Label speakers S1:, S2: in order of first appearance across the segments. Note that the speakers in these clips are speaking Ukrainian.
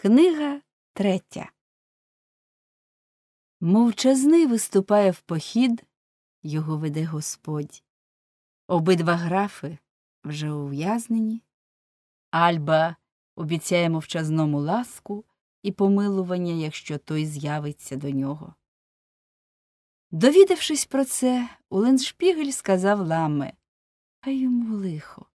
S1: Книга третя. Мовчазний виступає в похід, його веде Господь.
S2: Обидва графи вже ув'язнені. Альба обіцяє мовчазному ласку і помилування, якщо той з'явиться до нього. Довідавшись про це, Уленшпігель сказав ламе А йому лихо.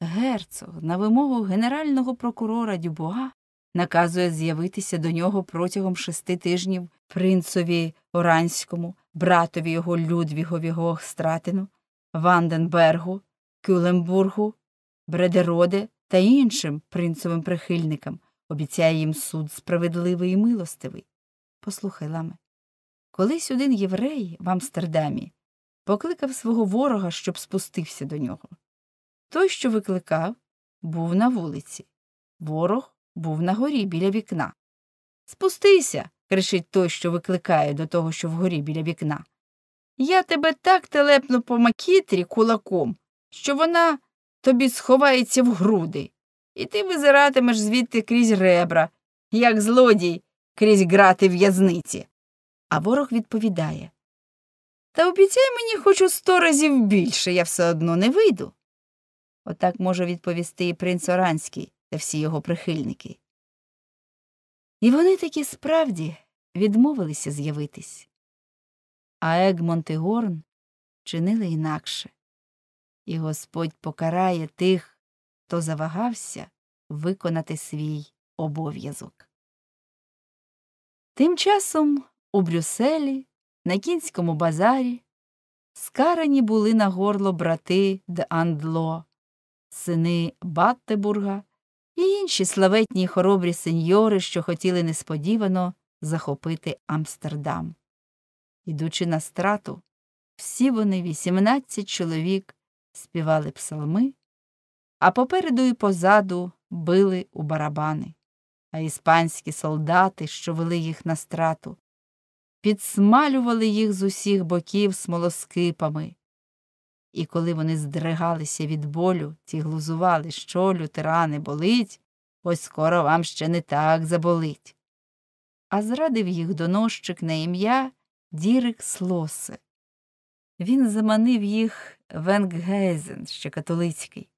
S2: Герцог, на вимогу генерального прокурора Дюбуа, наказує з'явитися до нього протягом шести тижнів принцові Оранському, братові його Людвігові Гогстратину, Ванденбергу, Кюлембургу, Бредероде та іншим принцовим прихильникам, обіцяє їм суд справедливий і милостивий. Послухай, ламе, колись один єврей в Амстердамі покликав свого ворога, щоб спустився до нього. Той, що викликав, був на вулиці. Ворог був на горі біля вікна. Спустися. кричить той, що викликає до того, що вгорі біля вікна. Я тебе так телепну по макітрі кулаком, що вона тобі сховається в груди, і ти визиратимеш звідти крізь ребра, як злодій крізь грати в'язниці. А ворог відповідає Та обіцяй мені хоч у сто разів більше, я все одно не вийду. Отак може відповісти і принц Оранський, та всі його прихильники. І вони таки справді відмовилися з'явитись. А Егмонт і Горн чинили інакше, і Господь покарає тих, хто завагався виконати свій обов'язок.
S1: Тим часом у
S2: Брюсселі, на кінському базарі, скарані були на горло брати Де Андло, сини Баттебурга і інші славетні й хоробрі сеньори, що хотіли несподівано захопити Амстердам. Ідучи на страту, всі вони, 18 чоловік, співали псалми, а попереду і позаду били у барабани, а іспанські солдати, що вели їх на страту, підсмалювали їх з усіх боків смолоскипами. І коли вони здригалися від болю, ті глузували, що лютера не болить, ось скоро вам ще не так заболить. А зрадив їх доносчик на ім'я Дірик Слосе. Він заманив їх Венггейзен, ще католицький,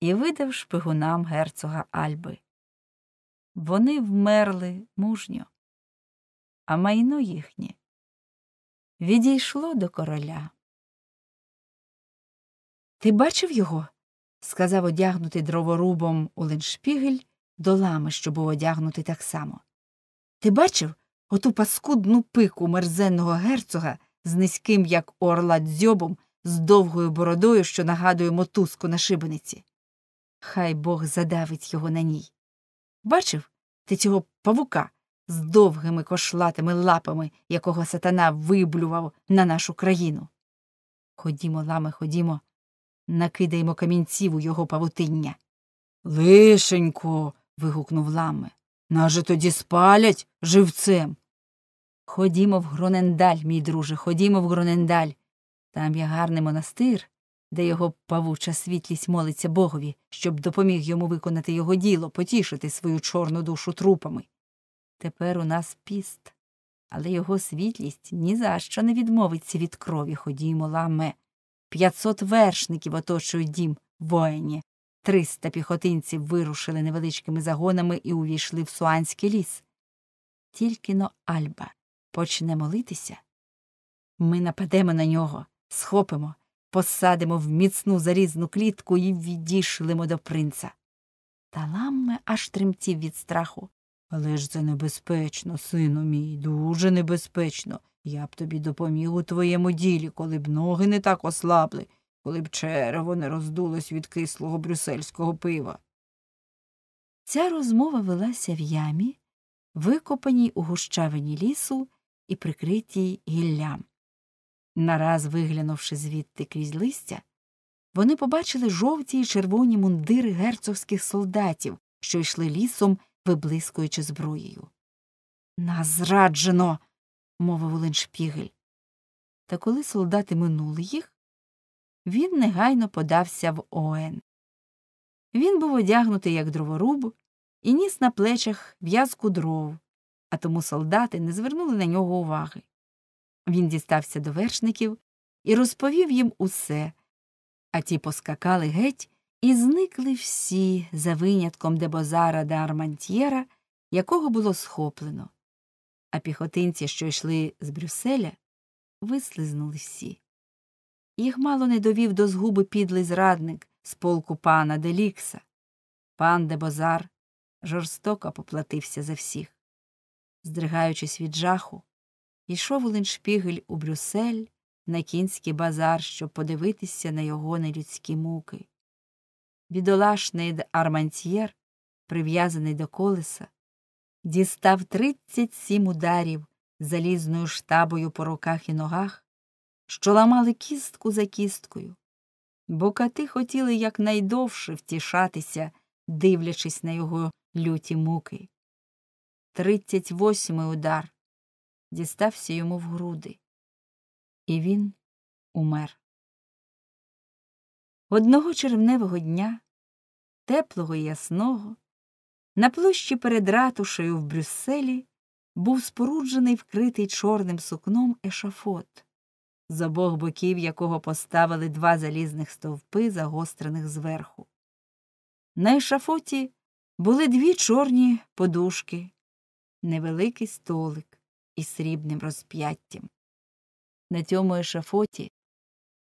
S2: і видав шпигунам герцога Альби.
S1: Вони вмерли мужньо, а майно їхнє відійшло до короля. Ти бачив його? сказав одягнутий дроворубом Оленшпігель до
S2: лами, що був одягнутий так само. Ти бачив оту паскудну пику мерзенного герцога з низьким, як орла дзьобом, з довгою бородою, що нагадує мотузку на шибениці? Хай Бог задавить його на ній. Бачив ти цього павука з довгими кошлатими лапами, якого сатана виблював на нашу країну? Ходімо, лами, ходімо накидаємо камінців у його павутиння. Лишенько. вигукнув ламе. Наже тоді спалять живцем. Ходімо в Гронендаль, мій друже, ходімо в Гронендаль. Там є гарний монастир, де його павуча світлість молиться богові, щоб допоміг йому виконати його діло, потішити свою чорну душу трупами. Тепер у нас піст, але його світлість ні за що не відмовиться від крові, ходімо ламе. П'ятсот вершників оточують дім воїні. триста піхотинців вирушили невеличкими загонами і увійшли в Суанський ліс. Тільки но Альба почне молитися. Ми нападемо на нього, схопимо, посадимо в міцну залізну клітку і відійшлимо до принца. Таламме аж тремтів від страху. Але ж це небезпечно, сину мій, дуже небезпечно. Я б тобі допоміг у твоєму ділі, коли б ноги не так ослабли, коли б черево не роздулось від кислого брюссельського пива. Ця розмова велася в ямі, викопаній у гущавині лісу і прикритій гіллям. Нараз, виглянувши звідти крізь листя, вони побачили жовті й червоні мундири герцогських солдатів, що йшли лісом, виблискуючи зброєю. Нас зраджено мовив Леншпігель. Та коли солдати минули їх, він негайно подався в Оен. Він був одягнутий як дроворуб і ніс на плечах в'язку дров, а тому солдати не звернули на нього уваги. Він дістався до вершників і розповів їм усе, а ті поскакали геть і зникли всі за винятком дебозара да Армантьєра, якого було схоплено а піхотинці, що йшли з Брюсселя, вислизнули всі. Їх мало не довів до згуби підлий зрадник з полку пана Делікса. Пан Дебозар жорстоко поплатився за всіх. Здригаючись від жаху, йшов у Леншпігель у Брюссель на кінський базар, щоб подивитися на його нелюдські муки. Бідолашний Армантьєр, прив'язаний до колеса, дістав тридцять сім ударів залізною штабою по руках і ногах, що ламали кістку за кісткою, бо кати хотіли якнайдовше втішатися, дивлячись на його люті
S1: муки. Тридцять восьмий удар дістався йому в груди, і він умер. Одного червневого дня, теплого і ясного. На
S2: площі перед ратушею в Брюсселі був споруджений вкритий чорним сукном ешафот, з обох боків якого поставили два залізних стовпи, загострених зверху. На ешафоті були дві чорні подушки, невеликий столик із срібним розп'яттям. На цьому ешафоті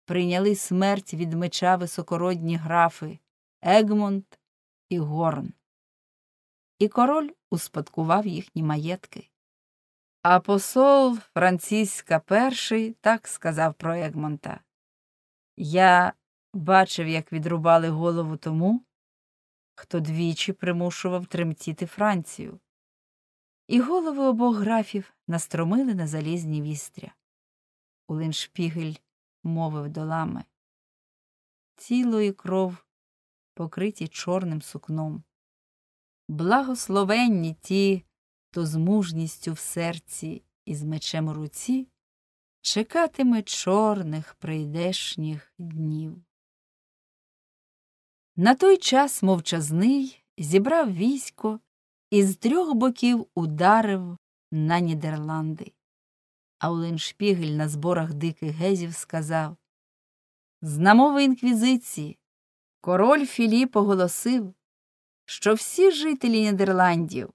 S2: прийняли смерть від меча високородні графи Егмонт і Горн і король успадкував їхні маєтки. А посол Франциска І так сказав про Егмонта. Я бачив, як відрубали голову тому, хто двічі примушував тремтіти Францію, і голови обох графів настромили на залізні вістря. Улиншпігель мовив долами. Тіло і кров покриті чорним сукном. Благословенні ті, хто з мужністю в серці і з мечем у руці чекатиме чорних прийдешніх днів. На той час мовчазний зібрав військо і з трьох боків ударив на Нідерланди. А Оленшпігель на зборах диких гезів сказав Знамови інквізиції король Філіп оголосив що всі жителі Нідерландів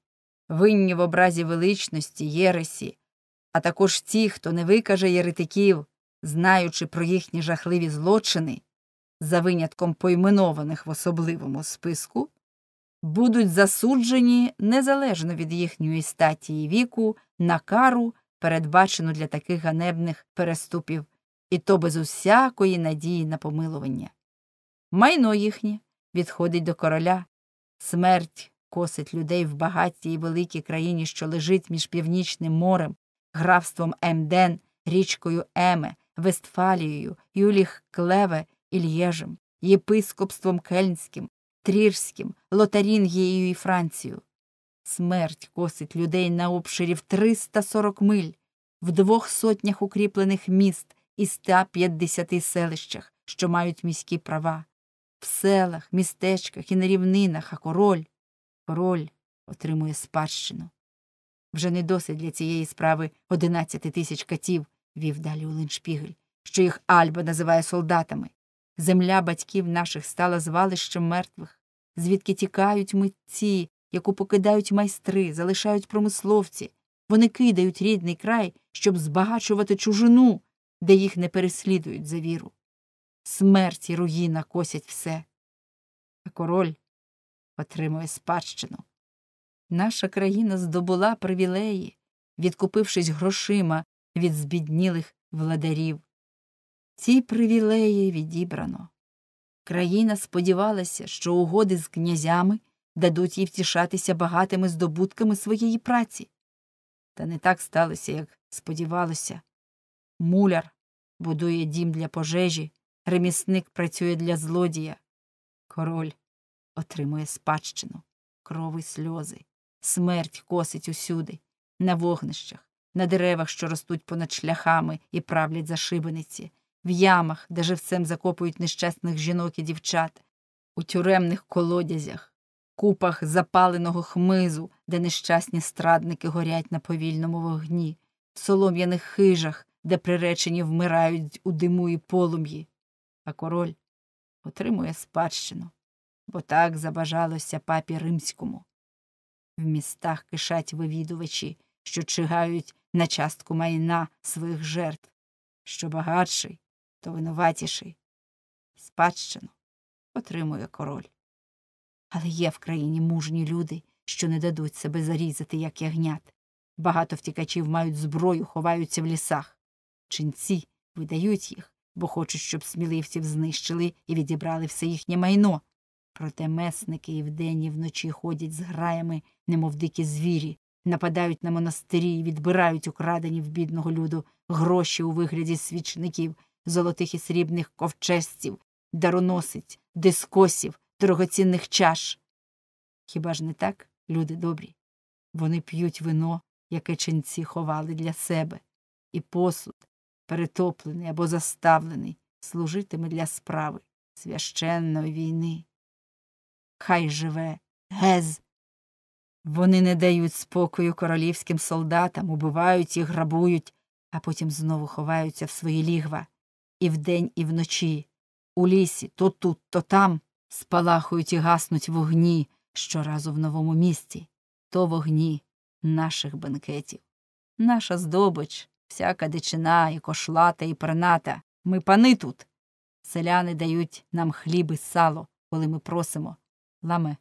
S2: винні в образі величності Єресі, а також ті, хто не викаже єретиків, знаючи про їхні жахливі злочини, за винятком поіменованих в особливому списку, будуть засуджені незалежно від їхньої статі і віку на кару, передбачену для таких ганебних переступів, і то без усякої надії на помилування. Майно їхнє відходить до короля Смерть косить людей в багатій і великій країні, що лежить між північним морем, графством Емден, річкою Еме, Вестфалією, Юліх Клеве і Лєжем, єпископством Кельнським, Трірським, Лотарінгією і Францією. Смерть косить людей на обширі в 340 миль, в двох сотнях укріплених міст і 150 селищах, що мають міські права, в селах, містечках і на рівнинах, а король, король отримує спадщину. Вже не досить для цієї справи одинадцяти тисяч катів, вів далі Улиншпігель, що їх Альба називає солдатами. Земля батьків наших стала звалищем мертвих, звідки тікають митці, яку покидають майстри, залишають промисловці. Вони кидають рідний край, щоб збагачувати чужину, де їх не переслідують за віру смерть і руїна косять все. А король отримує спадщину. Наша країна здобула привілеї, відкупившись грошима від збіднілих владарів. Ці привілеї відібрано. Країна сподівалася, що угоди з князями дадуть їй втішатися багатими здобутками своєї праці. Та не так сталося, як сподівалося. Муляр будує дім для пожежі, Ремісник працює для злодія. Король отримує спадщину, крови сльози, смерть косить усюди, на вогнищах, на деревах, що ростуть понад шляхами і правлять за шибениці, в ямах, де живцем закопують нещасних жінок і дівчат, у тюремних колодязях, купах запаленого хмизу, де нещасні страдники горять на повільному вогні, в солом'яних хижах, де приречені вмирають у диму і полум'ї а король отримує спадщину, бо так забажалося папі римському. В містах кишать вивідувачі, що чигають на частку майна своїх жертв, що багатший, то винуватіший. Спадщину отримує король. Але є в країні мужні люди, що не дадуть себе зарізати, як ягнят. Багато втікачів мають зброю, ховаються в лісах. Чинці видають їх бо хочуть, щоб сміливців знищили і відібрали все їхнє майно. Проте месники і вдень, і вночі ходять з граями, немов дикі звірі, нападають на монастирі і відбирають украдені в бідного люду гроші у вигляді свічників, золотих і срібних ковчестів, дароносиць, дискосів, дорогоцінних чаш. Хіба ж не так, люди добрі? Вони п'ють вино, яке ченці ховали для себе, і посуд, перетоплений або заставлений, служитиме для справи священної війни. Хай живе гез. Вони не дають спокою королівським солдатам, убивають їх, грабують, а потім знову ховаються в свої лігва. І вдень, і вночі, у лісі, то тут, то там, спалахують і гаснуть вогні щоразу в новому місці, то вогні наших бенкетів, наша здобич, Всяка дичина, і кошлата, і перната. Ми пани тут. Селяни дають нам хліб і сало, коли ми просимо. Ламе,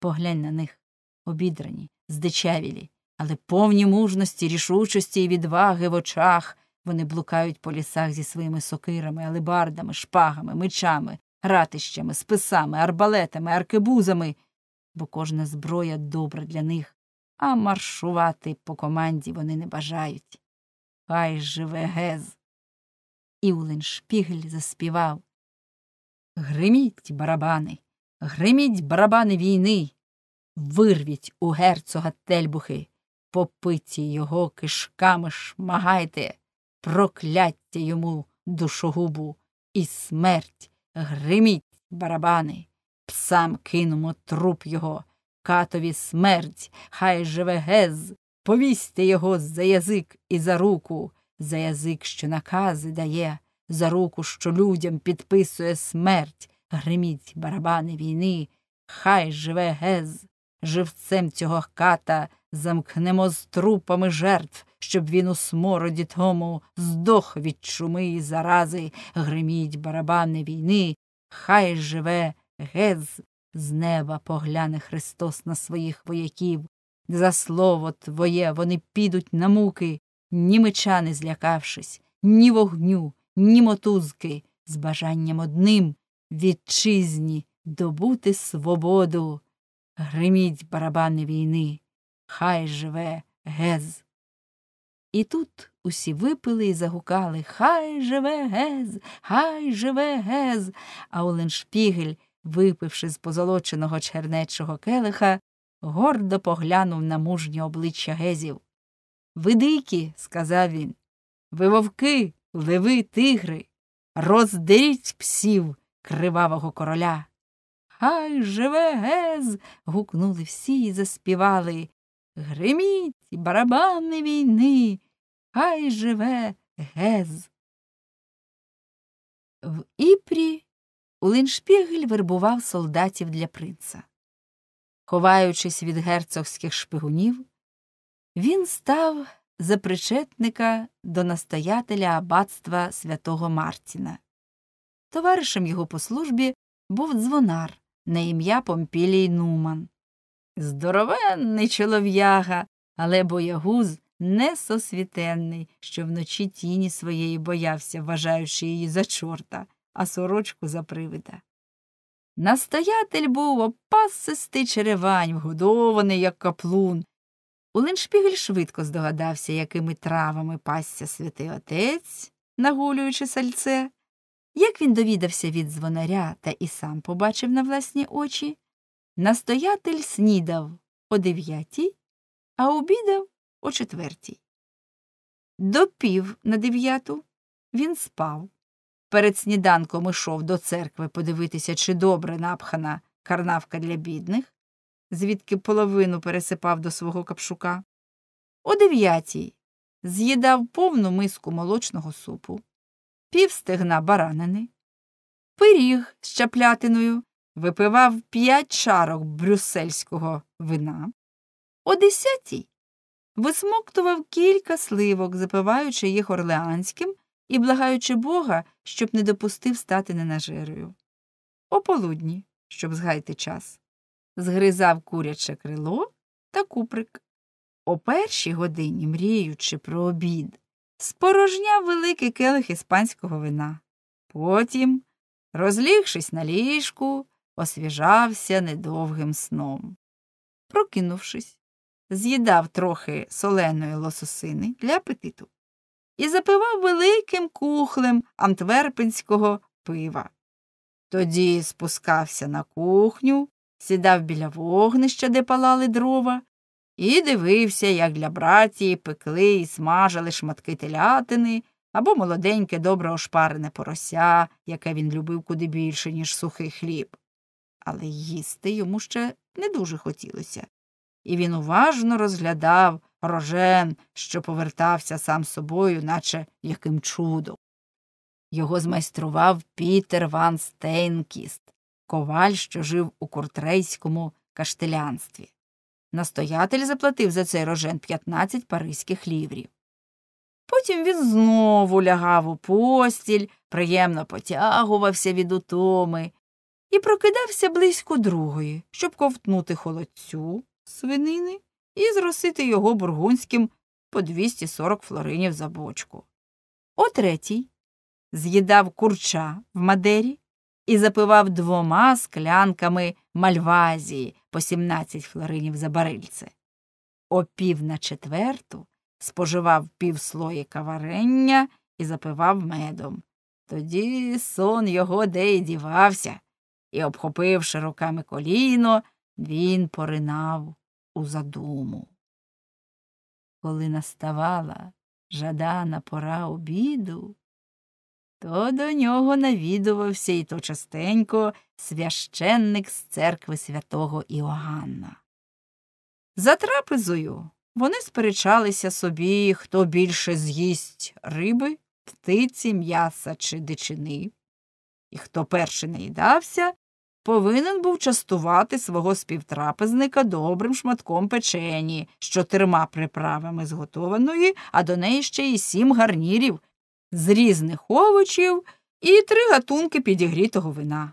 S2: поглянь на них. Обідрані, здичавілі, але повні мужності, рішучості і відваги в очах. Вони блукають по лісах зі своїми сокирами, алебардами, шпагами, мечами, ратищами, списами, арбалетами, аркебузами, бо кожна зброя добра для них, а маршувати по команді вони не бажають. Хай живе гез. І Уленшпігель заспівав. Гриміть барабани, гриміть барабани війни, вирвіть у герцога тельбухи, попиті його кишками шмагайте, прокляття йому душогубу і смерть. Гриміть барабани, псам кинемо труп його, катові смерть, хай живе гез, Повісьте його за язик і за руку, за язик, що накази дає, за руку, що людям підписує смерть, гриміть барабани війни, хай живе гез, живцем цього ката замкнемо з трупами жертв, щоб він у смороді тому здох від чуми і зарази, гриміть барабани війни, хай живе гез, з неба погляне Христос на своїх вояків. За слово твоє вони підуть на муки, ні меча не злякавшись, ні вогню, ні мотузки, з бажанням одним вітчизні добути свободу. Гриміть барабани війни, хай живе гез. І тут усі випили і загукали Хай живе гез, хай живе гез. А Оленшпігель, випивши з позолоченого чернечого келиха, гордо поглянув на мужнє обличчя Гезів. Ви дикі, сказав він, ви вовки, леви, тигри, роздеріть псів кривавого короля. Хай живе гез. гукнули всі і заспівали.
S1: Гриміть, барабани війни, хай живе гез. В Іпрі Улиншпігель
S2: вербував солдатів для принца. Ховаючись від герцогських шпигунів, він став за причетника до настоятеля аббатства святого Мартіна. Товаришем його по службі був дзвонар на ім'я Помпілій Нуман. Здоровенний чолов'яга, але боягуз несосвітенний, що вночі тіні своєї боявся, вважаючи її за чорта, а сорочку за привида. Настоятель був опасистий черевань, вгодований, як каплун. Улиншпігель швидко здогадався, якими травами пасся святий отець, нагулюючи сальце. Як він довідався від дзвонаря та і сам побачив на власні очі, настоятель снідав о дев'ятій, а обідав о четвертій. До пів на дев'яту він спав перед сніданком ішов до церкви подивитися, чи добре напхана карнавка для бідних, звідки половину пересипав до свого капшука. О дев'ятій з'їдав повну миску молочного супу, півстегна баранини, пиріг з чаплятиною, випивав п'ять чарок брюссельського вина. О десятій висмоктував кілька сливок, запиваючи їх орлеанським і благаючи Бога, щоб не допустив стати ненажерою. Ополудні, щоб згайти час. Згризав куряче крило та куприк. О першій годині, мріючи про обід, спорожняв великий келих іспанського вина. Потім, розлігшись на ліжку, освіжався недовгим сном. Прокинувшись, з'їдав трохи соленої лососини для апетиту і запивав великим кухлем антверпенського пива. Тоді спускався на кухню, сідав біля вогнища, де палали дрова, і дивився, як для братії пекли і смажили шматки телятини або молоденьке добре ошпарене порося, яке він любив куди більше, ніж сухий хліб. Але їсти йому ще не дуже хотілося і він уважно розглядав рожен, що повертався сам собою, наче яким чудом. Його змайстрував Пітер Ван Стейнкіст, коваль, що жив у куртрейському каштелянстві. Настоятель заплатив за цей рожен 15 паризьких ліврів. Потім він знову лягав у постіль, приємно потягувався від утоми і прокидався близько другої, щоб ковтнути холодцю, свинини і зросити його бургунським по 240 флоринів за бочку. О третій з'їдав курча в мадері і запивав двома склянками мальвазії по 17 флоринів за барильце. О пів на четверту споживав півслоїка каварення і запивав медом. Тоді сон його де й дівався, і, обхопивши руками коліно, він поринав у задуму. Коли наставала жадана пора обіду, то до нього навідувався і то частенько священник з церкви святого Іоганна. За трапезою вони сперечалися собі, хто більше з'їсть риби, птиці, м'яса чи дичини, і хто перший наїдався, повинен був частувати свого співтрапезника добрим шматком печені з чотирма приправами зготованої, а до неї ще й сім гарнірів з різних овочів і три гатунки підігрітого вина.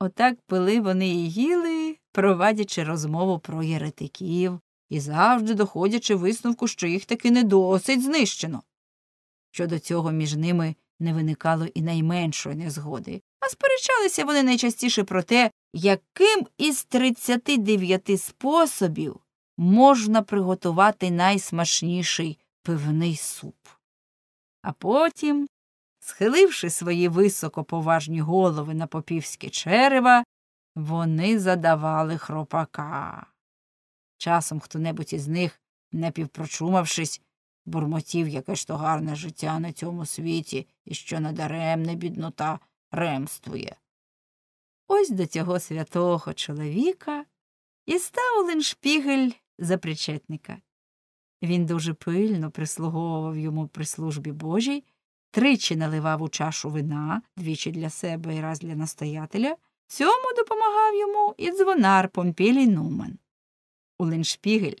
S2: Отак пили вони і їли, проводячи розмову про єретиків і завжди доходячи висновку, що їх таки не досить знищено. Щодо цього між ними не виникало і найменшої незгоди, а сперечалися вони найчастіше про те, яким із 39 способів можна приготувати найсмачніший пивний суп. А потім, схиливши свої високоповажні голови на попівське черева, вони задавали хропака. Часом хто небудь із них, напівпрочумавшись, бурмотів яке ж то гарне життя на цьому світі і що надаремне біднота ремствує. Ось до цього святого чоловіка і став Леншпігель за причетника. Він дуже пильно прислуговував йому при службі Божій, тричі наливав у чашу вина, двічі для себе і раз для настоятеля. Цьому допомагав йому і дзвонар Помпілій Нуман. Леншпігель,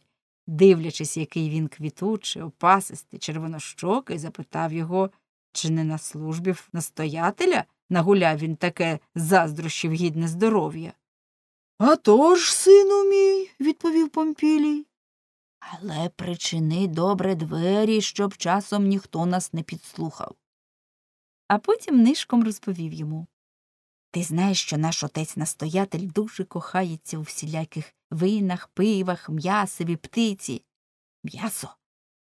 S2: дивлячись, який він квітучий, опасистий, червонощокий, запитав його, чи не на службі настоятеля нагуляв він таке заздрощів гідне здоров'я. «А тож, сину мій, відповів Помпілій. Але причини добре двері, щоб часом ніхто нас не підслухав. А потім нишком розповів йому Ти знаєш, що наш отець настоятель дуже кохається у всіляких винах, пивах, м'ясові, птиці. М'ясо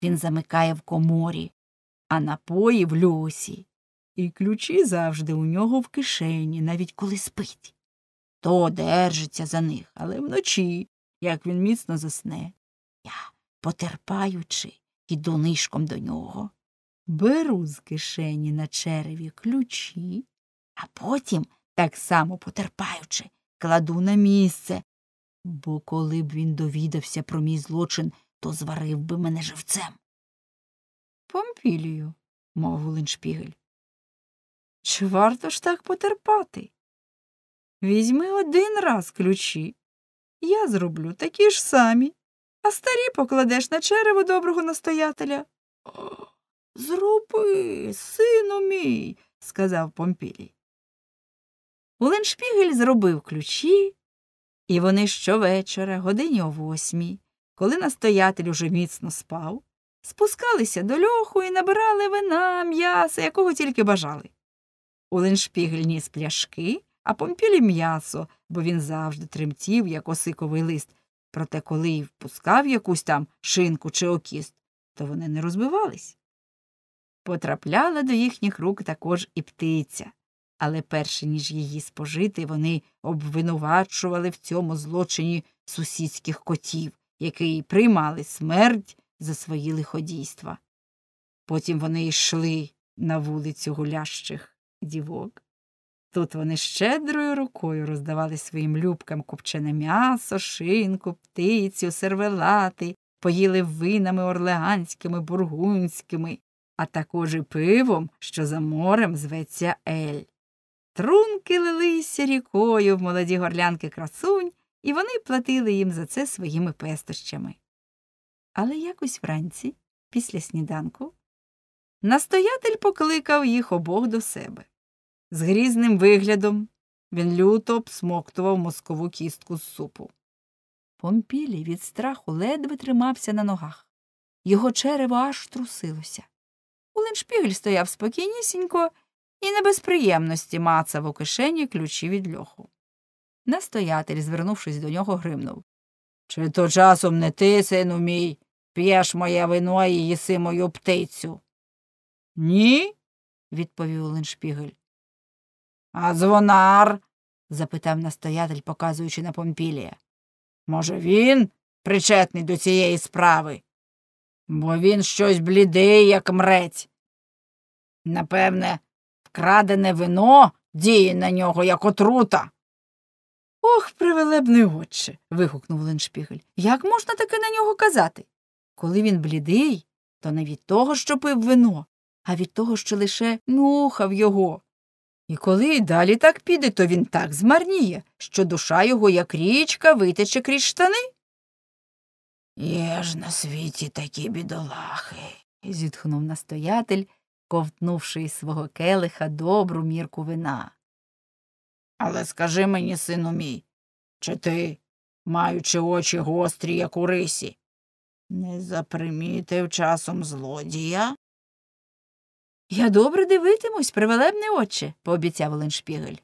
S2: він замикає в коморі, а напої в люсі і ключі завжди у нього в кишені, навіть коли спить. То держиться за них, але вночі, як він міцно засне, я, потерпаючи, іду нишком до нього. Беру з кишені на череві ключі, а потім, так само потерпаючи, кладу на місце. Бо коли б він довідався про мій
S1: злочин, то зварив би мене живцем. Помпілію, мовив Леншпігель. Чи варто ж так потерпати?
S2: Візьми один раз ключі. Я зроблю такі ж самі, а старі покладеш на черево доброго настоятеля.
S1: Зроби,
S2: сину мій, сказав Помпілій. Уленшпігель зробив ключі, і вони щовечора, годині о восьмій, коли настоятель уже міцно спав, спускалися до льоху і набирали вина, м'яса, якого тільки бажали. Улиншпігель ніс пляшки, а помпілі м'ясо, бо він завжди тремтів, як осиковий лист. Проте, коли й впускав якусь там шинку чи окіст, то вони не розбивались. Потрапляла до їхніх рук також і птиця, але перше ніж її спожити, вони обвинувачували в цьому злочині сусідських котів, які приймали смерть за свої лиходійства. Потім вони йшли на вулицю гулящих дівок. Тут вони щедрою рукою роздавали своїм любкам купчене м'ясо, шинку, птицю, сервелати, поїли винами орлеанськими, бургунськими, а також і пивом, що за морем зветься Ель. Трунки лилися рікою в молоді горлянки красунь, і вони платили їм за це своїми пестощами. Але якось вранці, після сніданку, Настоятель покликав їх обох до себе. З грізним виглядом він люто обсмоктував мозкову кістку з супу. Помпілій від страху ледве тримався на ногах. Його черево аж трусилося. Улиншпігель стояв спокійнісінько і на безприємності мацав у кишені ключі від льоху. Настоятель, звернувшись до нього, гримнув Чи то часом не ти, сину мій, п'єш моє вино і їси мою птицю? Ні? відповів Леншпігель. А дзвонар? запитав настоятель, показуючи на Помпілія. Може, він причетний до цієї справи? Бо він щось блідий, як мрець. Напевне, вкрадене вино діє на нього, як отрута. Ох, привелебний отче. вигукнув Леншпігель. Як можна таке на нього казати? Коли він блідий, то не від того, що пив вино, а від того, що лише нюхав його. І коли й далі так піде, то він так змарніє, що душа його, як річка, витече крізь штани. Є ж на світі такі бідолахи, зітхнув настоятель, ковтнувши із свого келиха добру мірку вина. Але скажи мені, сину мій, чи ти, маючи очі гострі, як у рисі, не запримітив часом злодія? Я добре дивитимусь, привелебне отче, пообіцяв Оленшпігель.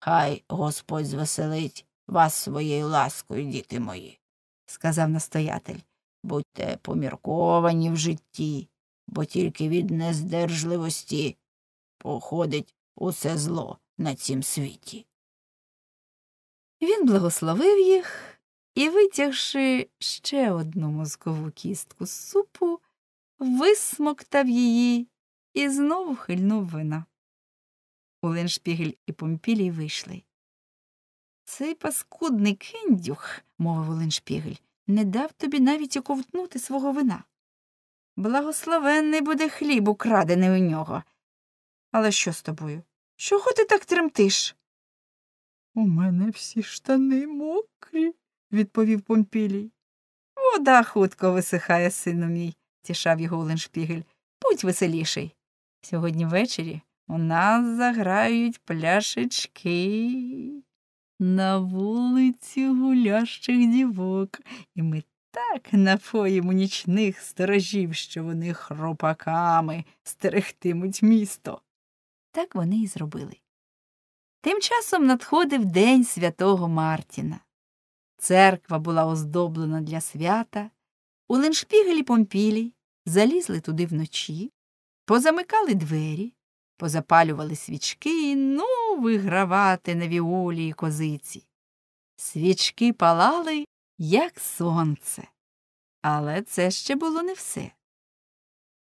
S2: Хай господь звеселить вас своєю ласкою, діти мої, сказав настоятель. Будьте помірковані в житті, бо тільки від нездержливості походить усе зло на цім світі. Він благословив їх і, витягши ще одну мозкову кістку з супу, висмоктав її і знову хильнув вина. Оленшпігель і Помпілій вийшли. Цей паскудний кіндюх, мовив Оленшпігель, не дав тобі навіть оковтнути свого вина. Благословенний буде хліб украдений у нього. Але що з тобою?
S1: Чого ти так тремтиш? У мене всі штани мокрі, відповів Помпілій.
S2: Вода хутко висихає, сину мій, тішав його Оленшпігель. Будь веселіший. Сьогодні ввечері у нас заграють пляшечки на вулиці гулящих дівок, і ми так напоїмо нічних сторожів, що вони хропаками стерегтимуть місто. Так вони і зробили. Тим часом надходив день святого Мартіна. Церква була оздоблена для свята, у Леншпігелі Помпілі залізли туди вночі, Позамикали двері, позапалювали свічки, ну, вигравати на віолі і козиці. Свічки палали, як сонце. Але це ще було не все.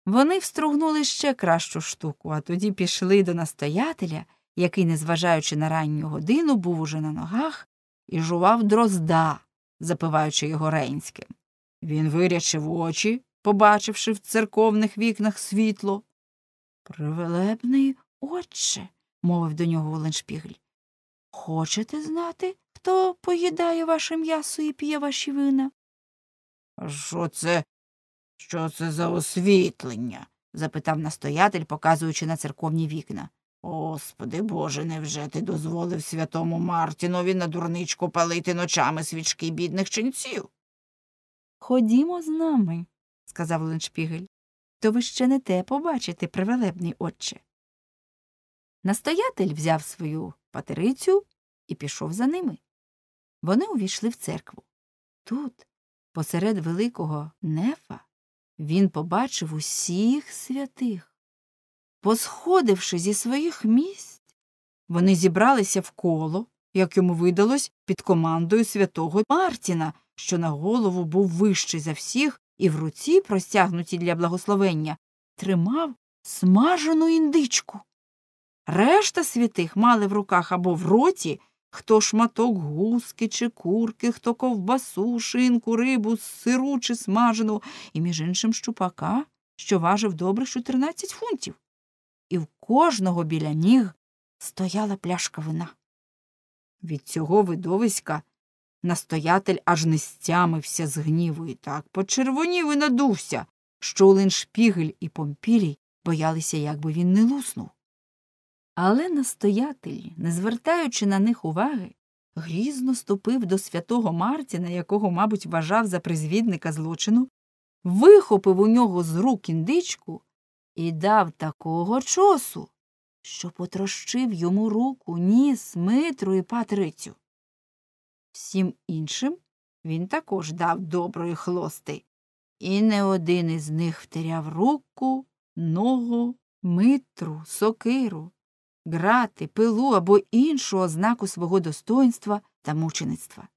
S2: Вони встругнули ще кращу штуку, а тоді пішли до настоятеля, який, незважаючи на ранню годину, був уже на ногах і жував дрозда, запиваючи його ренським. Він вирячив очі, побачивши в церковних вікнах світло. Привелебний
S1: отче,
S2: мовив до нього Оленшпігль. Хочете знати, хто поїдає ваше м'ясо і п'є ваші вина? Що це? Що це за освітлення? запитав настоятель, показуючи на церковні вікна. Господи Боже, невже ти дозволив святому Мартінові на дурничку палити ночами свічки бідних ченців? Ходімо з нами, сказав Леншпігель, то ви ще не те побачите, привелебний отче. Настоятель взяв свою патерицю і пішов за ними. Вони увійшли в церкву. Тут, посеред великого нефа, він побачив усіх святих. Посходивши зі своїх місць, вони зібралися в коло, як йому видалось, під командою святого Мартіна, що на голову був вищий за всіх і в руці, простягнуті для благословення, тримав смажену індичку. Решта святих мали в руках або в роті хто шматок гуски чи курки, хто ковбасу, шинку, рибу, сиру чи смажену, і, між іншим, щупака, що важив добрих 14 фунтів. І в кожного біля ніг стояла пляшка вина. Від цього видовиська Настоятель аж не стямився з гніву і так почервонів і надувся, що шпігель і Помпілій боялися, як би він не луснув. Але настоятель, не звертаючи на них уваги, грізно ступив до святого Мартіна, якого, мабуть, вважав за призвідника злочину, вихопив у нього з рук індичку і дав такого чосу, що потрощив йому руку, ніс, митру і патрицю. Всім іншим він також дав доброї хлости, і не один із них втеряв руку, ногу, митру, сокиру, грати, пилу або іншу ознаку свого достоинства та мучеництва.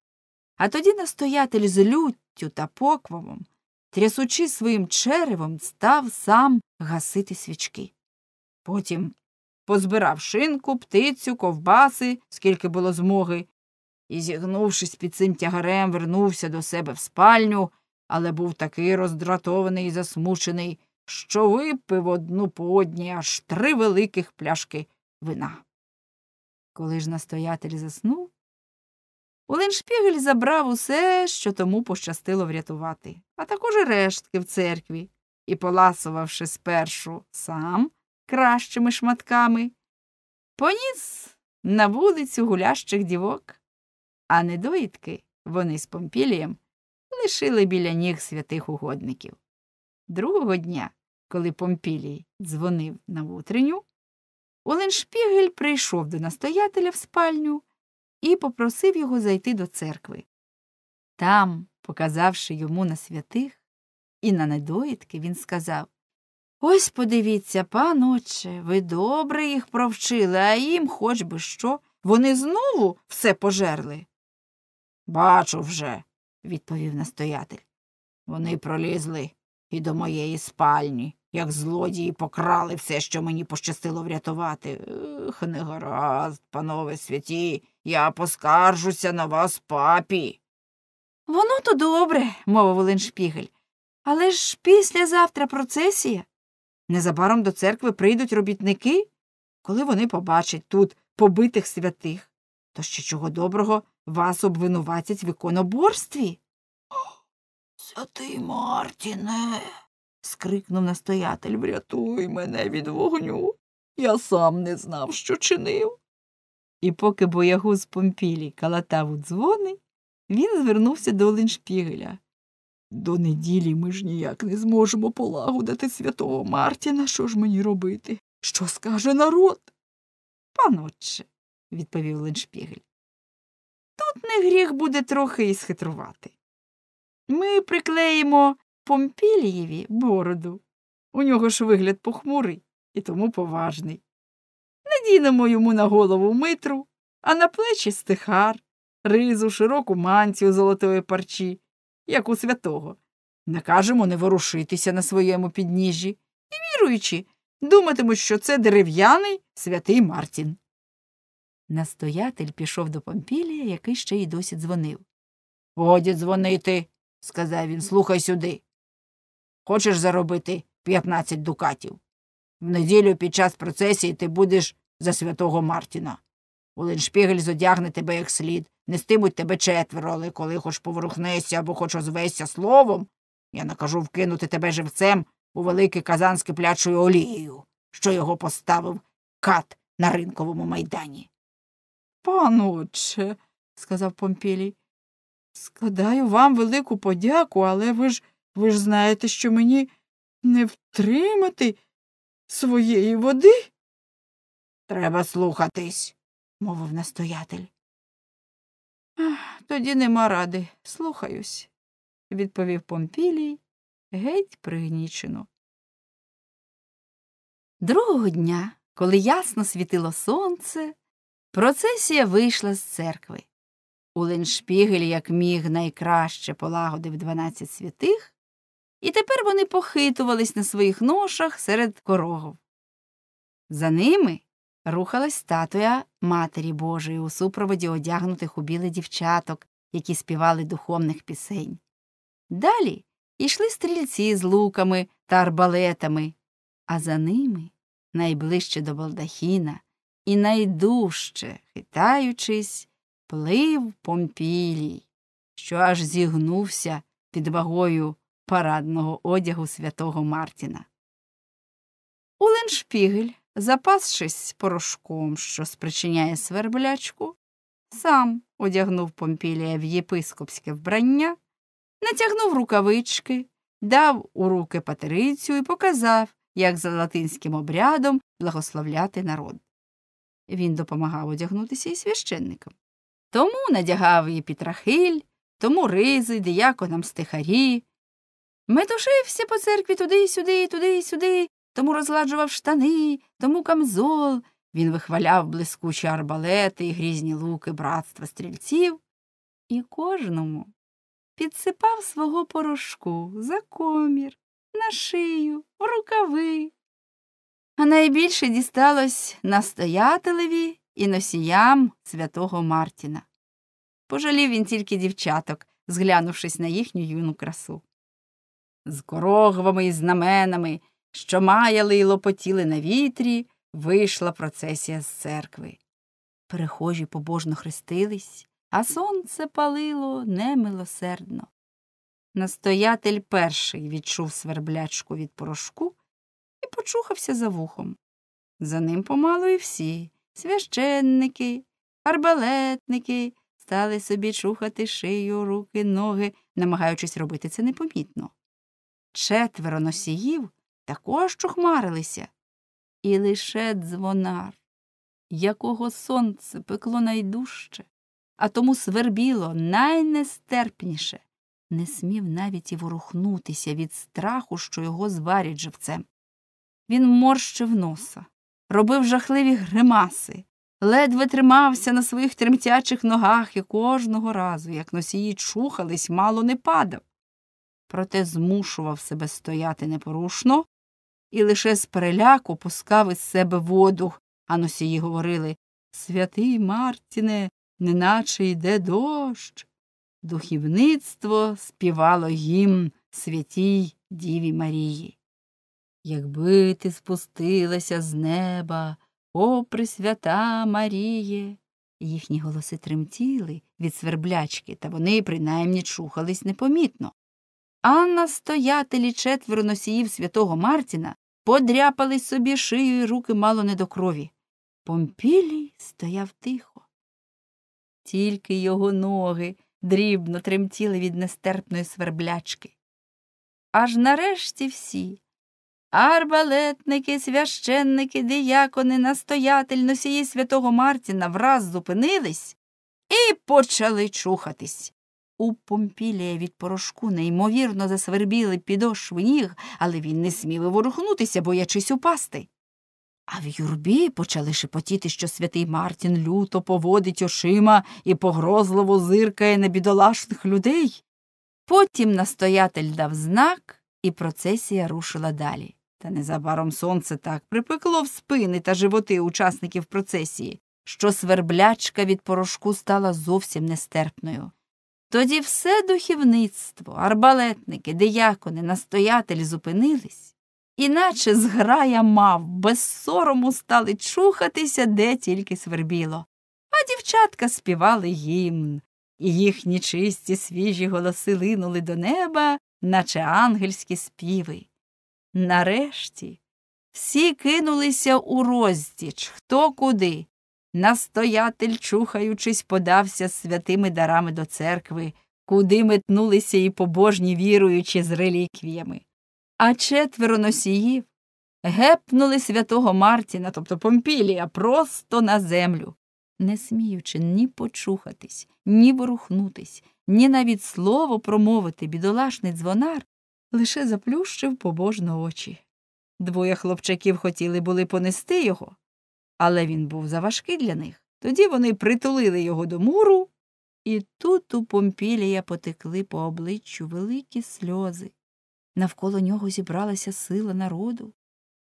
S2: А тоді настоятель з люттю та поквавом, трясучи своїм черевом, став сам гасити свічки. Потім позбирав шинку, птицю, ковбаси, скільки було змоги, і, зігнувшись під цим тягарем, вернувся до себе в спальню, але був такий роздратований і засмучений, що випив одну по одній аж три великих пляшки вина. Коли ж настоятель заснув, Оленшпігель забрав усе, що тому пощастило врятувати, а також і рештки в церкві, і, поласувавши спершу сам кращими шматками, поніс на вулицю гулящих дівок а недоїдки вони з Помпілієм лишили біля ніг святих угодників. Другого дня, коли Помпілій дзвонив на утреню, Оленшпігель прийшов до настоятеля в спальню і попросив його зайти до церкви. Там, показавши йому на святих і на недоїдки, він сказав Ось подивіться, пан, отче, ви добре їх провчили, а їм хоч би що. Вони знову все пожерли. Бачу вже, відповів настоятель. Вони пролізли і до моєї спальні, як злодії покрали все, що мені пощастило врятувати. Ех, не гаразд, панове святі, я поскаржуся на вас папі. Воно то добре, мовив шпігель. Але ж післязавтра процесія. Незабаром до церкви прийдуть робітники, коли вони побачать тут побитих святих, то ще чого доброго вас обвинуватять в іконоборстві. Святий Мартіне. скрикнув настоятель. Врятуй мене від
S1: вогню.
S2: Я сам не знав, що чинив. І поки боягуз помпілі калатав у дзвони, він звернувся до Леншпігеля. До неділі ми ж ніяк не зможемо полагодити святого Мартіна. Що ж мені робити? Що скаже народ? Панотче, відповів Леншпігель. Тут не гріх буде трохи і схитрувати. Ми приклеїмо Помпілієві бороду. У нього ж вигляд похмурий і тому поважний. Надінемо йому на голову митру, а на плечі стихар, ризу, широку мантію золотої парчі, як у святого. Накажемо не ворушитися на своєму підніжжі і, віруючи, думатимуть, що це дерев'яний святий Мартін. Настоятель пішов до Помпілія, який ще й досі дзвонив. Годі дзвонити, сказав він, слухай сюди. Хочеш заробити 15 дукатів. В неділю під час процесії ти будеш за святого Мартіна. Улиншпігель зодягне тебе як слід, нестимуть тебе четверо, але коли хоч поворухнешся або хоч озвешся словом, я накажу вкинути тебе живцем у великий казан з киплячою олією, що його поставив кат на ринковому майдані. Паноче, сказав Помпілій, складаю вам велику подяку, але ви ж ви ж знаєте, що мені не втримати своєї
S1: води. Треба слухатись, мовив настоятель. Тоді нема ради, слухаюсь, відповів Помпілій геть пригнічено.
S2: Другого дня, коли ясно світило сонце, Процесія вийшла з церкви. Улиншпігель, як міг, найкраще полагодив дванадцять святих, і тепер вони похитувались на своїх ношах серед корогов. За ними рухалась статуя Матері Божої у супроводі одягнутих у біле дівчаток, які співали духовних пісень. Далі йшли стрільці з луками та арбалетами, а за ними, найближче до балдахіна, і найдужче, хитаючись, плив Помпілій, що аж зігнувся під вагою парадного одягу святого Мартіна. Уленшпігель, запасшись порошком, що спричиняє сверблячку, сам одягнув Помпілія в єпископське вбрання, натягнув рукавички, дав у руки патерицю і показав, як за латинським обрядом благословляти народ він допомагав одягнутися і священникам. Тому надягав і Пітрахиль, тому ризи, діяконам стихарі. Метушився по церкві туди й сюди, туди й сюди, тому розладжував штани, тому камзол. Він вихваляв блискучі арбалети і грізні луки братства стрільців. І кожному підсипав свого порошку за комір, на шию, в рукави а найбільше дісталось настоятелеві і носіям святого Мартіна. Пожалів він тільки дівчаток, зглянувшись на їхню юну красу. З корогвами і знаменами, що маяли й лопотіли на вітрі, вийшла процесія з церкви. Перехожі побожно хрестились, а сонце палило немилосердно. Настоятель перший відчув сверблячку від порошку почухався за вухом. За ним помалу і всі священники, арбалетники стали собі чухати шию, руки, ноги, намагаючись робити це непомітно. Четверо носіїв також чухмарилися. І лише дзвонар, якого сонце пекло найдужче, а тому свербіло найнестерпніше, не смів навіть і ворухнутися від страху, що його зварять живцем. Він морщив носа, робив жахливі гримаси, ледве тримався на своїх тремтячих ногах і кожного разу, як носії чухались, мало не падав. Проте змушував себе стояти непорушно і лише з переляку пускав із себе воду, а носії говорили Святий Мартіне, неначе йде дощ. Духівництво співало гімн святій Діві Марії. Якби ти спустилася з неба, о Пресвята Маріє. Їхні голоси тремтіли від сверблячки, та вони принаймні чухались непомітно. А настоятелі четверо носіїв святого Мартіна подряпали собі шию і руки мало не до крові. Помпілій стояв тихо. Тільки його ноги дрібно тремтіли від нестерпної сверблячки. Аж нарешті всі. Арбалетники, священники, діякони, настоятель, носії святого Мартіна враз зупинились і почали чухатись. У Помпілія від порошку неймовірно засвербіли підошви ніг, але він не смів і ворухнутися, боячись упасти. А в юрбі почали шепотіти, що святий Мартін люто поводить очима і погрозливо зиркає на бідолашних людей. Потім настоятель дав знак, і процесія рушила далі. Та незабаром сонце так припекло в спини та животи учасників процесії, що сверблячка від порошку стала зовсім нестерпною. Тоді все духівництво, арбалетники, диякони, настоятелі зупинились, іначе зграя мав без сорому стали чухатися, де тільки свербіло. А дівчатка співали гімн, і їхні чисті свіжі голоси линули до неба, наче ангельські співи. Нарешті всі кинулися у роздіч хто куди. Настоятель, чухаючись, подався з святими дарами до церкви, куди метнулися і побожні віруючі з реліквіями. А четверо носіїв гепнули святого Мартіна, тобто Помпілія, просто на землю, не сміючи ні почухатись, ні ворухнутись, ні навіть слово промовити бідолашний дзвонар лише заплющив побожно очі. Двоє хлопчаків хотіли були понести його, але він був заважкий для них. Тоді вони притулили його до муру, і тут у Помпілія потекли по обличчю великі сльози. Навколо нього зібралася сила народу.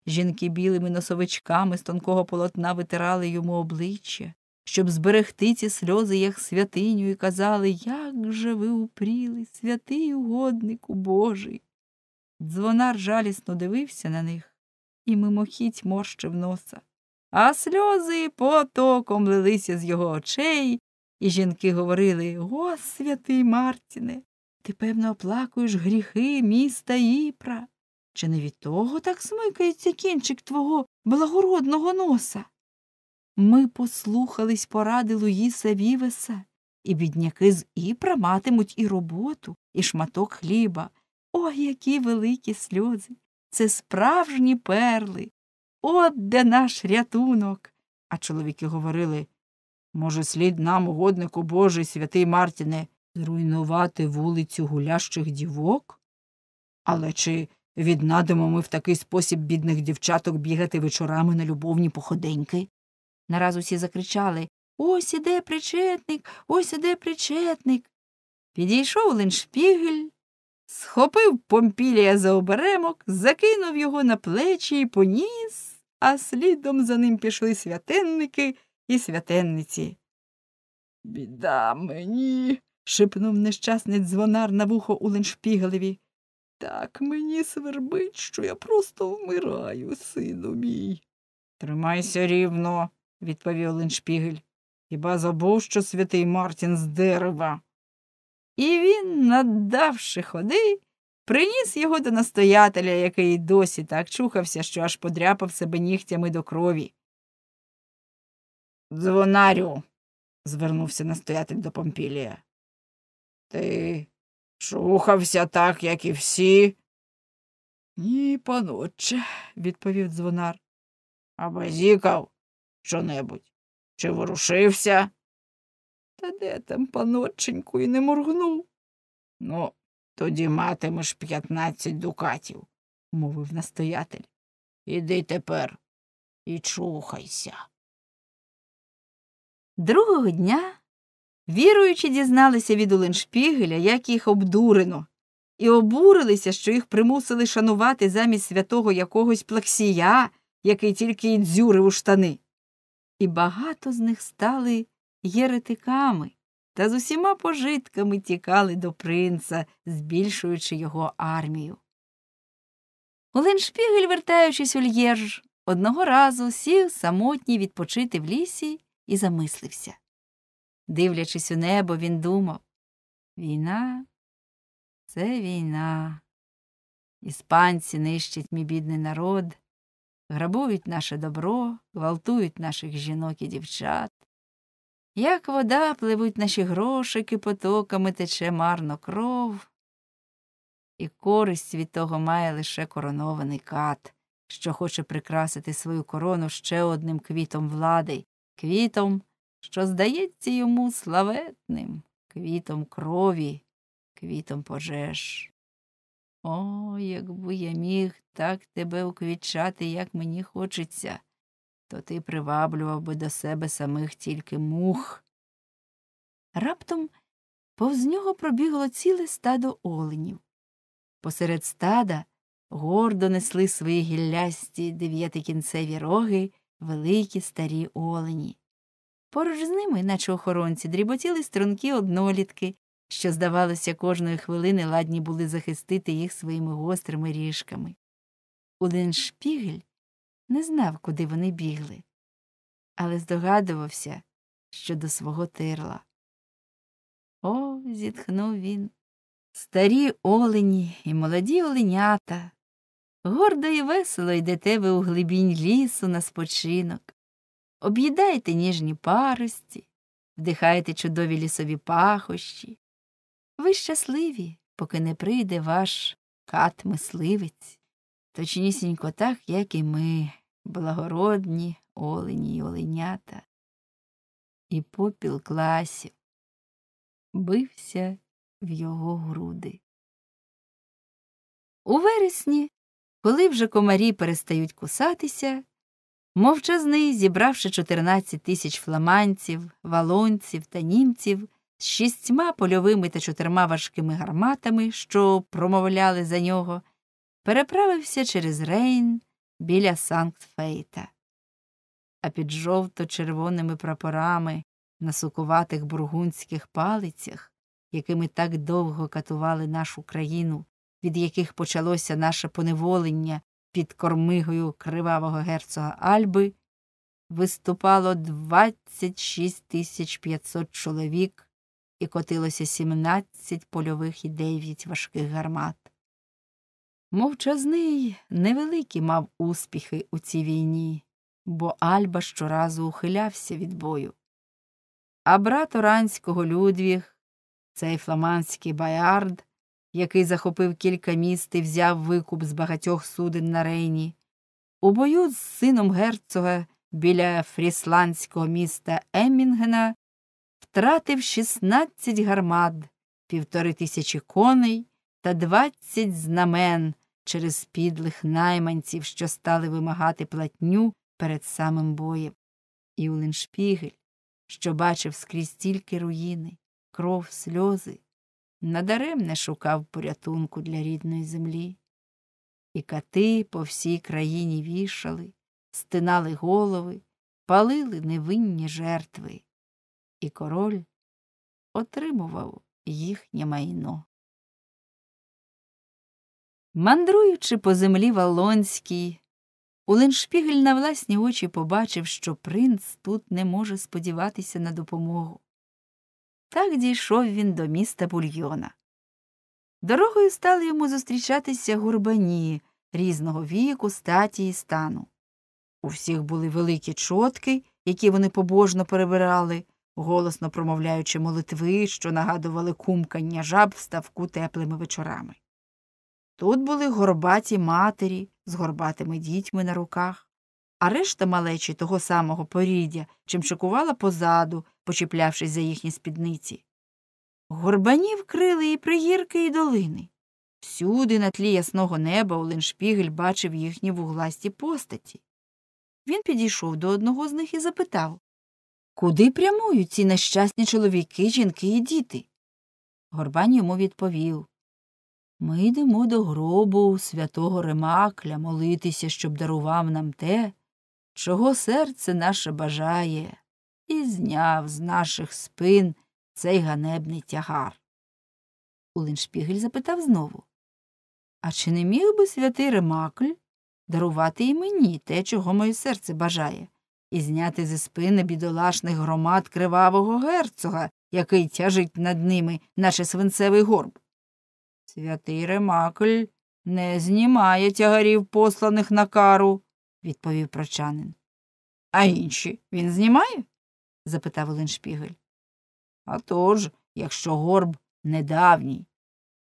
S2: Жінки білими носовичками з тонкого полотна витирали йому обличчя, щоб зберегти ці сльози, як святиню, і казали, як же ви упріли, святий угоднику Божий. Дзвонар жалісно дивився на них і мимохідь морщив носа. А сльози потоком лилися з його очей, і жінки говорили О, святий Мартіне, ти, певно, оплакуєш гріхи міста Іпра. Чи не від того так смикається кінчик твого благородного носа? Ми послухались поради Луїса Вівеса, і бідняки з Іпра матимуть і роботу, і шматок хліба, Ой, які великі сльози! Це справжні перли. От де наш рятунок. А чоловіки говорили може, слід нам, угоднику Божий, святий Мартіне, зруйнувати вулицю гулящих дівок? Але чи віднадимо ми в такий спосіб бідних дівчаток бігати вечорами на любовні походеньки? Нараз усі закричали Ось іде причетник, ось іде причетник. Підійшов Леншпігель Схопив Помпілія за оберемок, закинув його на плечі і поніс, а слідом за ним пішли святенники і святенниці. Біда мені. шепнув нещасний дзвонар на вухо у Леншпігелеві. Так мені свербить, що я просто вмираю, сину мій. Тримайся рівно, відповів Леншпігель. Хіба забув, що святий Мартін з дерева. І він, надавши ходи, приніс його до настоятеля, який досі так чухався, що аж подряпав себе нігтями до крові. Дзвонарю, звернувся настоятель до Помпілія. Ти
S1: чухався так, як і всі. Ні, паноче, відповів дзвонар. А базікав небудь, Чи ворушився? Та де там, паноченьку, і не моргнув. Ну, тоді матимеш п'ятнадцять дукатів, мовив настоятель. Іди тепер і чухайся. Другого дня
S2: віруючі дізналися від Оленшпігеля, як їх обдурено, і обурилися, що їх примусили шанувати замість святого якогось плаксія, який тільки й дзюрив у штани. І багато з них стали єретиками та з усіма пожитками тікали до принца, збільшуючи його армію. Олен Шпігель, вертаючись у Л'єрж, одного разу сів самотній відпочити в лісі і замислився. Дивлячись у небо, він думав війна це війна. Іспанці нищать мій бідний народ, грабують наше добро, гвалтують наших жінок і дівчат. Як вода пливуть наші грошики, потоками тече марно кров, і користь від того має лише коронований кат, що хоче прикрасити свою корону ще одним квітом влади, квітом, що здається йому славетним, квітом крові, квітом пожеж. О, якби я міг так тебе уквічати, як мені хочеться то ти приваблював би до себе самих тільки мух. Раптом повз нього пробігло ціле стадо оленів. Посеред стада гордо несли свої гіллясті дев'ятикінцеві роги великі старі олені. Поруч з ними, наче охоронці, дріботіли струнки однолітки, що, здавалося, кожної хвилини ладні були захистити їх своїми гострими ріжками. Один шпігель не знав, куди вони бігли, але здогадувався, що до свого тирла. О, зітхнув він. Старі олені і молоді оленята. Гордо і весело йдете ви у глибінь лісу на спочинок. Об'їдаєте ніжні парості, вдихаєте чудові лісові пахощі. Ви щасливі, поки не прийде ваш кат мисливець, точнісінько так, як і ми
S1: благородні олені й оленята, і попіл класів бився в його груди. У вересні, коли вже комарі перестають кусатися,
S2: мовчазний, зібравши 14 тисяч фламанців, валонців та німців з шістьма польовими та чотирма важкими гарматами, що промовляли за нього, переправився через Рейн біля Санкт Фейта. А під жовто-червоними прапорами на сукуватих бургунських палицях, якими так довго катували нашу країну, від яких почалося наше поневолення під кормигою кривавого герцога Альби, виступало 26 тисяч 500 чоловік і котилося 17 польових і 9 важких гармат. Мовчазний невеликі мав успіхи у цій війні, бо Альба щоразу ухилявся від бою. А брат Оранського Людвіг, цей фламандський баярд, який захопив кілька міст і взяв викуп з багатьох суден на рейні, у бою з сином герцога біля фрісландського міста Еммінгена втратив 16 гармат, півтори тисячі коней та 20 знамен через підлих найманців, що стали вимагати платню перед самим боєм. І Улиншпігель, що бачив скрізь тільки руїни, кров, сльози, надаремне шукав порятунку для рідної землі. І кати по всій країні вішали, стинали голови, палили невинні жертви, і король отримував їхнє майно. Мандруючи по землі Валонській, Уленшпігель на власні очі побачив, що принц тут не може сподіватися на допомогу. Так дійшов він до міста бульйона. Дорогою стали йому зустрічатися гурбані різного віку, статі і стану. У всіх були великі чотки, які вони побожно перебирали, голосно промовляючи молитви, що нагадували кумкання жаб в ставку теплими вечорами. Тут були горбаті матері з горбатими дітьми на руках, а решта малечі того самого поріддя чимчикувала позаду, почіплявшись за їхні спідниці. Горбані вкрили і пригірки, і долини. Всюди на тлі ясного неба Оленшпігель бачив їхні вугласті постаті. Він підійшов до одного з них і запитав Куди прямують ці нещасні чоловіки, жінки і діти? Горбан йому відповів ми йдемо до гробу святого Ремакля молитися, щоб дарував нам те, чого серце наше бажає,
S1: і зняв
S2: з наших спин цей ганебний тягар. Улиншпігель запитав знову А чи не міг би святий Ремакль дарувати і мені те, чого моє серце бажає, і зняти зі спини бідолашних громад кривавого герцога, який тяжить над ними, наче свинцевий горб? Святий Ремакль не знімає тягарів, посланих на кару, відповів прочанин. А інші він знімає? запитав Оленшпігель. «А тож, якщо горб недавній.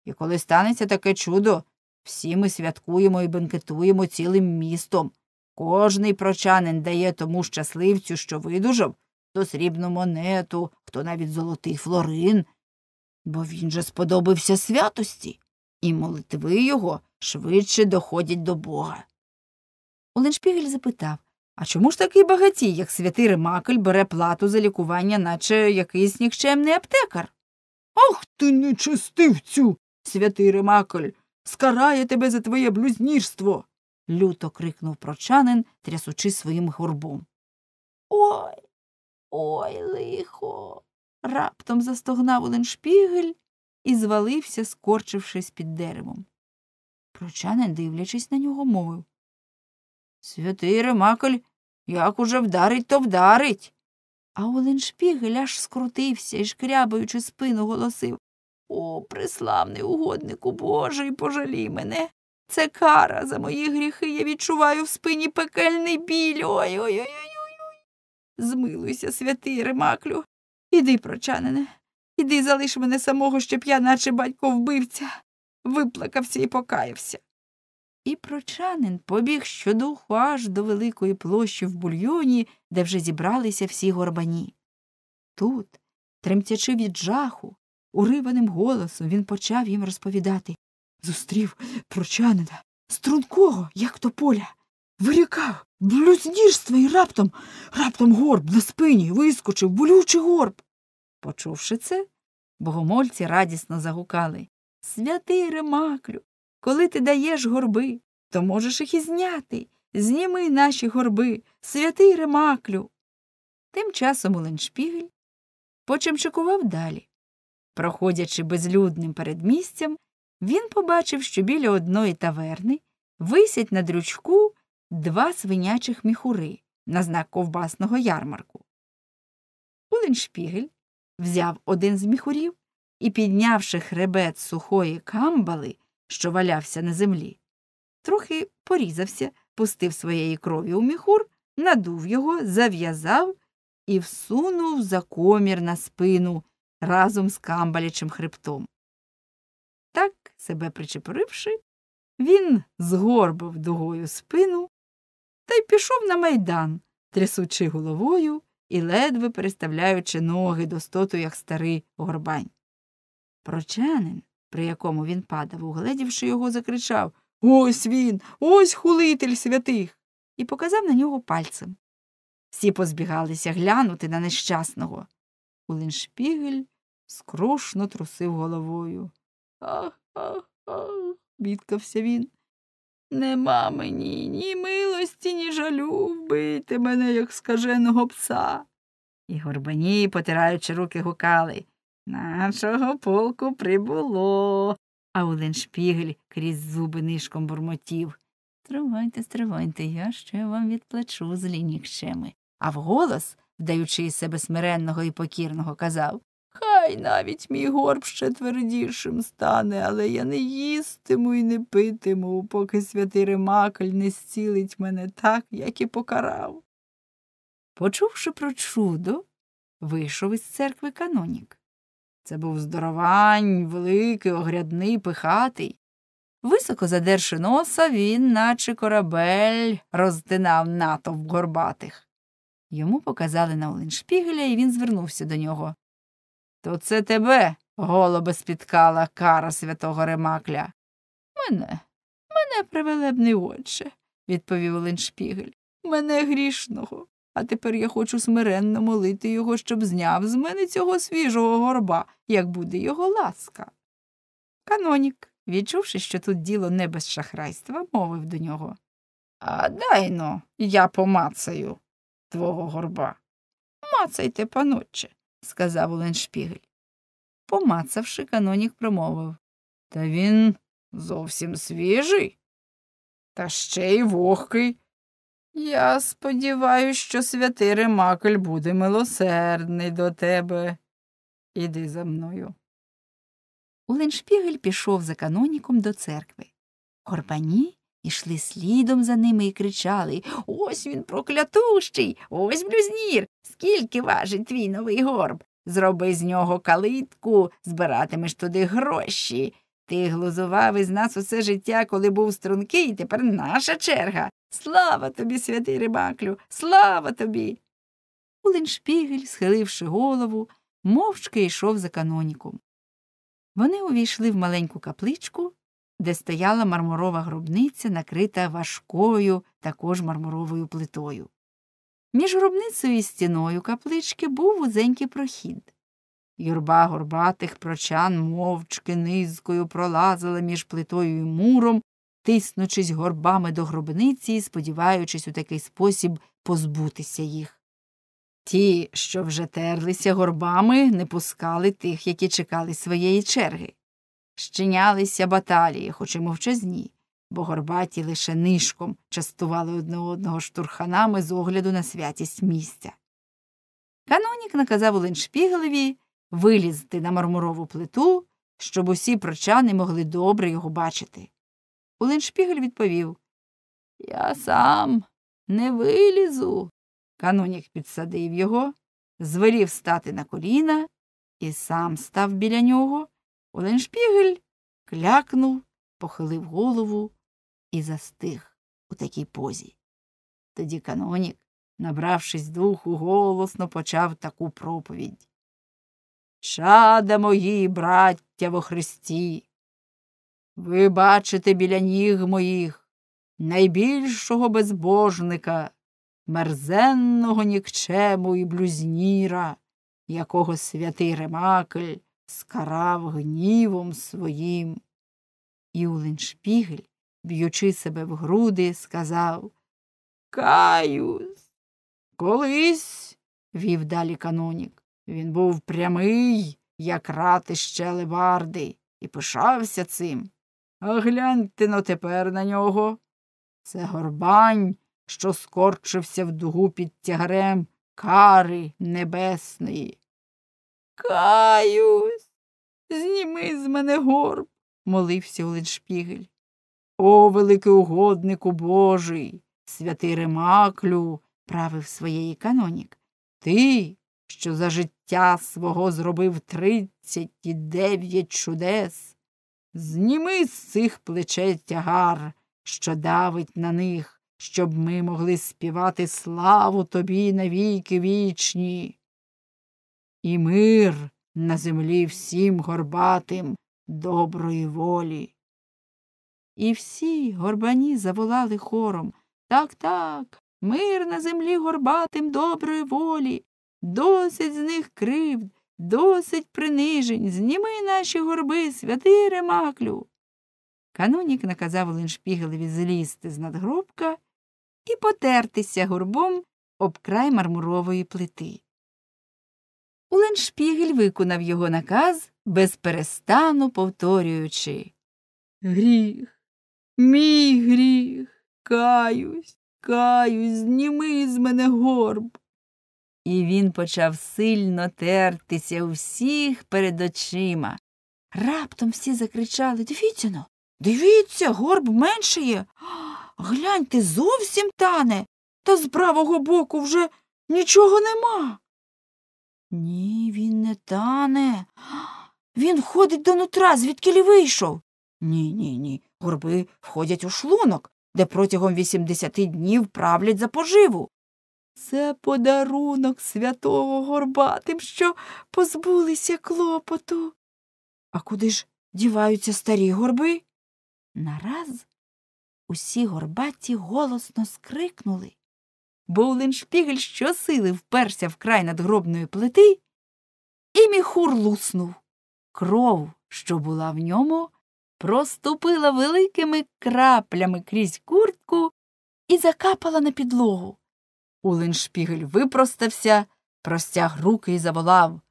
S2: І коли станеться таке чудо, всі ми святкуємо і бенкетуємо цілим містом. Кожний прочанин дає тому щасливцю, що видужав, то срібну монету, хто навіть золотий флорин, бо він же сподобився святості і молитви його швидше доходять до Бога. Оленшпігель запитав А чому ж такий багатій, як святий Римакель, бере плату за лікування, наче якийсь нікчемний аптекар? Ах ти нечистивцю, святий Римакель, скарає тебе за твоє блюзнірство. люто крикнув прочанин, трясучи своїм горбом. Ой, ой, лихо. раптом застогнав Оленшпігель і звалився, скорчившись під деревом. Прочанин, дивлячись на нього, мовив Святий ремакль, як уже вдарить, то вдарить. А Оленшпігель аж скрутився і, шкрябаючи спину, голосив О, преславний угоднику Божий, пожалій мене. Це кара за мої гріхи. Я відчуваю в спині пекельний біль. Ой-ой-ой. ой Змилуйся, святий Ремаклю. Іди, прочанине, Іди залиш мене самого, щоб я, наче батько вбивця, виплакався і покаявся. І прочанин побіг щодуху аж до великої площі в бульйоні, де вже зібралися всі горбані. Тут, тремтячи від жаху, уриваним голосом він почав їм розповідати зустрів прочанина, стрункого, як тополя, вирікав блюзніжство і раптом, раптом горб на спині вискочив болючий горб. Почувши це, богомольці радісно загукали Святий Ремаклю, коли ти даєш горби, то можеш їх і зняти. Зніми наші горби, святий Ремаклю. Тим часом Оленшпігель почемчикував далі. Проходячи безлюдним передмістям, він побачив, що біля одної таверни висять на дрючку два свинячих міхури на знак ковбасного ярмарку. Оленшпігель взяв один з міхурів і, піднявши хребет сухої камбали, що валявся на землі, трохи порізався, пустив своєї крові у міхур, надув його, зав'язав і всунув за комір на спину разом з камбалячим хребтом. Так, себе причепоривши, він згорбив дугою спину та й пішов на майдан, трясучи головою і ледве переставляючи ноги до стоту, як старий горбань. Прочанин, при якому він падав, угледівши його, закричав Ось він, ось хулитель святих. і показав на нього пальцем. Всі позбігалися глянути на нещасного. Улиншпігель скрушно трусив головою. Ах, ах, ах, бідкався він. Нема мені ні милості, ні жалю вбити мене, як скаженого пса. І горбані, потираючи руки, гукали Нашого полку прибуло. А Оленшпігель крізь зуби нишком бурмотів. Стривайте, стривайте, я ще вам відплачу злі нікчеми. А вголос, вдаючи себе смиренного і покірного, казав Хай навіть мій горб ще твердішим стане, але я не їстиму і не питиму, поки святий Ремакль не зцілить мене так, як і покарав. Почувши про чудо, вийшов із церкви канонік. Це був здоровань, великий, огрядний, пихатий. Високо задерши носа, він, наче корабель, розтинав натовп горбатих. Йому показали на Оленшпігеля, і він звернувся до нього. То це тебе, голубе, спіткала кара святого Ремакля. Мене, мене привелебний отче, відповів Леншпігель. Мене
S1: грішного.
S2: А тепер я хочу смиренно молити його, щоб зняв з мене цього свіжого горба, як буде його ласка. Канонік, відчувши, що тут діло не без шахрайства, мовив до нього А дай но, я помацаю твого горба. Мацайте, панотче, сказав Оленшпігель. Помацавши, канонік промовив. Та він зовсім свіжий, та ще й вогкий. Я сподіваюся, що святий Ремакель буде милосердний до тебе. Іди за мною. Оленшпігель пішов за каноніком до церкви. Корбані Ішли слідом за ними і кричали Ось він проклятущий, ось блюзнір. Скільки важить твій новий горб? Зроби з нього калитку, збиратимеш туди гроші. Ти глузував із нас усе життя, коли був стрункий, тепер наша черга. Слава тобі, святий рибаклю, слава тобі. Улиншпігель, схиливши голову, мовчки йшов за каноніком. Вони увійшли в маленьку капличку де стояла мармурова гробниця, накрита важкою також мармуровою плитою. Між гробницею і стіною каплички був вузенький прохід. Юрба горбатих прочан мовчки низкою пролазила між плитою і муром, тиснучись горбами до гробниці і сподіваючись у такий спосіб позбутися їх. Ті, що вже терлися горбами, не пускали тих, які чекали своєї черги щинялися баталії, хоч і мовчазні, бо горбаті лише нишком частували одне одного штурханами з огляду на святість місця. Канонік наказав Оленшпігелеві вилізти на мармурову плиту, щоб усі прочани могли добре його бачити. Леншпігель відповів Я сам не вилізу. Канонік підсадив його, звелів стати на коліна і сам став біля нього, один шпігель клякнув, похилив голову і застиг у такій позі. Тоді канонік, набравшись духу, голосно почав таку проповідь. Чада мої, браття во Христі, ви бачите біля ніг моїх найбільшого безбожника, мерзенного нікчему і блюзніра, якого святий Ремакль скарав гнівом своїм. І Улиншпігель, б'ючи себе в груди, сказав Каюс. Колись, вів далі канонік, він був прямий, як ратище лебарди, і пишався цим. А гляньте но тепер на нього. Це горбань, що скорчився в дугу під тягарем кари небесної
S1: каюсь,
S2: зніми з мене горб, молився Оленшпігель. О, великий угоднику Божий, святий Ремаклю, правив своєї канонік. Ти, що за життя свого зробив тридцять і дев'ять чудес, зніми з цих плечей тягар, що давить на них, щоб ми могли співати славу тобі навіки вічні і мир на землі всім горбатим доброї волі. І всі горбані заволали хором Так, так, мир на землі горбатим доброї волі. Досить з них кривд, досить принижень, зніми наші горби, святий ремаклю. Канонік наказав Леншпігелеві злізти з надгробка і потертися горбом об край мармурової плити. Уленшпігель виконав його наказ, безперестану повторюючи Гріх, мій гріх, каюсь, каюсь, зніми з мене горб. І він почав сильно тертися у всіх перед очима. Раптом всі закричали Дивіться но, дивіться, горб меншає. Гляньте, зовсім тане, та з правого боку вже нічого нема. Ні, він не тане. Він ходить до нутра, звідки лі вийшов. Ні, ні, ні. Горби входять у шлунок, де протягом 80 днів правлять за поживу. Це подарунок святого горба тим, що позбулися клопоту. А куди ж діваються старі горби? Нараз усі горбаті голосно скрикнули. Боулиншпігель щосили вперся в край надгробної плити, і міхур луснув. Кров, що була в ньому, проступила великими краплями крізь куртку і закапала на підлогу. Улиншпігель випростався, простяг руки і заволав.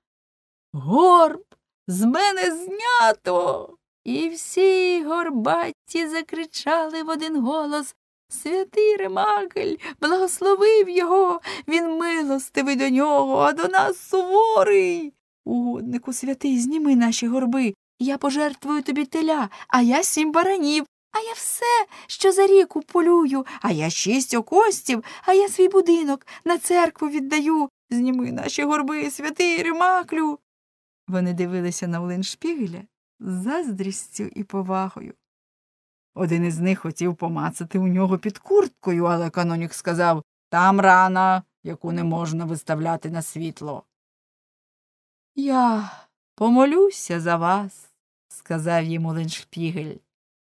S2: Горб з мене знято. І всі горбаті закричали в один голос Святий Ремакель благословив його, він милостивий до нього, а до нас суворий. Угоднику святий, зніми наші горби. Я пожертвую тобі теля, а я сім баранів, а я все, що за ріку полюю, а я шість окостів, а я свій будинок на церкву віддаю. Зніми наші горби, святий Ремаклю. Вони дивилися на шпігеля з заздрістю і повагою. Один із них хотів помацати у нього під курткою, але канонік сказав там рана, яку не можна виставляти на світло. Я помолюся за вас, сказав йому Леншпігель.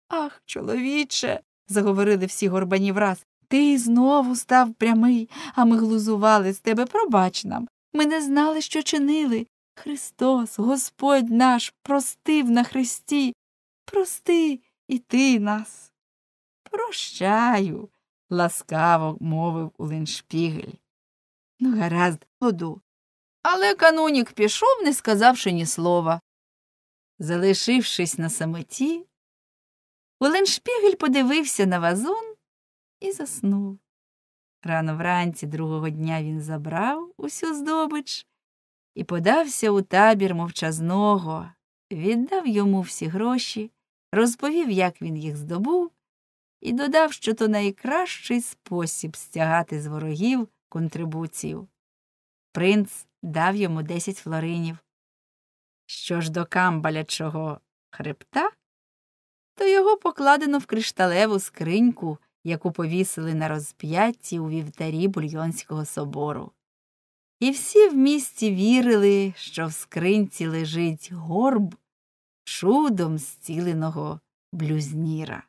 S2: Ах, чоловіче, заговорили всі горбані враз. Ти знову став прямий, а ми глузували з тебе. Пробач нам. Ми не знали, що чинили. Христос, Господь наш, простив на Христі. Прости і ти нас. Прощаю, ласкаво мовив Улиншпігель. Ну, гаразд, буду. Але канунік пішов, не сказавши ні слова. Залишившись на самоті, Оленшпігель подивився на вазон і заснув. Рано вранці другого дня він забрав усю здобич і подався у табір мовчазного, віддав йому всі гроші розповів, як він їх здобув, і додав, що то найкращий спосіб стягати з ворогів контрибуцію. Принц дав йому десять флоринів. Що ж до камбалячого хребта, то його покладено в кришталеву скриньку, яку повісили на розп'ятті у вівтарі бульйонського собору. І всі в місті вірили, що в скринці лежить
S1: горб чудом зціленого блюзніра.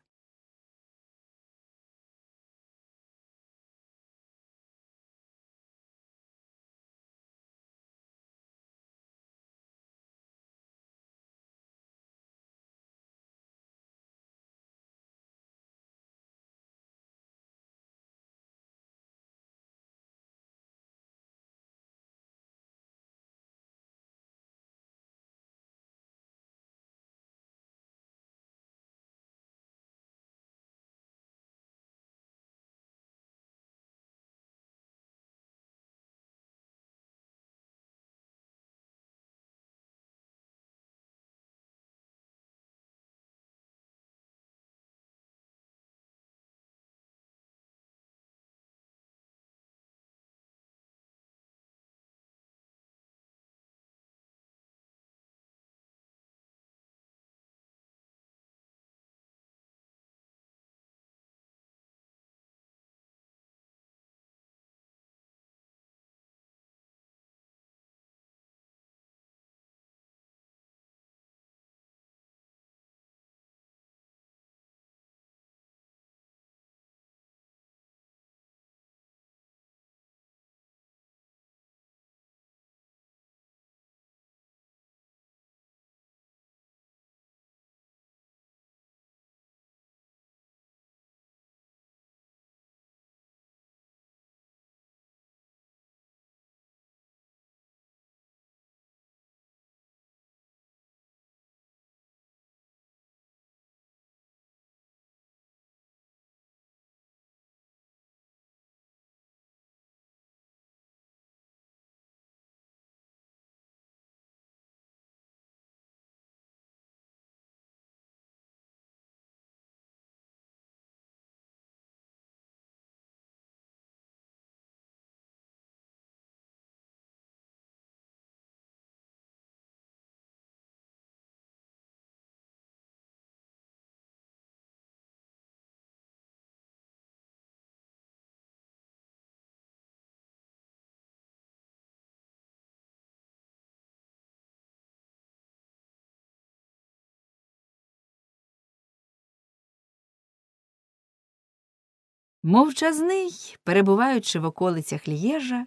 S1: Мовчазний, перебуваючи в околицях Лієжа,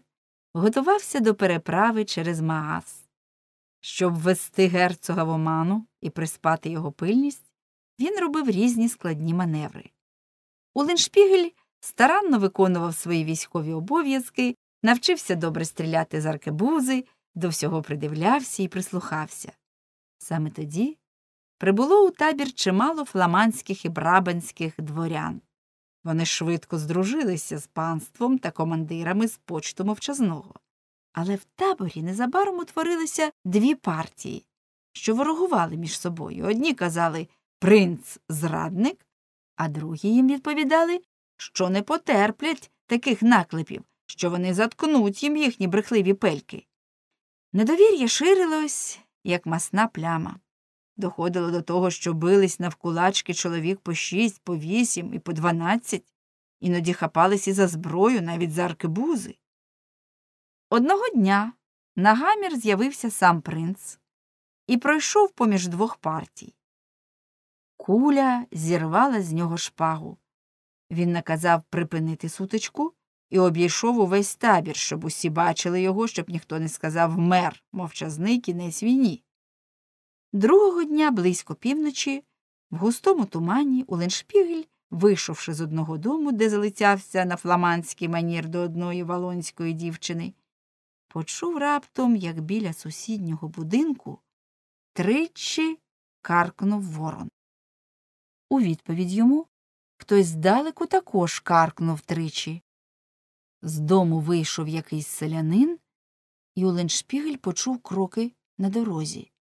S2: готувався до переправи через Маас. Щоб ввести герцога в оману і приспати його пильність, він робив різні складні маневри. Улиншпігель старанно виконував свої військові обов'язки, навчився добре стріляти з аркебузи, до всього придивлявся і прислухався. Саме тоді прибуло у табір чимало фламандських і брабанських дворян. Вони швидко здружилися з панством та командирами з почту мовчазного. Але в таборі незабаром утворилися дві партії, що ворогували між собою. Одні казали принц зрадник, а другі їм відповідали, що не потерплять таких наклепів, що вони заткнуть їм їхні брехливі пельки. Недовір'я ширилось, як масна пляма. Доходило до того, що бились навкулачки чоловік по шість, по вісім і по дванадцять, іноді хапались і за зброю, навіть за аркебузи. Одного дня на гамір з'явився сам принц і пройшов поміж двох партій. Куля зірвала з нього шпагу. Він наказав припинити сутичку і обійшов увесь табір, щоб усі бачили його, щоб ніхто не сказав мер, мовчазний кінець війні. Другого дня, близько півночі, в густому тумані Уленшпігель, вийшовши з одного дому, де залицявся на фламандський манір до одної валонської дівчини, почув раптом, як біля сусіднього будинку тричі каркнув ворон. У відповідь йому хтось здалеку також каркнув тричі. З дому вийшов якийсь селянин, і Уленшпігель почув кроки на дорозі.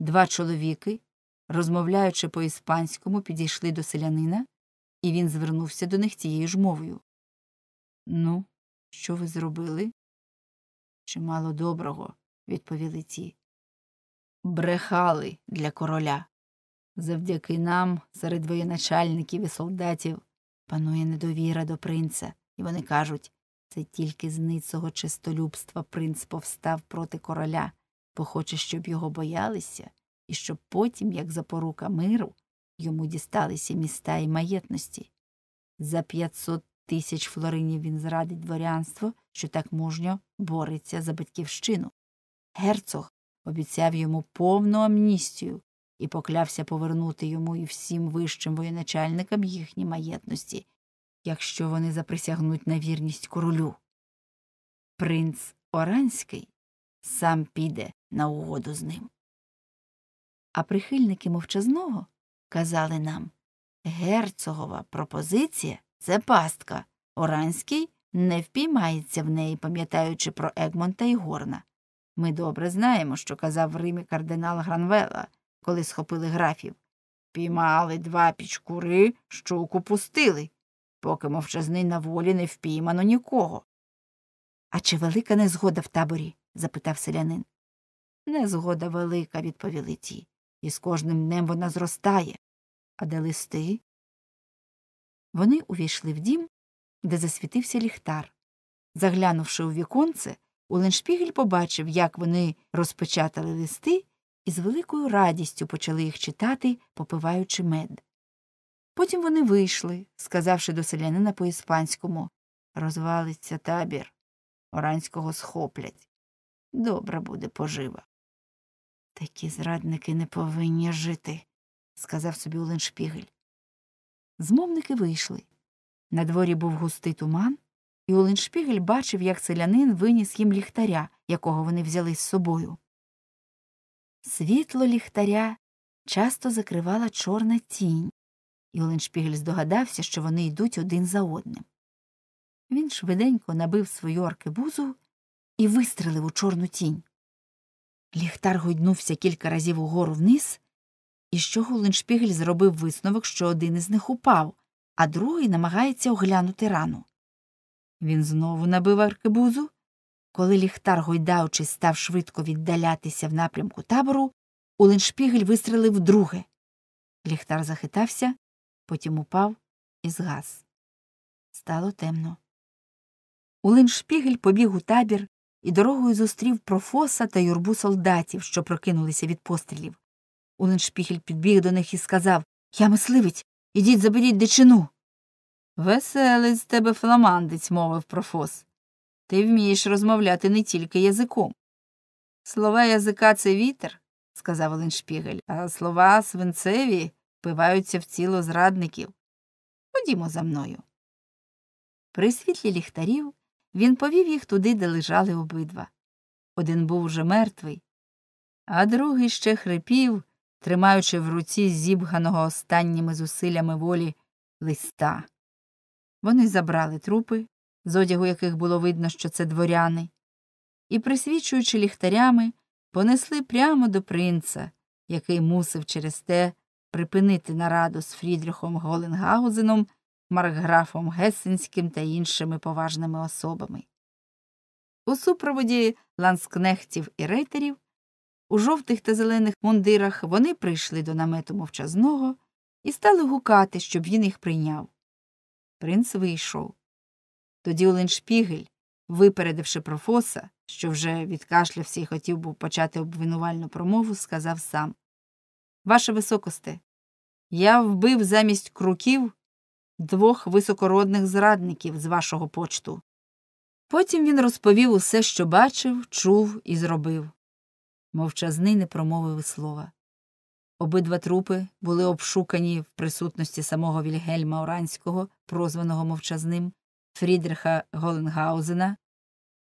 S2: Два чоловіки, розмовляючи по іспанському, підійшли до селянина, і він звернувся до них тією ж мовою. Ну, що ви зробили? Чимало доброго, відповіли ті. Брехали для короля. Завдяки нам, серед воєначальників і солдатів, панує недовіра до принца, і вони кажуть це тільки з ницого чистолюбства принц повстав проти короля бо хоче, щоб його боялися, і щоб потім, як запорука миру, йому дісталися міста і маєтності. За 500 тисяч флоринів він зрадить дворянство, що так мужньо бореться за батьківщину. Герцог обіцяв йому повну амністію і поклявся повернути йому і всім вищим воєначальникам їхні маєтності, якщо вони заприсягнуть на вірність королю. Принц Оранський сам піде на угоду з ним. А прихильники мовчазного казали нам герцогова пропозиція це пастка. Оранський не впіймається в неї, пам'ятаючи про Егмонта і Горна. Ми добре знаємо, що казав в Римі кардинал Гранвела, коли схопили графів. Піймали два пічкури, щуку пустили, поки мовчазний на волі не впіймано нікого. А чи велика незгода в таборі? запитав селянин. Незгода велика, відповіли ті, і з кожним днем вона зростає. А де листи? Вони увійшли в дім, де засвітився ліхтар. Заглянувши у віконце, уленшпігель побачив, як вони розпечатали листи і з великою радістю почали їх читати, попиваючи мед. Потім вони вийшли, сказавши до селянина по іспанському розвалиться табір, оранського схоплять. Добра буде пожива. Такі зрадники не повинні жити, сказав собі Олен Шпігель. Змовники вийшли. На дворі був густий туман, і Олен Шпігель бачив, як селянин виніс їм ліхтаря, якого вони взяли з собою. Світло ліхтаря часто закривала чорна тінь, і Олен Шпігель здогадався, що вони йдуть один за одним. Він швиденько набив свою аркебузу і вистрелив у чорну тінь. Ліхтар гойднувся кілька разів угору вниз, і що Голеншпігель зробив висновок, що один із них упав, а другий намагається оглянути рану. Він знову набив аркебузу. Коли ліхтар, гойдаючись, став швидко віддалятися в напрямку табору, Уленшпігель вистрелив вдруге. Ліхтар захитався, потім упав і згас. Стало темно. Улиншпігель побіг у табір, і дорогою зустрів профоса та юрбу солдатів, що прокинулися від пострілів. Уленшпігель підбіг до них і сказав Я мисливець, ідіть заберіть дичину. Веселий з тебе фламандець, мовив профос. Ти вмієш розмовляти не тільки язиком. Слова язика це вітер, сказав Оленшпігель, а слова свинцеві впиваються в тіло зрадників. Ходімо за мною. При світлі ліхтарів він повів їх туди, де лежали обидва. Один був уже мертвий, а другий ще хрипів, тримаючи в руці зібганого останніми зусиллями волі листа. Вони забрали трупи, з одягу яких було видно, що це дворяни, і, присвічуючи ліхтарями, понесли прямо до принца, який мусив через те припинити нараду з Фрідріхом Голенгаузеном маркграфом Гессенським та іншими поважними особами. У супроводі ланскнехтів і рейтерів у жовтих та зелених мундирах вони прийшли до намету мовчазного і стали гукати, щоб він їх прийняв. Принц вийшов. Тоді Оленшпігель, випередивши профоса, що вже відкашлявся і хотів би почати обвинувальну промову, сказав сам Ваше високосте, я вбив замість круків двох високородних зрадників з вашого почту. Потім він розповів усе, що бачив, чув і зробив. Мовчазний не промовив слова. Обидва трупи були обшукані в присутності самого Вільгельма Оранського, прозваного мовчазним, Фрідриха Голенгаузена,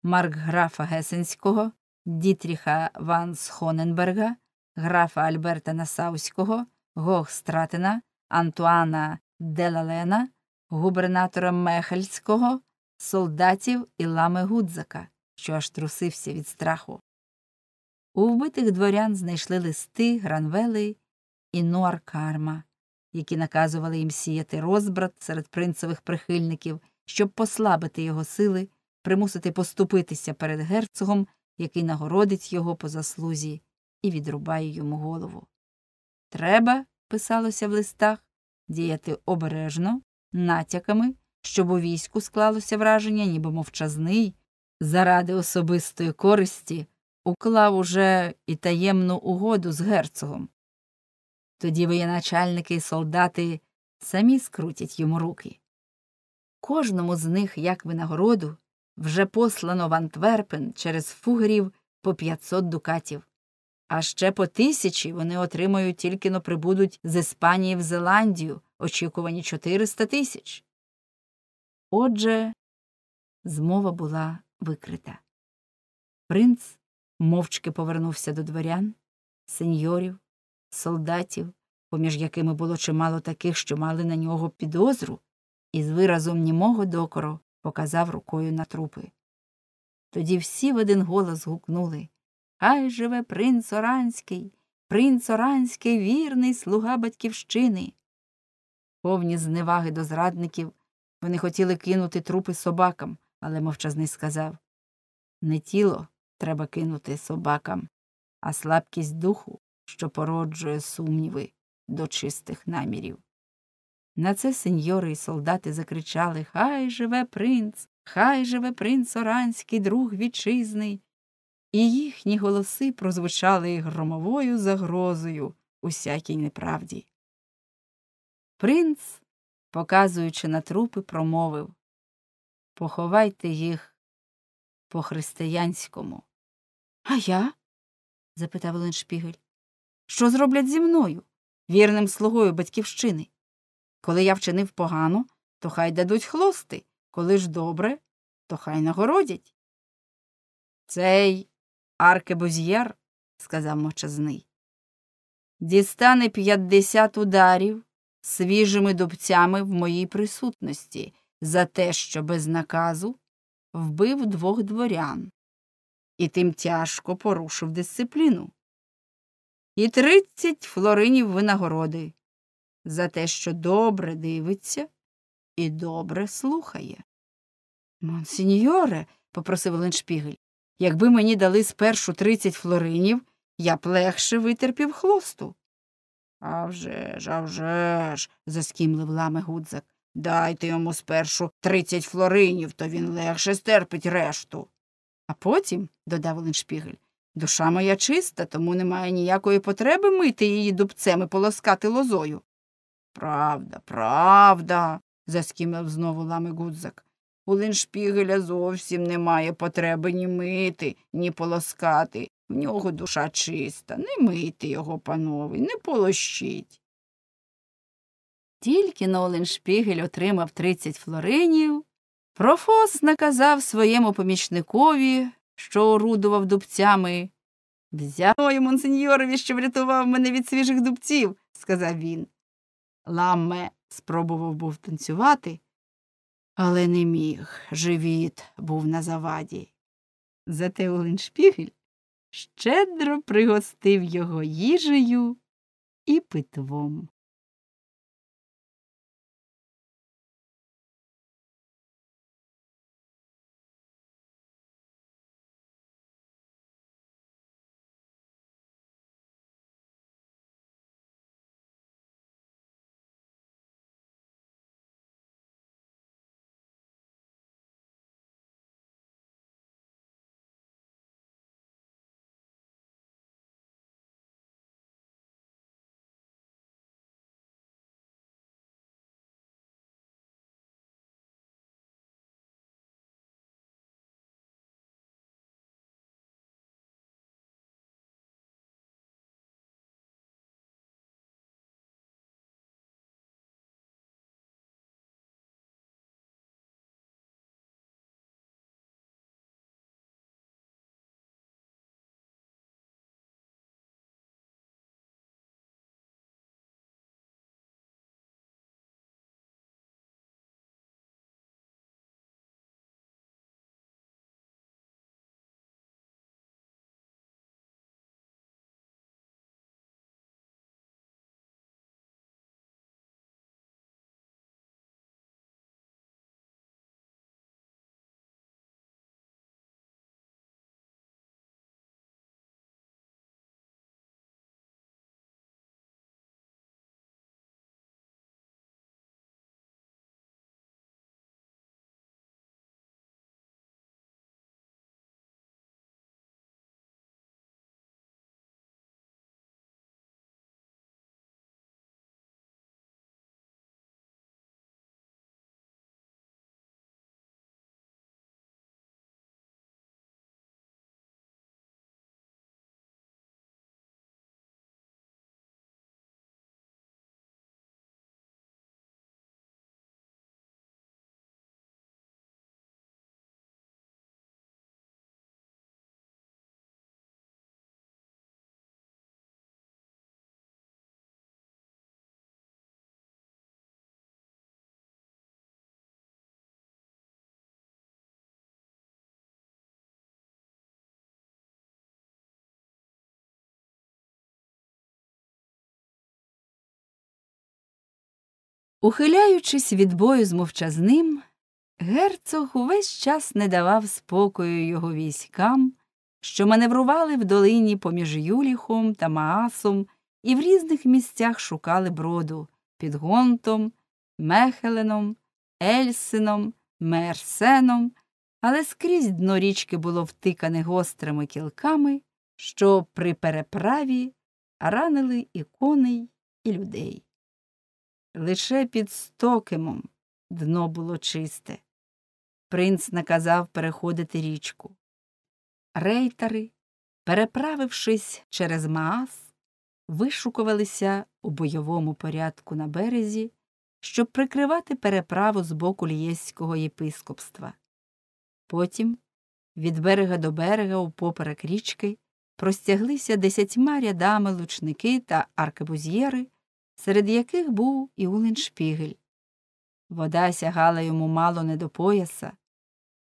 S2: Маркграфа Гесенського, Дітріха Ван Схоненберга, графа Альберта Насауського, Гог Стратена, Антуана Делалена, губернатора Мехельського, солдатів і лами Гудзака, що аж трусився від страху. У вбитих дворян знайшли листи, гранвели і Нуаркарма, які наказували їм сіяти розбрат серед принцевих прихильників, щоб послабити його сили, примусити поступитися перед герцогом, який нагородить його по заслузі, і відрубає йому голову. Треба, писалося в листах, діяти обережно, натяками, щоб у війську склалося враження, ніби мовчазний, заради особистої користі уклав уже і таємну угоду з герцогом. Тоді воєначальники і солдати самі скрутять йому руки. Кожному з них, як винагороду, вже послано в Антверпен через фугерів по 500 дукатів. А ще по тисячі вони отримають тільки но ну, прибудуть з Іспанії в Зеландію, очікувані 400 тисяч. Отже, змова була викрита. Принц мовчки повернувся до дворян, сеньорів, солдатів, поміж якими було чимало таких, що мали на нього підозру, і з виразом німого докору показав рукою на трупи. Тоді всі в один голос гукнули Хай живе принц Оранський, принц Оранський вірний слуга батьківщини. Повні зневаги до зрадників вони хотіли кинути трупи собакам, але мовчазний сказав не тіло треба кинути собакам, а слабкість духу, що породжує сумніви до чистих намірів. На це сеньори й солдати закричали Хай живе принц, хай живе принц Оранський, друг вітчизний і їхні голоси прозвучали громовою загрозою усякій неправді. Принц, показуючи на трупи, промовив Поховайте їх по християнському. А я? запитав Леншпігель. Що зроблять зі мною, вірним слугою батьківщини? Коли я вчинив погано, то хай дадуть хлости, коли ж добре, то хай нагородять. Цей Аркебузьєр, сказав мочазний, дістане п'ятдесят ударів свіжими дубцями в моїй присутності за те, що без наказу вбив двох дворян, і тим тяжко порушив дисципліну. І тридцять флоринів винагороди за те, що добре дивиться і добре слухає. Монсеньоре, попросив Леншпігель, Якби мені дали спершу тридцять флоринів, я б легше витерпів хлосту. «А вже ж, а вже ж, заскімлив лами гудзак. Дайте йому спершу тридцять флоринів, то він легше стерпить решту. А потім, додав Леншпігель, душа моя чиста, тому немає ніякої потреби мити її дубцем і полоскати лозою. Правда, правда, заскімив знову лами гудзак. У линшпігеля зовсім немає потреби ні мити, ні полоскати. В нього душа чиста. Не мийте його, панове, не полощіть. Тільки но Оленшпігель отримав 30 флоринів, профос наказав своєму помічникові, що орудував дубцями. Взяй монсеньорові, що врятував мене від свіжих дубців, сказав він. Ламме спробував був танцювати, але не міг. Живіт був на заваді.
S1: Зате Оленшпігель щедро пригостив його їжею і питвом. Ухиляючись від бою з мовчазним, герцог увесь час не давав спокою його
S2: військам, що маневрували в долині поміж Юліхом та Маасом і в різних місцях шукали броду під Гонтом, Мехеленом, Ельсином, Мерсеном, але скрізь дно річки було втикане гострими кілками, що при переправі ранили і коней, і людей. Лише під стокемом дно було чисте. Принц наказав переходити річку. Рейтари, переправившись через Маас, вишукувалися у бойовому порядку на березі, щоб прикривати переправу з боку лієського єпископства. Потім, від берега до берега, упоперек річки, простяглися десятьма рядами лучники та аркебузьєри серед яких був і шпігель. Вода сягала йому мало не до пояса,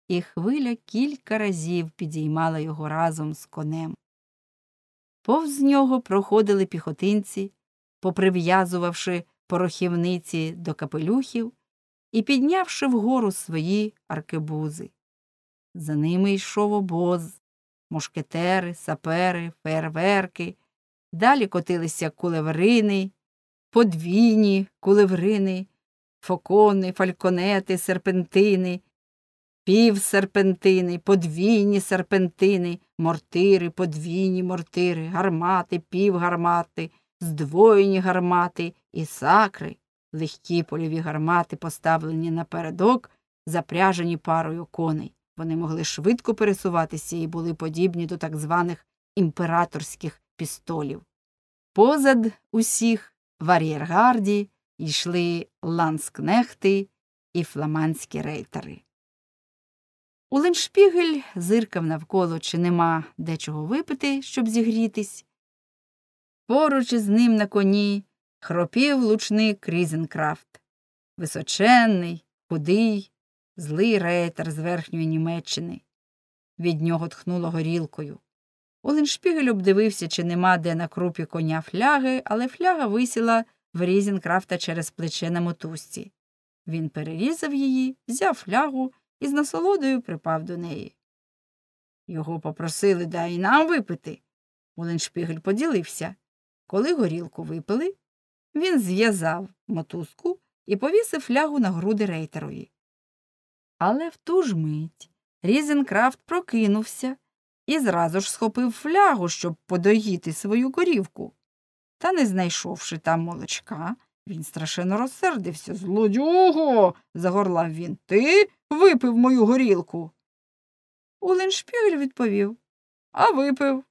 S2: і хвиля кілька разів підіймала його разом з конем. Повз нього проходили піхотинці, поприв'язувавши порохівниці до капелюхів і піднявши вгору свої аркебузи. За ними йшов обоз, мушкетери, сапери, фейерверки, далі котилися кулеврини, подвійні, кулеврини, фокони, фальконети, серпентини, півсерпентини, подвійні серпентини, мортири, подвійні мортири, гармати, півгармати, здвоєні гармати і сакри, легкі польові гармати, поставлені напередок, запряжені парою коней. Вони могли швидко пересуватися і були подібні до так званих імператорських пістолів. Позад усіх в ар'єргарді йшли ланскнехти і фламандські рейтери. Уленшпігель зиркав навколо, чи нема де чого випити, щоб зігрітись. Поруч із ним на коні хропів лучник Різенкрафт Височенний, худий, злий рейтер з верхньої Німеччини. Від нього тхнуло горілкою. Оленшпігель обдивився, чи нема де на крупі коня фляги, але фляга висіла в Різінкрафта через плече на мотузці. Він перерізав її, взяв флягу і з насолодою припав до неї. Його попросили дай нам випити. Оленшпігель поділився. Коли горілку випили, він зв'язав мотузку і повісив флягу на груди рейтерові. Але в ту ж мить Різінкрафт прокинувся і зразу ж схопив флягу, щоб подоїти свою корівку. Та, не знайшовши там молочка, він страшенно розсердився. Злодюго. загорлав він. Ти випив мою горілку. Уленшпюгель відповів А випив.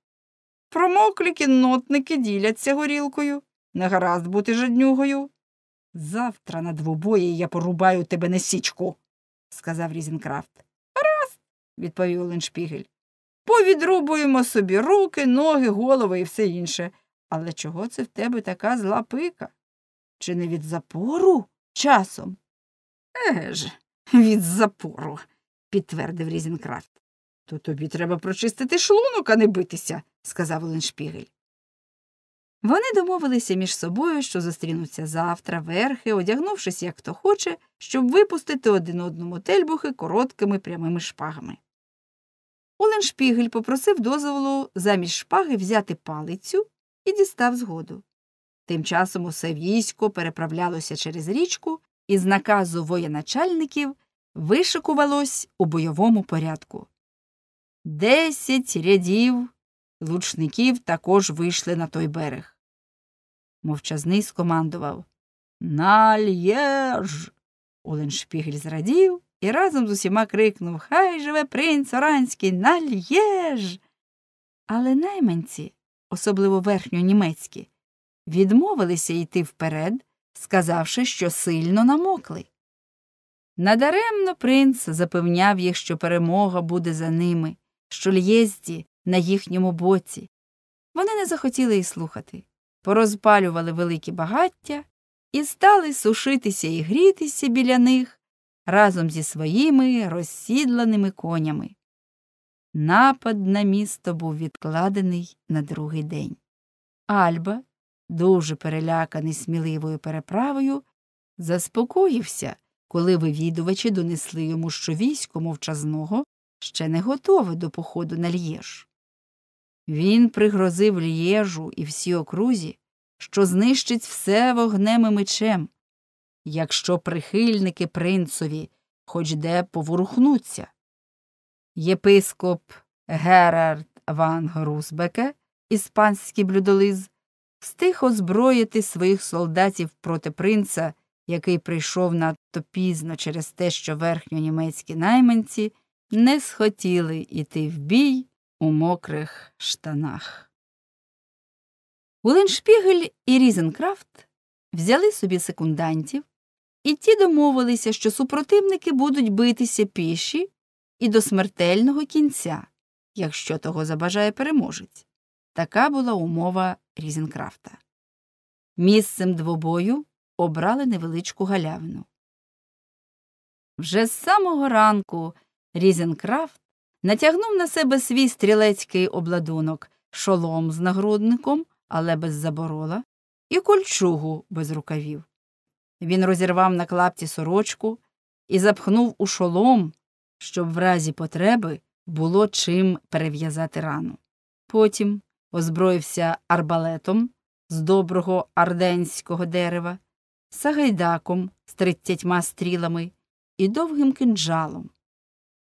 S2: Промоклі кіннотники діляться горілкою. Не гаразд бути жаднюгою. Завтра на двобої я порубаю тебе на січку, сказав Різінкрафт. Гаразд, відповів Леншпігель. Повідрубуємо собі руки, ноги, голови і все інше. Але чого це в тебе така зла пика? Чи не від запору часом? Еге ж, від запору, підтвердив Різінкрафт. То тобі треба прочистити шлунок, а не битися, сказав Леншпігель. Вони домовилися між собою, що зустрінуться завтра верхи, одягнувшись як хто хоче, щоб випустити один одному тельбухи короткими прямими шпагами. Оленшпігель попросив дозволу замість шпаги взяти палицю і дістав згоду. Тим часом усе військо переправлялося через річку і з наказу воєначальників вишикувалось у бойовому порядку. Десять рядів лучників також вийшли на той берег. Мовчазний скомандував Нальєж. Оленшпігель зрадів, і разом з усіма крикнув Хай живе принц Оранський на Льєж!» Але найманці, особливо верхньонімецькі, відмовилися йти вперед, сказавши, що сильно намокли. Надаремно принц запевняв їх, що перемога буде за ними, що л'єзді на їхньому боці. Вони не захотіли й слухати, порозпалювали великі багаття і стали сушитися і грітися біля них, разом зі своїми розсідланими конями. Напад на місто був відкладений на другий день. Альба, дуже переляканий сміливою переправою, заспокоївся, коли вивідувачі донесли йому, що військо мовчазного ще не готове до походу на Л'єж. Він пригрозив Л'єжу і всі окрузі, що знищить все вогнем і мечем, якщо прихильники принцові хоч де поворухнуться. Єпископ Герард Ван Грузбеке, іспанський блюдолиз, встиг озброїти своїх солдатів проти принца, який прийшов надто пізно через те, що верхньонімецькі найманці не схотіли йти в бій у мокрих штанах. Уленшпігель і Різенкрафт взяли собі секундантів. І ті домовилися, що супротивники будуть битися піші і до смертельного кінця, якщо того забажає переможець. Така була умова Різенкрафта. Місцем двобою обрали невеличку галявину. Вже з самого ранку Різенкрафт натягнув на себе свій стрілецький обладунок, шолом з нагрудником, але без заборола, і кольчугу без рукавів. Він розірвав на клапті сорочку і запхнув у шолом, щоб в разі потреби було чим перев'язати рану. Потім озброївся арбалетом з доброго арденського дерева, сагайдаком з тридцятьма стрілами і довгим кинджалом,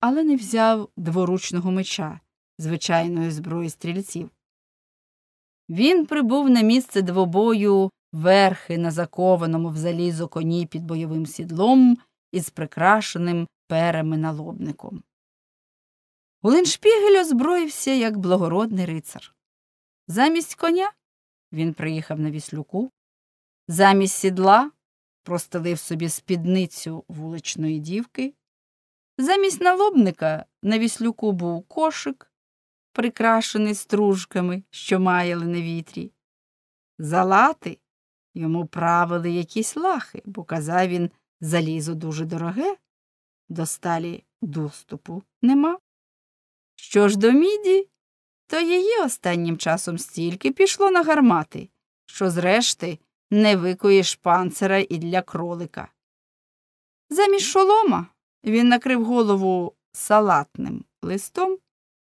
S2: але не взяв дворучного меча, звичайної зброї стрільців. Він прибув на місце двобою верхи на закованому в залізо коні під бойовим сідлом із прикрашеним перами налобником. Гуленшпігель озброївся як благородний рицар. Замість коня він приїхав на віслюку, замість сідла простелив собі спідницю вуличної дівки, замість налобника на віслюку був кошик, прикрашений стружками, що маяли на вітрі. За Йому правили якісь лахи, бо казав він залізо дуже дороге, до сталі доступу нема. Що ж до міді, то її останнім часом стільки пішло на гармати, що, зрешти, не викоїш панцера і для кролика. Замість шолома він накрив голову салатним листом,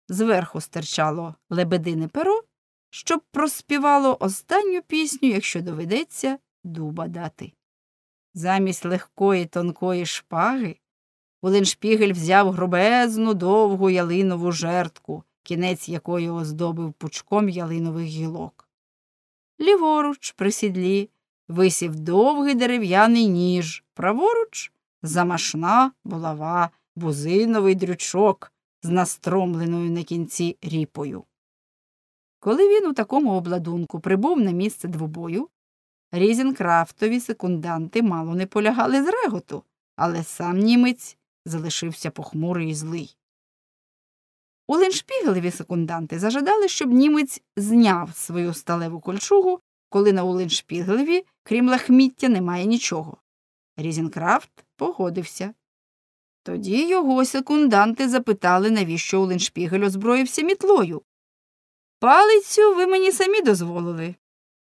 S2: зверху стирчало лебедине перо, щоб проспівало останню пісню, якщо доведеться дуба дати. Замість легкої тонкої шпаги Улиншпігель взяв грубезну довгу ялинову жертку, кінець якої оздобив пучком ялинових гілок. Ліворуч, при сідлі, висів довгий дерев'яний ніж, праворуч замашна булава, бузиновий дрючок з настромленою на кінці ріпою. Коли він у такому обладунку прибув на місце двобою, Різінкрафтові секунданти мало не полягали з реготу, але сам німець залишився похмурий і злий. У Леншпігелеві секунданти зажадали, щоб німець зняв свою сталеву кольчугу, коли на Уленшпігелеві, крім лахміття, немає нічого. Різінкрафт погодився. Тоді його секунданти запитали, навіщо Уленшпігель озброївся мітлою, Палицю ви мені самі дозволили,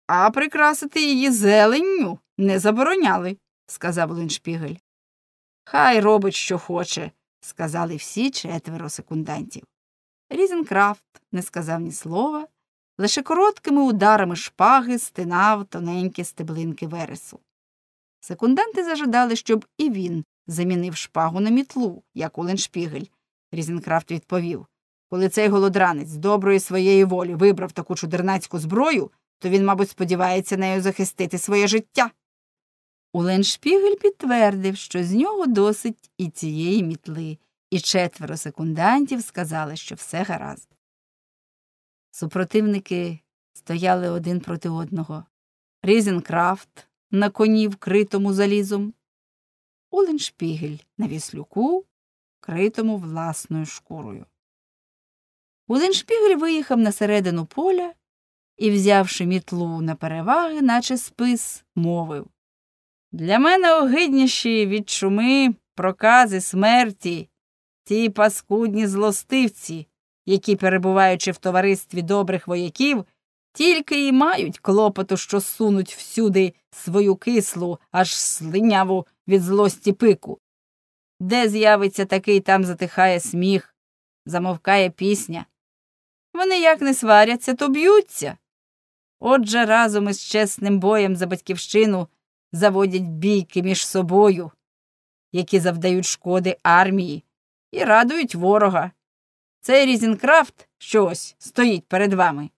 S2: а прикрасити її зеленню не забороняли, сказав Линшпігель. Хай робить, що хоче, сказали всі четверо секундантів. Різенкрафт не сказав ні слова, лише короткими ударами шпаги стинав тоненькі стеблинки вересу. Секунданти зажадали, щоб і він замінив шпагу на мітлу, як у леншпігель. Різенкрафт відповів коли цей голодранець з доброї своєї волі вибрав таку чудернацьку зброю, то він, мабуть, сподівається нею захистити своє життя. Уленшпігель підтвердив, що з нього досить і цієї мітли, і четверо секундантів сказали, що все гаразд. Супротивники стояли один проти одного. Різенкрафт на коні, вкритому залізом, Уленшпігель на віслюку, вкритому власною шкурою. Один Узеншпігель виїхав на середину поля і, взявши мітлу на переваги, наче спис, мовив Для мене огидніші від чуми, прокази, смерті, ті паскудні злостивці, які, перебуваючи в товаристві добрих вояків, тільки й мають клопоту, що сунуть всюди свою кислу, аж слиняву від злості пику. Де з'явиться такий, там затихає сміх, замовкає пісня. Вони як не сваряться, то б'ються. Отже, разом із чесним боєм за батьківщину заводять бійки між собою, які завдають шкоди армії і радують ворога. Цей Різінкрафт, що ось стоїть перед вами,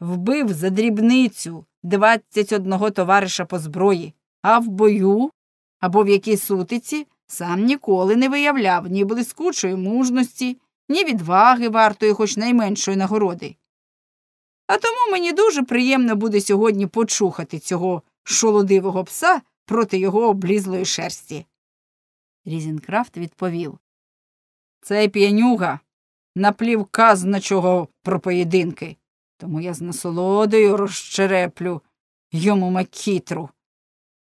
S2: вбив за дрібницю 21 товариша по зброї, а в бою або в якій сутиці сам ніколи не виявляв ні блискучої мужності ні відваги вартої, хоч найменшої нагороди. А тому мені дуже приємно буде сьогодні почухати цього шолодивого пса проти його облізлої шерсті. Різінкрафт відповів Цей п'янюга наплів казначого про поєдинки, тому я з насолодою розчереплю йому макітру,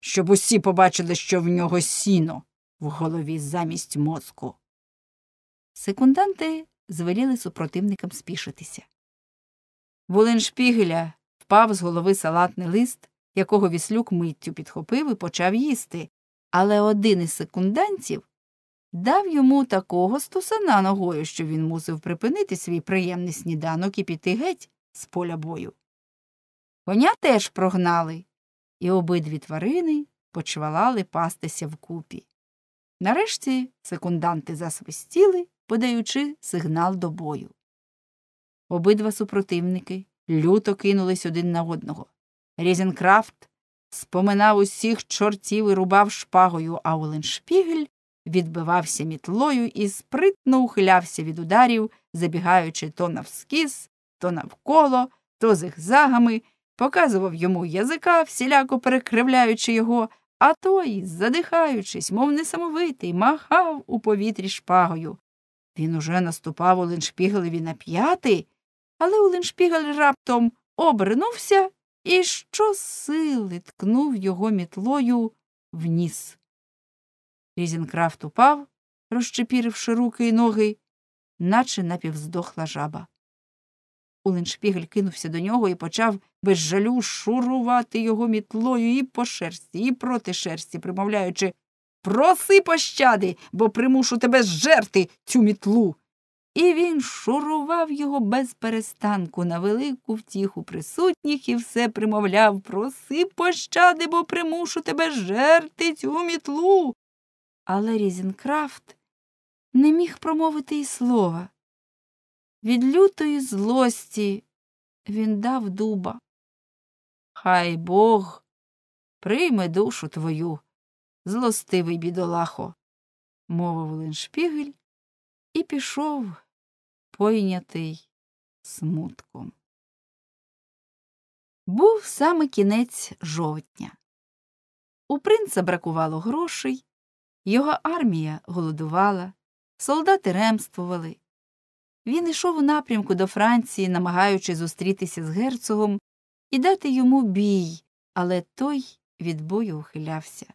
S2: щоб усі побачили, що в нього сіно в голові замість мозку. Секунданти звеліли супротивникам спішитися. Волин шпігеля впав з голови салатний лист, якого віслюк миттю підхопив і почав їсти, але один із секунданців дав йому такого стусана ногою, що він мусив припинити свій приємний сніданок і піти геть з поля бою. Коня теж прогнали, і обидві тварини почвалали пастися вкупі. Нарешті секунданти засвистіли подаючи сигнал до бою. Обидва супротивники люто кинулись один на одного. Різенкрафт споминав усіх чортів і рубав шпагою, а Оленшпігель відбивався мітлою і спритно ухилявся від ударів, забігаючи то навскіз, то навколо, то зигзагами, показував йому язика, всіляко перекривляючи його, а той, задихаючись, мов несамовитий, махав у повітрі шпагою, він уже наступав Оленшпігелеві на п'ятий, але Оленшпігель раптом обернувся і щосили ткнув його мітлою в ніс. Різінкрафт упав, розчепіривши руки і ноги, наче напівздохла жаба. Уленшпігель кинувся до нього і почав без жалю шурувати його мітлою і по шерсті, і проти шерсті, примовляючи Проси пощади, бо примушу тебе зжерти цю мітлу. І він шурував його без перестанку на велику втіху присутніх і все примовляв Проси пощади, бо примушу тебе жерти цю мітлу. Але Різінкрафт не міг промовити й слова. Від лютої злості він дав дуба. Хай Бог прийме душу твою злостивий бідолахо,
S1: мовив Леншпігель і пішов, пойнятий смутком. Був саме кінець жовтня. У принца бракувало грошей, його
S2: армія голодувала, солдати ремствували. Він йшов у напрямку до Франції, намагаючись зустрітися з герцогом і дати йому бій, але той від бою ухилявся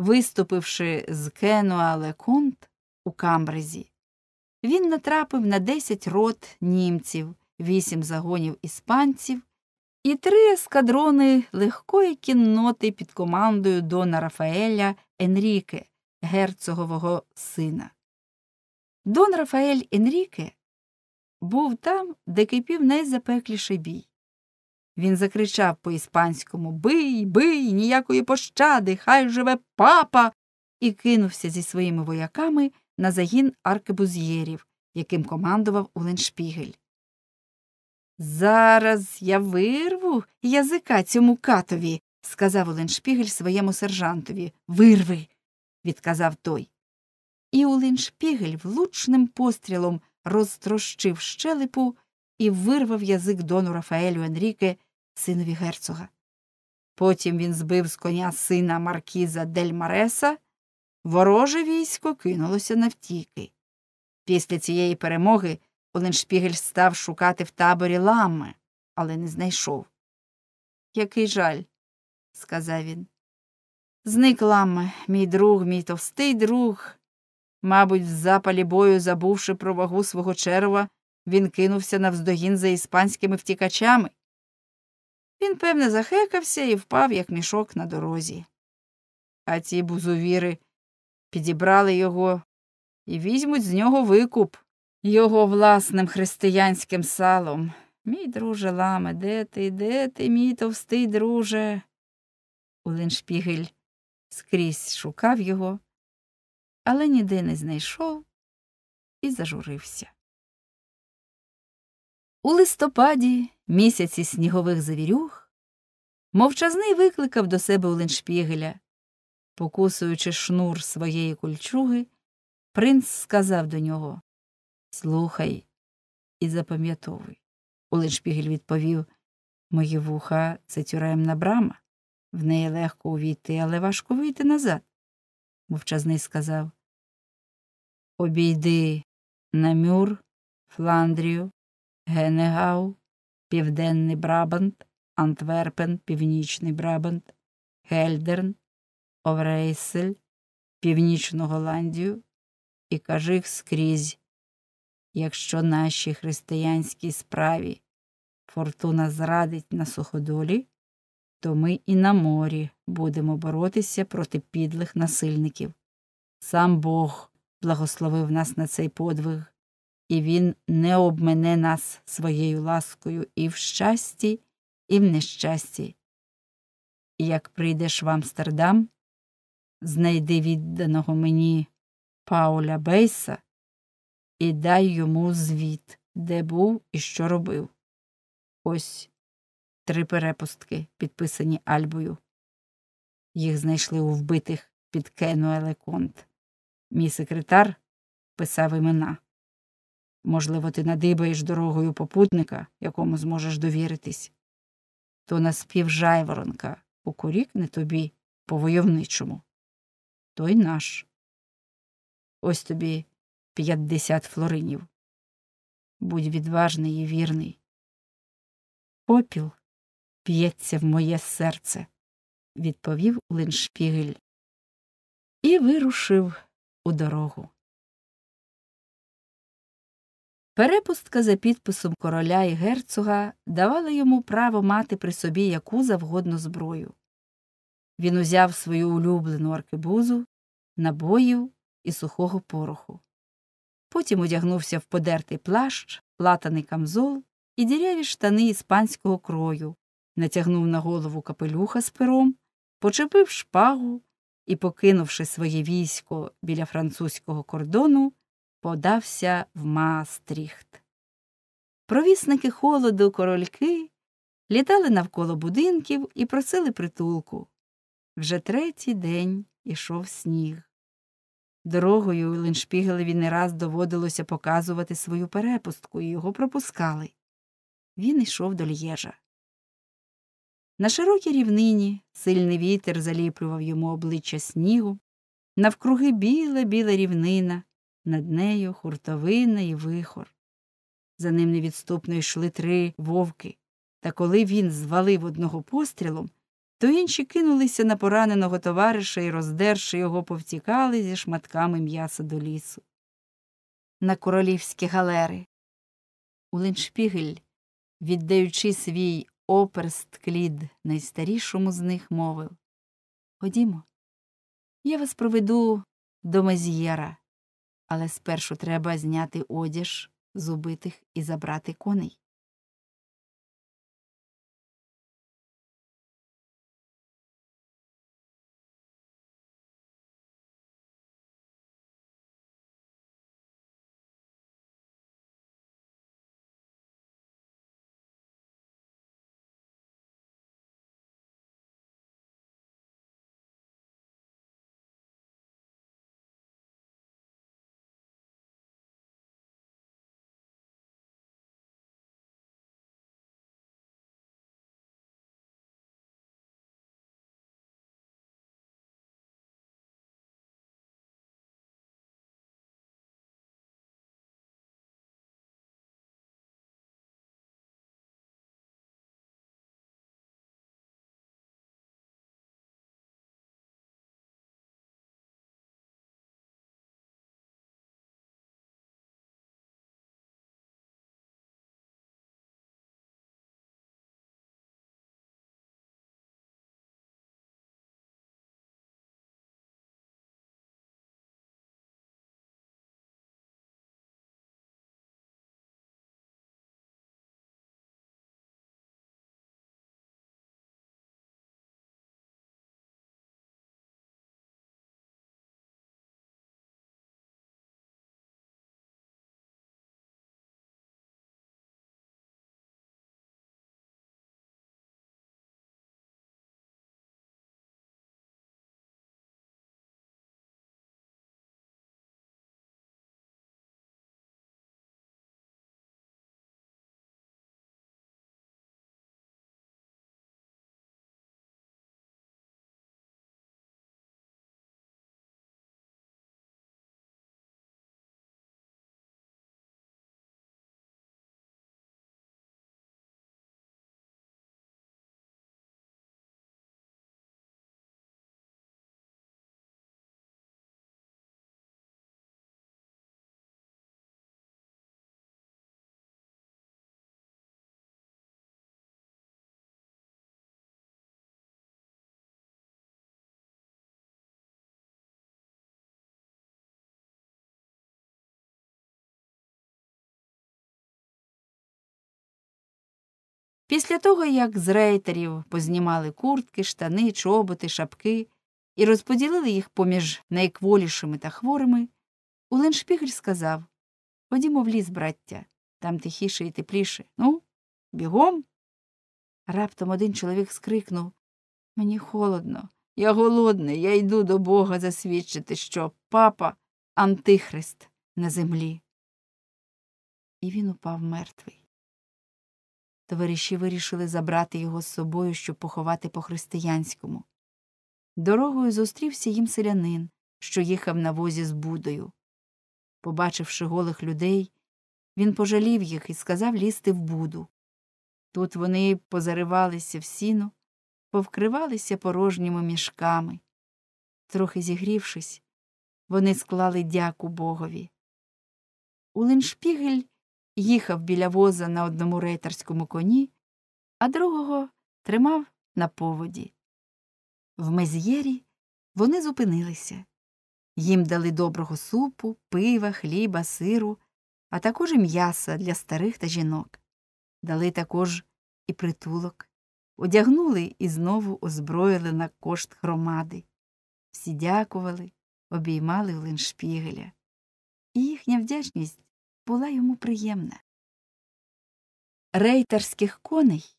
S2: виступивши з Кенуа Леконт у Камбризі, він натрапив на 10 рот німців, 8 загонів іспанців і три ескадрони легкої кінноти під командою Дона Рафаеля Енріке, герцогового сина. Дон Рафаель Енріке був там, де кипів найзапекліший бій. Він закричав по іспанському Бий, бий, ніякої пощади, хай живе папа. і кинувся зі своїми вояками на загін аркебуз'єрів, яким командував Уленшпігель. Зараз я вирву язика цьому катові, сказав Уленшпігель своєму сержантові. Вирви, відказав той. І Уленшпігель влучним пострілом розтрощив щелепу і вирвав язик дону Рафаелю Енріке, синові герцога. Потім він збив з коня сина Маркіза Дель Мареса, вороже військо кинулося навтіки. Після цієї перемоги Оленшпігель став шукати в таборі лами, але не знайшов. Який жаль, сказав він. Зник ламе, мій друг, мій товстий друг. Мабуть, в запалі бою, забувши про вагу свого черва, він кинувся навздогін за іспанськими втікачами. Він, певне, захекався і впав, як мішок на дорозі. А ці бузовіри підібрали його і візьмуть з нього викуп його власним християнським салом. Мій друже ламе, де ти, де ти, мій товстий друже? Уленшпігель скрізь шукав його,
S1: але ніде не знайшов і зажурився. У листопаді, місяці снігових завірюх,
S2: мовчазний викликав до себе Оленшпігеля. Покусуючи шнур своєї кульчуги, принц сказав до нього Слухай і запам'ятовуй. Уленшпігель відповів Мої вуха це тюремна брама. В неї легко увійти, але важко вийти назад. Мовчазний сказав Обійди на Мюр Фландрію, Генегау, Південний Брабант, Антверпен, Північний Брабант, Гельдерн, Оврейсель, Північну Голландію і кажих скрізь, якщо нашій християнській справі фортуна зрадить на суходолі, то ми і на морі будемо боротися проти підлих насильників. Сам Бог благословив нас на цей подвиг і Він не обмене нас своєю ласкою і в щасті, і в нещасті. як прийдеш в Амстердам, знайди відданого мені Пауля Бейса і дай йому звіт, де був і що робив. Ось три перепустки, підписані Альбою. Їх знайшли у вбитих під Кенуеле Кенуелеконт. Мій секретар писав імена. Можливо, ти надибаєш дорогою попутника, якому зможеш довіритись. То наспів жайворонка покурікне тобі по войовничому. Той наш.
S1: Ось тобі п'ятдесят флоринів. Будь відважний і вірний. Попіл п'ється в моє серце, відповів Леншпігель. і вирушив у дорогу. Перепустка
S2: за підписом короля і герцога давала йому право мати при собі яку завгодно зброю. Він узяв свою улюблену аркебузу, набоїв і сухого пороху. Потім одягнувся в подертий плащ, латаний камзол і діряві штани іспанського крою, натягнув на голову капелюха з пером, почепив шпагу і, покинувши своє військо біля французького кордону, подався в Маастріхт. Провісники холоду, корольки літали навколо будинків і просили притулку. Вже третій день ішов сніг. Дорогою Леншпігелеві не раз доводилося показувати свою перепустку і його пропускали. Він йшов до лєжа. На широкій рівнині сильний вітер заліплював йому обличчя снігу, навкруги біла біла рівнина, над нею хуртовина і вихор. За ним невідступно йшли три вовки, та коли він звалив одного пострілом, то інші кинулися на пораненого товариша і, роздерши його, повтікали зі шматками м'яса до лісу. На королівські галери. Улиншпігель, віддаючи свій оперст клід найстарішому з них, мовив Ходімо, я вас проведу
S1: до мазієра але спершу треба зняти одіж з убитих і забрати коней. Після того, як з рейтерів познімали
S2: куртки, штани, чоботи, шапки і розподілили їх поміж найкволішими та хворими, Уленшпігель сказав Ходімо в ліс, браття, там тихіше і тепліше. Ну, бігом. Раптом один чоловік скрикнув Мені холодно, я голодний, я йду до Бога засвідчити, що папа антихрист на землі. І він упав мертвий товариші вирішили забрати його з собою, щоб поховати по християнському. Дорогою зустрівся їм селянин, що їхав на возі з Будою. Побачивши голих людей, він пожалів їх і сказав лізти в буду. Тут вони позаривалися в сіну, повкривалися порожніми мішками. Трохи зігрівшись, вони склали дяку богові. У Улиншпігель їхав біля воза на одному рейтерському коні, а другого тримав на поводі. В мезєрі вони зупинилися. Їм дали доброго супу, пива, хліба, сиру, а також і м'яса для старих та жінок. Дали також і притулок, одягнули і знову озброїли на кошт громади. Всі дякували, обіймали в Леншпігеля. І їхня вдячність була йому приємна. Рейтерських коней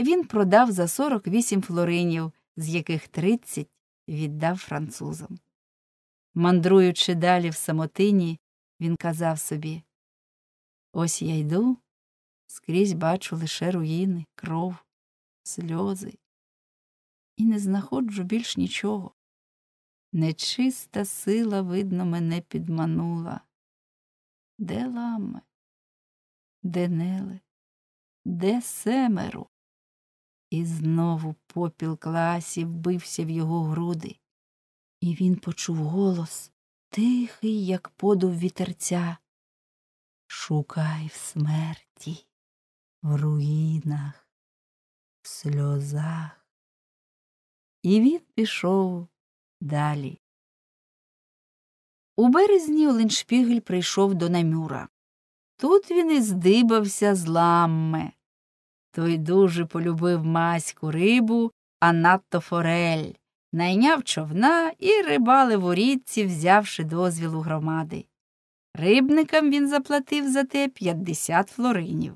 S2: він продав за 48 флоринів, з яких 30 віддав французам. Мандруючи далі в самотині, він казав собі Ось я йду, скрізь бачу лише руїни, кров, сльози, і не знаходжу більш нічого. Нечиста сила, видно,
S1: мене підманула де ламе, де неле, де семеру. І знову попіл
S2: класів бився в його груди, і він почув голос, тихий, як подув вітерця. Шукай в смерті,
S1: в руїнах, в сльозах. І він пішов далі у березні Оленшпігель прийшов до намюра. Тут він і здибався
S2: з ламме. Той дуже полюбив маську рибу, а надто форель, найняв човна і рибали в річці, взявши дозвіл у громади. Рибникам він заплатив за те 50 флоринів.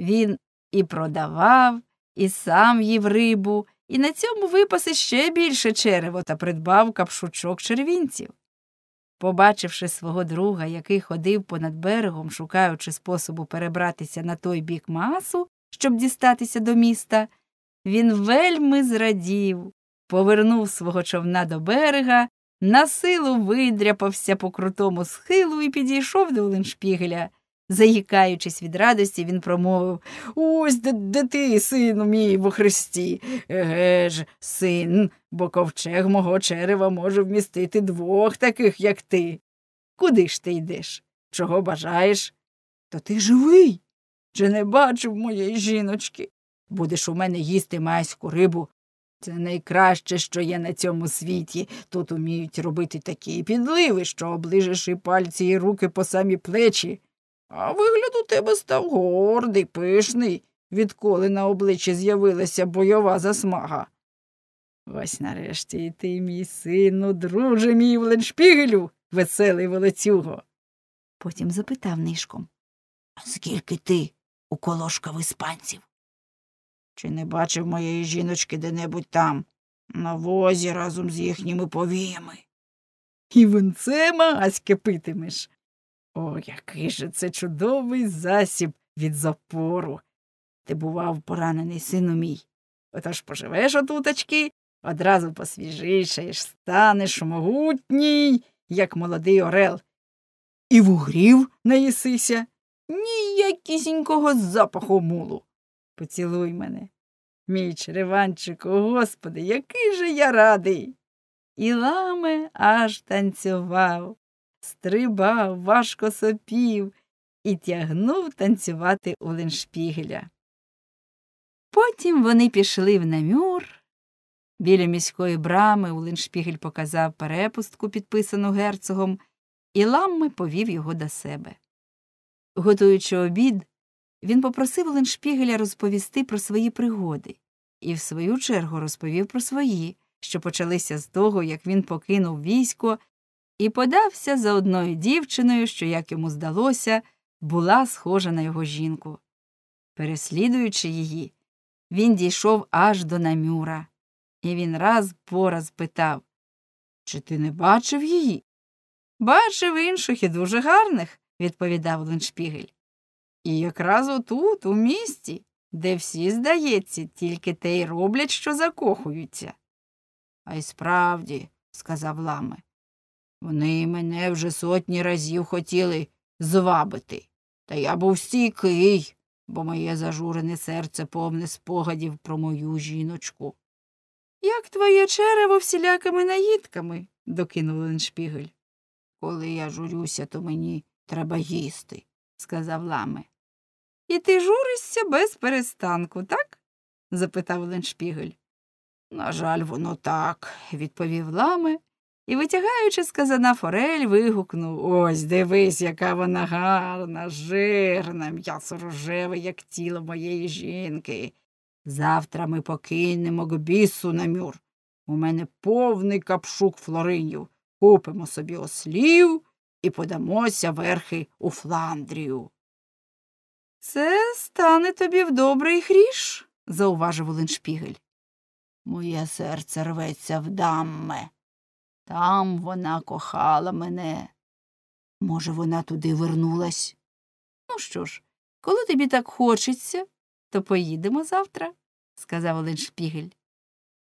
S2: Він і продавав, і сам їв рибу, і на цьому випаси ще більше черево та придбав капшучок червінців. Побачивши свого друга, який ходив понад берегом, шукаючи способу перебратися на той бік Маасу, щоб дістатися до міста, він вельми зрадів, повернув свого човна до берега, на силу видряпався по крутому схилу і підійшов до Леншпігеля. Заїкаючись від радості, він промовив Ось де, де ти, сину мій во Христі. Еге ж, син, бо ковчег мого черева може вмістити двох таких, як ти. Куди ж ти йдеш? Чого бажаєш? То ти живий. Чи не бачив моєї жіночки? Будеш у мене їсти майську рибу. Це найкраще, що є на цьому світі. Тут уміють робити такі підливи, що оближеш і пальці, і руки по самі плечі. А вигляд у тебе став гордий, пишний, відколи на обличчі з'явилася бойова засмага. Ось нарешті і ти, мій сину, друже мій в леншпігелю, веселий волоцюго. Потім запитав нишком А скільки ти у колошкав іспанців? Чи не бачив моєї жіночки де небудь там, на возі разом з їхніми повіями? І винцема аське питимеш, о, який же це чудовий засіб від запору. Ти бував поранений сину мій. Отож поживеш отуточки, одразу посвіжішаєш, станеш могутній, як молодий Орел. І в угрів наїсися ніякісінького запаху мулу. Поцілуй мене, мій череванчику, господи, який же я радий. І ламе аж танцював стрибав, важко сопів і тягнув танцювати у Оленшпігеля. Потім вони пішли в намюр. Біля міської брами Улиншпігель показав перепустку, підписану герцогом, і ламми повів його до себе. Готуючи обід, він попросив Улиншпігеля розповісти про свої пригоди і, в свою чергу, розповів про свої, що почалися з того, як він покинув військо і подався за одною дівчиною, що, як йому здалося, була схожа на його жінку. Переслідуючи її, він дійшов аж до намюра, і він раз по раз питав Чи ти не бачив її? Бачив інших і дуже гарних, відповідав Леншпігель. І якраз отут, у місті, де всі, здається, тільки те й роблять, що закохуються. А й справді, сказав ламе, вони мене вже сотні разів хотіли звабити, та я був стійкий, бо моє зажурене серце повне спогадів про мою жіночку. Як твоє черево всілякими наїдками, докинув Леншпігель. Коли я журюся, то мені треба їсти, сказав ламе. І ти журишся без перестанку, так? запитав Леншпігель. На жаль, воно так, відповів ламе і, витягаючи з казана форель, вигукнув Ось, дивись, яка вона гарна, жирна, м'ясо рожеве, як тіло моєї жінки. Завтра ми покинемо к бісу на мюр. У мене повний капшук флоринів. Купимо собі ослів і подамося верхи у Фландрію. Це стане тобі в добрий хріш, зауважив Оленшпігель. Моє серце рветься в дамме, там вона кохала мене. Може, вона туди вернулась? Ну що ж, коли тобі так хочеться, то поїдемо завтра, сказав Олен Шпігель.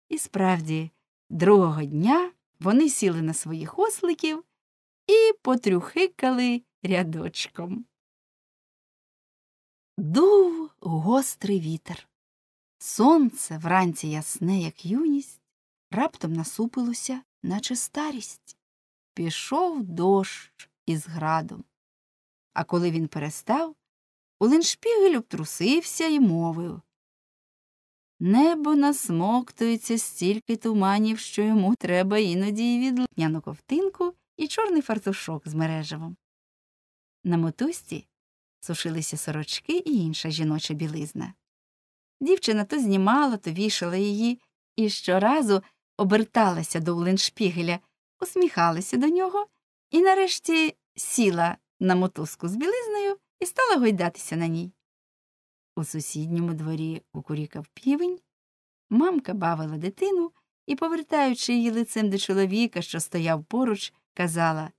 S2: І справді, другого дня вони сіли на своїх осликів і потрюхикали рядочком. Дув гострий вітер. Сонце, вранці ясне, як юність, раптом насупилося наче старість. Пішов дощ із градом. А коли він перестав, Оленшпігель обтрусився і мовив Небо насмоктується стільки туманів, що йому треба іноді і відлутняну ковтинку і чорний фартушок з мережевом. На мотузці сушилися сорочки і інша жіноча білизна. Дівчина то знімала, то вішала її, і щоразу оберталася до Уленшпігеля, усміхалася до нього і, нарешті, сіла на мотузку з білизною і стала гойдатися на ній. У сусідньому дворі укурікав півень, мамка бавила дитину і, повертаючи її лицем до чоловіка, що стояв поруч, казала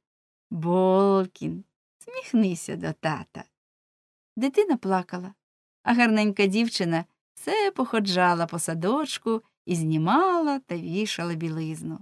S2: Болкін, сміхнися до тата. Дитина плакала, а гарненька дівчина все походжала по садочку і
S1: знімала та вішала білизну.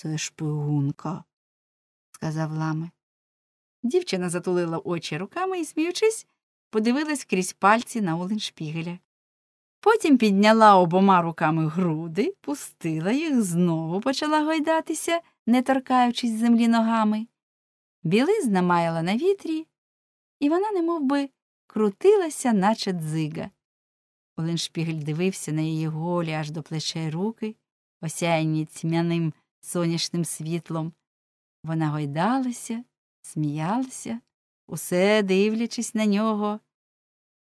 S1: Це шпигунка, сказав лами. Дівчина затулила очі руками і, сміючись,
S2: подивилась крізь пальці на Оленшпігеля. Потім підняла обома руками груди, пустила їх, знову почала гойдатися, не торкаючись землі ногами. Білизна маяла на вітрі, і вона немов би, крутилася, наче дзига. Оленшпігель дивився на її голі аж до плечей руки, осяяні тьмяним сонячним світлом. Вона гойдалася, сміялася, усе дивлячись на нього.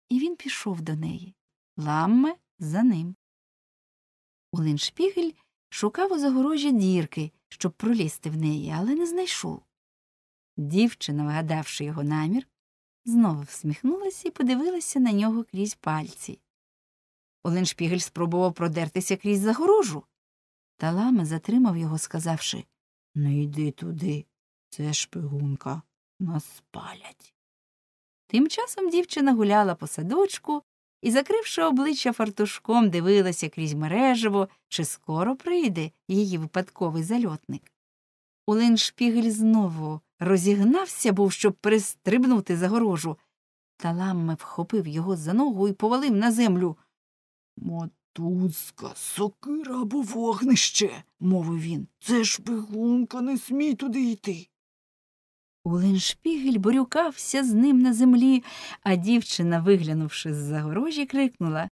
S2: І він пішов до неї, ламме за ним. Улиншпігель шукав у загорожі дірки, щоб пролізти в неї, але не знайшов. Дівчина, вгадавши його намір, знову всміхнулася і подивилася на нього крізь пальці. Оленшпігель спробував продертися крізь загорожу, Таламе затримав його, сказавши Не йди туди, це шпигунка, нас спалять. Тим часом дівчина гуляла по садочку і, закривши обличчя фартушком, дивилася крізь мережево, чи скоро прийде її випадковий зальотник. Улин Шпігель знову розігнався, був, щоб пристрибнути загорожу. Таламе вхопив його за ногу і повалив на землю. От Тузка, сокира або вогнище, мовив він. Це ж бігунка, не смій туди йти. Оленшпігель борюкався з ним на землі, а дівчина, виглянувши з загорожі, крикнула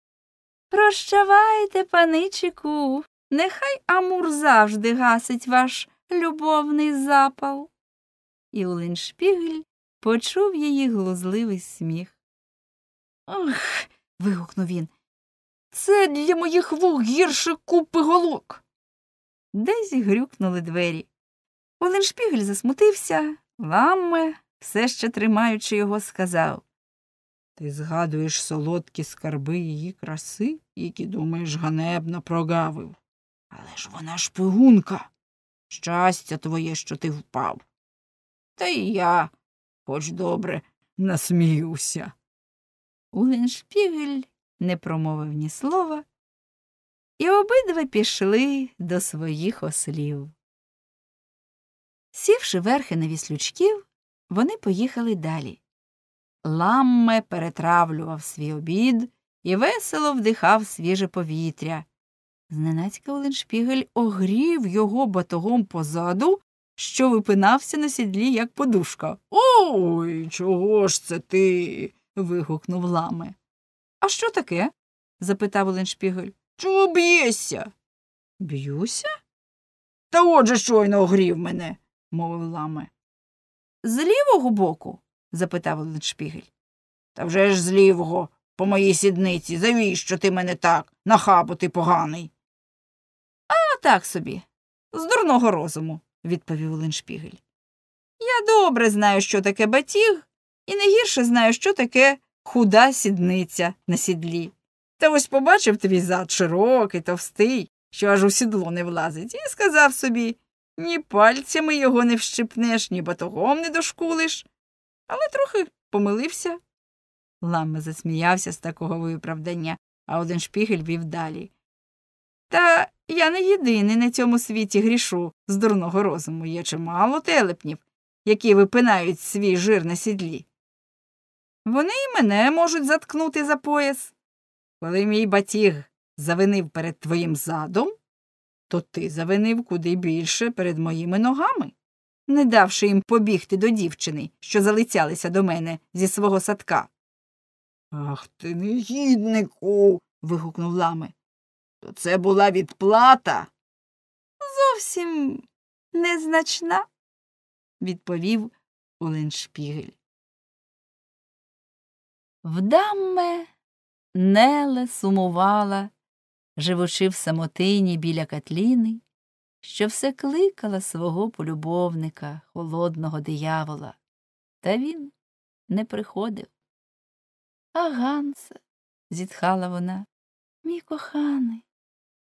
S2: Прощавайте, паничику, нехай Амур завжди гасить ваш любовний запал. І Оленшпігель почув її глузливий сміх. Ох. вигукнув він. Це для моїх вух гірше купи голок. Десь грюкнули двері. Оленшпігель засмутився, ламме, все ще тримаючи його, сказав Ти згадуєш солодкі скарби її краси, які, думаєш, ганебно прогавив. Але ж вона шпигунка. Щастя твоє, що ти
S1: впав. Та й я, хоч добре,
S2: насміюся. Уленшпігель не промовив ні слова, і обидва пішли до своїх ослів. Сівши верхи на віслючків, вони поїхали далі. Ламме перетравлював свій обід і весело вдихав свіже повітря. Зненацька Оленшпігель огрів його батогом позаду, що випинався на сідлі, як подушка. Ой, чого ж це ти? вигукнув ламе. А що таке? запитав Оленшпігель. Чого б'єшся? Б'юся? Та отже щойно огрів мене, мовив ламе. З лівого боку? запитав Оленшпігель. Та вже ж з лівого, по моїй сідниці, завіщо ти мене так, нахабу, ти поганий. А так собі, з дурного розуму, відповів Оленшпігель. Я добре знаю, що таке батіг, і не гірше знаю, що таке худа сідниця на сідлі. Та ось побачив твій зад широкий, товстий, що аж у сідло не влазить, і сказав собі ні пальцями його не вщипнеш, ні батогом не дошкулиш. Але трохи помилився. Ламме засміявся з такого виправдання, а один шпігель вів далі. Та я не єдиний на цьому світі грішу з дурного розуму. Є чимало телепнів, які випинають свій жир на сідлі. Вони і мене можуть заткнути за пояс. Коли мій батіг завинив перед твоїм задом, то ти завинив куди більше перед моїми ногами, не давши їм побігти до дівчини, що залицялися до мене зі свого садка. Ах ти, негіднику. вигукнув лами. То це
S1: була відплата. Зовсім незначна, відповів Оленшпігель. В Неле сумувала, живучи в
S2: самотині біля Катліни, що все кликала свого полюбовника, холодного диявола, та він не приходив. А Гансе, зітхала вона, мій коханий,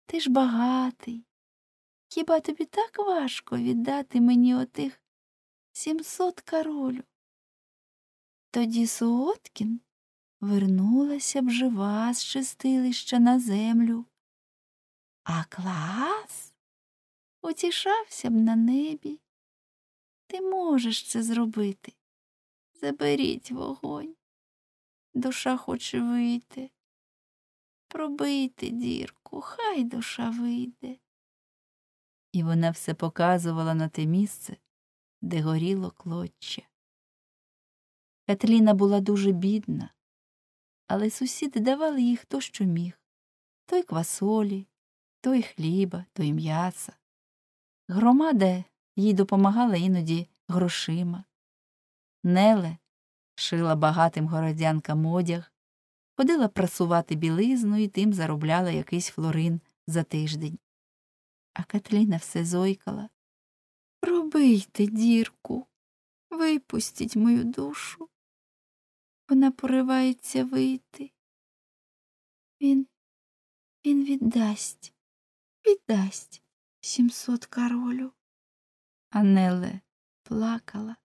S1: ти ж багатий. Хіба тобі так важко віддати мені отих сімсот королю? Тоді Суоткін вернулася б жива з чистилища на землю. А клас утішався б на небі. Ти можеш це зробити. Заберіть вогонь.
S2: Душа хоче вийти. Пробийте, дірку, хай душа вийде. І вона все показувала на те місце, де горіло клоччя. Катліна була дуже бідна, але сусіди давали їх то, що міг то й квасолі, то й хліба, то й м'яса. Громада їй допомагала іноді грошима. Неле шила багатим городянкам одяг, ходила прасувати білизну і тим заробляла якийсь флорин за тиждень. А Катліна все зойкала. Пробийте,
S1: дірку, випустіть мою душу. Вона поривається вийти. Він він віддасть, віддасть сімсот королю. Анеле плакала,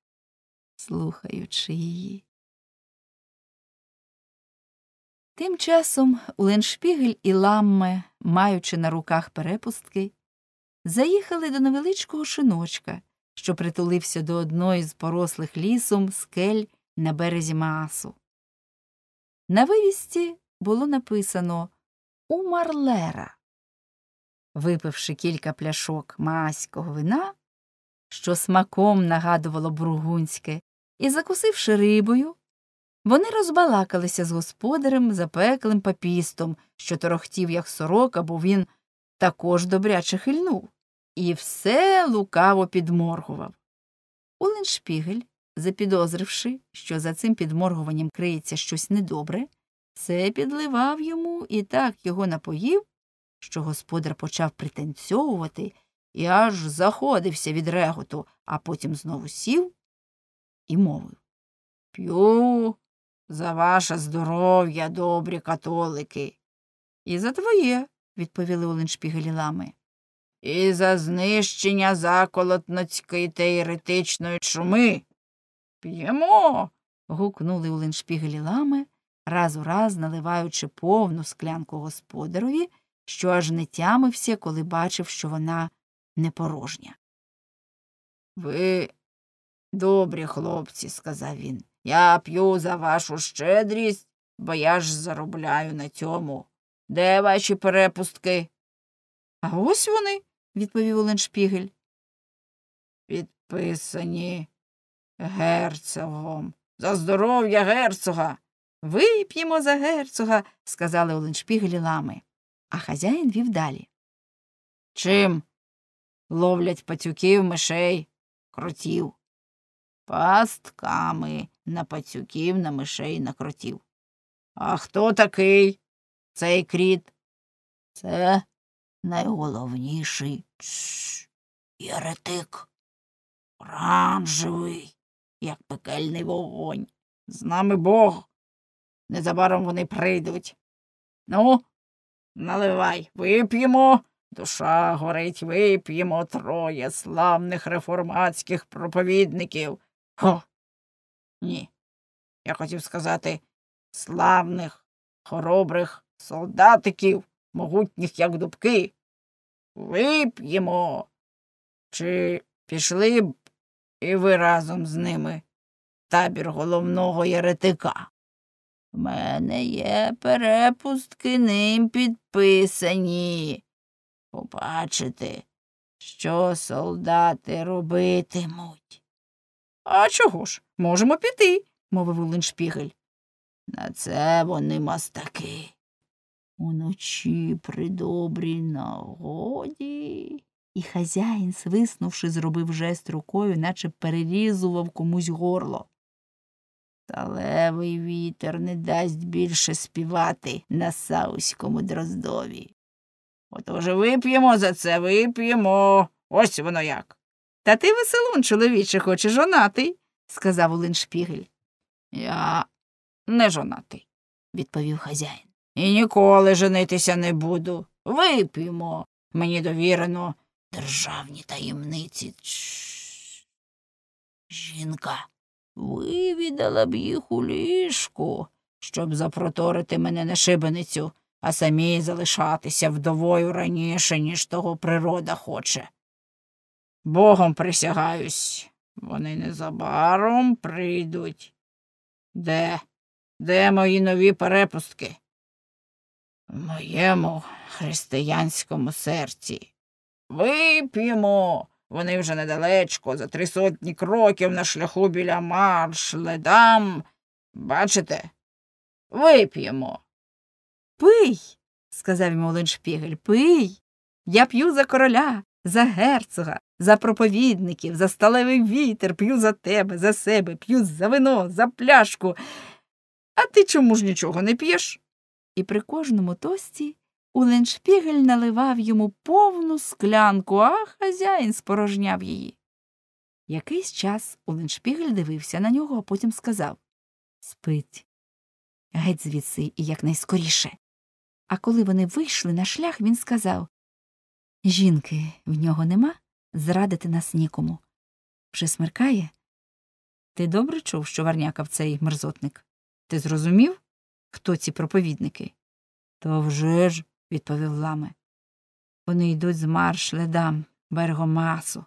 S1: слухаючи її. Тим часом Леншпігель і ламме, маючи на
S2: руках перепустки, заїхали до невеличкого шиночка, що притулився до одної з порослих лісом скель на березі Маасу. На вивісті було написано У Марлера. Випивши кілька пляшок мааського вина, що смаком нагадувало бургунське, і закусивши рибою, вони розбалакалися з господарем запеклим папістом, що торохтів, як сорока, бо він також добряче хильнув, і все лукаво підморгував. Улен Запідозривши, що за цим підморгуванням криється щось недобре, це підливав йому і так його напоїв, що господар почав пританцьовувати і аж заходився від реготу, а потім знову сів і мовив П'ю за ваше здоров'я, добрі католики. І за твоє, відповіли Оленшпігелі лами. І за знищення заколотноцької та єретичної чуми. П'ємо. гукнули у линшпігелі лами, раз у раз наливаючи повну склянку господарові, що аж не тямився, коли бачив, що вона не порожня. Ви добрі хлопці, сказав він. Я п'ю за вашу щедрість, бо я ж заробляю на цьому. Де ваші перепустки? А ось вони, відповів Оленшпігель. Підписані герцогом. За здоров'я герцога. Вип'ємо за герцога, сказали Оленшпігелі лами. А хазяїн вів далі. Чим ловлять пацюків мишей, кротів? Пастками на пацюків, на мишей, на кротів.
S1: А хто такий цей кріт? Це найголовніший Єретик. Оранжевий як пекельний вогонь. З нами Бог.
S2: Незабаром вони прийдуть. Ну, наливай, вип'ємо. Душа горить, вип'ємо троє славних реформатських проповідників. Хо. Ні. Я хотів сказати славних, хоробрих солдатиків, могутніх, як дубки. Вип'ємо. Чи пішли б і ви разом з ними табір головного Яретика. В мене є перепустки ним підписані. Побачите, що солдати робитимуть. А чого ж? Можемо піти, мовив Улиншпігель. На це вони мастаки. Уночі при добрій нагоді і хазяїн, свиснувши, зробив жест рукою, наче перерізував комусь горло. Та левий вітер не дасть більше співати на сауському дроздові. Отож вип'ємо за це, вип'ємо. Ось воно як. Та ти веселун, чоловіче, хочеш жонатий, сказав Олен Шпігель. Я не жонатий, відповів хазяїн. І ніколи женитися не буду. Вип'ємо. Мені довірено Державні таємниці. Чш. Жінка вивідала б їх у ліжку, щоб запроторити мене на шибеницю, а самій залишатися вдовою раніше, ніж того природа хоче. Богом присягаюсь. Вони незабаром прийдуть. Де? Де мої нові перепустки? В моєму християнському серці. Вип'ємо. Вони вже недалечко, за три сотні кроків на шляху біля марш, ледам. Бачите? Вип'ємо. Пий, сказав йому шпігель. пий. Я п'ю за короля, за герцога, за проповідників, за сталевий вітер, п'ю за тебе, за себе, п'ю за вино, за пляшку. А ти чому ж нічого не п'єш? І при кожному тості Уленшпігель наливав йому повну склянку, а хазяїн спорожняв її. Якийсь час Уленшпігель дивився на нього, а потім сказав Спить. Геть звідси і якнайскоріше. А коли вони вийшли на шлях, він сказав Жінки в нього нема, зрадити нас нікому. Вже смеркає? Ти добре чув, що варнякав цей мерзотник? Ти зрозумів, хто ці проповідники? То вже ж відповів ламе. Вони йдуть з марш ледам, берегом масу.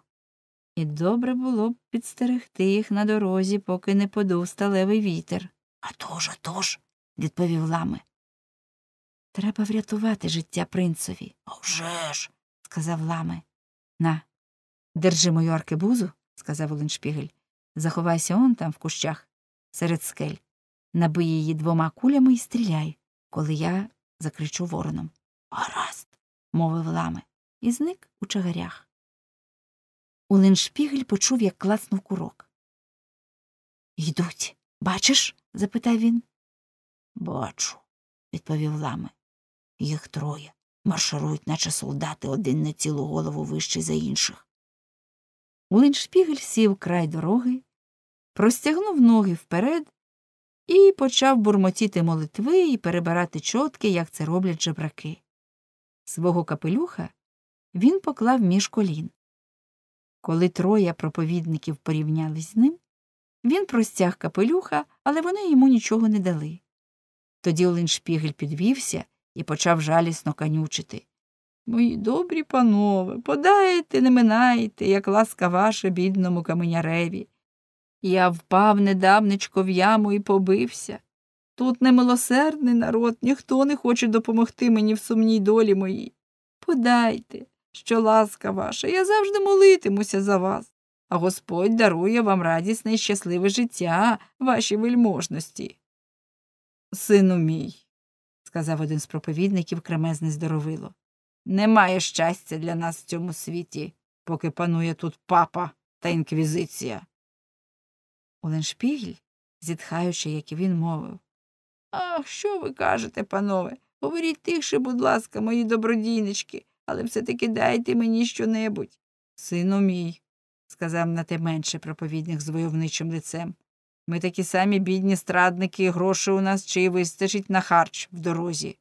S2: І добре було б підстерегти їх на дорозі, поки не подув сталевий вітер. «А тож, а тож!» – відповів ламе. Треба врятувати життя принцові. «А
S1: вже ж!»
S2: – сказав ламе. На, держи мою аркебузу, сказав Оленшпігель. Заховайся он там в кущах серед скель. Набий її двома кулями і стріляй, коли я закричу вороном. Гаразд, мовив лами,
S1: і зник у чагарях. Улиншпігель почув, як класнув курок. Йдуть, бачиш? запитав він. Бачу, відповів лами. Їх троє марширують, наче солдати,
S2: один на цілу голову вище за інших. Улиншпігель сів край дороги, простягнув ноги вперед і почав бурмотіти молитви і перебирати чотки, як це роблять жебраки. Свого капелюха він поклав між колін. Коли троє проповідників порівнялись з ним, він простяг капелюха, але вони йому нічого не дали. Тоді шпігель підвівся і почав жалісно канючити. Мої добрі панове, подайте, не минайте, як ласка ваша бідному каменяреві. Я впав недавнечко в яму і побився. Тут немилосердний народ, ніхто не хоче допомогти мені в сумній долі моїй. Подайте, що ласка ваша, я завжди молитимуся за вас, а Господь дарує вам радісне і щасливе життя, ваші вельможності. Сину мій, сказав один з проповідників кремезне здоровило, немає щастя для нас в цьому світі, поки панує тут папа та інквізиція. Оленшпігель, зітхаючи, як і він мовив, Ах, що ви кажете, панове? Говоріть тихше, будь ласка, мої добродійнички, але все таки дайте мені що небудь. Сину мій, сказав на те менше проповідник з войовничим лицем. Ми такі самі бідні страдники, і гроші у нас чи й вистачить на харч в дорозі.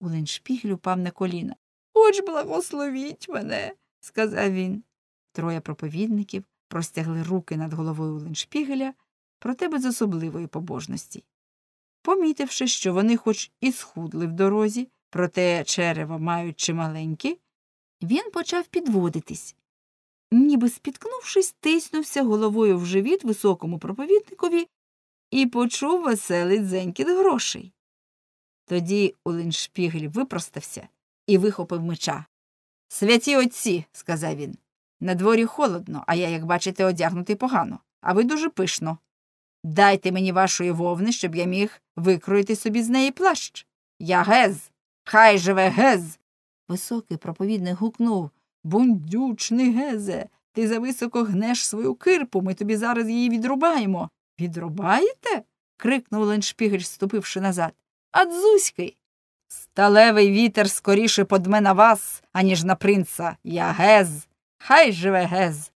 S2: Улиншпігль упав на коліна. Хоч благословіть мене, сказав він. Троє проповідників простягли руки над головою Улиншпігеля, проте без особливої побожності. Помітивши, що вони хоч і схудли в дорозі, проте черева мають чималенькі, він почав підводитись. Ніби спіткнувшись, тиснувся головою в живіт високому проповідникові і почув веселий дзенькіт грошей. Тоді Улиншпігель випростався і вихопив меча. Святі отці, сказав він, на дворі холодно, а я, як бачите, одягнутий погано, а ви дуже пишно. Дайте мені вашої вовни, щоб я міг викроїти собі з неї плащ. Я гез. Хай живе гез. Високий проповідник гукнув Бундючний гезе. Ти зависоко гнеш свою кирпу, ми тобі зараз її відрубаємо. Відрубаєте? крикнув Леншпігель, ступивши назад. Адзуський. Сталевий вітер скоріше подме на вас, аніж на принца. Я гез. Хай живе гез.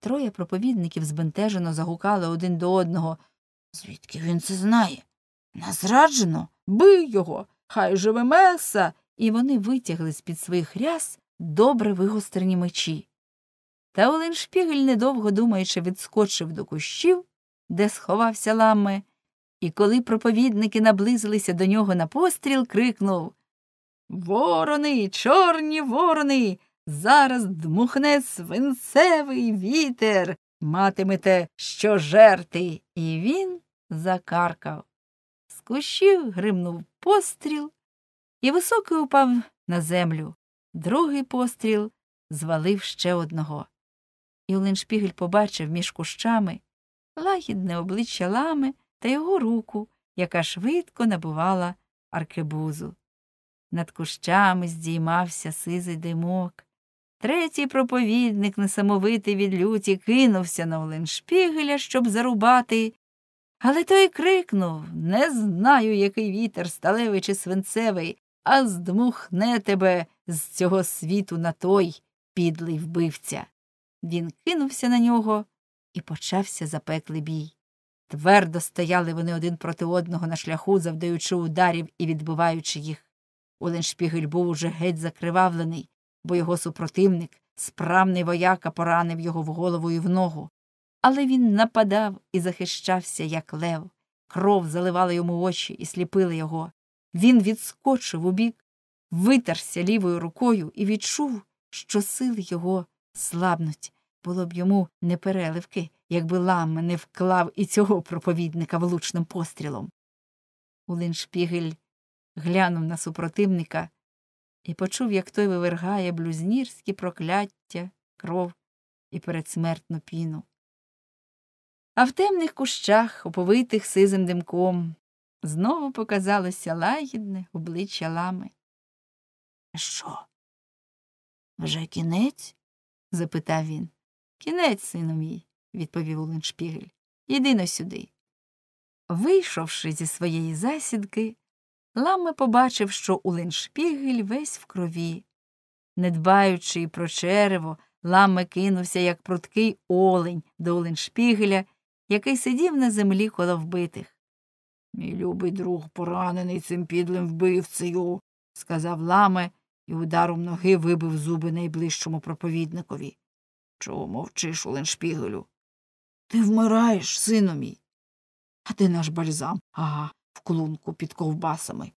S2: Троє проповідників збентежено загукали один до одного. Звідки він це знає? Назраджено, Бий його, хай живе меса. І вони витягли з під своїх ряс добре вигострені мечі. Та Олен Шпігель, недовго думаючи, відскочив до кущів, де сховався ламми, і коли проповідники наблизилися до нього на постріл, крикнув Ворони, чорні ворони, Зараз дмухне свинцевий вітер, матимете що жерти, і він закаркав. З кущів гримнув постріл, і високий упав на землю. Другий постріл звалив ще одного. І Оленшпігель побачив між кущами лагідне обличчя лами та його руку, яка швидко набувала аркебузу. Над кущами здіймався сизий димок. Третій проповідник, несамовитий від люті, кинувся на Оленшпігеля, щоб зарубати. Але той крикнув Не знаю, який вітер, сталевий чи свинцевий, а здмухне тебе з цього світу на той підлий вбивця. Він кинувся на нього і почався запеклий бій. Твердо стояли вони один проти одного на шляху, завдаючи ударів і відбиваючи їх. Оленшпігель був уже геть закривавлений бо його супротивник, справний вояка, поранив його в голову і в ногу. Але він нападав і захищався, як лев. Кров заливала йому очі і сліпила його. Він відскочив убік, витерся лівою рукою і відчув, що сили його слабнуть. Було б йому не переливки, якби лам не вклав і цього проповідника влучним пострілом. Улиншпігель глянув на супротивника і почув, як той вивергає блюзнірські прокляття, кров і передсмертну піну. А в темних кущах, оповитих сизим димком, знову показалося лагідне обличчя лами. «Е, що? Вже кінець? запитав він. Кінець, сину мій, відповів Оленшпігель. Іди но сюди. Вийшовши зі своєї засідки, Ламе побачив, що Уленшпігель весь в крові. Не дбаючи про черево, ламе кинувся, як пруткий олень до Улиншпігеля, який сидів на землі коло вбитих. Мій любий друг поранений цим підлим вбивцею, сказав ламе і ударом ноги вибив зуби найближчому проповідникові. Чого мовчиш, уленшпігелю? Ти вмираєш, сину мій. А ти наш бальзам. Ага в клунку під ковбасами.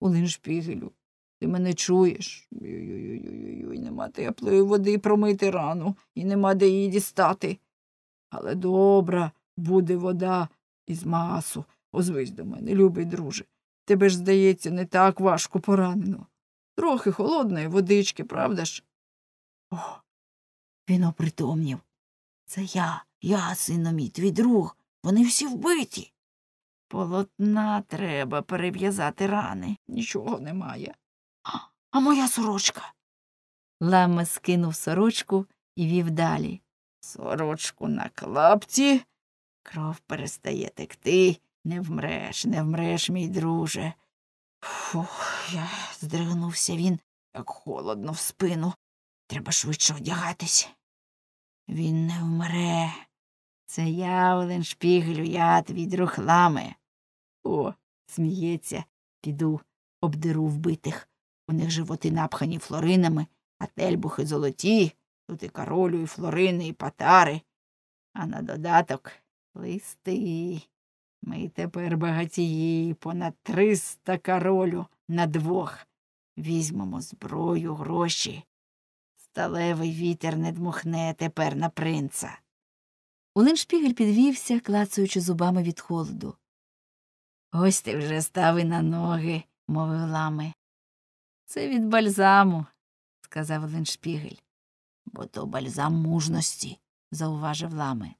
S2: Улиншпігелю, ти мене чуєш? Ой-ой-ой, нема теплої води промити рану і нема де її дістати. Але добра буде вода із масу. Озвись до мене, любий друже. Тебе ж, здається, не так важко поранено. Трохи холодної водички, правда ж? О, він
S1: опритомнів.
S2: Це я, я, сино мій, твій друг. Вони всі вбиті. Полотна треба перев'язати рани. Нічого немає. А, а моя сорочка. Ламе скинув сорочку і вів далі. Сорочку на клапті, кров перестає текти. Не вмреш, не вмреш, мій друже. Фух, я здригнувся він, як холодно в спину. Треба швидше одягатись. Він не вмре. Це я, Оленшпіглю, я твій друг лами. О, сміється, піду, обдеру вбитих. У них животи напхані флоринами, а тельбухи золоті, тут і королю, і флорини, і патари. А на додаток листи. Ми тепер багатії понад триста королю на двох. Візьмемо зброю, гроші. Сталевий вітер не дмухне тепер на принца. Олен Шпігель підвівся, клацаючи зубами від холоду. Ось ти вже став і на ноги, мовив лами. Це від бальзаму, сказав Олен Шпігель. Бо то бальзам мужності, зауважив лами.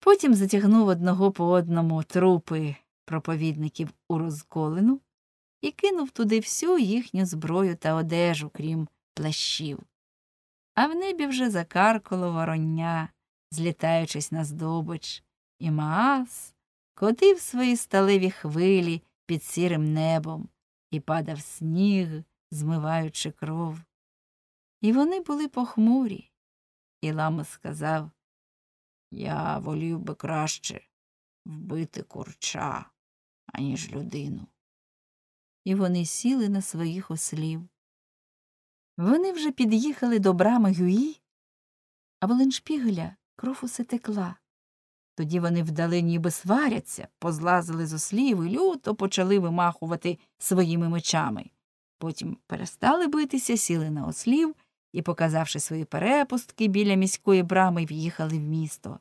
S2: Потім затягнув одного по одному трупи проповідників у розколину і кинув туди всю їхню зброю та одежу, крім плащів. А в небі вже закаркало вороння злітаючись на здобич, і Маас котив свої сталеві хвилі під сірим небом і падав сніг, змиваючи кров. І вони були похмурі. І лама сказав Я волів би краще вбити курча, аніж людину. І вони сіли на своїх ослів. Вони вже під'їхали до брами Гюї, а Воленшпігля Кров усе текла. Тоді вони вдали, ніби сваряться, позлазили з ослів і люто почали вимахувати своїми мечами. Потім перестали битися, сіли на ослів і, показавши свої перепустки, біля міської брами в'їхали в місто.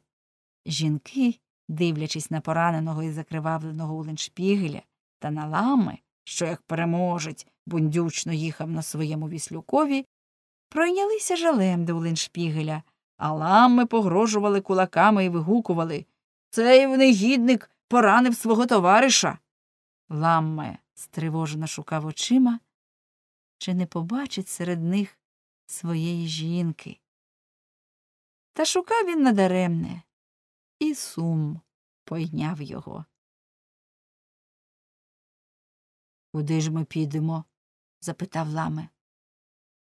S2: Жінки, дивлячись на пораненого і закривавленого Уленшпігеля та на лами, що, як переможець, бундючно їхав на своєму віслюкові, пройнялися жалем до Уленшпігеля – а лами погрожували кулаками і вигукували Цей негідник поранив свого товариша. Ламме стривожено шукав очима, чи не побачить серед них
S1: своєї жінки. Та шукав він надаремне, і сум пойняв його. Куди ж ми підемо? запитав ламе.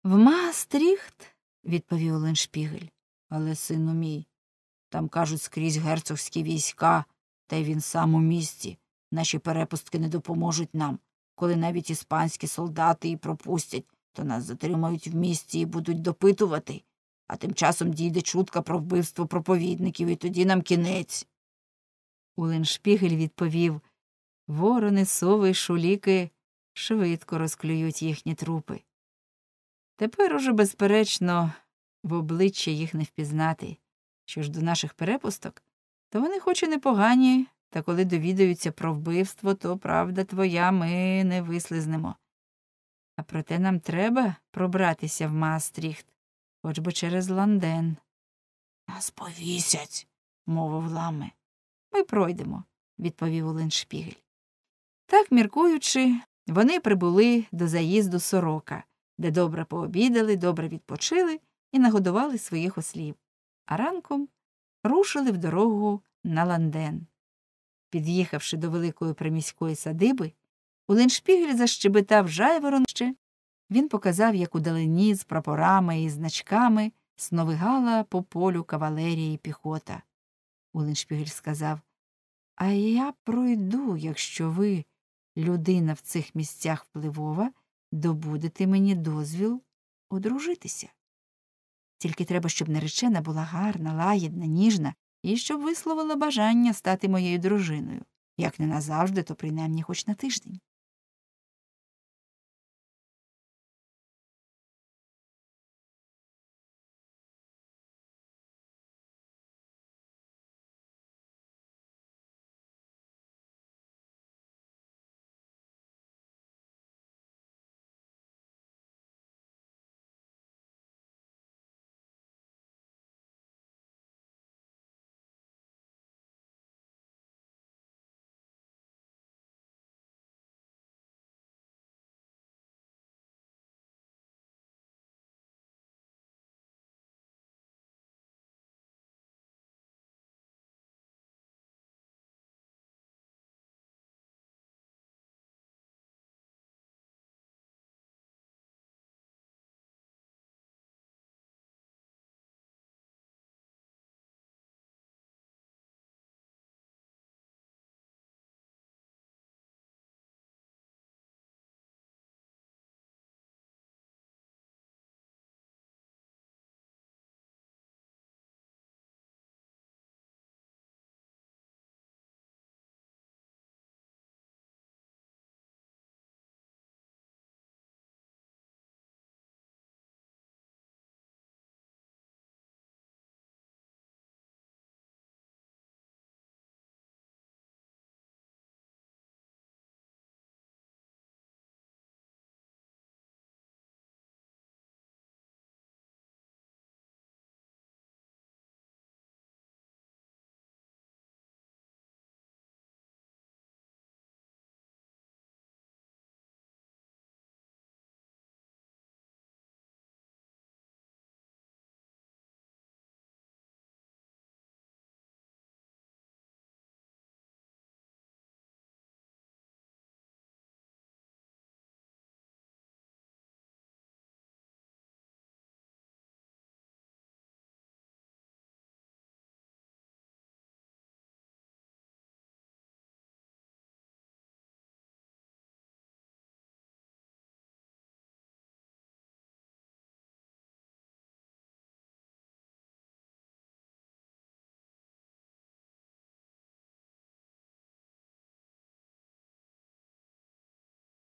S2: В Маастріхт, відповів Леншпігель. Але, сину мій, там, кажуть, скрізь герцогські війська, та й він сам у місті. Наші перепустки не допоможуть нам. Коли навіть іспанські солдати її пропустять, то нас затримають в місті і будуть допитувати. А тим часом дійде чутка про вбивство проповідників, і тоді нам кінець. Уленшпігель відповів Ворони, сови, шуліки швидко розклюють їхні трупи. Тепер уже, безперечно, в обличчя їх не впізнати. Що ж до наших перепусток, то вони хоч і непогані, та коли довідаються про вбивство, то правда твоя ми не вислизнемо. А проте нам треба пробратися в Маастріхт, хоч би через Ланден.
S1: Нас повісять,
S2: мовив ламе. Ми пройдемо, відповів Оленшпігель. Так, міркуючи, вони прибули до заїзду сорока, де добре пообідали, добре відпочили і нагодували своїх ослів, а ранком рушили в дорогу на ланден. Під'їхавши до великої приміської садиби, Уленшпігель защебетав жайворонще, він показав, як у з прапорами і значками сновигала по полю кавалерія і піхота. Уленшпігель сказав А я пройду, якщо ви, людина в цих місцях впливова, добудете мені дозвіл одружитися. Тільки треба, щоб наречена була гарна, лагідна, ніжна
S1: і щоб висловила бажання стати моєю дружиною. Як не назавжди, то принаймні хоч на тиждень.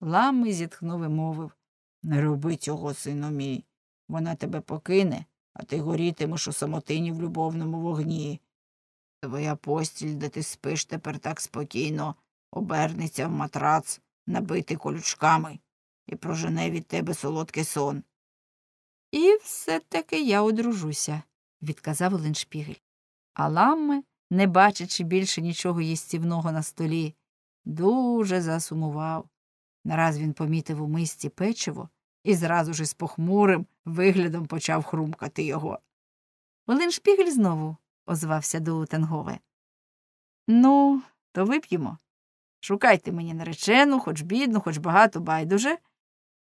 S1: Лами зітхнув і мовив Не роби цього, сину мій.
S2: Вона тебе покине, а ти горітимеш у самотині в любовному вогні. Твоя постіль, де ти спиш тепер так спокійно, обернеться в матрац, набитий колючками, і прожене від тебе солодкий сон. І все таки я одружуся, відказав Оленшпігель. А Ламме, не бачачи більше нічого їстівного на столі, дуже засумував. Нараз він помітив у мисті печиво і зразу ж із похмурим виглядом почав хрумкати його. Шпігель знову озвався до Утенгове. Ну, то вип'ємо. Шукайте мені наречену, хоч бідну, хоч багато байдуже.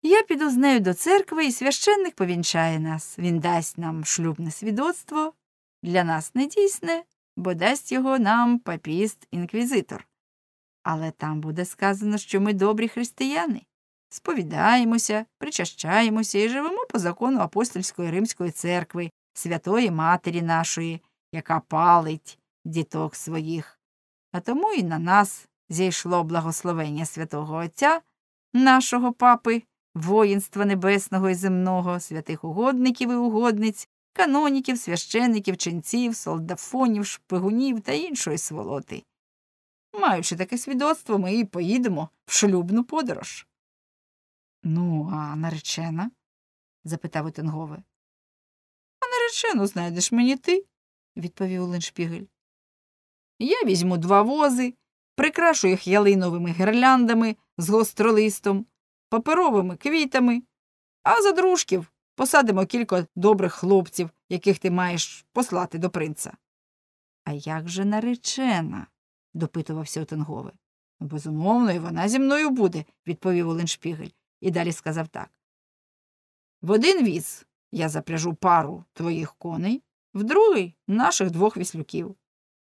S2: Я піду з нею до церкви, і священник повінчає нас. Він дасть нам шлюбне свідоцтво, для нас недійсне, бо дасть його нам папіст інквізитор. Але там буде сказано, що ми добрі християни. Сповідаємося, причащаємося і живемо по закону апостольської римської церкви, святої Матері нашої, яка палить діток своїх. А тому і на нас зійшло благословення святого Отця, нашого папи, воїнства небесного і земного, святих угодників і угодниць, каноніків, священиків, ченців, солдафонів, шпигунів та іншої сволоти. Маючи таке свідоцтво, ми і поїдемо в шлюбну подорож. Ну, а наречена? запитав Утенгове. А наречену знайдеш мені ти, відповів Оленшпігель. Я візьму два вози, прикрашу їх ялиновими гірляндами з гостролистом, паперовими квітами, а за дружків посадимо кілька добрих хлопців, яких ти маєш послати до принца. А як же наречена? допитувався Отенгове. «Ну, безумовно, і вона зі мною буде, відповів Оленшпігель, і далі сказав так. В один віз я запряжу пару твоїх коней, в другий наших двох віслюків.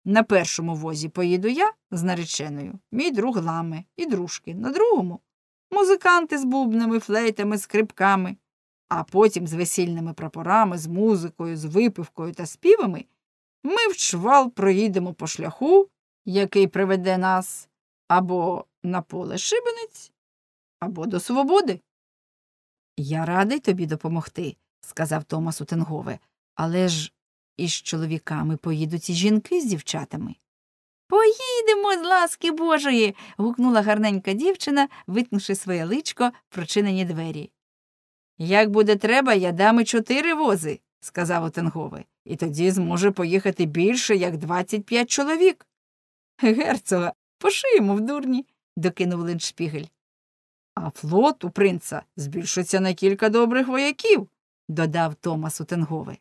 S2: На першому возі поїду я з нареченою, мій друг ламе і дружки, на другому музиканти з бубнами, флейтами, скрипками, а потім з весільними прапорами, з музикою, з випивкою та співами ми в чвал проїдемо по шляху, який приведе нас або на поле шибениць, або до свободи. Я радий тобі допомогти, сказав Томас Утенгове, але ж із чоловіками поїдуть і жінки з дівчатами. Поїдемо, з ласки Божої. гукнула гарненька дівчина, витнувши своє личко в прочинені двері. Як буде треба, я дам і чотири вози, сказав Отенгове, і тоді зможе поїхати більше, як двадцять п'ять чоловік. Герцога, пошиємо в дурні, докинув Леншпігель. А флот у принца збільшиться на кілька добрих вояків, додав Томас Утенгове.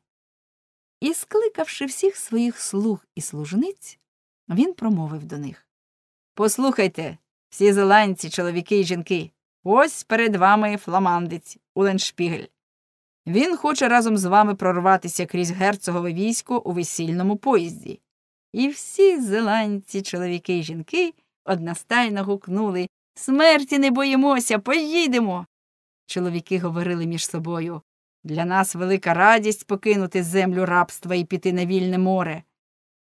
S2: І, скликавши всіх своїх слуг і служниць, він промовив до них Послухайте, всі зеландці, чоловіки і жінки, ось перед вами фламандець Уленшпігель. Він хоче разом з вами прорватися крізь герцогове військо у весільному поїзді. І всі зеландці, чоловіки й жінки, одностайно гукнули Смерті не боїмося, поїдемо. Чоловіки говорили між собою для нас велика радість покинути землю рабства і піти на вільне море.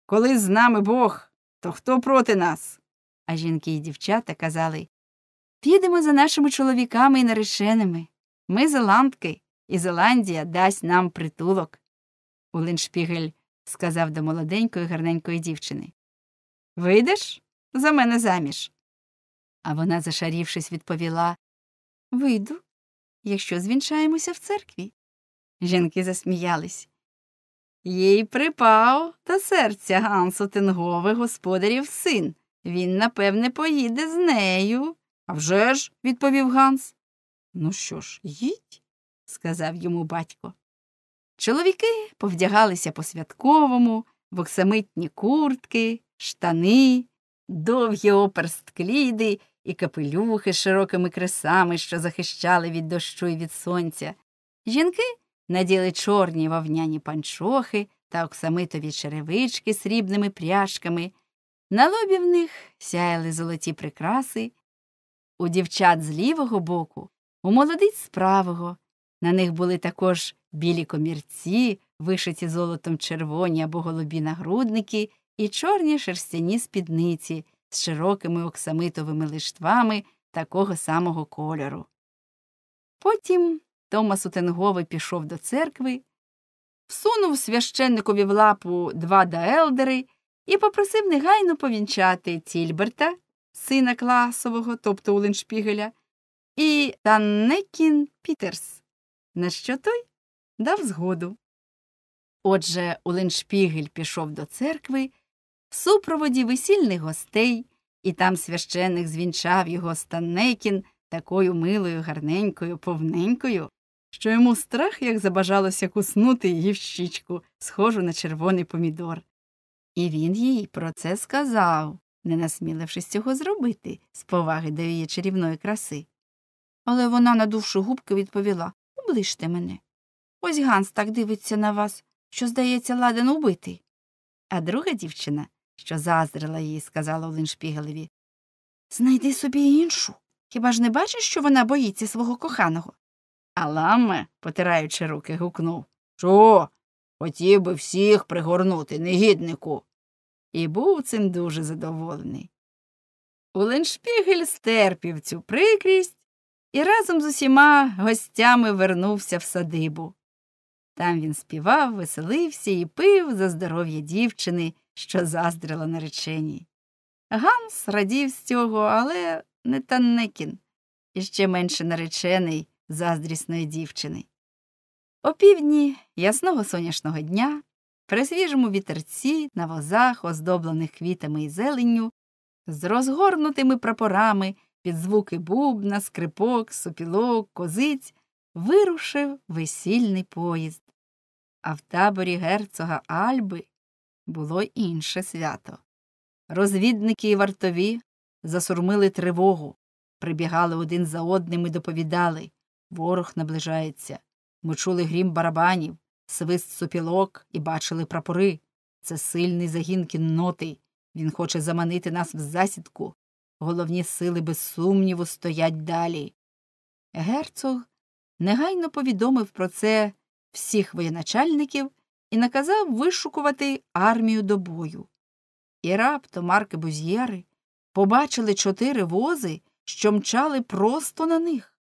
S2: Коли з нами Бог, то хто проти нас? А жінки і дівчата казали Підемо за нашими чоловіками і нарешеними. Ми зеландки, і Зеландія дасть нам притулок. Улиншпігель сказав до молоденької гарненької дівчини. Вийдеш за мене заміж? А вона, зашарівшись, відповіла Вийду, якщо звінчаємося в церкві. Жінки засміялись. Їй припав до серця Гансу тингове господарів син. Він, напевне, поїде з нею. «А вже ж», – відповів Ганс. Ну що ж, їдь, сказав йому батько. Чоловіки повдягалися по святковому, в оксамитні куртки, штани, довгі оперсткліди і капелюхи з широкими кресами, що захищали від дощу і від сонця. Жінки наділи чорні вовняні панчохи та оксамитові черевички з срібними пряжками. На лобі в них сяяли золоті прикраси, у дівчат з лівого боку, у молодиць з правого. На них були також білі комірці, вишиті золотом червоні або голубі нагрудники, і чорні шерстяні спідниці з широкими оксамитовими лиштвами такого самого кольору. Потім Томас Утенговий пішов до церкви, всунув священникові в лапу два даелдери і попросив негайно повінчати Тільберта, сина класового, тобто уленшпігеля, і Таннекін Пітерс, на що той дав згоду. Отже, Улиншпігель пішов до церкви в супроводі весільних гостей, і там священик звінчав його станекін такою милою, гарненькою, повненькою, що йому страх як забажалося куснути її в щічку, схожу на червоний помідор. І він їй про це сказав, не насмілившись цього зробити з поваги до її чарівної краси. Але вона, надувши губки, відповіла Оближте мене. Ось Ганс так дивиться на вас, що, здається, ладен убити. А друга дівчина, що заздрила їй, сказала Оленшпігелеві, знайди собі іншу. Хіба ж не бачиш, що вона боїться свого коханого? А потираючи руки, гукнув Що? Хотів би всіх пригорнути, негіднику. І був цим дуже задоволений. Уленшпігель стерпів цю прикрість і разом з усіма гостями вернувся в садибу. Там він співав, веселився і пив за здоров'я дівчини, що заздрила нареченій. Ганс радів з цього, але не Таннекін, і ще менше наречений заздрісної дівчини. О півдні ясного сонячного дня, при свіжому вітерці на возах, оздоблених квітами і зеленню, з розгорнутими прапорами під звуки бубна, скрипок, супілок, козиць, вирушив весільний поїзд. А в таборі герцога Альби було інше свято. Розвідники і вартові засурмили тривогу, прибігали один за одним і доповідали ворог наближається. Ми чули грім барабанів, свист супілок і бачили прапори. Це сильний загін кінноти. Він хоче заманити нас в засідку. Головні сили, без сумніву, стоять далі. Герцог негайно повідомив про це всіх воєначальників і наказав вишукувати армію до бою. І раптом марки Бузьєри побачили чотири вози, що мчали просто на них.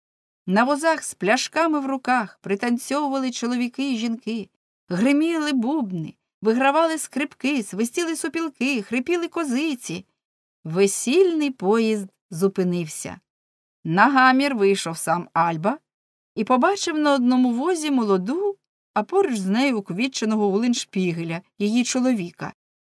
S2: На возах з пляшками в руках пританцьовували чоловіки і жінки, гриміли бубни, вигравали скрипки, свистіли сопілки, хрипіли козиці. Весільний поїзд зупинився. На гамір вийшов сам Альба і побачив на одному возі молоду а поруч з нею уквітченого шпігеля її чоловіка.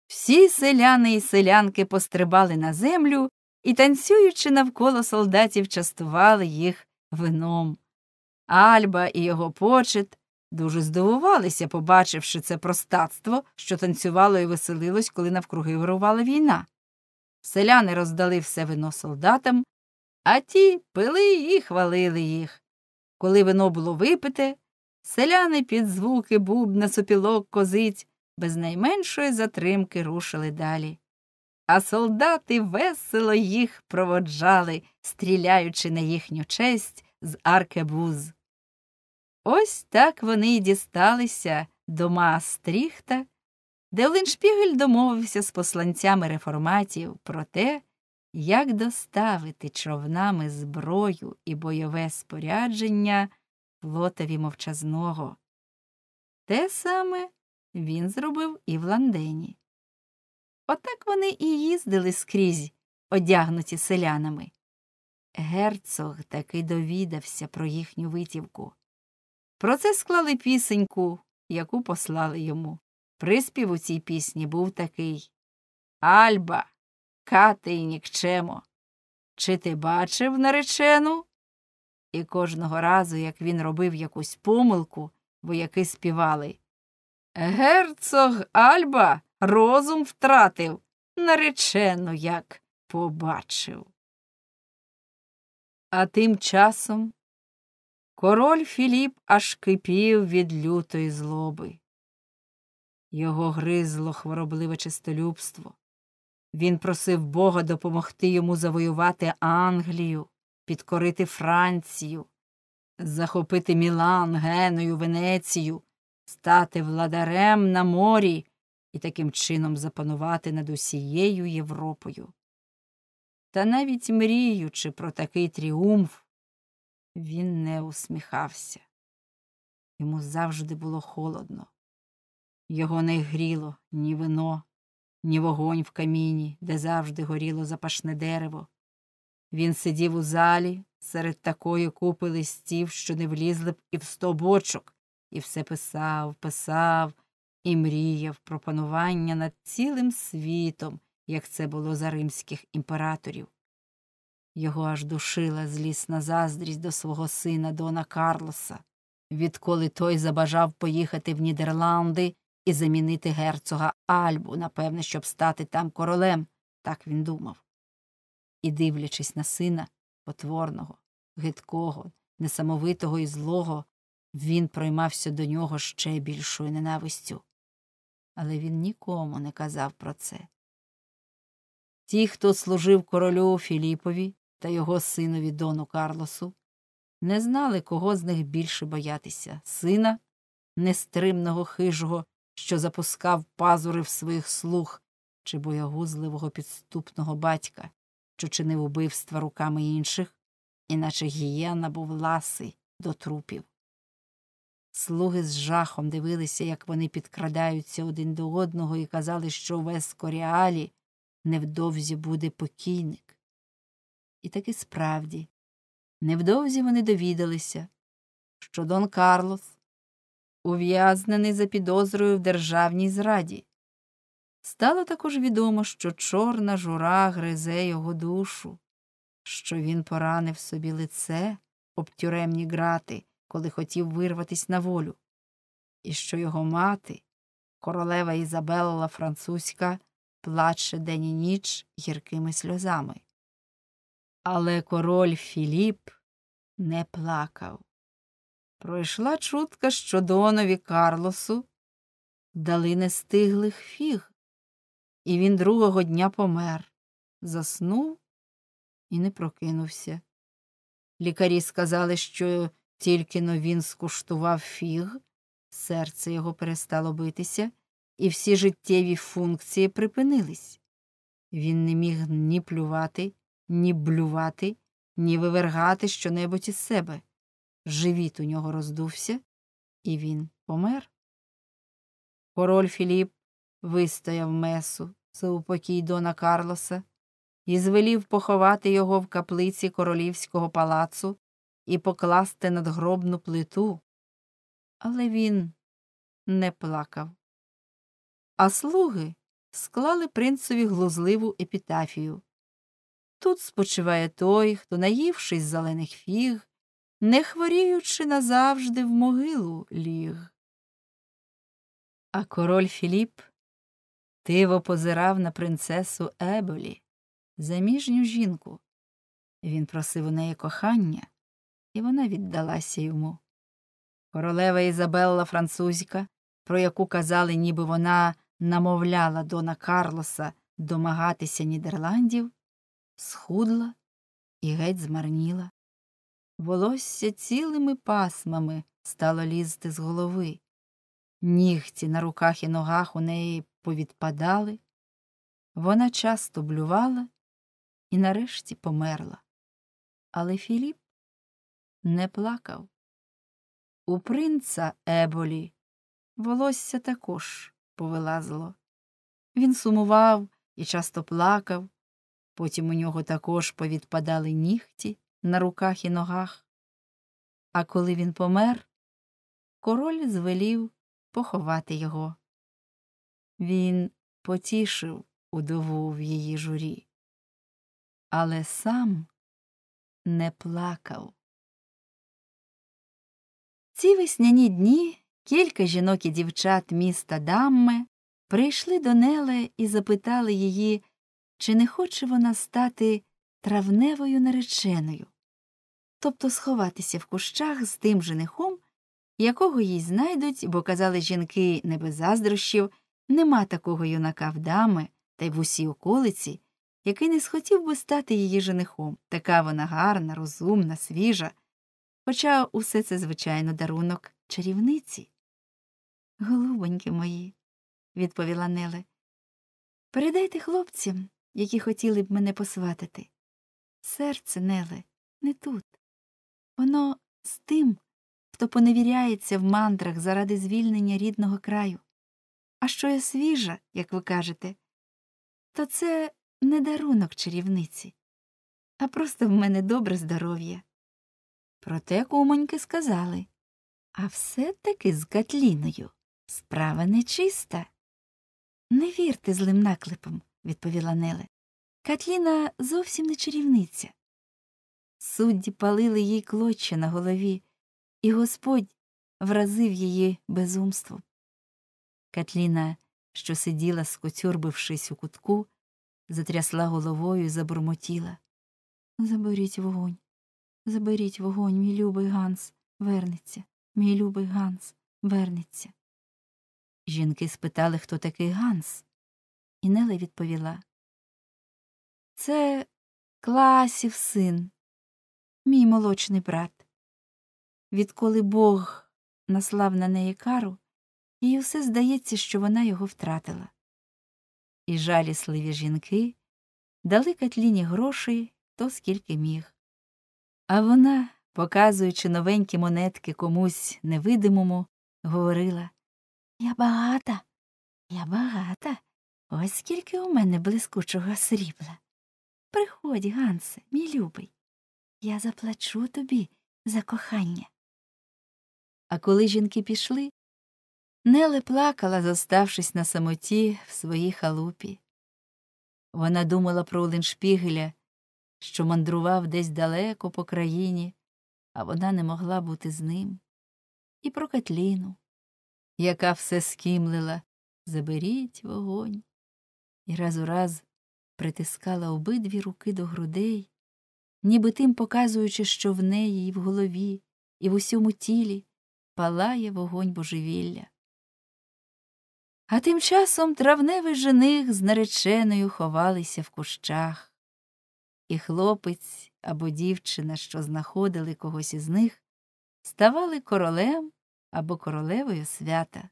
S2: Всі селяни і селянки пострибали на землю і, танцюючи навколо солдатів, частували їх вином. Альба і його почет дуже здивувалися, побачивши це простацтво, що танцювало і веселилось, коли навкруги вирувала війна. Селяни роздали все вино солдатам, а ті пили і хвалили їх. Коли вино було випите, Селяни під звуки бубна, сопілок, козить без найменшої затримки рушили далі. А солдати весело їх проводжали, стріляючи на їхню честь з аркебуз. Ось так вони й дісталися до Маастріхта, де Леншпігель домовився з посланцями реформатів про те, як доставити човнами зброю і бойове спорядження. Лотеві мовчазного. Те саме він зробив і в ландені. Отак вони і їздили скрізь, одягнуті селянами. Герцог таки довідався про їхню витівку. Про це склали пісеньку, яку послали йому. Приспів у цій пісні був такий Альба, кати й нікчемо. Чи ти бачив наречену? І кожного разу, як він робив якусь помилку, вояки співали Герцог Альба розум втратив, наречено як побачив. А тим часом король Філіп аж кипів від лютої злоби. Його гризло хворобливе чистолюбство. Він просив Бога допомогти йому завоювати Англію підкорити Францію, захопити Мілан, Геною, Венецію, стати владарем на морі і таким чином запанувати над усією Європою. Та навіть мріючи про такий тріумф, він не усміхався. Йому завжди було холодно. Його не гріло ні вино, ні вогонь в каміні, де завжди горіло запашне дерево, він сидів у залі серед такої купи листів, що не влізли б і в сто бочок, і все писав, писав і мріяв про панування над цілим світом, як це було за римських імператорів. Його аж душила злісна заздрість до свого сина Дона Карлоса, відколи той забажав поїхати в Нідерланди і замінити герцога Альбу, напевне, щоб стати там королем, так він думав і, дивлячись на сина потворного, гидкого, несамовитого і злого, він проймався до нього ще більшою ненавистю. Але він нікому не казав про це. Ті, хто служив королю Філіпові та його синові дону Карлосу, не знали, кого з них більше боятися сина, нестримного хижого, що запускав пазури в своїх слух, чи боягузливого підступного батька, що чинив убивства руками інших, іначе гієна був ласий до трупів. Слуги з жахом дивилися, як вони підкрадаються один до одного, і казали, що весь коріалі невдовзі буде покійник. І таки справді, невдовзі вони довідалися, що Дон Карлос ув'язнений за підозрою в державній зраді. Стало також відомо, що чорна жура гризе його душу, що він поранив собі лице об тюремні грати, коли хотів вирватися на волю, і що його мати, королева Ізабелла французька, плаче день і ніч гіркими сльозами. Але король Філіп не плакав. Пройшла чутка, що донові Карлосу дали нестиглих фіг і він другого дня помер. Заснув і не прокинувся. Лікарі сказали, що тільки но він скуштував фіг, серце його перестало битися, і всі життєві функції припинились. Він не міг ні плювати, ні блювати, ні вивергати щонебудь із себе. Живіт у нього роздувся, і він помер. Король Філіп вистояв месу за упокій Дона Карлоса і звелів поховати його в каплиці королівського палацу і покласти надгробну плиту. Але він не плакав. А слуги склали принцеві глузливу епітафію. Тут спочиває той, хто, наївшись зелених фіг, не хворіючи назавжди в могилу ліг. А король Філіп Тиво позирав на принцесу Еболі, заміжню жінку. Він просив у неї кохання, і вона віддалася йому. Королева Ізабелла французька, про яку казали, ніби вона намовляла Дона Карлоса домагатися Нідерландів, схудла і геть змарніла. Волосся цілими пасмами стало лізти з голови. Нігті на руках і ногах у неї повідпадали. Вона часто блювала і нарешті померла. Але Філіп не плакав. У принца Еболі волосся також повилазло. Він сумував і часто плакав. Потім у нього також повідпадали нігті на руках і ногах. А коли він помер, король звелів поховати його. Він потішив
S1: удову в її журі, але сам не плакав. Ці весняні дні
S2: кілька жінок і дівчат міста Дамме прийшли до Неле і запитали її, чи не хоче вона стати травневою нареченою, тобто сховатися в кущах з тим женихом, якого їй знайдуть, бо казали жінки не без заздрощів. Нема такого юнака в дами та й в усій околиці, який не схотів би стати її женихом. Така вона гарна, розумна, свіжа. Хоча усе це, звичайно, дарунок чарівниці. Голубоньки мої, відповіла Неле, передайте хлопцям, які хотіли б мене посватити. Серце, Неле, не тут. Воно з тим, хто поневіряється в мандрах заради звільнення рідного краю. А що я свіжа, як ви кажете, то це не дарунок чарівниці, а просто в мене добре здоров'я. Проте кумоньки сказали а все таки з Катліною. Справа нечиста. Не вірте злим наклепам, відповіла Неле. Катліна зовсім не чарівниця. Судді палили їй клоччя на голові, і господь вразив її безумством. Катліна, що сиділа, скоцюрбившись у кутку, затрясла головою і забурмотіла. Заберіть вогонь, заберіть вогонь, мій любий Ганс, вернеться, мій любий Ганс,
S1: вернеться. Жінки спитали, хто такий Ганс, і Неле відповіла. Це класів син,
S2: мій молочний брат. Відколи Бог наслав на неї кару, їй усе здається, що вона його втратила. І жалісливі жінки дали Катліні грошей то скільки міг. А вона, показуючи новенькі монетки комусь невидимому, говорила Я багата, я багата, ось скільки у мене блискучого срібла. Приходь, Гансе, мій любий, я заплачу тобі за кохання. А коли жінки пішли, Неле плакала, зоставшись на самоті в своїй халупі. Вона думала про Оленшпігеля, що мандрував десь далеко по країні, а вона не могла бути з ним, і про Катліну, яка все скимлила заберіть вогонь, і раз у раз притискала обидві руки до грудей, ніби тим показуючи, що в неї і в голові, і в усьому тілі палає вогонь божевілля. А тим часом травневий жених з нареченою ховалися в кущах, і хлопець або дівчина, що знаходили когось із них, ставали королем або королевою свята.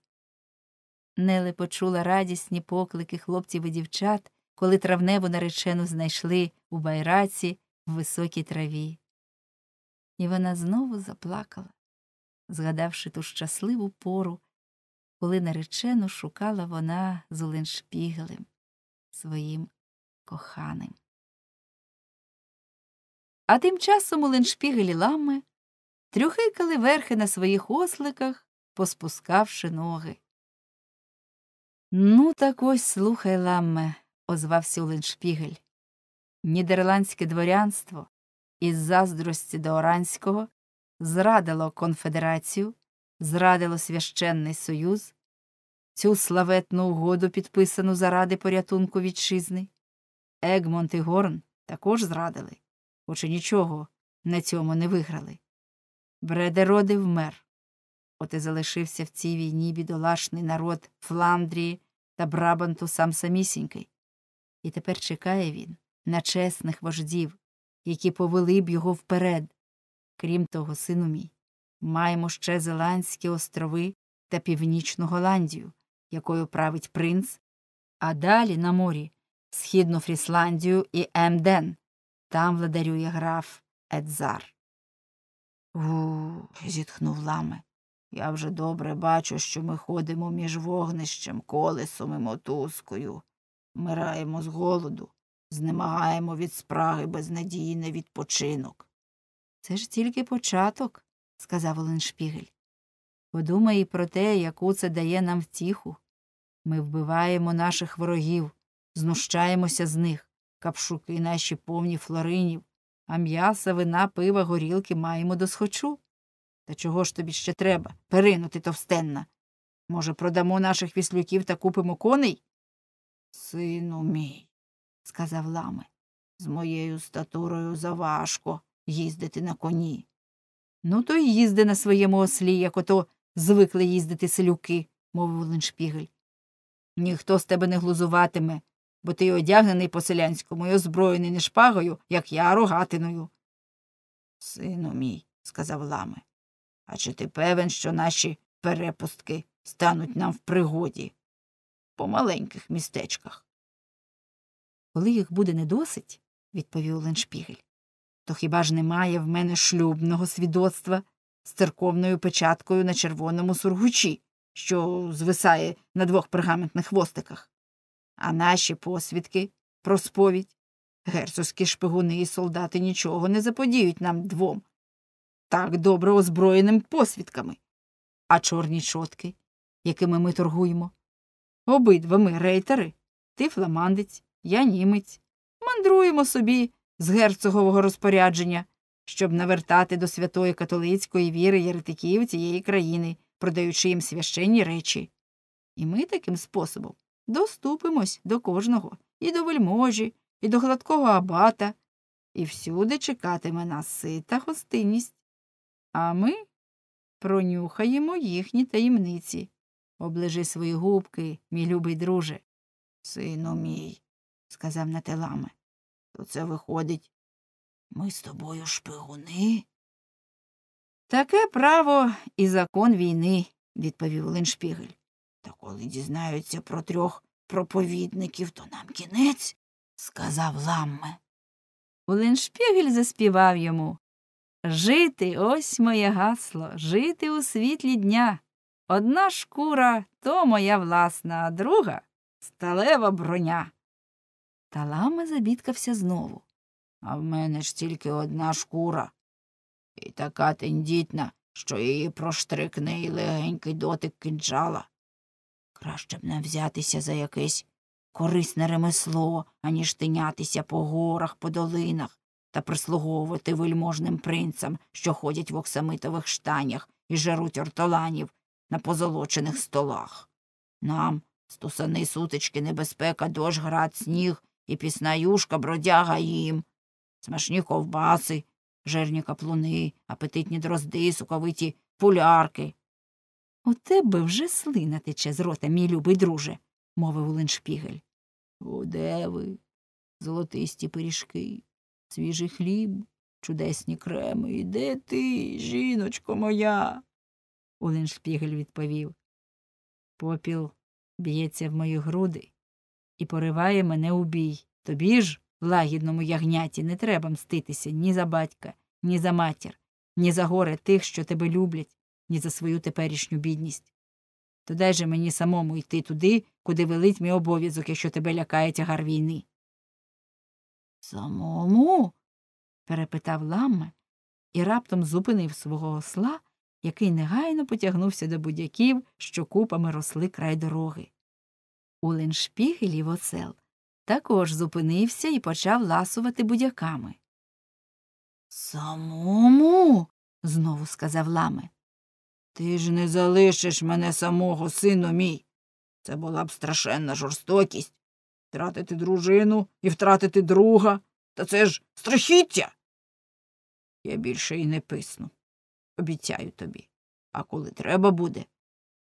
S2: Неле почула радісні поклики хлопців і дівчат, коли травневу наречену знайшли у байраці в високій траві. І вона знову заплакала, згадавши ту щасливу пору коли наречену шукала вона з Оленшпігелем, своїм коханим.
S1: А тим часом
S2: у Оленшпігелі лами трюхикали верхи на своїх осликах, поспускавши ноги. Ну, так ось слухай, Ламме, озвався Оленшпігель. Нідерландське дворянство із заздрості до Оранського зрадило конфедерацію, зрадило священний союз, цю славетну угоду, підписану заради порятунку вітчизни. Егмонт і Горн також зрадили, хоч і нічого на цьому не виграли. Бредероди вмер. От і залишився в цій війні бідолашний народ Фландрії та Брабанту сам самісінький. І тепер чекає він на чесних вождів, які повели б його вперед. Крім того, сину мій, Маємо ще Зеландські острови та Північну Голландію, якою править принц, а далі на морі Східну Фрісландію і Емден. Там владарює граф Едзар. у. зітхнув лами. Я вже добре бачу, що ми ходимо між вогнищем, колесом і мотузкою, мираємо з голоду, знемагаємо від спраги безнадії на відпочинок. Це ж тільки початок, сказав Оленшпігель. Подумай про те, яку це дає нам втіху. Ми вбиваємо наших ворогів, знущаємося з них, капшуки наші повні флоринів, а м'яса, вина, пива, горілки маємо до схочу. Та чого ж тобі ще треба перинути товстенна? Може, продамо наших віслюків та купимо коней? Сину мій, сказав лами, з моєю статурою заважко їздити на коні. Ну, то й їзди на своєму ослі, як ото звикли їздити селюки, мовив Леншпігель. Ніхто з тебе не глузуватиме, бо ти одягнений по селянському і озброєний не шпагою, як я рогатиною. Сину мій, сказав ламе, а чи ти певен, що наші перепустки стануть нам в пригоді? По маленьких містечках. Коли їх буде не досить, відповів Леншпігель, то хіба ж немає в мене шлюбного свідоцтва з церковною печаткою на червоному сургучі, що звисає на двох пергаментних хвостиках? А наші посвідки про сповідь герцогські шпигуни і солдати нічого не заподіють нам двом, так добре озброєним посвідками. А чорні чотки, якими ми торгуємо. Обидва ми рейтери, ти фламандець, я німець. Мандруємо собі з герцогового розпорядження, щоб навертати до святої католицької віри єретиків цієї країни, продаючи їм священні речі. І ми таким способом доступимось до кожного, і до вельможі, і до гладкого абата, і всюди чекатиме нас сита гостинність. А ми пронюхаємо їхні таємниці. Оближи свої губки, мій любий друже. Сину мій, сказав Нателаме, то це виходить. Ми з тобою шпигуни? Таке право і закон війни, відповів Леншпігель. Та коли дізнаються про трьох проповідників, то нам кінець, сказав ламме. Леншпігель заспівав йому Жити ось моє гасло, жити у світлі дня. Одна шкура то моя власна, а друга сталева броня. Та лама забідкався знову. А в мене ж тільки одна шкура. І така тендітна, що її проштрикне і легенький дотик кинджала. Краще б не взятися за якесь корисне ремесло, аніж тинятися по горах, по долинах та прислуговувати вельможним принцам, що ходять в оксамитових штанях і жаруть ортоланів на позолочених столах. Нам, стусани сутички, небезпека, дощ, град, сніг, і піснаюшка бродяга їм. Смачні ковбаси, жирні каплуни, апетитні дрозди, суковиті пулярки. У тебе вже слина тече з рота, мій любий друже, мовив Улиншпігель. «О, де ви? Золотисті пиріжки, свіжий хліб, чудесні креми. І де ти, жіночко моя? Улиншпігель відповів. Попіл б'ється в мої груди, і пориває мене у бій. Тобі ж, лагідному ягняті, не треба мститися ні за батька, ні за матір, ні за горе тих, що тебе люблять, ні за свою теперішню бідність. То дай же мені самому йти туди, куди велить мій обов'язок, якщо тебе лякає тягар війни. Самому? перепитав Ламме і раптом зупинив свого осла, який негайно потягнувся до будяків, що купами росли край дороги. Уленшпігелів осел також зупинився і почав ласувати будяками. Самому. знову сказав ламе. Ти ж не залишиш мене самого, сину мій. Це була б страшенна жорстокість. Втратити дружину і втратити друга. Та це ж страхіття. Я більше й не писну. Обіцяю тобі. А коли треба буде.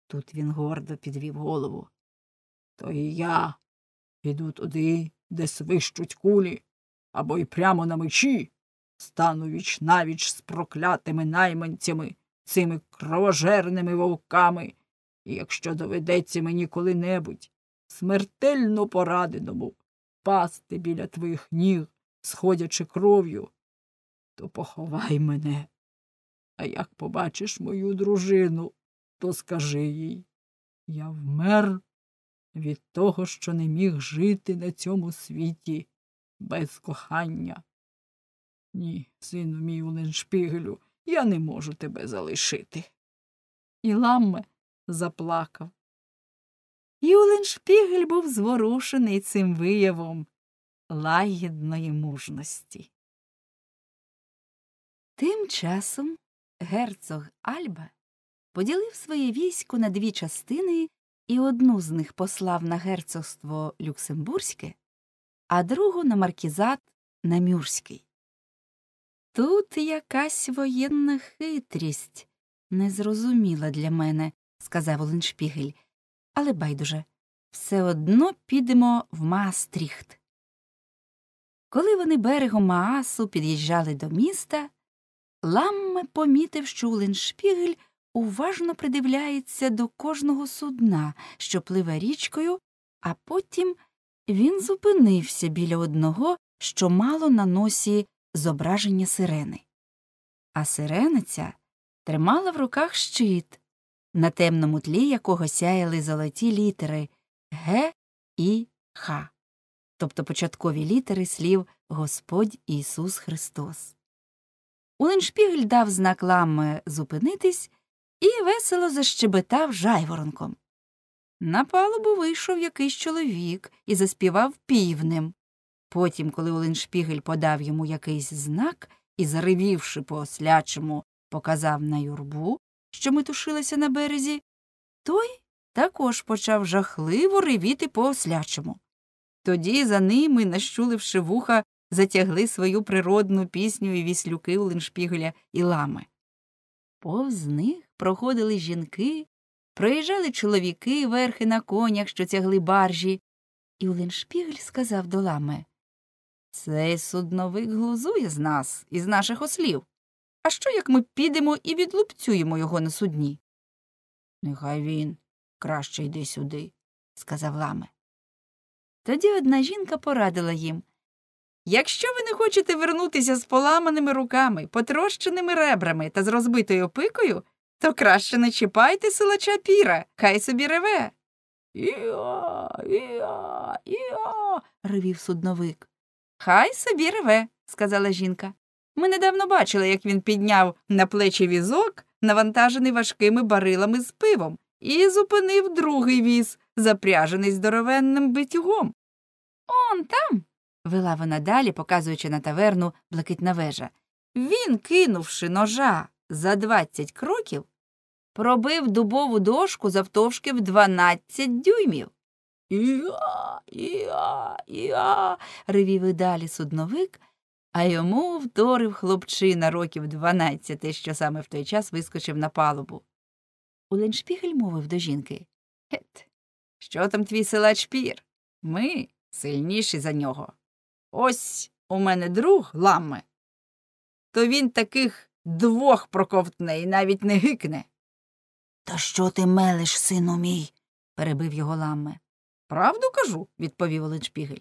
S2: Тут він гордо підвів голову то і я піду туди, де свищуть кулі, або й прямо на мечі стану віч навіч з проклятими найманцями, цими кровожерними вовками, і якщо доведеться мені коли-небудь смертельно пораденому пасти біля твоїх ніг, сходячи кров'ю, то поховай мене. А як побачиш мою дружину, то скажи їй я вмер від того, що не міг жити на цьому світі без кохання. Ні, сину мій Оленшпігелю, я не можу тебе залишити. І Ламме заплакав. І Оленшпігель був зворушений цим виявом лагідної мужності. Тим часом герцог Альба поділив своє військо на дві частини і одну з них послав на герцогство Люксембурзьке, а другу на маркізат Намюрський. Тут якась воєнна хитрість незрозуміла для мене, сказав Оленшпігель, але байдуже все одно підемо в Маастріхт. Коли вони берегом Маасу під'їжджали до міста, Ламме помітив, що Оленшпігель уважно придивляється до кожного судна, що пливе річкою, а потім він зупинився біля одного, що мало на носі зображення сирени. А сирена ця тримала в руках щит, на темному тлі якого сяяли золоті літери Г і Х, тобто початкові літери слів Господь Ісус Христос. Уленшпігель дав знак лам зупинитись і весело защебетав жайворонком. На палубу вийшов якийсь чоловік і заспівав півнем. Потім, коли Оленшпігель подав йому якийсь знак і, заревівши по ослячому, показав на юрбу, що метушилася на березі, той також почав жахливо ревіти по ослячому. Тоді за ними, нащуливши вуха, затягли свою природну пісню і віслюки Оленшпігеля і лами. Повз них проходили жінки, проїжджали чоловіки верхи на конях, що тягли баржі, і Уленшпігель сказав до ламе Цей судновик глузує з нас, із наших ослів. А що як ми підемо і відлупцюємо його на судні? Нехай він краще йди сюди, сказав ламе. Тоді одна жінка порадила їм Якщо ви не хочете вернутися з поламаними руками, потрощеними ребрами та з розбитою пикою, то краще не чіпайте силача піра, хай собі реве. Іо, іо, іо, ревів судновик. Хай собі реве, сказала жінка. Ми недавно бачили, як він підняв на плечі візок, навантажений важкими барилами з пивом, і зупинив другий віз, запряжений здоровенним битюгом. Он там. вела вона далі, показуючи на таверну блакитна вежа. Він, кинувши ножа за двадцять кроків, пробив дубову дошку завтовшки в 12 дюймів. Іа, іа, іа, ревів і далі судновик, а йому вторив хлопчина років 12, що саме в той час вискочив на палубу. Уленшпігель мовив до жінки Гет, що там твій силач пір? Ми сильніші за нього. Ось у мене друг ламе. То він таких двох проковтне і навіть не гикне. Та що ти мелиш, сину мій? перебив його ламме. Правду кажу, відповів Оленшпігель.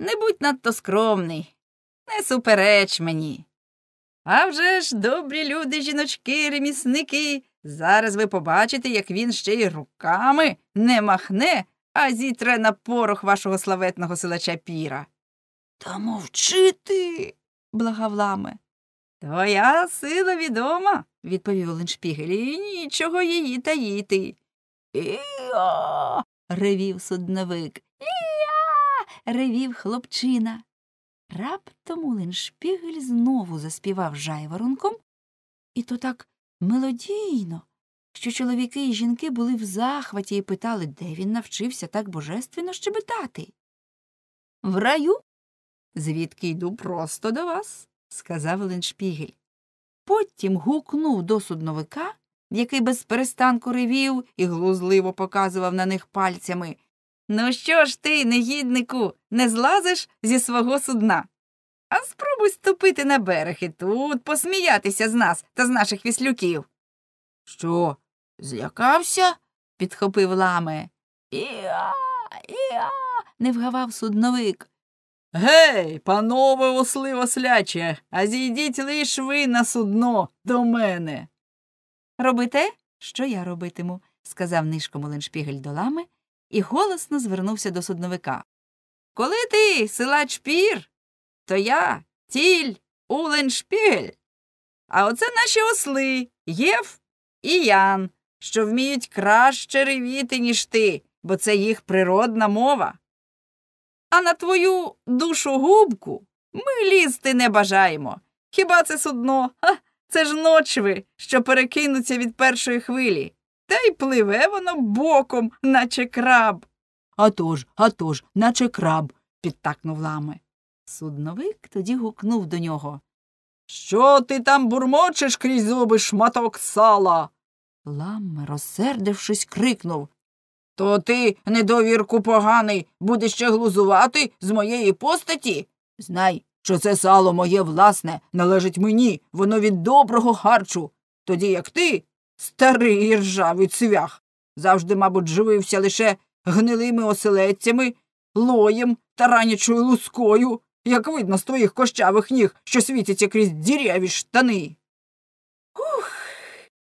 S2: Не будь надто скромний, не супереч мені. А вже ж, добрі люди, жіночки, ремісники, зараз ви побачите, як він ще й руками не махне, а зітре на порох вашого славетного силача Піра. Та мовчи ти, благав ламе. Твоя сила відома, відповів Леншпігель, і нічого її таїти. «І-а!» – ревів судновик. «І-а!» – ревів хлопчина. Раптом Леншпігель знову заспівав жайворонком, і то так мелодійно, що чоловіки і жінки були в захваті і питали, де він навчився так божественно щебетати. В раю, звідки йду просто до вас сказав Леншпігель. Потім гукнув до судновика, який без перестанку ревів і глузливо показував на них пальцями. Ну, що ж ти, негіднику, не злазиш зі свого судна? А спробуй ступити на берег і тут посміятися з нас та з наших віслюків. Що, злякався? підхопив ламе.
S1: Іа, іа,
S2: не вгавав судновик. Гей, панове осли осляче, а зійдіть лиш ви на судно до мене. Роби те, що я робитиму, сказав нишко Моленшпігель долами і голосно звернувся до судновика. Коли ти, силач пір, то я тіль Уленшпігель. А оце наші осли Єв і Ян, що вміють краще ревіти, ніж ти, бо це їх природна мова. А на твою душогубку ми лізти не бажаємо. Хіба це судно? Ха, Це ж ночви, що перекинуться від першої хвилі. Та й пливе воно боком, наче краб. Атож, тож, наче краб, підтакнув лами. Судновик тоді гукнув до нього. Що ти там бурмочеш крізь зуби шматок сала? Лам, розсердившись, крикнув то ти, недовірку поганий, будеш ще глузувати з моєї постаті? Знай, що це сало моє власне належить мені, воно від доброго харчу. Тоді як ти, старий і ржавий цвях, завжди, мабуть, живився лише гнилими оселедцями, лоєм та ранячою лускою, як видно з твоїх кощавих ніг, що світяться крізь діряві штани.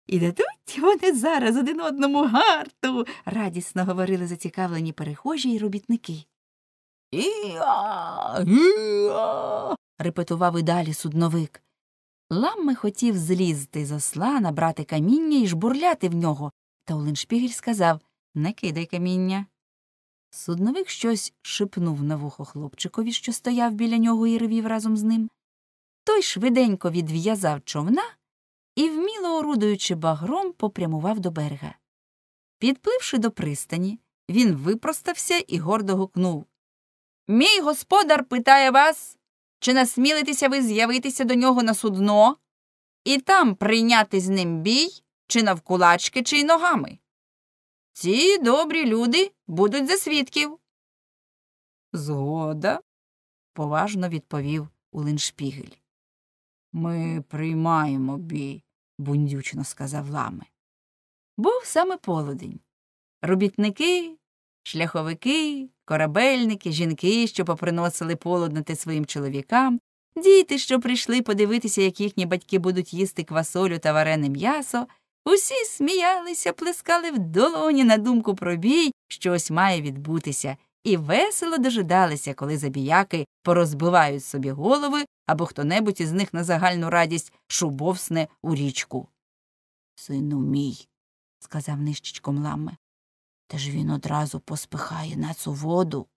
S2: І дадуть вони зараз один одному гарту, радісно говорили зацікавлені перехожі й робітники. «Іа! Іа!» – репетував і далі судновик. Ламме хотів злізти з осла, набрати каміння і жбурляти в нього, та Оленшпігель сказав Не кидай каміння. Судновик щось шипнув на вухо хлопчикові, що стояв біля нього і ревів разом з ним. Той швиденько відв'язав човна і, вміло орудуючи багром, попрямував до берега. Підпливши до пристані, він випростався і гордо гукнув Мій господар питає вас, чи насмілитеся ви з'явитися до нього на судно і там прийняти з ним бій, чи навкулачки, чи й ногами. Ці добрі люди будуть за свідків. Згода, поважно відповів Улиншпігель. Ми приймаємо бій бундючно сказав лами. Був саме полудень. Робітники, шляховики, корабельники, жінки, що поприносили полуднати своїм чоловікам, діти, що прийшли подивитися, як їхні батьки будуть їсти квасолю та варене м'ясо, усі сміялися, плескали в долоні на думку про бій, що ось має відбутися, і весело дожидалися, коли забіяки порозбивають собі голови або хто небудь із них на загальну радість шубовсне у річку. Сину мій, сказав нищечком ламе, та ж він одразу поспихає на цю воду.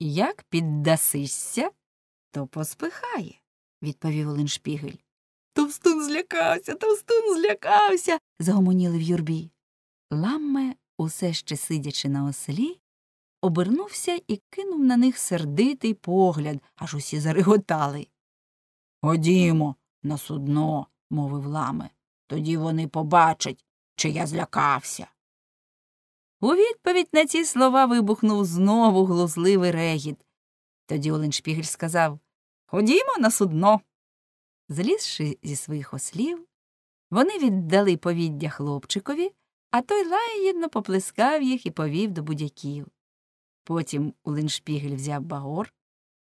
S2: Як піддасишся, то поспихає, відповів Оленшпігель.
S1: Товстун злякався, товстун
S2: злякався. загомоніли в юрбі. Ламме, усе ще сидячи на ослі, обернувся і кинув на них сердитий погляд, аж усі зареготали. Ходімо на судно, мовив ламе. Тоді вони побачать, чи я злякався. У відповідь на ці слова вибухнув знову глузливий регіт. Тоді Оленшпігель сказав Ходімо на судно. Злізши зі своїх ослів, вони віддали повіддя хлопчикові, а той лаєдно поплескав їх і повів до будяків. Потім Улиншпігель взяв багор,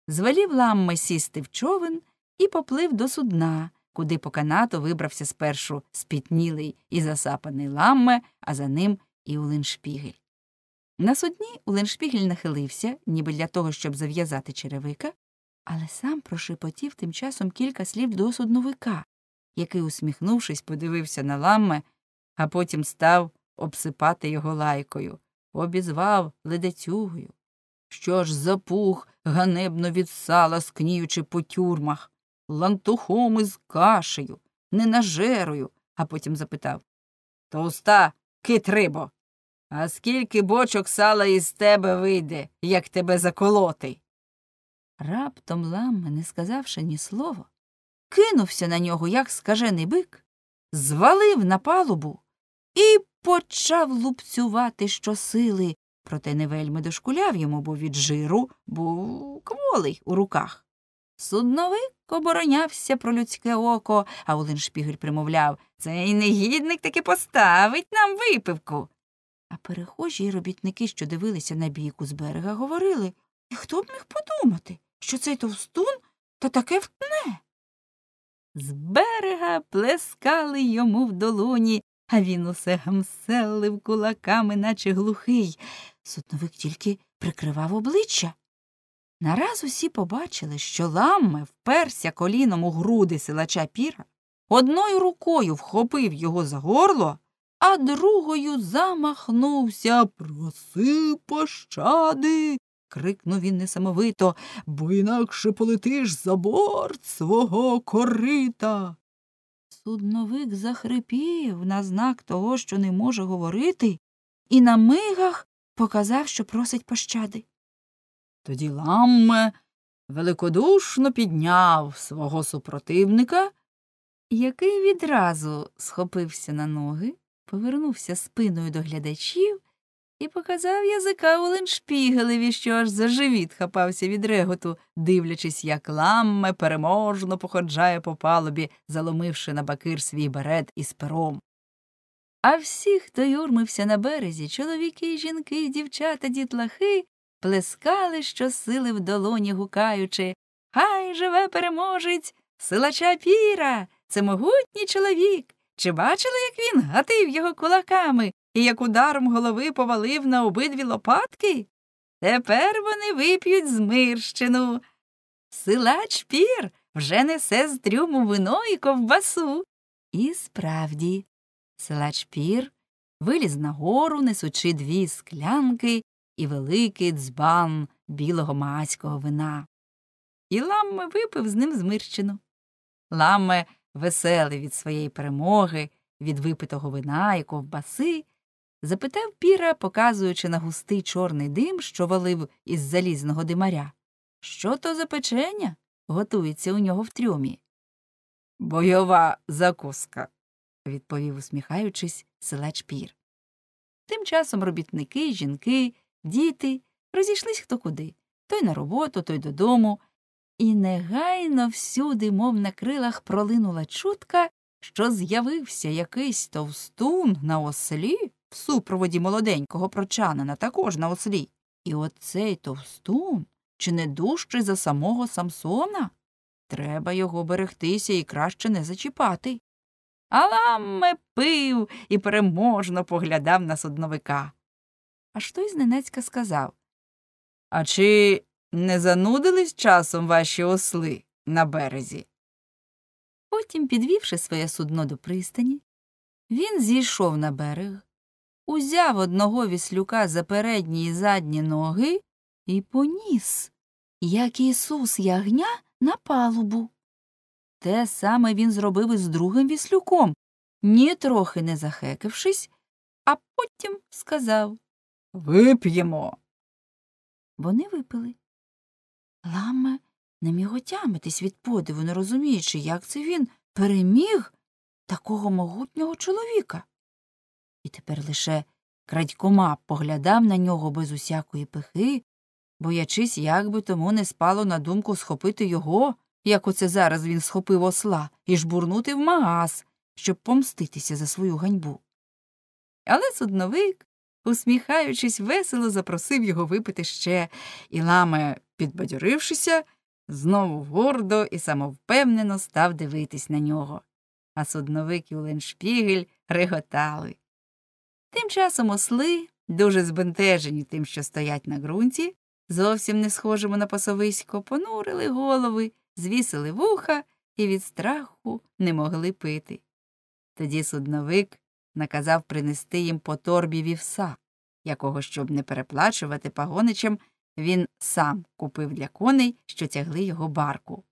S2: звелів ламми сісти в човен і поплив до судна, куди по канату вибрався спершу спітнілий і засапаний ламме, а за ним і Улиншпігель. На судні Улиншпігель нахилився, ніби для того, щоб зав'язати черевика, але сам прошепотів тим часом кілька слів до судновика, який, усміхнувшись, подивився на ламме, а потім став обсипати його лайкою обізвав ледацюгою. Що ж запух ганебно від сала, скніючи по тюрмах, лантухом із кашею, не нажерою, а потім запитав Товста, китрибо, а скільки бочок сала із тебе вийде, як тебе заколоти? Раптом ламме, не сказавши ні слова, кинувся на нього, як скажений бик, звалив на палубу і почав лупцювати щосили, проте не вельми дошкуляв йому, бо від жиру був кволий у руках. Судновик оборонявся про людське око, а Олен Шпігель примовляв Цей негідник таки поставить нам випивку. А перехожі й робітники, що дивилися на бійку з берега, говорили І хто б міг подумати, що цей товстун та таке втне. З берега плескали йому в долоні, а він усе гамселив кулаками, наче глухий. Сутновик тільки прикривав обличчя. Нараз усі побачили, що ламме вперся коліном у груди силача піра, одною рукою вхопив його за горло, а другою замахнувся. Проси пощади. крикнув він несамовито, бо інакше полетиш за борт свого корита. Судновик захрипів на знак того, що не може говорити, і на мигах показав, що просить пощади. Тоді Ламме великодушно підняв свого супротивника, який відразу схопився на ноги, повернувся спиною до глядачів і показав язика Оленшпігелеві, що аж за живіт хапався від реготу, дивлячись, як ламме переможно походжає по палубі, заломивши на бакир свій берет із пером. А всі, хто юрмився на березі, чоловіки, й жінки, дівчата, дітлахи, плескали щосили в долоні, гукаючи Хай живе переможець, силача піра, це могутній чоловік. Чи бачили, як він гатив його кулаками, і як ударом голови повалив на обидві лопатки? Тепер вони вип'ють змирщину. Силач пір вже несе з трюму вино і ковбасу. І справді, силач пір виліз гору, несучи дві склянки і великий дзбан білого маського вина. І ламме випив з ним змирщину. Ламме веселий від своєї перемоги, від випитого вина і ковбаси, запитав Піра, показуючи на густий чорний дим, що валив із залізного димаря. Що то за печення готується у нього в трьомі. Бойова закуска, відповів, усміхаючись, селач Пір. Тим часом робітники, жінки, діти розійшлись хто куди той на роботу, той додому, і негайно всюди, мов на крилах, пролинула чутка, що з'явився якийсь товстун на ослі в супроводі молоденького прочанина також на ослі. І оцей товстун чи не дужчий за самого Самсона? Треба його берегтися і краще не зачіпати. Аламе пив і переможно поглядав на судновика. Аж той зненацька сказав А чи не занудились часом ваші осли на березі? Потім, підвівши своє судно до пристані, він зійшов на берег, узяв одного віслюка за передні і задні ноги і поніс, як Ісус ягня на палубу. Те саме він зробив із другим віслюком, нітрохи не захекавшись, а потім сказав Вип'ємо. Вони випили. Ламе не міг отямитись від подиву, не розуміючи, як це він переміг такого могутнього чоловіка і тепер лише крадькома поглядав на нього без усякої пихи, боячись, як би тому не спало на думку схопити його, як оце зараз він схопив осла, і жбурнути в магаз, щоб помститися за свою ганьбу. Але судновик, усміхаючись, весело запросив його випити ще, і ламе, підбадьорившися, знову гордо і самовпевнено став дивитись на нього. А судновик і Леншпігель реготали. Тим часом осли, дуже збентежені тим, що стоять на ґрунті, зовсім не схожими на пасовисько, понурили голови, звісили вуха і від страху не могли пити. Тоді судновик наказав принести їм по торбі вівса, якого, щоб не переплачувати пагоничем, він сам купив для коней, що тягли його барку.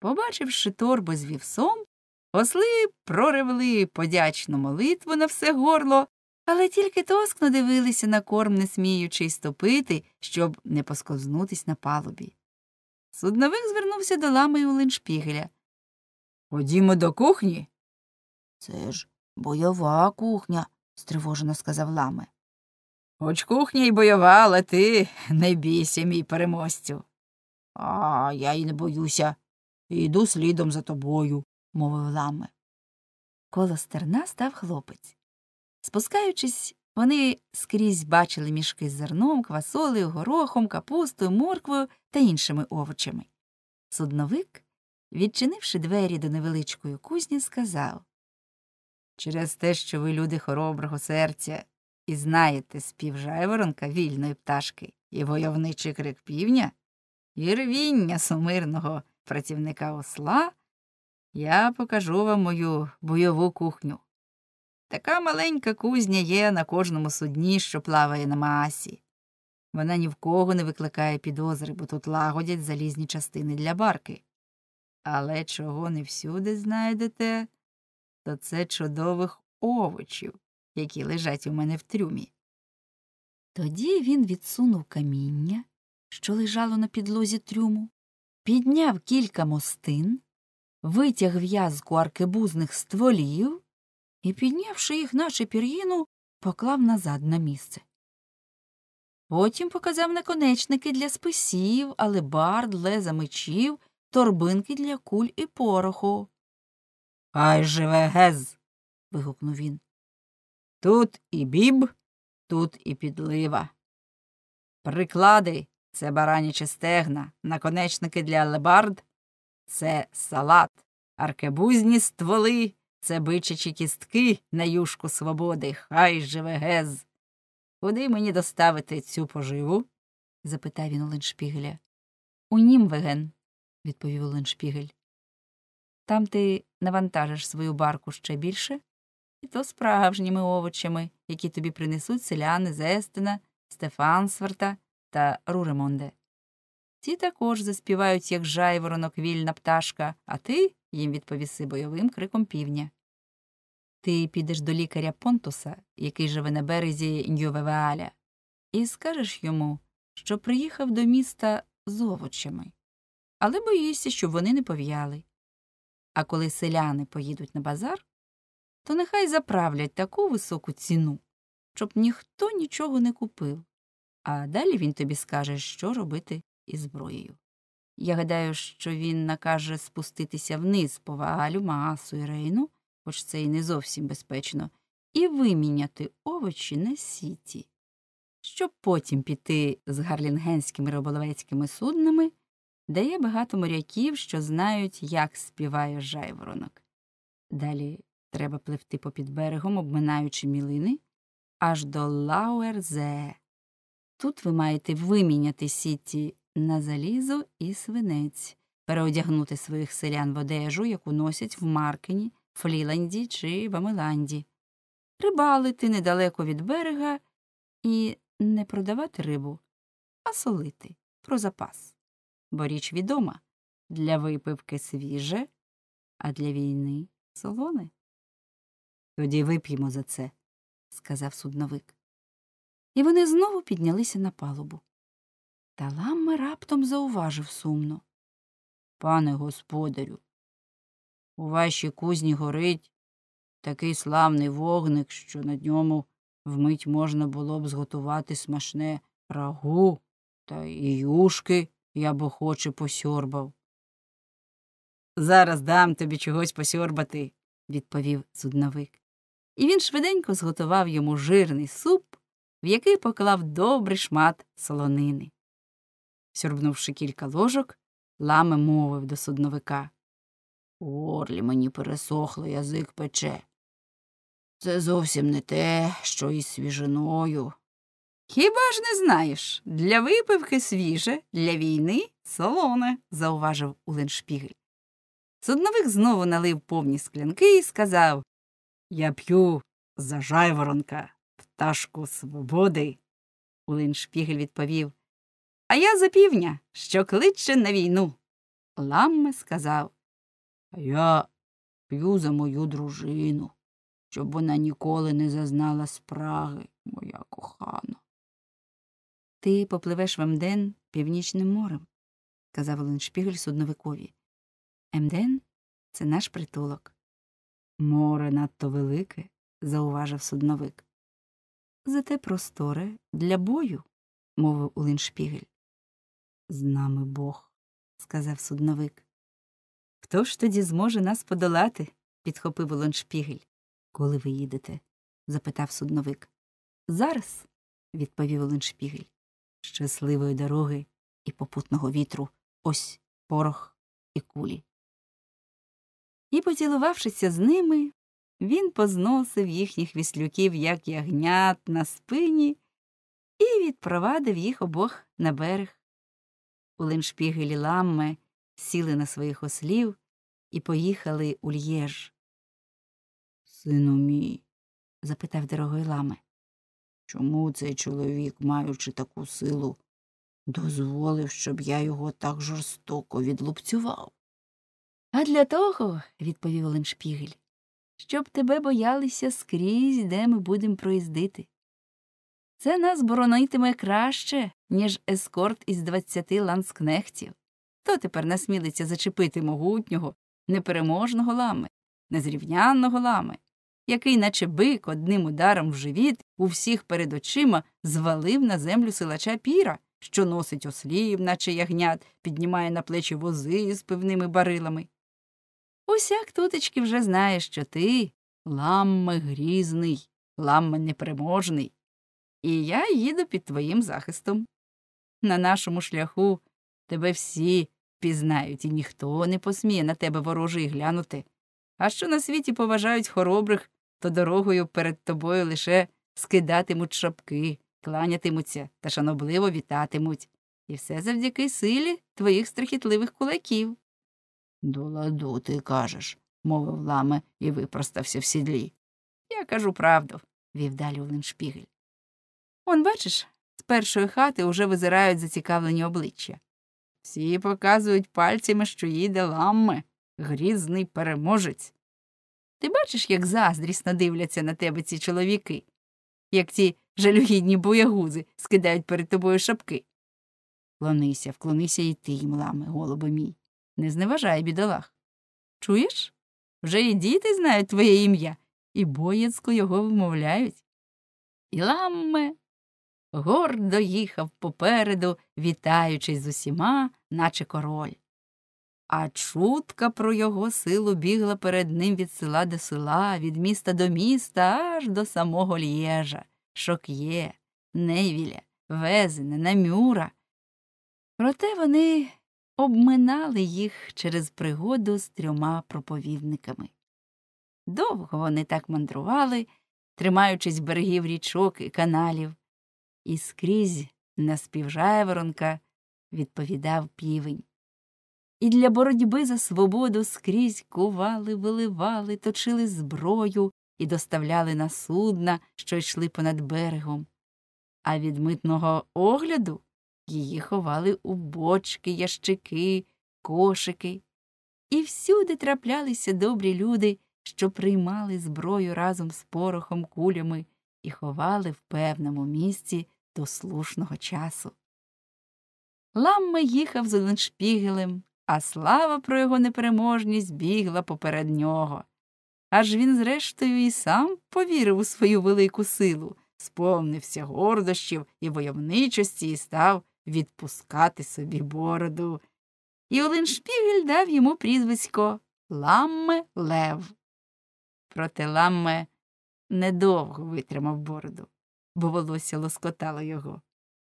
S2: Побачивши торбу з вівсом, осли проревли подячну молитву на все горло але тільки тоскно дивилися на корм, не сміючись стопити, щоб не посковзнутись на палубі.
S1: Судновик звернувся
S2: до лами Улиншпігеля. Ходімо до кухні. Це ж бойова кухня, стривожено сказав ламе. Хоч кухня й бойова, але ти не бійся, мій переможцю. А я й не боюся. Йду слідом за тобою, мовив ламе. Коло стерна став хлопець. Спускаючись, вони скрізь бачили мішки з зерном, квасолею, горохом, капустою, морквою та іншими овочами. Судновик, відчинивши двері до невеличкої кузні, сказав Через те, що ви люди хороброго серця, і знаєте співжайворонка вільної пташки і войовничий крик півня, і рвіння сумирного працівника осла, я покажу вам мою бойову кухню. Така маленька кузня є на кожному судні, що плаває на Масі. Вона ні в кого не викликає підозри, бо тут лагодять залізні частини для барки. Але чого не всюди знайдете, то це чудових овочів, які лежать у мене в трюмі. Тоді він відсунув каміння, що лежало на підлозі трюму, підняв кілька мостин, витяг в'язку аркебузних стволів і, піднявши їх, наче пір'їну, поклав назад на місце. Потім показав наконечники для списів, алебард, леза мечів, торбинки для куль і пороху. Хай живе гез. вигукнув він. Тут і біб, тут і підлива. Приклади це баранячі стегна, наконечники для алебард, це салат, аркебузні стволи, це бичачі кістки на юшку свободи, хай живе гез. Куди мені доставити цю поживу? запитав він Оленшпігеля. У Німвеген, відповів Оленшпігель. Там ти навантажиш свою барку ще більше, і то справжніми овочами, які тобі принесуть селяни з Естена, Стефансверта та Руремонде. Ці також заспівають, як жайворонок вільна пташка, а ти їм відповіси бойовим криком півня. Ти підеш до лікаря Понтуса, який живе на березі Ньювевеаля, і скажеш йому, що приїхав до міста з овочами, але боїшся, щоб вони не пов'яли. А коли селяни поїдуть на базар, то нехай заправлять таку високу ціну, щоб ніхто нічого не купив, а далі він тобі скаже, що робити із зброєю. Я гадаю, що він накаже спуститися вниз по Ваалю, Маасу і Рейну хоч це і не зовсім безпечно, і виміняти овочі на сіті, щоб потім піти з гарлінгенськими риболовецькими суднами, де є багато моряків, що знають, як співає жайворонок. Далі треба пливти попід берегом, обминаючи мілини, аж до Лауерзе. Тут ви маєте виміняти сіті на залізо і свинець, переодягнути своїх селян в одежу, яку носять в Маркені, Фліланді чи Бамеланді, рибалити недалеко від берега і не продавати рибу, а солити про запас. Бо річ відома для випивки свіже, а для війни солоне. Тоді вип'ємо за це, сказав судновик. І вони знову піднялися на палубу. Та ламме раптом зауважив сумно. Пане господарю, у вашій кузні горить такий славний вогник, що на ньому вмить можна було б зготувати смачне рагу та і юшки я б охоче посьорбав. Зараз дам тобі чогось посьорбати, відповів судновик. І він швиденько зготував йому жирний суп, в який поклав добрий шмат солонини. Сьорбнувши кілька ложок, ламе мовив до судновика. У орлі мені пересохло язик пече. Це зовсім не те, що із свіжиною. Хіба ж не знаєш? Для випивки свіже, для війни солоне, зауважив Уленшпігель. Судновик знову налив повні склянки і сказав Я п'ю за жайворонка, пташку свободи. Улиншпігель відповів, а я за півня, що кличе на війну. Ламме сказав я п'ю за мою дружину, щоб вона ніколи не зазнала спраги, моя кохана. Ти попливеш в Емден північним морем, казав Оленшпігель судновикові. Емден це наш притулок. Море надто велике, зауважив судновик. Зате просторе для бою, мовив Улиншпігель. З нами Бог, сказав судновик. Хто ж тоді зможе нас подолати? підхопив Лоншпігель. Коли ви їдете? запитав судновик. Зараз, відповів Лоншпігель. Щасливої дороги і попутного вітру ось
S1: порох і кулі. І, поцілувавшися
S2: з ними, він позносив їхніх віслюків, як ягнят на спині, і відпровадив їх обох на берег. У Линшпігелі Ламме сіли на своїх ослів і поїхали у Льєж. Сину мій, запитав дорогой ламе, чому цей чоловік, маючи таку силу, дозволив, щоб я його так жорстоко відлупцював? А для того, відповів Олимшпігель, щоб тебе боялися скрізь, де ми будемо проїздити. Це нас боронитиме краще, ніж ескорт із двадцяти ланскнехтів. Хто тепер насмілиться зачепити могутнього, непереможного лами, незрівнянного лами, який, наче бик, одним ударом в живіт у всіх перед очима звалив на землю силача піра, що носить ослів, наче ягнят, піднімає на плечі вози з пивними барилами. Усяк тутечки вже знає, що ти ламме грізний, ламме непереможний. І я їду під твоїм захистом. На нашому шляху тебе всі Впізнають, і ніхто не посміє на тебе ворожий глянути. А що на світі поважають хоробрих, то дорогою перед тобою лише скидатимуть шапки, кланятимуться та шанобливо вітатимуть. І все завдяки силі твоїх страхітливих кулаків. До ладу ти кажеш, мовив ламе і випростався в сідлі. Я кажу правду, вів далі Оленшпігель. Он, бачиш, з першої хати уже визирають зацікавлені обличчя. Всі показують пальцями, що їде ламме, грізний переможець. Ти бачиш, як заздрісно дивляться на тебе ці чоловіки, як ці жалюгідні боягузи скидають перед тобою шапки. Вклонися, вклонися і ти їм, ламе, голубе мій. Не зневажай бідолах. Чуєш? Вже і діти знають твоє ім'я, і боязко його вимовляють. І ламе, гордо їхав попереду, вітаючись з усіма, наче король. А чутка про його силу бігла перед ним від села до села, від міста до міста, аж до самого Лєжа, Шок'є, Невіля, Везене, Намюра. Проте вони обминали їх через пригоду з трьома проповідниками. Довго вони так мандрували, тримаючись берегів річок і каналів, і скрізь на співжайворонка, відповідав півень. І для боротьби за свободу скрізь кували, виливали, точили зброю і доставляли на судна, що йшли понад берегом. А від митного огляду її ховали у бочки, ящики, кошики. І всюди траплялися добрі люди, що приймали зброю разом з порохом кулями і ховали в певному місці до слушного часу. Ламме їхав за Леншпігелем, а слава про його непереможність бігла поперед нього. Аж він, зрештою, і сам повірив у свою велику силу, сповнився гордощів і войовничості і став відпускати собі бороду. І Оленшпігель дав йому прізвисько Ламме Лев. Проте Ламме недовго витримав бороду бо волосся лоскотало його.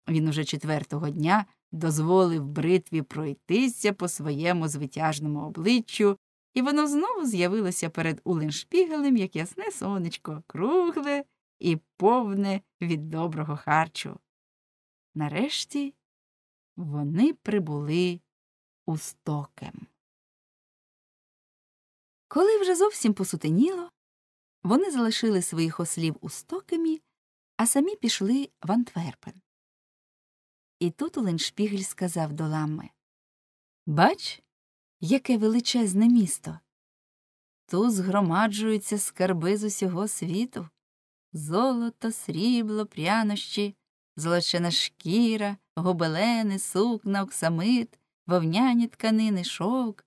S2: Він уже четвертого дня дозволив бритві пройтися по своєму звитяжному обличчю, і воно знову з'явилося перед Улиншпігелем, як ясне сонечко, кругле і повне від доброго
S1: харчу. Нарешті вони прибули у стокем. Коли вже зовсім посутеніло, вони залишили своїх ослів у стокемі а самі пішли
S2: в Антверпен. І тут Оленшпігель сказав до Ламми Бач, яке величезне місто. Тут згромаджуються скарби з усього світу золото, срібло, прянощі, золочена шкіра, гобелени, сукна, оксамит, вовняні тканини, шовк,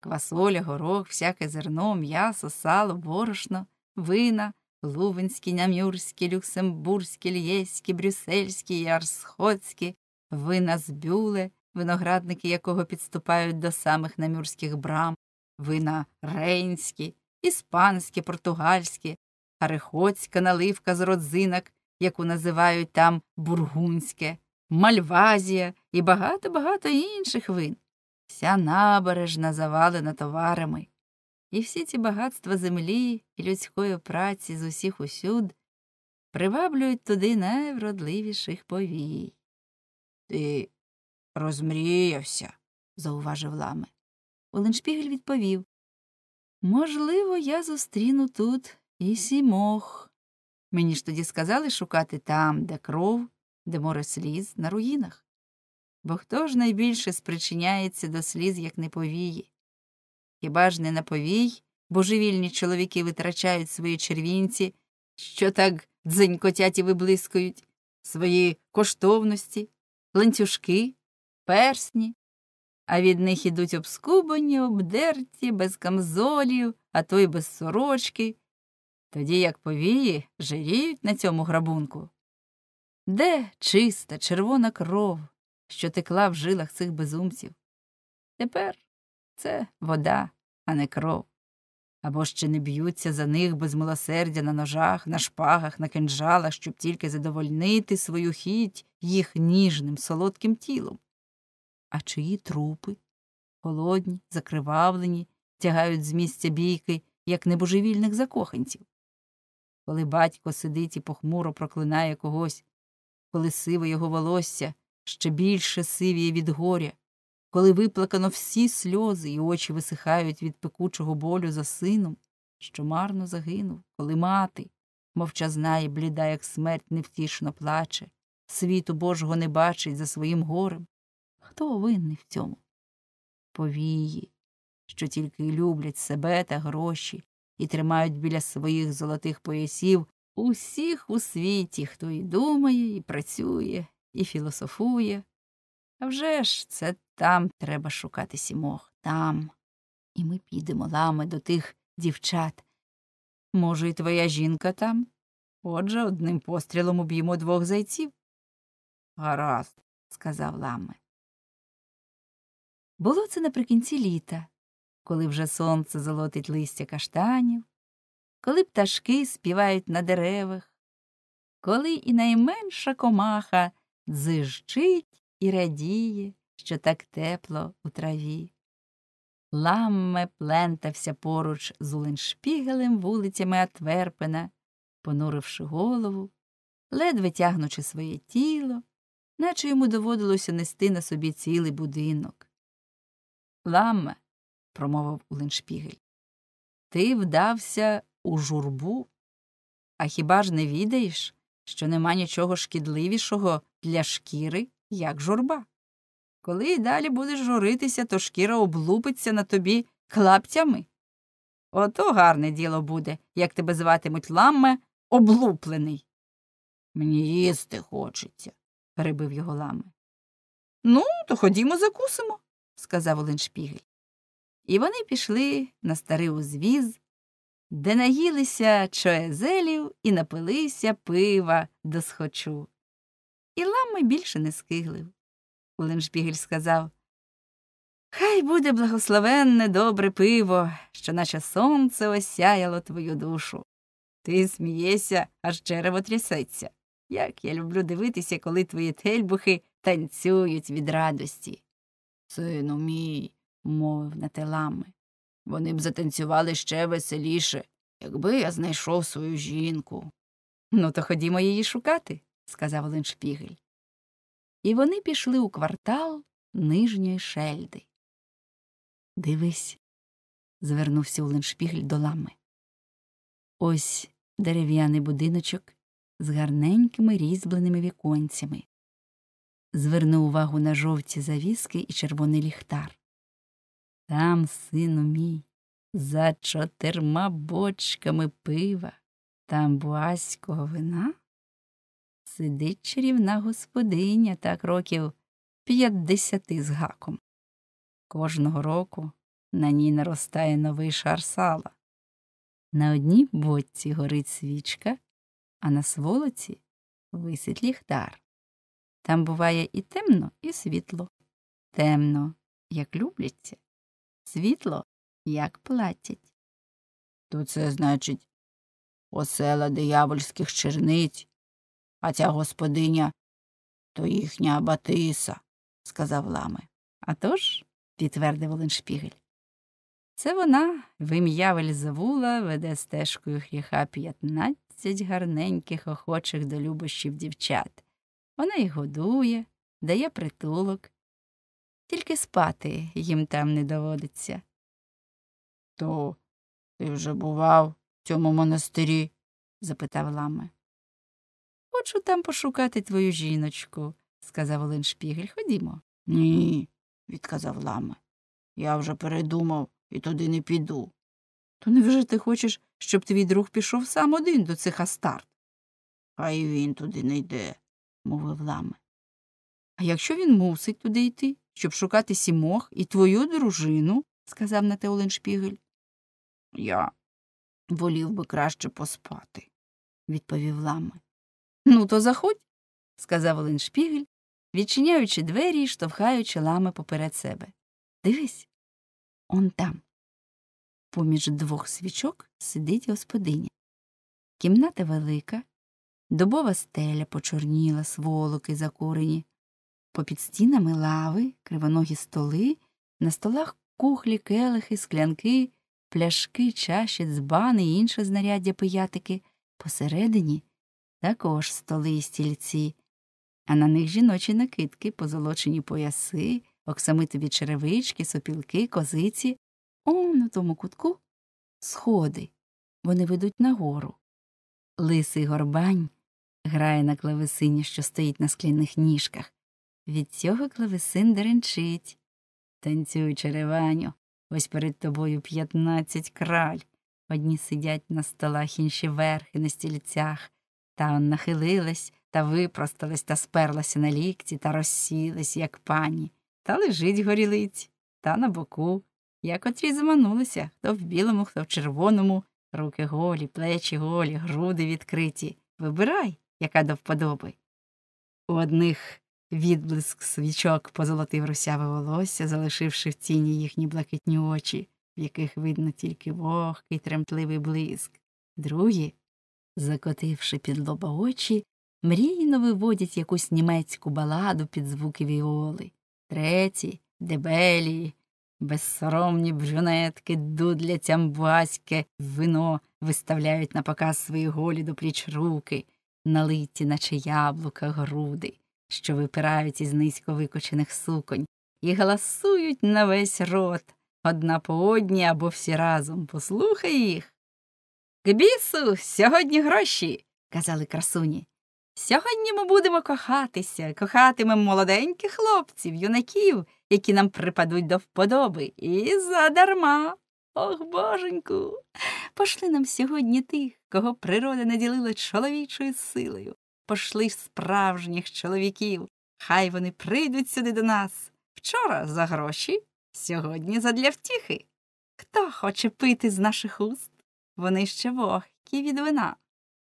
S2: квасоля, горох, всяке зерно, м'ясо, сало, борошно, вина, Лувенські, Нямюрські, Люксембурзькі, Лєські, Брюссельські і Арсходські, вина з виноградники якого підступають до самих намюрських брам, вина рейнські, іспанські, португальські, арехоцька наливка з родзинок, яку називають там бургунське, мальвазія і багато багато інших вин. Вся набережна завалена товарами і всі ці багатства землі і людської праці з усіх усюд приваблюють туди найвродливіших повій. Ти розмріявся, зауважив лами. Оленшпігель відповів Можливо, я зустріну тут і сімох. Мені ж тоді сказали шукати там, де кров, де море сліз, на руїнах. Бо хто ж найбільше спричиняється до сліз, як не повії? Хіба ж не наповій, божевільні чоловіки витрачають свої червінці, що так дзенькотять і виблискують, свої коштовності, ланцюжки, персні, а від них ідуть обскубані, обдерті, без камзолів, а то й без сорочки, тоді як повії жиріють на цьому грабунку. Де чиста червона кров, що текла в жилах цих безумців? Тепер це вода, а не кров. Або ще не б'ються за них без милосердя на ножах, на шпагах, на кинжалах, щоб тільки задовольнити свою хіть їх ніжним, солодким тілом. А чиї трупи, холодні, закривавлені, тягають з місця бійки, як небожевільних закоханців. Коли батько сидить і похмуро проклинає когось, коли сиве його волосся ще більше сивіє від горя, коли виплакано всі сльози і очі висихають від пекучого болю за сином, що марно загинув, коли мати, мовчазна і бліда, як смерть, невтішно плаче, світу Божого не бачить за своїм горем. Хто винний в цьому? Повії, що тільки й люблять себе та гроші і тримають біля своїх золотих поясів усіх у світі, хто і думає, і працює, і філософує. А вже ж це там треба шукати сімох, там. І ми підемо лами до тих дівчат. Може, і твоя жінка там? Отже, одним пострілом уб'ємо двох зайців. Гаразд, сказав лами. Було це наприкінці літа, коли вже сонце золотить листя каштанів, коли пташки співають на деревах, коли і найменша комаха дзижчить і радіє що так тепло у траві. Ламме плентався поруч з Уленшпігелем вулицями Атверпена, понуривши голову, ледве тягнучи своє тіло, наче йому доводилося нести на собі цілий будинок. Ламме, промовив Уленшпігель, ти вдався у журбу. А хіба ж не відаєш, що нема нічого шкідливішого для шкіри, як журба? Коли й далі будеш журитися, то шкіра облупиться на тобі клаптями. Ото гарне діло буде, як тебе зватимуть ламме, облуплений. Мені їсти хочеться, перебив його ламме.
S1: Ну, то ходімо закусимо,
S2: сказав Оленшпігель. І вони пішли на старий узвіз, де наїлися чоезелів і напилися пива до схочу. І лами більше не скиглив. Оленшпігель сказав. Хай буде благословенне добре пиво, що наше сонце осяяло твою душу. Ти смієшся, аж черево трясеться. Як я люблю дивитися, коли твої тельбухи танцюють від радості. Сину мій, мовив нателами, вони б затанцювали ще веселіше, якби я знайшов свою жінку. Ну, то ходімо її шукати, сказав Леншпігель і вони пішли у квартал нижньої шельди. Дивись, звернувся Уленшпігль до лами. Ось дерев'яний будиночок з гарненькими різьбленими віконцями. Зверни увагу на жовті завіски і червоний ліхтар. Там, сину мій, за чотирма бочками пива, там буаського вина сидить чарівна господиня так років п'ятдесяти з гаком. Кожного року на ній наростає новий шар сала. На одній боці горить свічка, а на сволоці висить ліхтар. Там буває і темно, і світло. Темно, як любляться, світло, як платять. То це, значить, осела диявольських черниць а ця господиня то їхня Батиса, сказав лами. «А тож?» – підтвердив Оленшпігель. Це вона в вим'я Вельзевула веде стежкою гріха п'ятнадцять гарненьких охочих до любощів дівчат. Вона їх годує, дає притулок, тільки спати їм там не доводиться. То ти вже бував в цьому монастирі? запитав ламе хочу там пошукати твою жіночку, сказав Олен Шпігель. Ходімо. Ні, відказав лама. Я вже передумав і туди не піду. То невже ти хочеш, щоб твій друг пішов сам один до цих астарт? Хай він туди не йде, мовив ламе. А якщо він мусить туди йти, щоб шукати сімох і твою дружину, сказав на те Олен Шпігель. Я волів би краще поспати, відповів ламе. Ну, то заходь, сказав Оленшпігель, відчиняючи двері і штовхаючи лами поперед себе. Дивись, он там. Поміж двох свічок сидить господиня. Кімната велика, добова стеля почорніла, сволоки закурені, попід стінами лави, кривоногі столи, на столах кухлі, келихи, склянки, пляшки, чаші, дзбани і інше знаряддя пиятики. Посередині також столи і стільці, а на них жіночі накидки, позолочені пояси, оксамитові черевички, сопілки, козиці. Он у тому кутку сходи. Вони ведуть нагору. Лисий горбань грає на клавесині, що стоїть на скляних ніжках. Від цього клавесин деренчить. Танцюй, череваню, ось перед тобою п'ятнадцять краль. Одні сидять на столах, інші верхи, на стільцях, та он нахилилась та випросталась та сперлася на лікті та розсілась, як пані, та лежить горілиць, та на боку, як отрі заманулися хто в білому, хто в червоному, руки голі, плечі голі, груди відкриті. Вибирай, яка до вподоби. У одних відблиск свічок позолотив русяве волосся, залишивши в тіні їхні блакитні очі, в яких видно тільки вогкий, тремтливий блиск, другі закотивши під лоба очі, мрійно виводять якусь німецьку баладу під звуки віоли. Треті, дебелі, безсоромні брюнетки, дудлять амбаське вино виставляють на показ свої голі до пліч руки, налиті, наче яблука, груди, що випирають із низько викочених суконь, і галасують на весь рот одна по одній або всі разом. Послухай їх. К бісу, сьогодні гроші, казали красуні. Сьогодні ми будемо кохатися, кохатимемо молоденьких хлопців, юнаків, які нам припадуть до вподоби, і задарма. Ох, боженьку, пошли нам сьогодні тих, кого природа наділила чоловічою силою. Пошли справжніх чоловіків. Хай вони прийдуть сюди до нас. Вчора за гроші, сьогодні задля втіхи. Хто хоче пити з наших уст? вони ще вогкі від вина.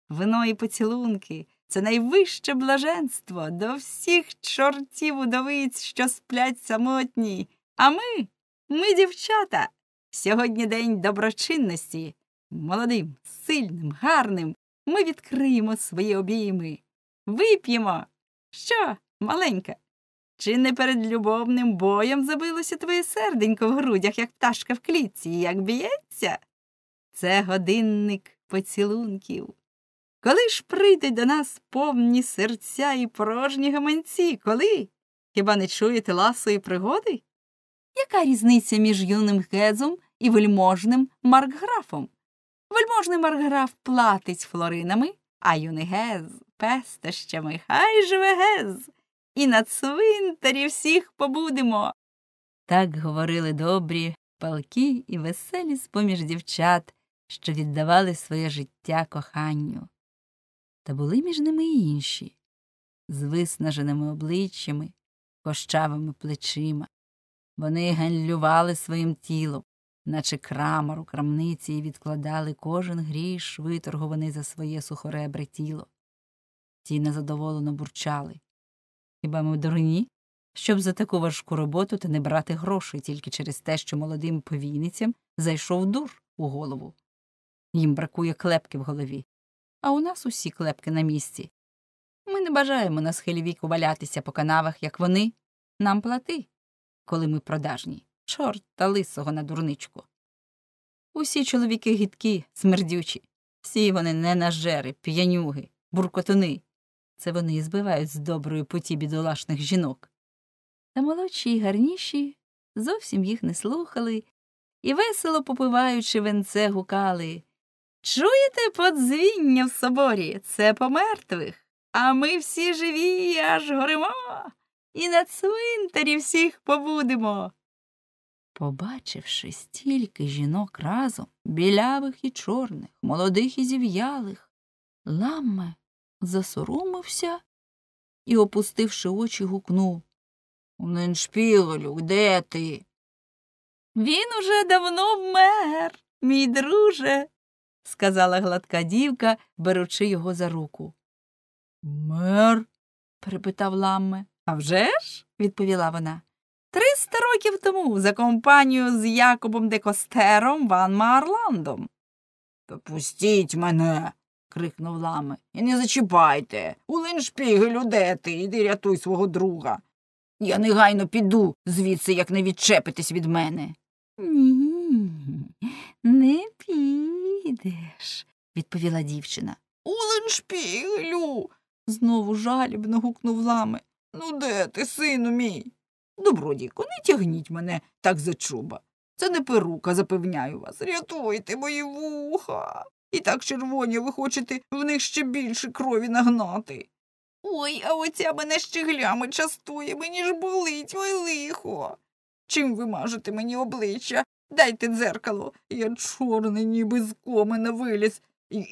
S2: Вино і поцілунки це найвище блаженство до всіх чортів удовиць, що сплять самотні. А ми, ми, дівчата, сьогодні день доброчинності. Молодим, сильним, гарним ми відкриємо свої обійми. Вип'ємо. Що, маленька? Чи не перед любовним боєм забилося твоє серденько в грудях, як пташка в клітці, як б'ється? це годинник поцілунків. Коли ж прийдуть до нас повні серця і порожні гаманці, коли? Хіба не чуєте ласої пригоди? Яка різниця між юним гезом і вельможним маркграфом? Вельможний маркграф платить флоринами, а юний гез пестощами хай живе гез, і на цвинтарі всіх побудемо. Так говорили добрі палки і веселі з поміж дівчат що віддавали своє життя коханню. Та були між ними й інші, з виснаженими обличчями, кощавими плечима. Вони ганлювали своїм тілом, наче крамар у крамниці, і відкладали кожен гріш, виторгуваний за своє сухоребре тіло. Ті незадоволено бурчали. Хіба ми дурні? Щоб за таку важку роботу та не брати грошей тільки через те, що молодим повійницям зайшов дур у голову. Їм бракує клепки в голові. А у нас усі клепки на місці. Ми не бажаємо на схилі віку валятися по канавах, як вони. Нам плати, коли ми продажні. Чорт та лисого на дурничку. Усі чоловіки гідкі, смердючі, всі вони ненажери, п'янюги, буркотуни. Це вони і збивають з доброї путі бідолашних жінок. Та молодші й гарніші зовсім їх не слухали і, весело попиваючи венце, гукали Чуєте подзвіння в соборі? Це помертвих. А ми всі живі, аж горимо, і на цвинтарі всіх побудемо. Побачивши стільки жінок разом, білявих і чорних, молодих і зів'ялих, Ламме засоромився і, опустивши очі, гукнув Ниншпіголю, де ти? Він уже давно вмер, мій друже сказала гладка дівка, беручи його за руку. Мер? перепитав Ламме. «А вже ж?» – відповіла вона. Триста років тому за компанію з Якобом декостером Костером Ван Марландом. пустіть мене. крикнув Ламе. І не зачіпайте. У линшпігелю де ти? Іди рятуй свого друга. Я негайно піду звідси, як не відчепитись від мене. Ні. Не підеш, відповіла дівчина. У Оленшпігелю. знову жалібно гукнув лами. Ну, де ти, сину мій? Добродійко, не тягніть мене так за чуба. Це не перука, запевняю вас. Рятуйте мої вуха. І так червоні, ви хочете в них ще більше крові нагнати. Ой, а оця мене щеглями частує, мені ж болить, ой лихо. Чим ви мажете мені обличчя, Дайте дзеркало. Я чорний, ніби з комина виліз.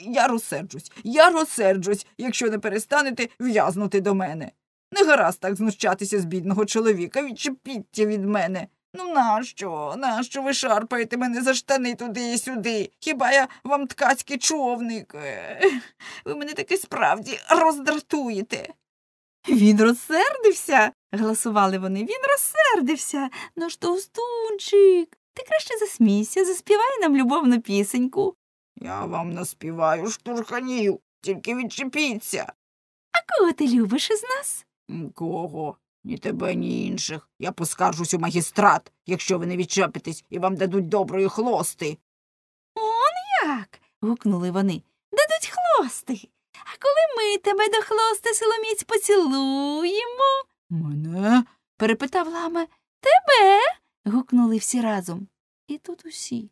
S2: Я розсерджусь, я розсерджусь, якщо не перестанете в'язнути до мене. Не гаразд так знущатися з бідного чоловіка, відчепіться від мене. Ну нащо? Нащо ви шарпаєте мене за штани туди і сюди? Хіба я вам ткацький човник? Ви мене таки справді роздратуєте. Він розсердився, гласували вони. Він розсердився. Наш товстунчик. Ти краще засмійся, заспівай нам любовну пісеньку. Я вам наспіваю штурханів, тільки відчепіться. А кого ти любиш із нас? Кого? Ні тебе, ні інших. Я поскаржусь у магістрат, якщо ви не відчепитесь і вам дадуть доброї хлости.
S1: Он як. гукнули
S2: вони. Дадуть хлости. А коли ми тебе до хлости силоміць поцілуємо. Мене? перепитав ламе. Тебе? гукнули всі разом. І тут усі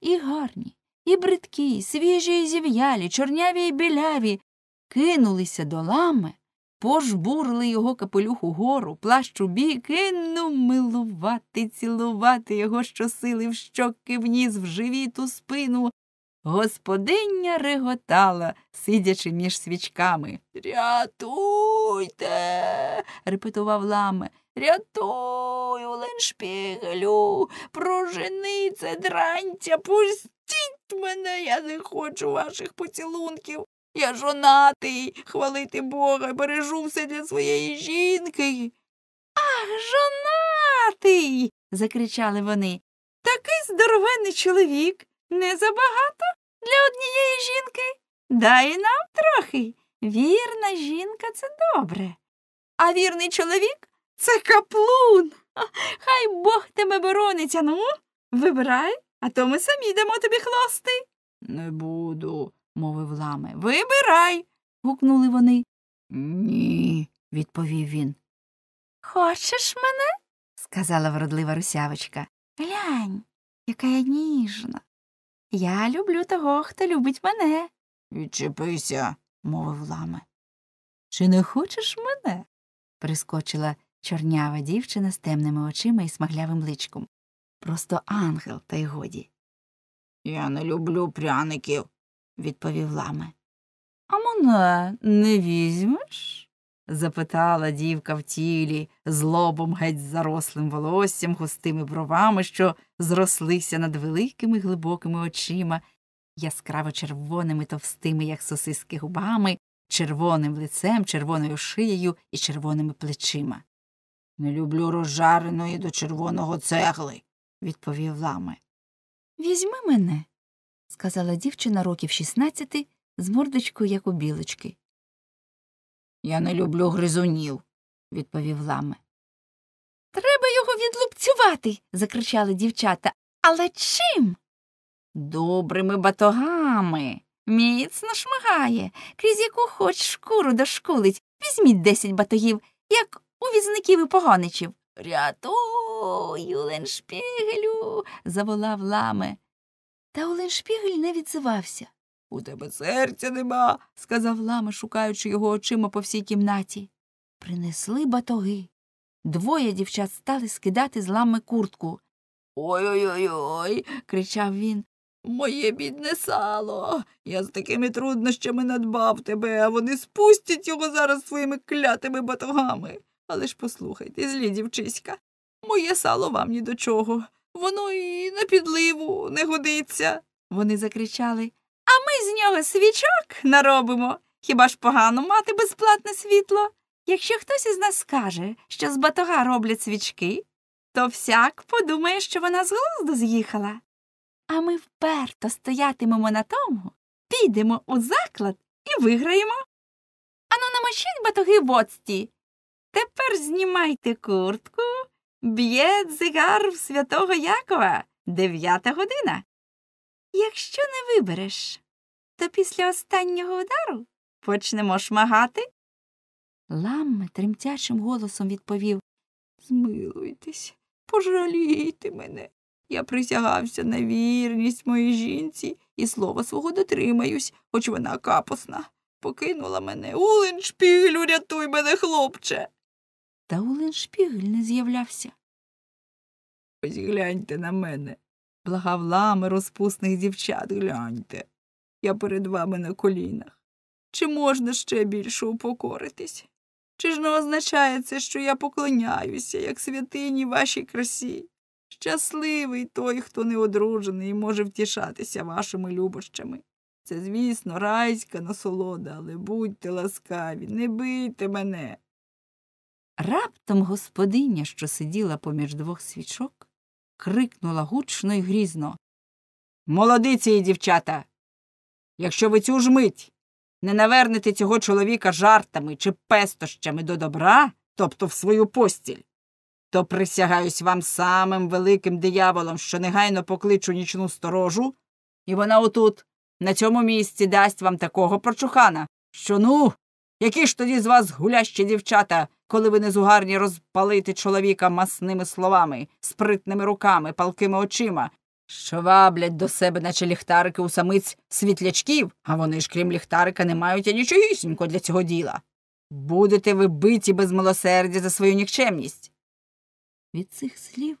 S2: і гарні, і бридкі, і свіжі, і зів'ялі, чорняві і біляві, кинулися до лами, пожбурли його капелюх угору, плащ у бік і ну милувати, цілувати його щосили в щоки, в ніс, в живіт, у спину. Господиня реготала, сидячи між свічками. Рятуйте. репетував ламе. Рятую, Леншпігелю, прожени це дрантя, пустіть мене, я не хочу ваших поцілунків. Я жонатий, хвалити Бога, бережу все для своєї жінки. Ах, жонатий. закричали вони. Такий здоровенний чоловік. Не забагато для однієї жінки. Дай нам трохи. Вірна жінка це добре. А вірний чоловік це каплун. Хай Бог тебе борониться. Ну, вибирай, а то ми самі дамо тобі хлости. Не буду, мовив ламе. Вибирай. гукнули вони. Ні, відповів він.
S1: Хочеш мене?
S2: сказала вродлива русявочка.
S1: Глянь,
S2: яка я ніжна. Я люблю того, хто любить мене. Відчепися, мовив ламе. Чи не хочеш мене? прискочила чорнява дівчина з темними очима і смаглявим личком. Просто ангел, та й годі. Я не люблю пряників, відповів ламе. А мене не візьмеш? запитала дівка в тілі, з лобом геть зарослим волоссям, густими бровами, що зрослися над великими глибокими очима, яскраво червоними товстими, як сосиски губами, червоним лицем, червоною шиєю і червоними плечима. Не люблю розжареної до червоного цегли, відповів ламе. Візьми мене, сказала дівчина років шістнадцяти з мордочкою, як у білочки.
S1: Я не люблю
S2: гризунів, відповів ламе.
S1: Треба його відлупцювати. закричали
S2: дівчата. Але чим? Добрими батогами. Міцно шмагає, крізь яку хоч шкуру дошкулить. Візьміть десять батогів, як у візників і поганичів. Рятую, Леншпігелю. заволав ламе. Та уленшпігель не відзивався. У тебе серця нема, сказав лама, шукаючи його очима по всій кімнаті. Принесли батоги. Двоє дівчат стали скидати з лами куртку. Ой ой ой ой. кричав він. Моє бідне сало. Я з такими труднощами надбав тебе, а вони спустять його зараз своїми клятими батогами. Але ж послухайте, злі дівчиська, моє сало вам ні до чого. Воно і на підливу не годиться. Вони закричали А ми з нього свічок наробимо. Хіба ж погано мати безплатне світло? Якщо хтось із нас скаже, що з батога роблять свічки, то всяк подумає, що вона з глузду з'їхала. А ми вперто стоятимемо на тому, підемо у заклад і виграємо. Ану, намочіть батоги в оцті Тепер знімайте куртку, б'є дзигарв святого Якова дев'ята година. Якщо не вибереш, то після останнього удару почнемо шмагати. Ламме тремтячим голосом відповів Змилуйтесь, пожалійте мене. Я присягався на вірність моїй жінці і слова свого дотримаюсь, хоч вона капосна. Покинула мене. Улиншпіль, рятуй мене, хлопче. Та шпігель не з'являвся. Ось гляньте на мене, благав розпусних дівчат, гляньте. Я перед вами на колінах. Чи можна ще більше упокоритись? Чи ж не означає це, що я поклоняюся, як святині вашій красі? Щасливий той, хто не одружений і може втішатися вашими любощами. Це, звісно, райська насолода, але будьте ласкаві, не бийте мене. Раптом господиня, що сиділа поміж двох свічок, крикнула гучно й грізно. Молодиці дівчата. Якщо ви цю ж мить не навернете цього чоловіка жартами чи пестощами до добра, тобто в свою постіль, то присягаюсь вам самим великим дияволом, що негайно покличу нічну сторожу, і вона отут, на цьому місці, дасть вам такого прочухана, що ну, які ж тоді з вас гулящі дівчата? коли ви не згарні розпалити чоловіка масними словами, спритними руками, палкими очима, що ваблять до себе, наче ліхтарики у самиць світлячків, а вони ж, крім ліхтарика, не мають анічогісінько для цього діла. Будете ви биті без милосердя за свою нікчемність. Від цих слів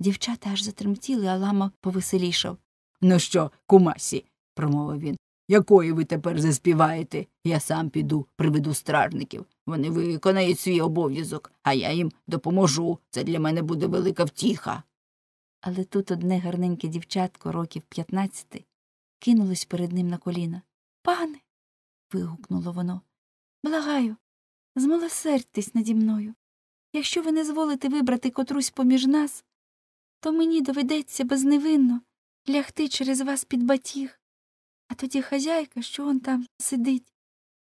S2: дівчата аж затремтіли, а лама повеселішав. Ну що, кумасі, промовив він, якої ви тепер заспіваєте. Я сам піду, приведу стражників. Вони виконають свій обов'язок, а я їм допоможу. Це для мене буде велика втіха. Але тут одне гарненьке дівчатко, років п'ятнадцяти, кинулось перед ним на коліна. Пане. вигукнуло воно. Благаю, змилосердьтесь наді мною. Якщо ви не зволите вибрати котрусь поміж нас, то мені доведеться безневинно лягти через вас під батіг. А тоді хазяйка, що он там сидить,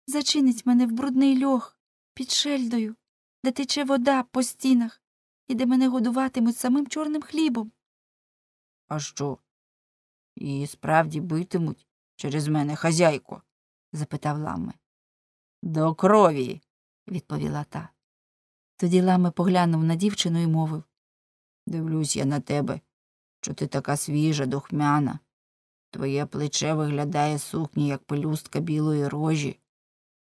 S2: зачинить мене в брудний льох під шельдою, де тече вода по стінах і де мене годуватимуть самим чорним хлібом. А що? І справді битимуть через мене хазяйку? запитав Ламе. До крові, відповіла та. Тоді Ламе поглянув на дівчину і мовив Дивлюсь я на тебе, що ти така свіжа, духмяна, Твоє плече виглядає сукні, як пелюстка білої рожі.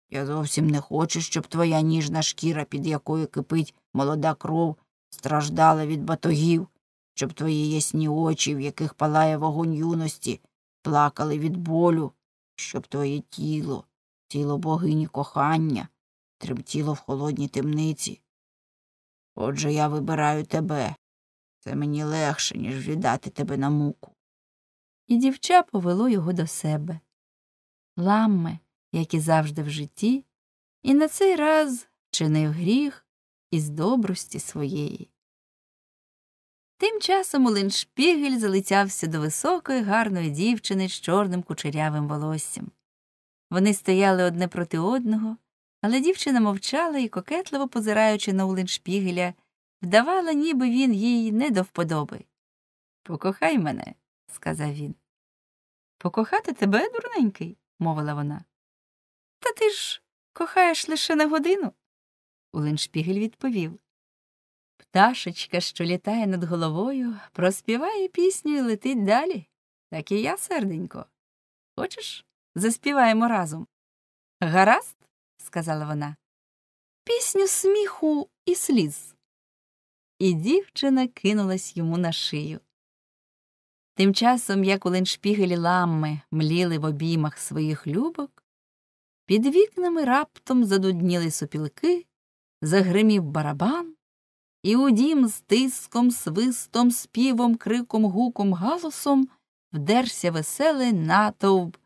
S2: Я зовсім не хочу, щоб твоя ніжна шкіра, під якою кипить молода кров, страждала від батогів, щоб твої ясні очі, в яких палає вогонь юності, плакали від болю, щоб твоє тіло, тіло богині кохання, тремтіло в холодній темниці. Отже, я вибираю тебе. Це мені легше, ніж віддати тебе на муку і дівча повело його до себе. Ламме, як і завжди в житті, і на цей раз чинив гріх із добрості своєї. Тим часом Оленшпігель залицявся до високої, гарної дівчини з чорним кучерявим волоссям. Вони стояли одне проти одного, але дівчина мовчала і, кокетливо позираючи на Оленшпігеля, вдавала, ніби він їй не до вподоби. Покохай мене, сказав він. Покохати тебе, дурненький, мовила вона. Та ти ж кохаєш лише на годину. Улиншпігель відповів. Пташечка, що літає над головою, проспіває пісню і летить далі. Так і я, серденько. Хочеш, заспіваємо разом? Гаразд, сказала вона. Пісню сміху і сліз. І дівчина кинулась йому на шию. Тим часом, як у леншпігелі ламми мліли в обіймах своїх любок, під вікнами раптом задудніли сопілки, загримів барабан, і у дім з тиском, свистом, співом, криком, гуком, галусом вдерся веселий натовп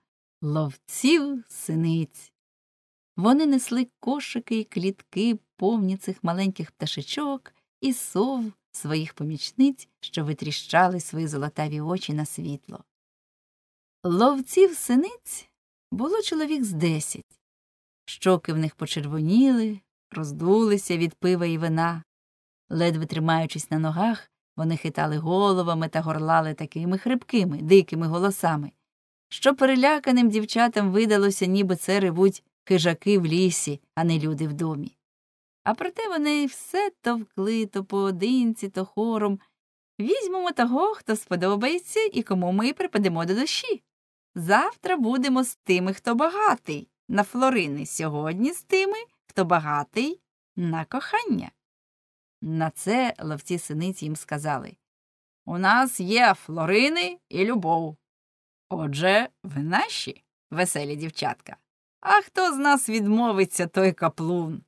S2: ловців синиць. Вони несли кошики і клітки повні цих маленьких пташечок і сов, своїх помічниць, що витріщали свої золотаві очі на світло. Ловців синиць було чоловік з десять. Щоки в них почервоніли, роздулися від пива і вина. Ледве тримаючись на ногах, вони хитали головами та горлали такими хрипкими, дикими голосами, що переляканим дівчатам видалося, ніби це ревуть хижаки в лісі, а не люди в домі. А проте вони все товкли то поодинці, то хором. Візьмемо того, хто сподобається і кому ми припадемо до душі. Завтра будемо з тими, хто багатий, на флорини сьогодні з тими, хто багатий, на кохання. На це ловці синиць їм сказали У нас є флорини і любов. Отже, ви наші, веселі дівчатка. А хто з нас відмовиться, той каплун.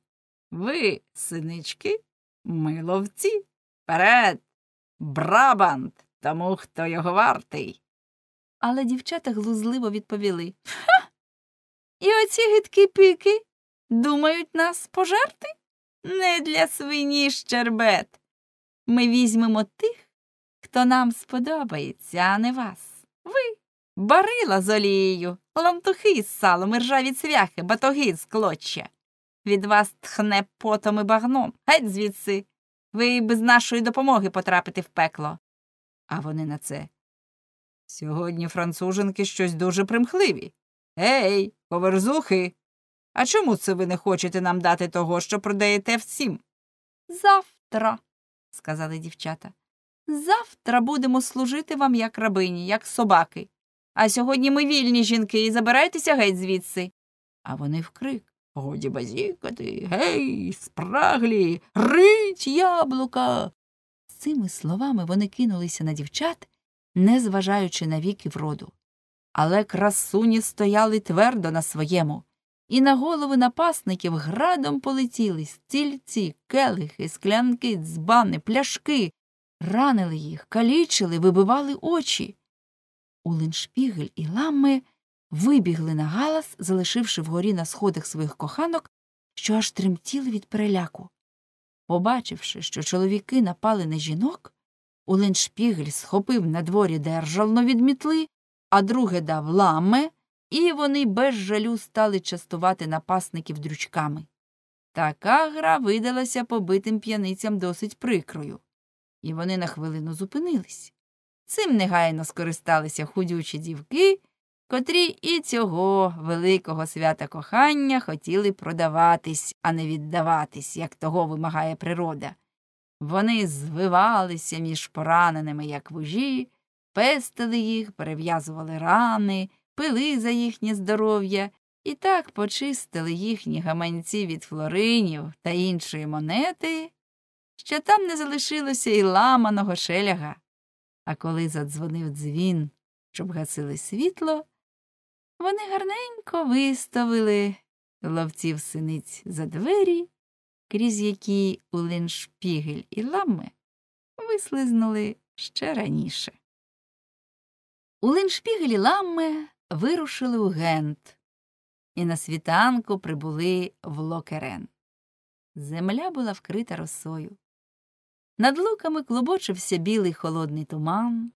S2: Ви, синички, миловці. Перед, Вперед! Брабант тому, хто його вартий. Але дівчата глузливо відповіли Ха! І оці гидкі пики думають нас пожерти? Не для свині щербет. Ми візьмемо тих, хто нам сподобається, а не вас. Ви барила з олією, лантухи з салом, ржаві цвяхи, батоги з клоччя. Від вас тхне потом і багном. Геть звідси. Ви без нашої допомоги потрапите в пекло. А вони на це. Сьогодні француженки щось дуже примхливі. Ей, поверзухи. А чому це ви не хочете нам дати того, що продаєте всім? Завтра, сказали дівчата. Завтра будемо служити вам як рабині, як собаки. А сьогодні ми вільні жінки і забирайтеся геть звідси. А вони вкрик. Годі базікати, гей, спраглі, рить яблука. З цими словами вони кинулися на дівчат, не зважаючи на віки вроду. Але красуні стояли твердо на своєму, і на голови напасників градом полетіли стільці, келихи, склянки, дзбани, пляшки, ранили їх, калічили, вибивали очі. Улиншпігель і ламми вибігли на галас, залишивши вгорі на сходах своїх коханок, що аж тремтіли від переляку. Побачивши, що чоловіки напали на жінок, Уленшпігель схопив на дворі державно від мітли, а друге дав ламе, і вони без жалю стали частувати напасників дрючками. Така гра видалася побитим п'яницям досить прикрою, і вони на хвилину зупинились. Цим негайно скористалися худючі дівки котрі і цього великого свята кохання хотіли продаватись, а не віддаватись, як того вимагає природа. Вони звивалися між пораненими, як вужі, пестили їх, перев'язували рани, пили за їхнє здоров'я і так почистили їхні гаманці від флоринів та іншої монети, що там не залишилося й ламаного шеляга. А коли задзвонив дзвін, щоб гасили світло, вони гарненько виставили ловців синиць за двері, крізь які у Леншпігель і лами вислизнули ще раніше. У Леншпігель і лами вирушили у Гент і на світанку прибули в локерен. Земля була вкрита росою. Над луками клубочився білий холодний туман.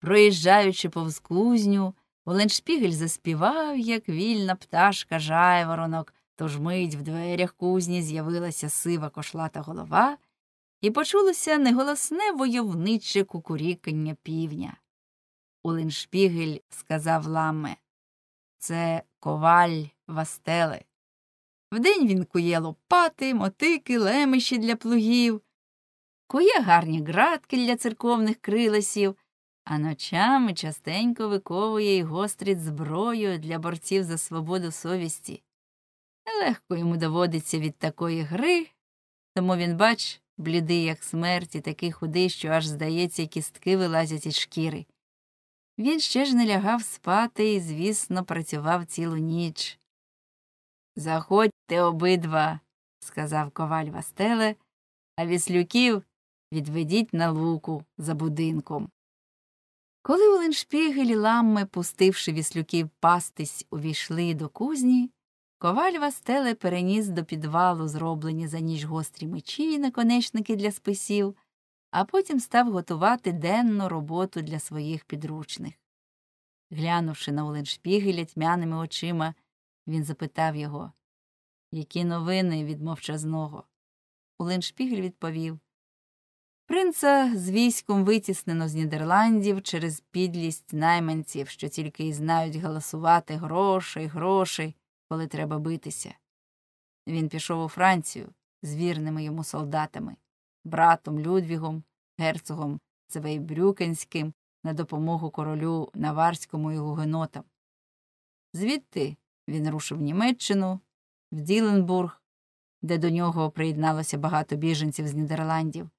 S2: Проїжджаючи повз кузню, Воленшпігель заспівав, як вільна пташка жайворонок, тож мить в дверях кузні з'явилася сива кошлата голова, і почулося неголосне войовниче кукурікання півня. Оленшпігель сказав ламе, це коваль Вастели. Вдень він кує лопати, мотики, лемиші для плугів, кує гарні ґратки для церковних крилесів а ночами частенько виковує й гострить зброю для борців за свободу совісті. Нелегко йому доводиться від такої гри, тому він, бач, блідий, як смерть, і такий худий, що аж, здається, кістки вилазять із шкіри. Він ще ж не лягав спати і, звісно, працював цілу ніч. Заходьте обидва, сказав коваль Вастеле, а віслюків відведіть на луку за будинком. Коли Оленшпігель і ламми, пустивши віслюків пастись, увійшли до кузні, коваль Вастеле переніс до підвалу, зроблені за ніж гострі мечі і наконечники для списів, а потім став готувати денну роботу для своїх підручних. Глянувши на Оленшпігеля тьмяними очима, він запитав його Які новини від мовчазного? Оленшпігель відповів Принца з військом витіснено з Нідерландів через підлість найманців, що тільки й знають галасувати грошей, грошей, коли треба битися. Він пішов у Францію з вірними йому солдатами, братом Людвігом, герцогом Цвейбрюкенським на допомогу королю Наварському і гугенотам. Звідти він рушив Німеччину, в Діленбург, де до нього приєдналося багато біженців з Нідерландів.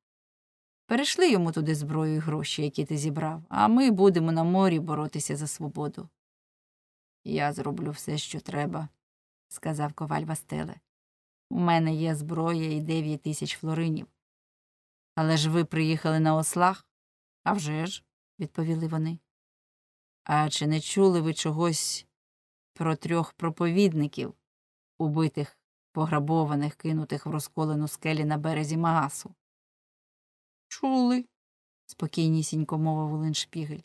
S2: Перейшли йому туди зброю і гроші, які ти зібрав, а ми будемо на морі боротися за свободу. Я зроблю все, що треба, сказав коваль Вастеле. У мене є зброя і дев'ять тисяч флоринів. Але ж ви приїхали на ослах? «А вже ж», – відповіли вони. А чи не чули ви чогось про трьох проповідників, убитих, пограбованих, кинутих в розколену скелі на березі Магасу? Чули, спокійнісінько мовив Леншпігель.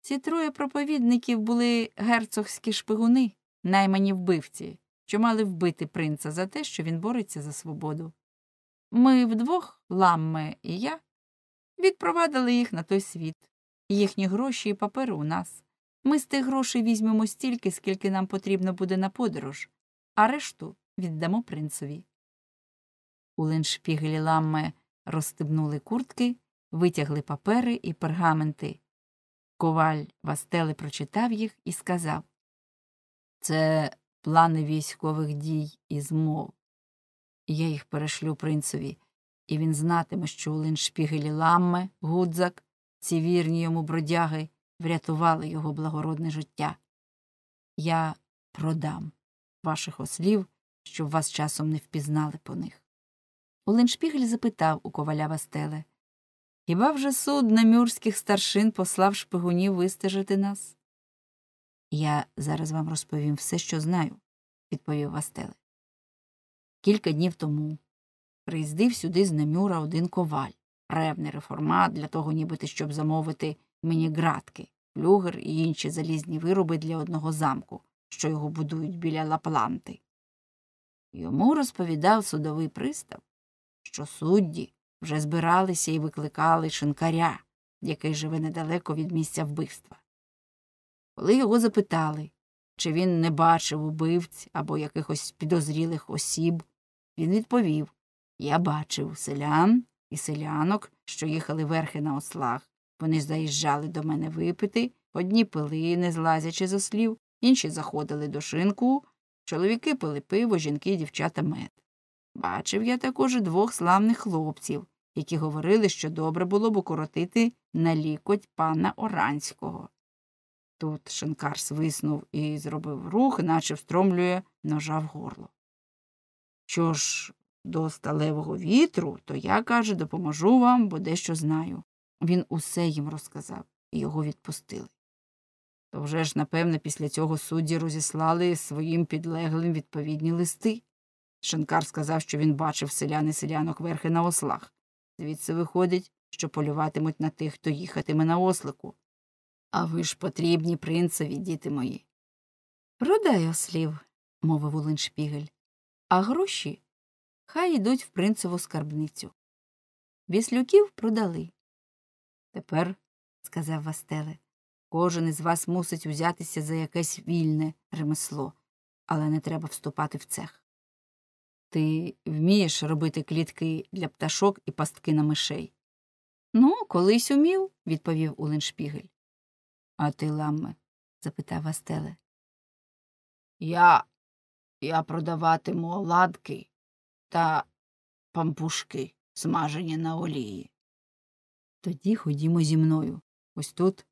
S2: Ці троє проповідників були герцогські шпигуни, наймані вбивці, що мали вбити принца за те, що він бореться за свободу. Ми вдвох, Ламме і я, відпровадили їх на той світ, їхні гроші і папери у нас. Ми з тих грошей візьмемо стільки, скільки нам потрібно буде на подорож, а решту віддамо принцеві. У Леншпігелі Ламме розстебнули куртки, витягли папери і пергаменти. Коваль Вастели прочитав їх і сказав Це плани військових дій і змов. Я їх перешлю принцеві, і він знатиме, що у линшпігелі Ламме, Гудзак, ці вірні йому бродяги врятували його благородне життя. Я продам ваших ослів, щоб вас часом не впізнали по них. Оленшпігель запитав у коваля Вастеле Хіба вже суд на мюрських старшин послав шпигунів вистежити нас? Я зараз вам розповім все, що знаю, відповів Вастеле. Кілька днів тому приїздив сюди з намюра один коваль, ревний реформат для того, нібито, щоб замовити мені градки, плюгер і інші залізні вироби для одного замку, що його будують біля лапланти. Йому розповідав судовий пристав, що судді вже збиралися і викликали шинкаря, який живе недалеко від місця вбивства. Коли його запитали, чи він не бачив убивць або якихось підозрілих осіб, він відповів Я бачив селян і селянок, що їхали верхи на ослах. Вони заїжджали до мене випити, одні пили, не злазячи з ослів, інші заходили до шинку. Чоловіки пили пиво, жінки, дівчата мед. Бачив я також двох славних хлопців, які говорили, що добре було б укоротити на лікоть пана Оранського. Тут шинкар свиснув і зробив рух, наче встромлює ножа в горло. Що ж, до сталевого вітру, то я, каже, допоможу вам, бо дещо знаю. Він усе їм розказав, і його відпустили. То вже ж, напевне, після цього судді розіслали своїм підлеглим відповідні листи. Шанкар сказав, що він бачив селяни селянок верхи на ослах. Звідси виходить, що полюватимуть на тих, хто їхатиме на ослику. А ви ж потрібні принцеві, діти мої. Продай ослів, мовив Улиншпігель, а гроші хай йдуть в принцеву скарбницю. Віслюків продали. Тепер, сказав Вастеле, кожен із вас мусить узятися за якесь вільне ремесло, але не треба вступати в цех ти вмієш робити клітки для пташок і пастки на мишей? Ну, колись умів, відповів Уленшпігель. А ти, ламме? запитав Астеле.
S1: Я я продаватиму ладки та
S2: пампушки, смажені на олії. Тоді ходімо зі мною. Ось тут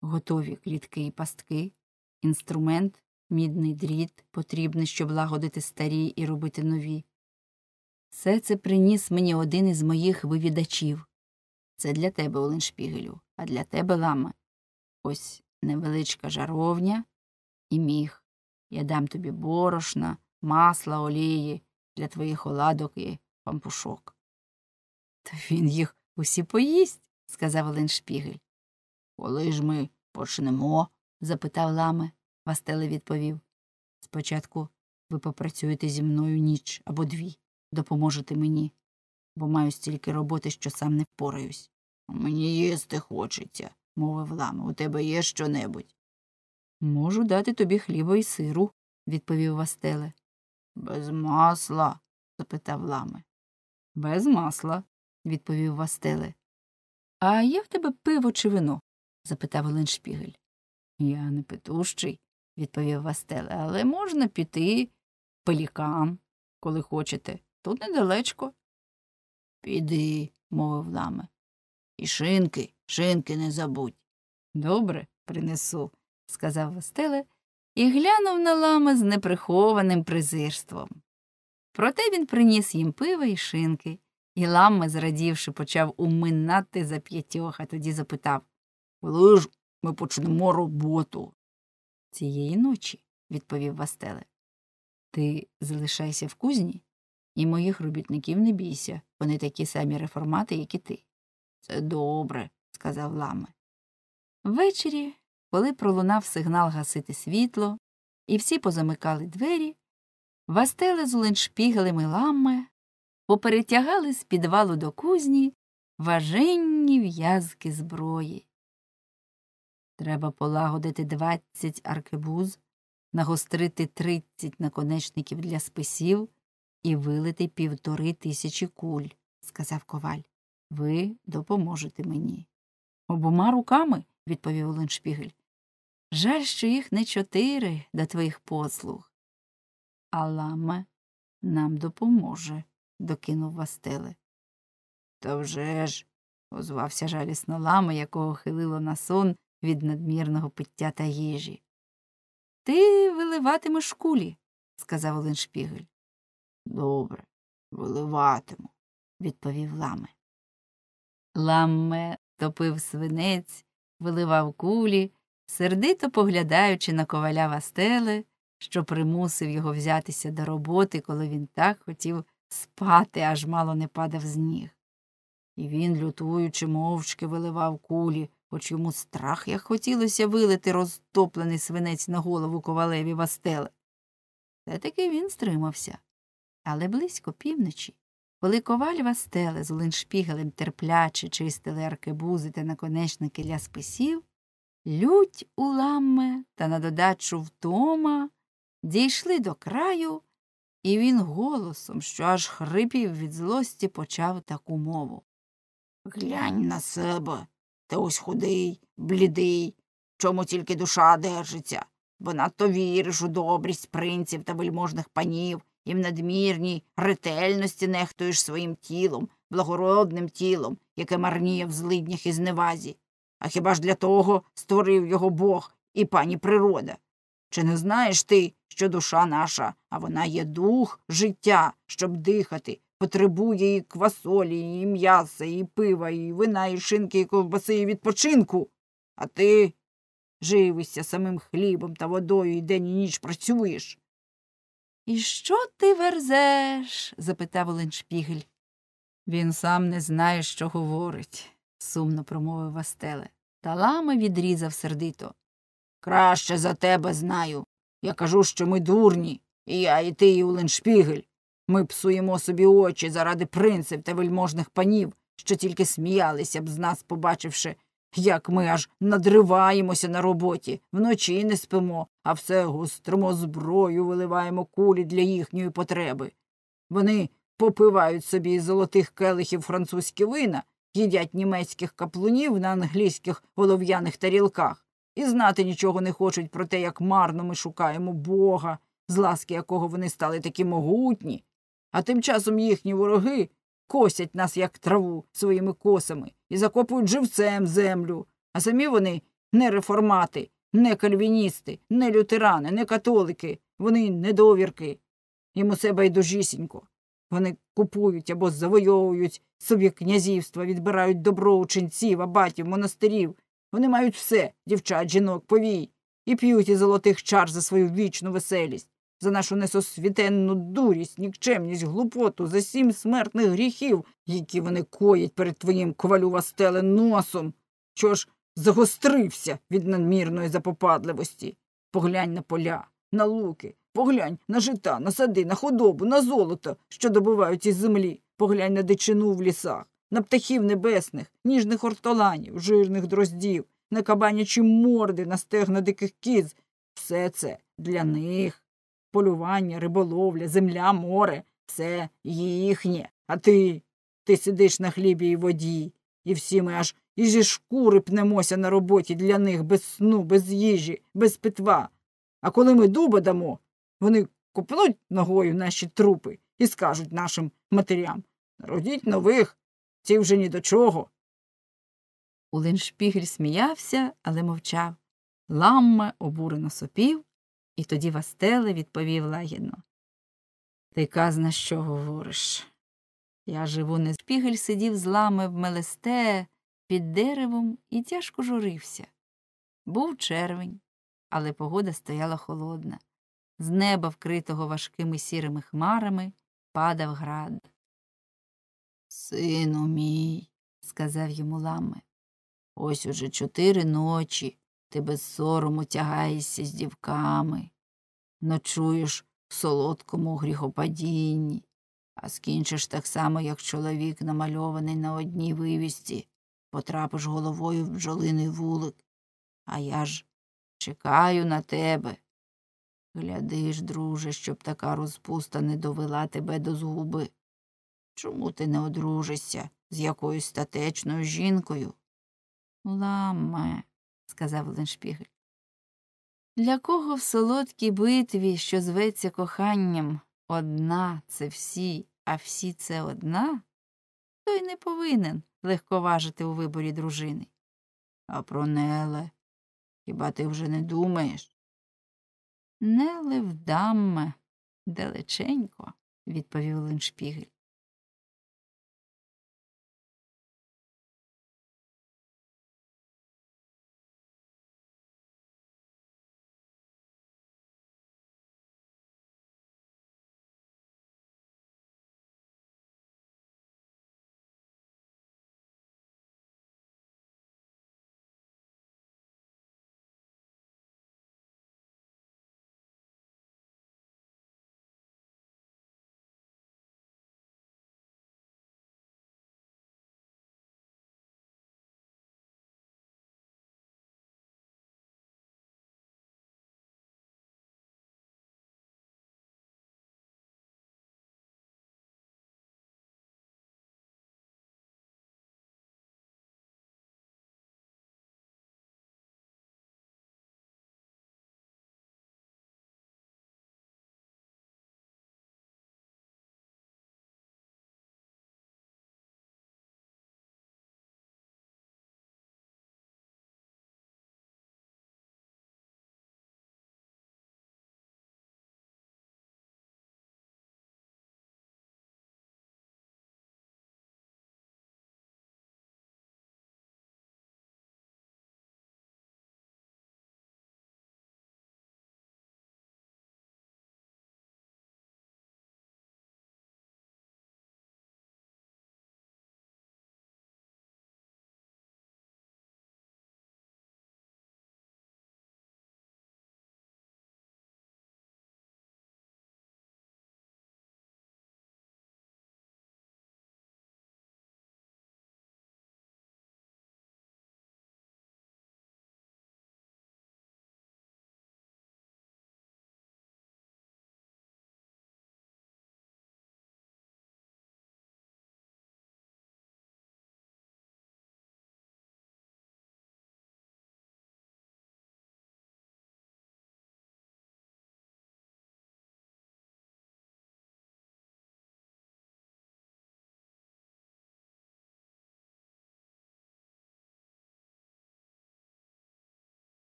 S2: готові клітки і пастки, інструмент мідний дріт, потрібний, щоб лагодити старі і робити нові. Все це приніс мені один із моїх вивідачів. Це для тебе, Оленшпігелю, а для тебе лама. Ось невеличка жаровня і міх. Я дам тобі борошна, масла, олії для твоїх оладок і пампушок. Та він їх усі поїсть, сказав Оленшпігель. Коли ж ми почнемо? запитав ламе. Вастеле відповів. Спочатку ви попрацюєте зі мною ніч або дві, допоможете мені, бо маю стільки роботи, що сам не впораюсь. Мені їсти хочеться, мовив лам. У тебе є щонебудь?» Можу дати тобі хліба й сиру, відповів Вастеле. Без масла? запитав ламе. Без масла, відповів Вастеле. А є в тебе пиво чи вино? запитав Оленшпігель. Я не петущий, відповів Вастеле, але можна піти пелікам, коли хочете. Тут недалечко. Піди, мовив ламе. І шинки, шинки не забудь. Добре, принесу, сказав Вастеле
S1: і глянув
S2: на лами з неприхованим презирством. Проте він приніс їм пиво і шинки, і ламе, зрадівши, почав уминати за п'ятьох, а тоді запитав Коли ж ми почнемо роботу? цієї ночі, відповів Вастеле. Ти залишайся в кузні, і моїх робітників не бійся, вони такі самі реформати, як і ти. Це добре, сказав ламе. Ввечері, коли пролунав сигнал гасити світло, і всі позамикали двері, Вастеле з леншпігелими ламе поперетягали з підвалу до кузні важенні в'язки зброї. Треба полагодити двадцять аркебуз, нагострити тридцять наконечників для списів і вилити півтори тисячі куль, сказав коваль. Ви допоможете мені. Обома руками, відповів Оленшпігель. Жаль, що їх не чотири до твоїх послуг. Аламе нам допоможе, докинув Вастеле. «Та вже ж, озвався жалісно лама, якого хилило на сон від надмірного пиття та їжі. Ти виливатимеш кулі, сказав Олен Шпігель. Добре,
S1: виливатиму,
S2: відповів ламе. Ламе топив свинець, виливав кулі, сердито поглядаючи на коваля вастеле, що примусив його взятися до роботи, коли він так хотів спати, аж мало не падав з ніг. І він, лютуючи, мовчки виливав кулі, хоч йому страх як хотілося вилити розтоплений свинець на голову ковалеві Вастеле. Все таки він стримався. Але близько півночі, коли коваль Вастеле з линшпігелем терпляче чистили аркебузи та наконечники для списів, лють уламме та на додачу втома дійшли до краю, і він голосом, що аж хрипів від злості, почав таку мову. Глянь на себе, та ось худий, блідий, чому тільки душа держиться, бо надто віриш у добрість принців та вельможних панів і в надмірній ретельності нехтуєш своїм тілом, благородним тілом, яке марніє в злиднях і зневазі. А хіба ж для того створив його Бог і пані природа? Чи не знаєш ти, що душа наша, а вона є дух життя, щоб дихати, Потребує і квасолі, і м'яса, і пива, і вина, і шинки, і ковбаси, і відпочинку. А ти живишся самим хлібом та водою і день і ніч працюєш. І що ти верзеш? запитав Оленшпігель. Він сам не знає, що говорить, сумно промовив Вастеле. Талами відрізав сердито. Краще за тебе знаю. Я кажу, що ми дурні, і я, і ти, і Оленшпігель. Ми псуємо собі очі заради принців та вельможних панів, що тільки сміялися б з нас, побачивши, як ми аж надриваємося на роботі, вночі не спимо, а все гостромо зброю виливаємо кулі для їхньої потреби. Вони попивають собі із золотих келихів французькі вина, їдять німецьких каплунів на англійських голов'яних тарілках і знати нічого не хочуть про те, як марно ми шукаємо Бога, з ласки якого вони стали такі могутні, а тим часом їхні вороги косять нас, як траву, своїми косами і закопують живцем землю, а самі вони не реформати, не кальвіністи, не лютерани, не католики, вони недовірки. Їм усе байдужісінько. Вони купують або завойовують собі князівства, відбирають добро у абатів, монастирів. Вони мають все, дівчат, жінок, повій, і п'ють із золотих чар за свою вічну веселість за нашу несосвітенну дурість, нікчемність, глупоту, за сім смертних гріхів, які вони коять перед твоїм ковалю вастеле носом, що ж загострився від надмірної запопадливості. Поглянь на поля, на луки, поглянь на жита, на сади, на худобу, на золото, що добувають із землі, поглянь на дичину в лісах, на птахів небесних, ніжних ортоланів, жирних дроздів, на кабанячі морди, на стегна диких кіз. Все це для них полювання, риболовля, земля, море все їхнє. А ти Ти сидиш на хлібі і воді, і всі ми аж і шкури пнемося на роботі для них без сну, без їжі, без питва. А коли ми дуба дамо, вони купнуть ногою наші трупи і скажуть нашим матерям народіть нових, ці вже ні до чого. Улиншпігель сміявся, але мовчав. Ламме обурено сопів, і тоді Вастеле відповів лагідно. Ти казна, що говориш? Я живу не з пігель сидів, з лами в мелесте під деревом і тяжко журився. Був червень, але погода стояла холодна. З неба, вкритого важкими сірими хмарами, падав град. Сину мій, сказав йому ламе, ось уже чотири ночі, ти без сорому тягаєшся з дівками, ночуєш в солодкому гріхопадінні, а скінчиш так само, як чоловік, намальований на одній вивісті, потрапиш головою в бджолиний вулик. А я ж чекаю на тебе. Глядиш, друже, щоб така розпуста не довела тебе до згуби. Чому ти не одружишся з якоюсь статечною жінкою? Ламе сказав Леншпігель. Для кого в солодкій битві, що зветься коханням, одна це всі, а всі це одна, той не повинен легковажити у виборі дружини. А про Неле хіба ти вже не думаєш? Неле
S1: вдамме, далеченько, відповів Леншпігель.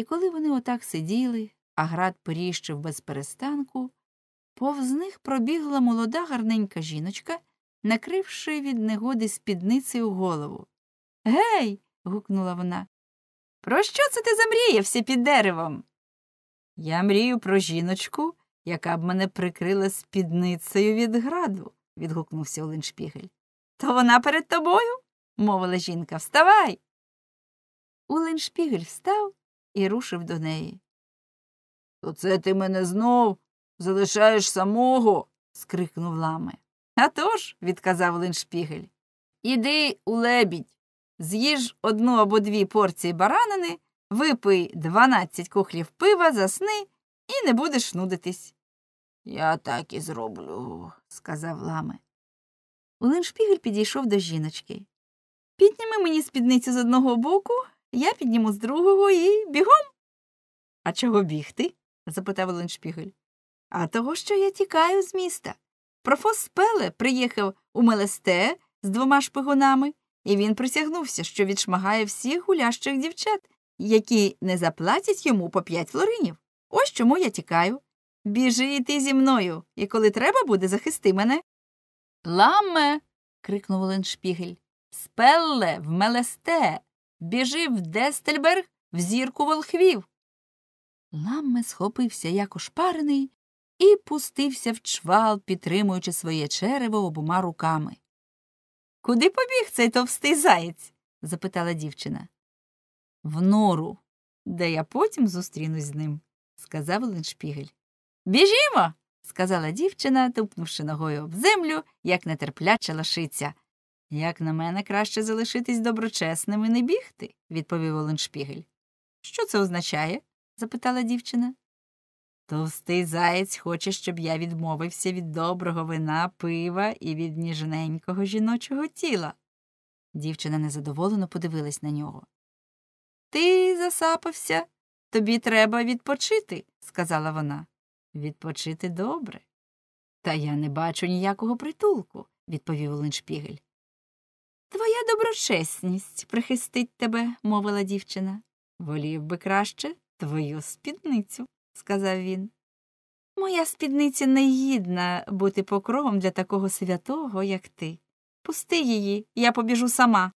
S1: І коли вони отак сиділи, а град поріщив без перестанку,
S2: повз них пробігла молода гарненька жіночка, накривши від негоди спідницею голову. Гей. гукнула вона. Про що це ти замріявся під деревом? Я мрію про жіночку, яка б мене прикрила спідницею від граду, відгукнувся Оленшпігель. То вона перед тобою, мовила жінка, вставай. Оленшпігель встав і рушив до неї. То це ти мене знов залишаєш самого. скрикнув ламе. «А тож», – відказав Леншпігель. Іди у лебідь, з'їж одну або дві порції баранини, випий дванадцять кухлів пива, засни і не будеш нудитись. Я так і зроблю, сказав ламе. Леншпігель підійшов до жіночки. Підніми мені спідницю з одного боку, я підніму з другого і бігом. А чого бігти? запитав Леншпігель. А того, що я тікаю з міста. Профос Пеле приїхав у Мелесте з двома шпигунами, і він присягнувся, що відшмагає всіх гулящих дівчат, які не заплатять йому по п'ять флоринів. Ось чому я тікаю. Біжи і ти зі мною, і коли треба буде, захисти мене. Ламе. крикнув Леншпігель. Спелле в Мелесте. Біжи в Дестельберг в зірку волхвів. Ламме схопився як ошпарений і пустився в чвал, підтримуючи своє черево обома руками. Куди побіг цей товстий заєць? запитала дівчина. В нору, де я потім зустрінусь з ним, сказав Леншпігель. Біжімо. сказала дівчина, тупнувши ногою об землю, як нетерпляча лошиця. Як на мене, краще залишитись доброчесним і не бігти, відповів Оленшпігель. Що це означає? запитала дівчина. Товстий заєць хоче, щоб я відмовився від доброго вина, пива і від ніжненького жіночого тіла. Дівчина незадоволено подивилась на нього. Ти засапався, тобі треба відпочити, сказала вона. Відпочити добре. Та я не бачу ніякого притулку, відповів Оленшпігель. Твоя доброчесність прихистить тебе, мовила дівчина. Волів би краще твою спідницю, сказав він. Моя спідниця не гідна бути покровом для такого святого, як ти. Пусти її, я побіжу сама.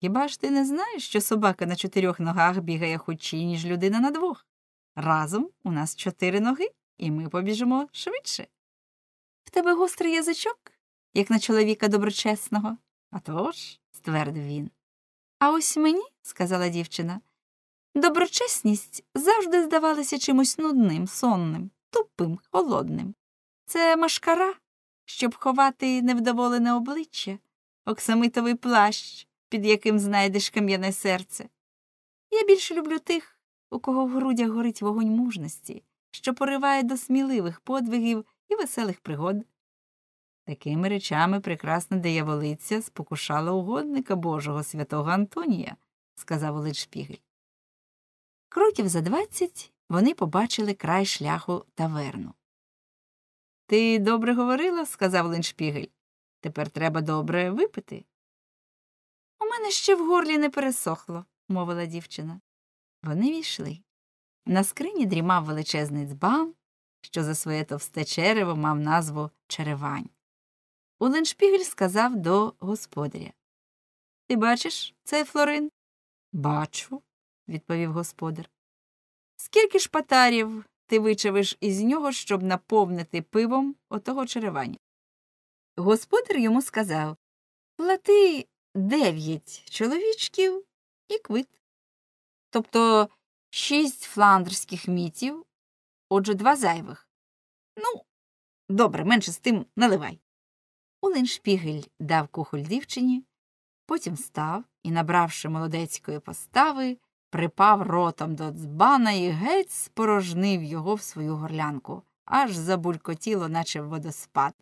S2: Хіба ж ти не знаєш, що собака на чотирьох ногах бігає хучі, ніж людина на двох? Разом у нас чотири ноги, і ми побіжимо швидше. В тебе гострий язичок, як на чоловіка доброчесного. А ствердив він. А ось мені, сказала дівчина, доброчесність завжди здавалася чимось нудним, сонним, тупим, холодним. Це машкара, щоб ховати невдоволене обличчя, оксамитовий плащ, під яким знайдеш кам'яне серце. Я більше люблю тих, у кого в грудях горить вогонь мужності, що пориває до сміливих подвигів і веселих пригод. Такими речами прекрасна дияволиця спокушала угодника Божого святого Антонія, сказав Олег Кроків за двадцять вони побачили край шляху таверну. Ти добре говорила, сказав Леншпігель. Тепер треба добре випити. У мене ще в горлі не пересохло, мовила дівчина. Вони війшли. На скрині дрімав величезний дзбан, що за своє товсте черево мав назву Черевань. Оленшпігель сказав до господаря. Ти бачиш цей флорин? Бачу, відповів господар. Скільки ж патарів ти вичавиш із нього, щоб наповнити пивом отого черевання? Господар йому сказав Плати дев'ять чоловічків і квит. Тобто шість фландрських мітів, отже, два зайвих. Ну, добре, менше з тим наливай. Оленшпігель дав кухоль дівчині, потім став і, набравши молодецької постави, припав ротом до дзбана і геть спорожнив його в свою горлянку, аж забулькотіло, наче в водоспад.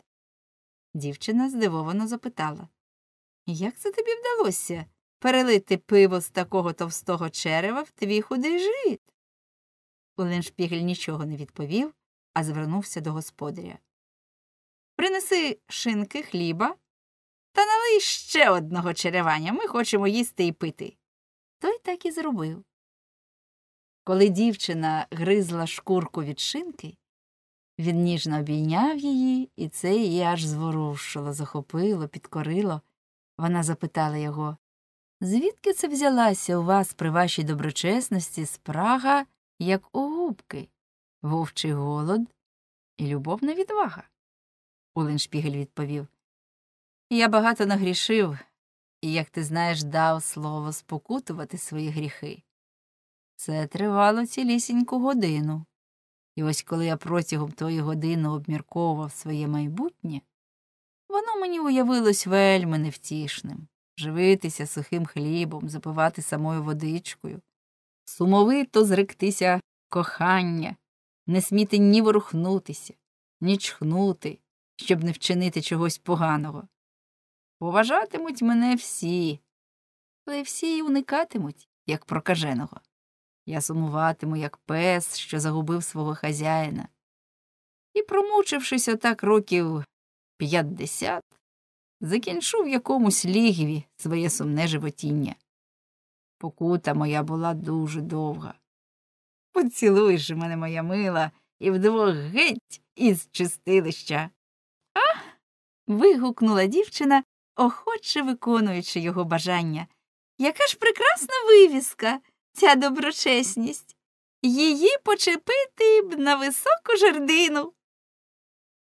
S2: Дівчина здивовано запитала Як це тобі вдалося перелити пиво з такого товстого черева в твій худий живіт? Оленшпігель нічого не відповів, а звернувся до господаря принеси шинки хліба та налий ще одного черевання. Ми хочемо їсти і пити. Той так і зробив. Коли дівчина гризла шкурку від шинки, він ніжно обійняв її, і це її аж зворушило, захопило, підкорило. Вона запитала його Звідки це взялася у вас при вашій доброчесності спрага, як у губки, вовчий голод і любовна відвага? Олен Шпігель відповів. Я багато нагрішив, і, як ти знаєш, дав слово спокутувати свої гріхи. Це тривало цілісіньку годину. І ось коли я протягом тої години обмірковував своє майбутнє, воно мені уявилось вельми невтішним живитися сухим хлібом, запивати самою водичкою, сумовито зректися кохання, не сміти ні ворухнутися, ні чхнути, щоб не вчинити чогось поганого. Поважатимуть мене всі, але всі й уникатимуть, як прокаженого. Я сумуватиму, як пес, що загубив свого хазяїна. І, промучившись отак років п'ятдесят, закінчу в якомусь лігві своє сумне животіння. Покута моя була дуже довга. Поцілуєш мене, моя мила, і вдвох геть із чистилища вигукнула дівчина, охоче виконуючи його бажання. Яка ж прекрасна вивіска, ця доброчесність. Її почепити б на високу жердину. В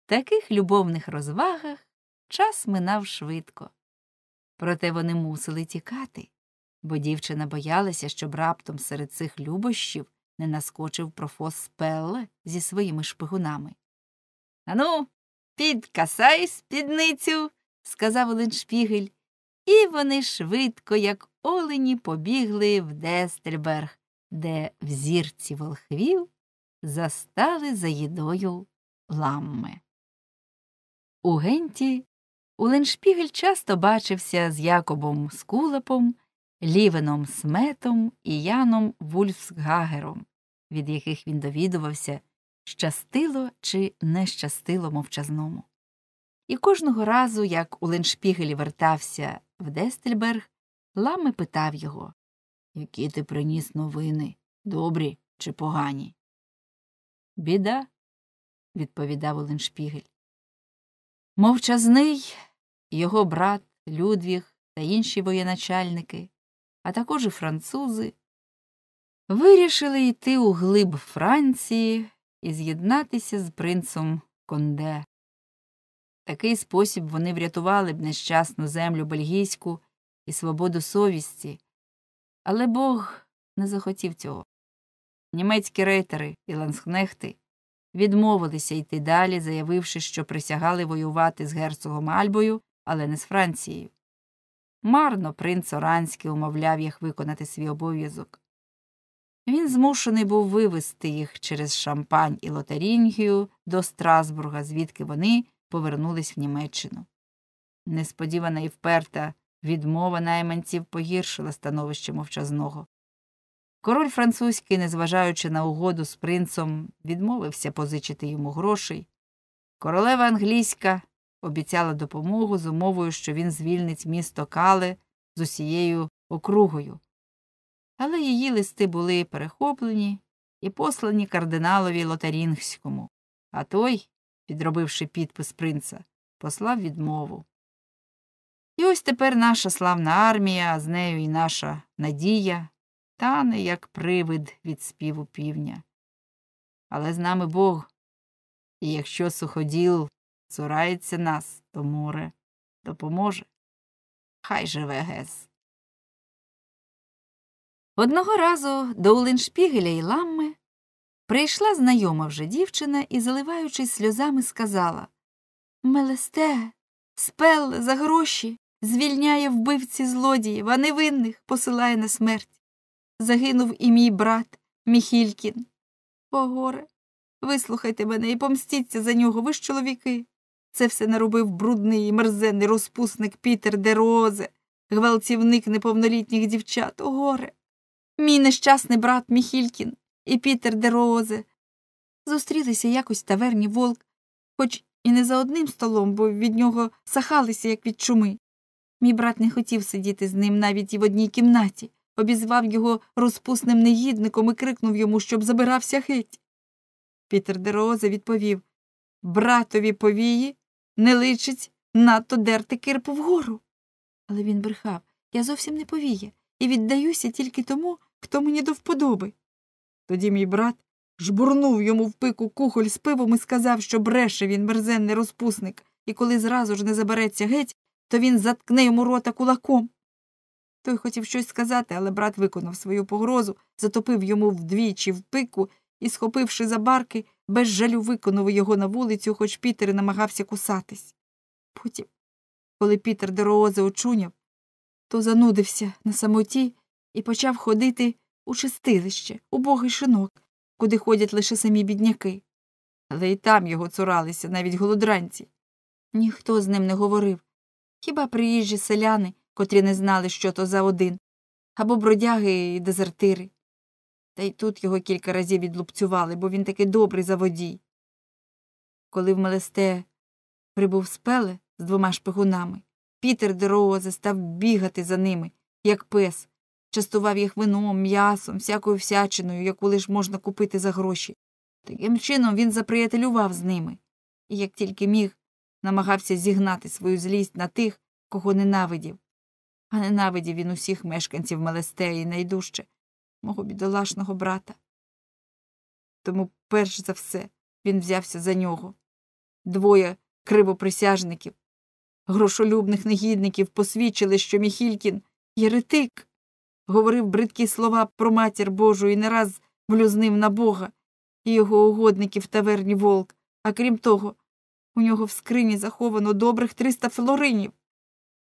S2: таких любовних розвагах час минав швидко. Проте вони мусили тікати, бо дівчина боялася, щоб раптом серед цих любощів не наскочив профос Пелле зі своїми шпигунами. Ану, Підкасай спідницю, сказав Оленшпігель, і вони швидко, як олені, побігли в Дестельберг, де в зірці волхвів застали за їдою ламми. У Генті Оленшпігель часто бачився з Якобом Скулапом, Лівеном Сметом і Яном Вульфсгагером, від яких він довідувався щастило чи не щастило мовчазному. І кожного разу, як у Леншпігелі вертався в Дестельберг, лами питав його Які ти приніс новини, добрі чи погані? Біда, відповідав Оленшпігель. Мовчазний його брат Людвіг та інші воєначальники, а також і французи, вирішили йти у глиб Франції і з'єднатися з принцем Конде. Такий спосіб вони врятували б нещасну землю бельгійську і свободу совісті, але Бог не захотів цього. Німецькі рейтери і ланскнехти відмовилися йти далі, заявивши, що присягали воювати з герцогом Альбою, але не з Францією. Марно принц Оранський умовляв їх виконати свій обов'язок. Він змушений був вивезти їх через Шампань і Лотарінгію до Страсбурга, звідки вони повернулись в Німеччину. Несподівана і вперта відмова найманців погіршила становище мовчазного. Король французький, незважаючи на угоду з принцем, відмовився позичити йому грошей. Королева англійська обіцяла допомогу з умовою, що він звільнить місто Кале з усією округою але її листи були перехоплені і послані кардиналові Лотарінгському, а той, підробивши підпис принца, послав відмову. І ось тепер наша славна армія, а з нею і наша надія, тане, як привид від співу півня. Але з нами Бог, і якщо суходіл
S1: цурається нас, то море допоможе. Хай живе Гес. Одного разу до уленшпігеля й
S2: ламми прийшла знайома вже дівчина і, заливаючись сльозами, сказала Мелесте, спел за гроші, звільняє вбивці злодіїв, а невинних посилає на смерть. Загинув і мій брат Міхількін. О, горе, вислухайте мене і помстіться за нього, ви ж чоловіки. Це все наробив брудний і мерзенний розпусник Пітер де Розе, гвалтівник неповнолітніх дівчат, о горе. Мій нещасний брат Міхількін і Пітер де Розе. Зустрілися якось в таверні вовк, хоч і не за одним столом, бо від нього сахалися, як від чуми. Мій брат не хотів сидіти з ним навіть і в одній кімнаті, обізвав його розпусним негідником і крикнув йому, щоб забирався геть. Пітер де Розе відповів Братові повії не личить надто дерти кирпу вгору. Але він брехав я зовсім не повія, і віддаюся тільки тому, хто мені до вподоби. Тоді мій брат жбурнув йому в пику кухоль з пивом і сказав, що бреше він мерзенний розпусник, і коли зразу ж не забереться геть, то він заткне йому рота кулаком. Той хотів щось сказати, але брат виконав свою погрозу, затопив йому вдвічі в пику і, схопивши за барки, без жалю виконав його на вулицю, хоч Пітер і намагався кусатись. Потім, коли Пітер Дероозе очуняв, то занудився на самоті і почав ходити у чистилище, убогий шинок, куди ходять лише самі бідняки. Але і там його цуралися навіть голодранці. Ніхто з ним не говорив. Хіба приїжджі селяни, котрі не знали, що то за один, або бродяги і дезертири. Та й тут його кілька разів відлупцювали, бо він таки добрий за водій. Коли в Мелесте прибув спеле з двома шпигунами, Пітер де Роузе став бігати за ними, як пес, частував їх вином, м'ясом, всякою всячиною, яку лиш можна купити за гроші. Таким чином він заприятелював з ними і, як тільки міг, намагався зігнати свою злість на тих, кого ненавидів. А ненавидів він усіх мешканців Мелестеї найдужче, мого бідолашного брата. Тому, перш за все, він взявся за нього. Двоє кривоприсяжників, грошолюбних негідників посвідчили, що Міхількін єретик говорив бридкі слова про матір Божу і не раз блюзнив на Бога і його угодників таверні Волк. А крім того, у нього в скрині заховано добрих 300 флоринів.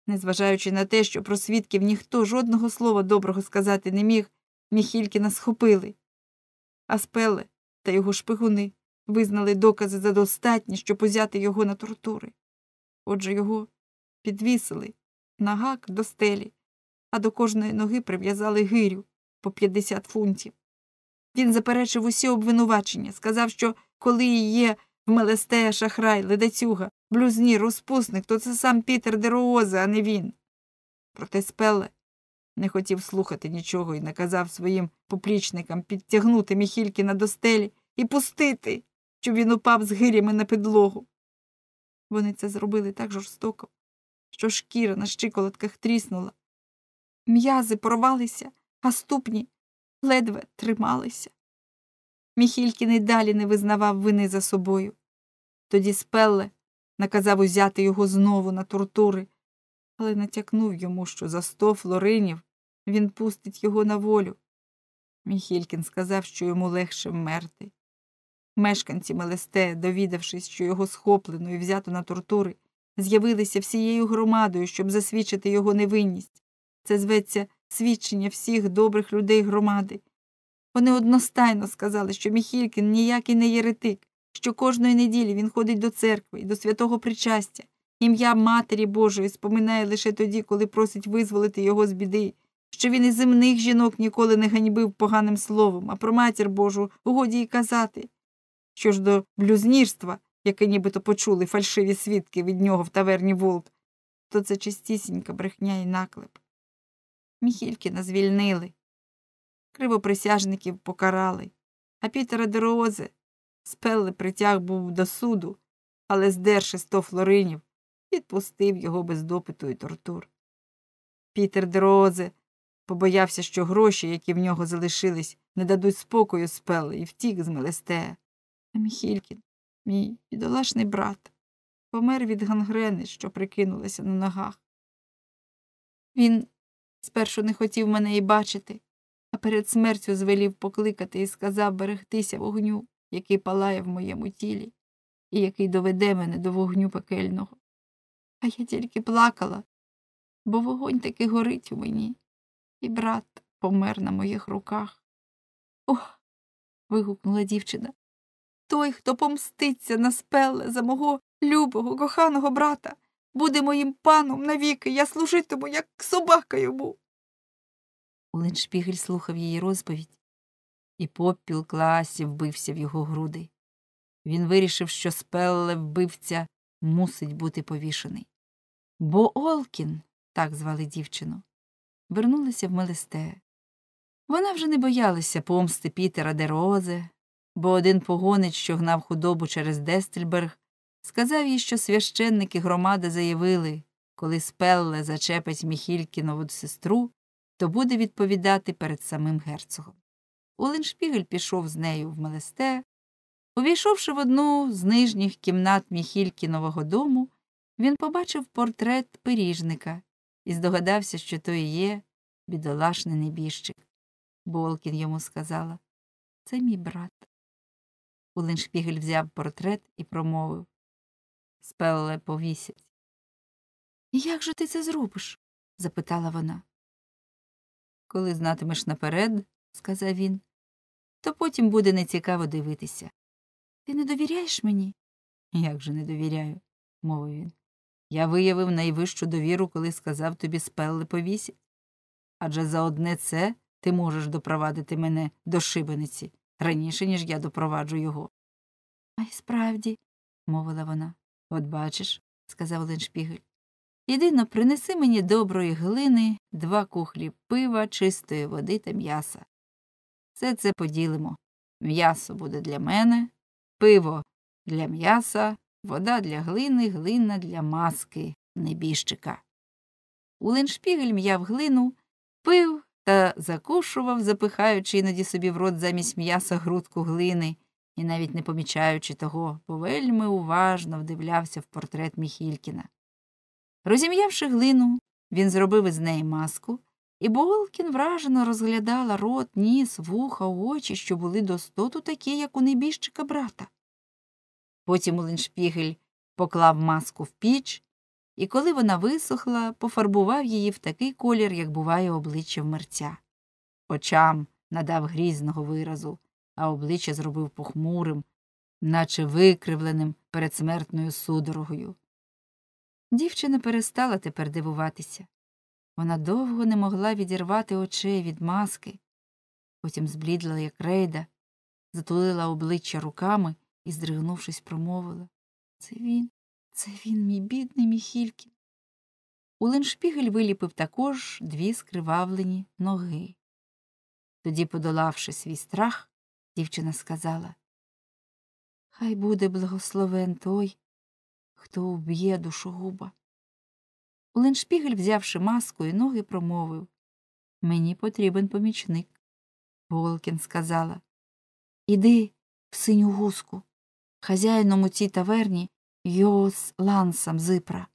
S2: Незважаючи на те, що про свідків ніхто жодного слова доброго сказати не міг, Міхількіна схопили. А спеле та його шпигуни визнали докази за достатні, щоб узяти його на тортури. Отже, його підвісили на гак до стелі, а до кожної ноги прив'язали гирю по 50 фунтів. Він заперечив усі обвинувачення, сказав, що коли є вмелестея шахрай, ледацюга, блюзні, розпусник, то це сам Пітер Дерооза, а не він. Проте Спелле не хотів слухати нічого і наказав своїм поплічникам підтягнути міхільки на достелі і пустити, щоб він упав з гирями на підлогу. Вони це зробили так жорстоко, що шкіра на щиколотках тріснула, М'язи порвалися, а ступні ледве трималися. Міхількін і далі не визнавав вини за собою. Тоді Спелле наказав узяти його знову на тортури, але натякнув йому, що за сто флоринів він пустить його на волю. Міхількін сказав, що йому легше вмерти. Мешканці Мелесте, довідавшись, що його схоплено і взято на тортури, з'явилися всією громадою, щоб засвідчити його невинність. Це зветься свідчення всіх добрих людей громади. Вони одностайно сказали, що Міхількін ніякий не єретик, що кожної неділі він ходить до церкви і до святого причастя. Ім'я Матері Божої споминає лише тоді, коли просить визволити його з біди, що він і земних жінок ніколи не ганьбив поганим словом, а про матір Божу угоді й казати. Що ж до блюзнірства, яке нібито почули фальшиві свідки від нього в таверні Волк, то це чистісінька брехня і наклеп. Міхількіна звільнили. Кривоприсяжників покарали, а Пітера дерозе спелли притяг був до суду, але, здерши сто флоринів, відпустив його без допиту і тортур. Пітер Дероозе побоявся, що гроші, які в нього залишились, не дадуть спокою спелли і втік з Мелестея. А Міхількін, мій бідолашний брат, помер від гангрени, що прикинулася на ногах. Він Спершу не хотів мене і бачити, а перед смертю звелів покликати і сказав берегтися вогню, який палає в моєму тілі, і який доведе мене
S1: до вогню пекельного. А я тільки плакала, бо вогонь таки горить у мені, і брат помер на моїх руках. Ох.
S2: вигукнула дівчина. Той, хто помститься на спеле за мого любого, коханого брата буде моїм паном навіки, я служитиму, як собака йому. Уленшпігель слухав її розповідь, і попіл класі вбився в його груди. Він вирішив, що спелле вбивця мусить бути повішений. Бо Олкін, так звали дівчину, вернулася в Мелесте. Вона вже не боялася помсти Пітера де Розе, бо один погонець, що гнав худобу через Дестельберг, Сказав їй, що священники громади заявили коли спелле зачепить Міхількінову сестру, то буде відповідати перед самим герцогом. Оленшпігель пішов з нею в Мелесте. Увійшовши в одну з нижніх кімнат Міхількінового дому, він побачив портрет пиріжника і здогадався, що то і є бідолашний небіжчик. Болкін йому сказала Це мій брат. Оленшпігель взяв портрет і промовив спелле повісять. Як же ти це зробиш? запитала вона. Коли знатимеш наперед, сказав він, то потім буде нецікаво дивитися.
S1: Ти не довіряєш мені?
S2: Як же не довіряю, мовив він. Я виявив найвищу довіру, коли сказав тобі спелли повісять. Адже за одне це ти можеш допровадити мене до шибениці раніше, ніж я допроваджу його. А й справді, мовила вона. От бачиш, сказав Леншпігель. Єдино принеси мені доброї глини, два кухлі пива, чистої води та м'яса. Все це поділимо. М'ясо буде для мене, пиво для м'яса, вода для глини, глина для маски, небіжчика. Уленшпігель м'яв глину, пив та закушував, запихаючи іноді собі в рот замість м'яса грудку глини і навіть не помічаючи того, бо вельми уважно вдивлявся в портрет Міхількіна. Розім'явши глину, він зробив із неї маску, і Болкін вражено розглядала рот, ніс, вуха, очі, що були достоту такі, як у небіжчика брата. Потім Улиншпігель поклав маску в піч, і, коли вона висохла, пофарбував її в такий колір, як буває обличчя вмерця. Очам надав грізного виразу а обличчя зробив похмурим, наче викривленим перед смертною судорогою. Дівчина перестала тепер дивуватися. Вона довго не могла відірвати очей від маски, потім зблідла, як рейда, затулила обличчя руками і, здригнувшись, промовила Це він, це він, мій бідний Міхількін. Улиншпігель виліпив також дві скривавлені ноги. Тоді, подолавши свій страх, дівчина сказала. Хай буде благословен той, хто вб'є душогуба. Леншпігель, взявши маску і ноги, промовив Мені потрібен помічник. Волкін сказала Іди в синю гуску. Хазяїном у цій таверні Йос Лансам Зипра.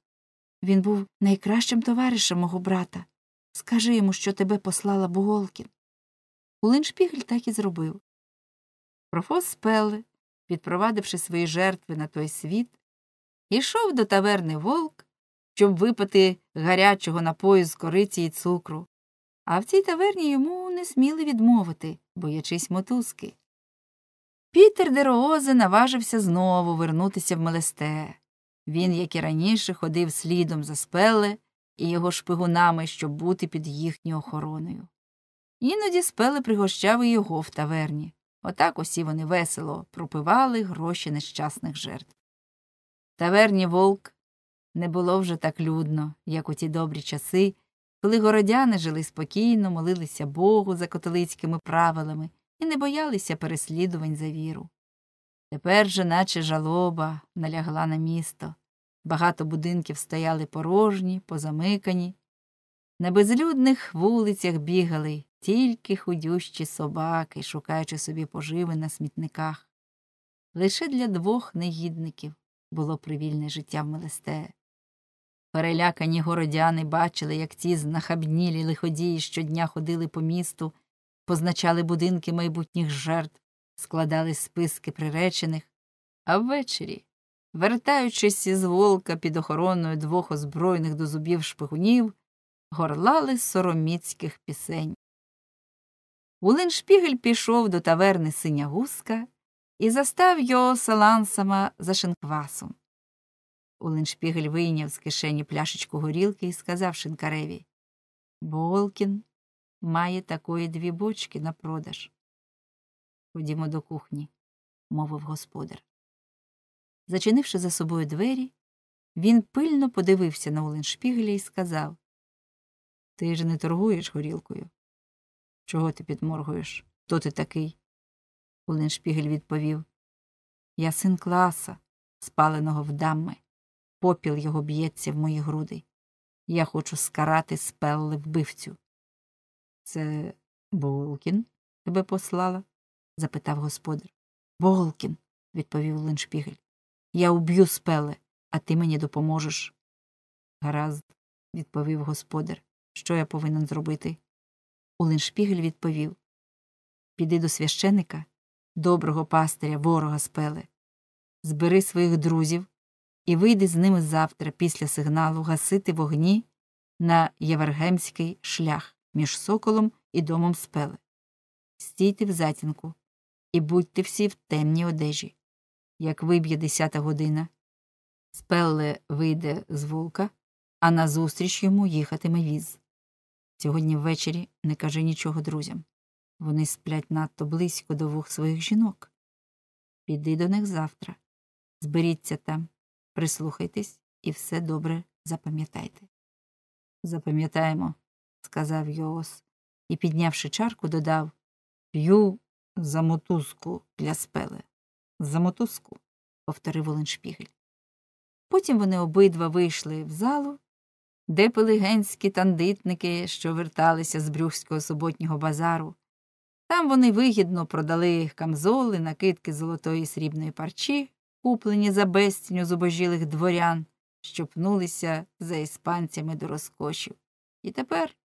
S2: Він був найкращим товаришем мого брата. Скажи йому, що тебе послала Буголкін. Улиншпігель так і зробив. Профос Пеле, відпровадивши свої жертви на той світ, йшов до таверни вовк, щоб випити гарячого напою з кориці і цукру, а в цій таверні йому не сміли відмовити, боячись мотузки. Пітер Дероозе наважився знову вернутися в Мелесте. Він, як і раніше, ходив слідом за спеле і його шпигунами, щоб бути під їхньою охороною. Іноді спеле пригощав і його в таверні. Отак усі вони весело пропивали гроші нещасних жертв. Таверні вовк не було вже так людно, як у ті добрі часи, коли городяни жили спокійно, молилися Богу за католицькими правилами і не боялися переслідувань за віру. Тепер же, наче жалоба, налягла на місто. Багато будинків стояли порожні, позамикані. На безлюдних вулицях бігали тільки худющі собаки, шукаючи собі поживи на смітниках. Лише для двох негідників було привільне життя в Мелестеї. Перелякані городяни бачили, як ці знахабнілі лиходії щодня ходили по місту, позначали будинки майбутніх жертв, складали списки приречених, а ввечері, вертаючись із волка під охороною двох озброєних до зубів шпигунів, горлали сороміцьких пісень. Уленшпігель пішов до таверни синя гуска і застав його салансама за шинквасом. Уленшпігель вийняв з кишені пляшечку горілки і сказав шинкареві Болкін має такої дві бочки на продаж. Ходімо до кухні, мовив господар. Зачинивши за собою двері, він пильно подивився на Улиншпігеля і сказав Ти ж не торгуєш горілкою. Чого ти підморгуєш? Хто ти такий? Улиншпігель відповів. Я син класа, спаленого в дамми. Попіл його б'ється в мої груди. Я хочу скарати спелли вбивцю. Це Болкін тебе послала? запитав господар. Болкін, відповів Линшпігель. Я уб'ю спеле, а ти мені допоможеш. Гаразд, відповів господар. Що я повинен зробити? Оленшпігель відповів Піди до священика, доброго пастиря, ворога спели, збери своїх друзів і вийди з ними завтра, після сигналу, гасити вогні на Євергемський шлях між соколом і домом спели. Стійте в затінку і будьте всі в темній одежі. Як виб'є десята година, спелле вийде з вулка, а назустріч йому їхатиме віз. Сьогодні ввечері не каже нічого друзям. Вони сплять надто близько до вух своїх жінок. Піди до них завтра. Зберіться там, прислухайтесь і все добре запам'ятайте. Запам'ятаємо, сказав Йоос і, піднявши чарку, додав П'ю за мотузку для спеле. За мотузку, повторив Оленшпігель. Потім вони обидва вийшли в залу де пили тандитники, що верталися з брюхського суботнього базару. Там вони вигідно продали камзоли, накидки золотої срібної парчі, куплені за безціню зубожілих дворян, що пнулися за іспанцями до розкошів. І тепер,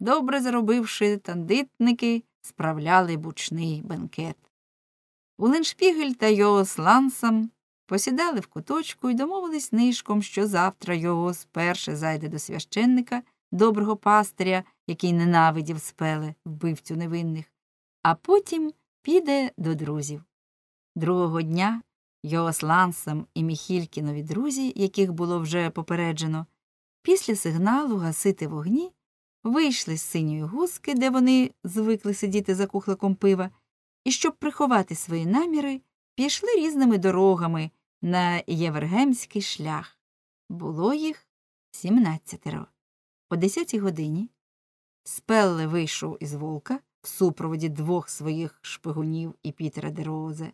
S2: добре заробивши тандитники, справляли бучний бенкет. Уленшпігель та його слансам посідали в куточку і домовились нишком, що завтра його сперше зайде до священника, доброго пастиря, який ненавидів спеле вбивцю невинних, а потім піде до друзів. Другого дня його Йоослансам і Міхількінові друзі, яких було вже попереджено, після сигналу гасити вогні, вийшли з синьої гузки, де вони звикли сидіти за кухликом пива, і, щоб приховати свої наміри, пішли різними дорогами, на євергемський шлях. Було їх сімнадцятеро. О десятій годині Спелле вийшов із волка в супроводі двох своїх шпигунів і Пітера Дерозе.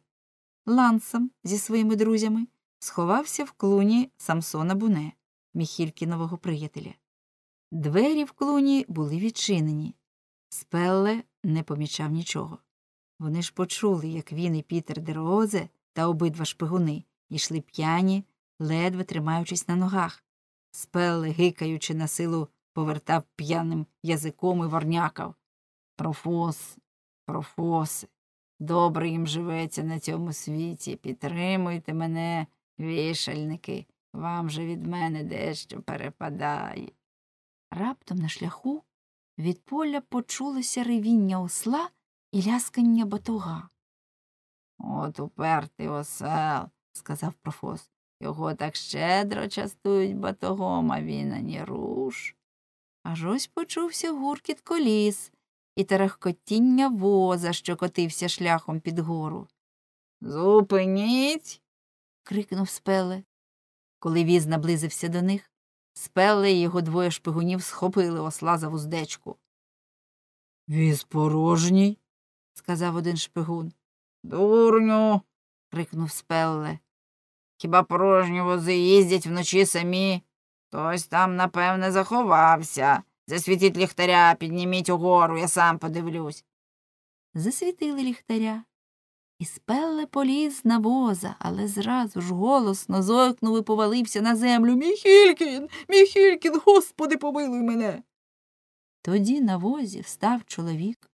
S2: Лансом зі своїми друзями сховався в клуні Самсона Буне, Міхількінового приятеля. Двері в клуні були відчинені. Спелле не помічав нічого. Вони ж почули, як він і Пітер Дерозе та обидва шпигуни йшли п'яні, ледве тримаючись на ногах. Спелли, гикаючи на силу, повертав п'яним язиком і ворнякав. Профос, профоси, добре їм живеться на цьому світі. Підтримуйте мене, вішальники, вам же від мене дещо перепадає. Раптом на шляху від поля почулося ревіння осла і ляскання батуга. От упертий осел, сказав профос. Його так щедро частують батогом, а він ані руш. Аж ось почувся гуркіт коліс і тарахкотіння воза, що котився шляхом під гору. Зупиніть. крикнув спеле. Коли віз наблизився до них, спеле і його двоє шпигунів схопили осла за вуздечку. Віз порожній, сказав один шпигун. Дурню. крикнув спелле. Хіба порожньо вози їздять вночі самі? Хтось там, напевне, заховався. Засвітіть ліхтаря, підніміть угору, я сам подивлюсь. Засвітили ліхтаря. І спелле поліз на воза, але зразу ж голосно зойкнув і повалився на землю. Міхількін, міхількін, господи, помилуй мене. Тоді на возі встав чоловік,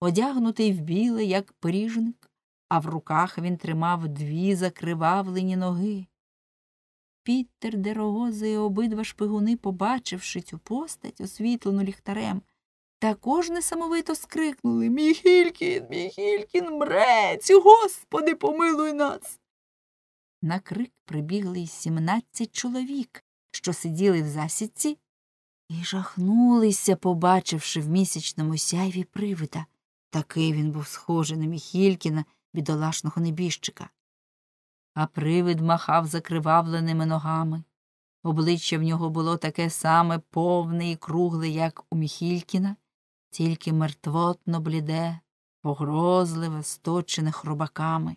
S2: одягнутий в біле, як пиріжник, а в руках він тримав дві закривавлені ноги. Пітер дерогоза і обидва шпигуни, побачивши цю постать, освітлену ліхтарем, також несамовито скрикнули Міхількін, Міхількін мрець, господи, помилуй нас. На крик прибігли й сімнадцять чоловік, що сиділи в засідці, і жахнулися, побачивши в місячному сяйві привида. Такий він був схожий на Міхількіна бідолашного небіжчика. А привид махав закривавленими ногами. Обличчя в нього було таке саме повне і кругле, як у Міхількіна, тільки мертвотно бліде, погрозливе, сточене хробаками.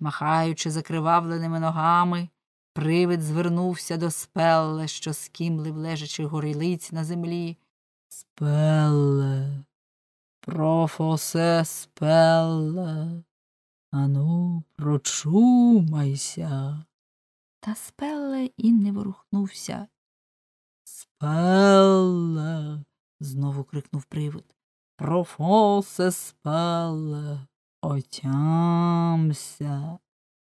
S2: Махаючи закривавленими ногами, привид звернувся до спелле, що скімлив лежачи горілиць на землі. Спелле, профосе спелле. Ану, прочумайся. Та спелле і не ворухнувся. Спелле. знову крикнув привид. Профосе спелле, отямся,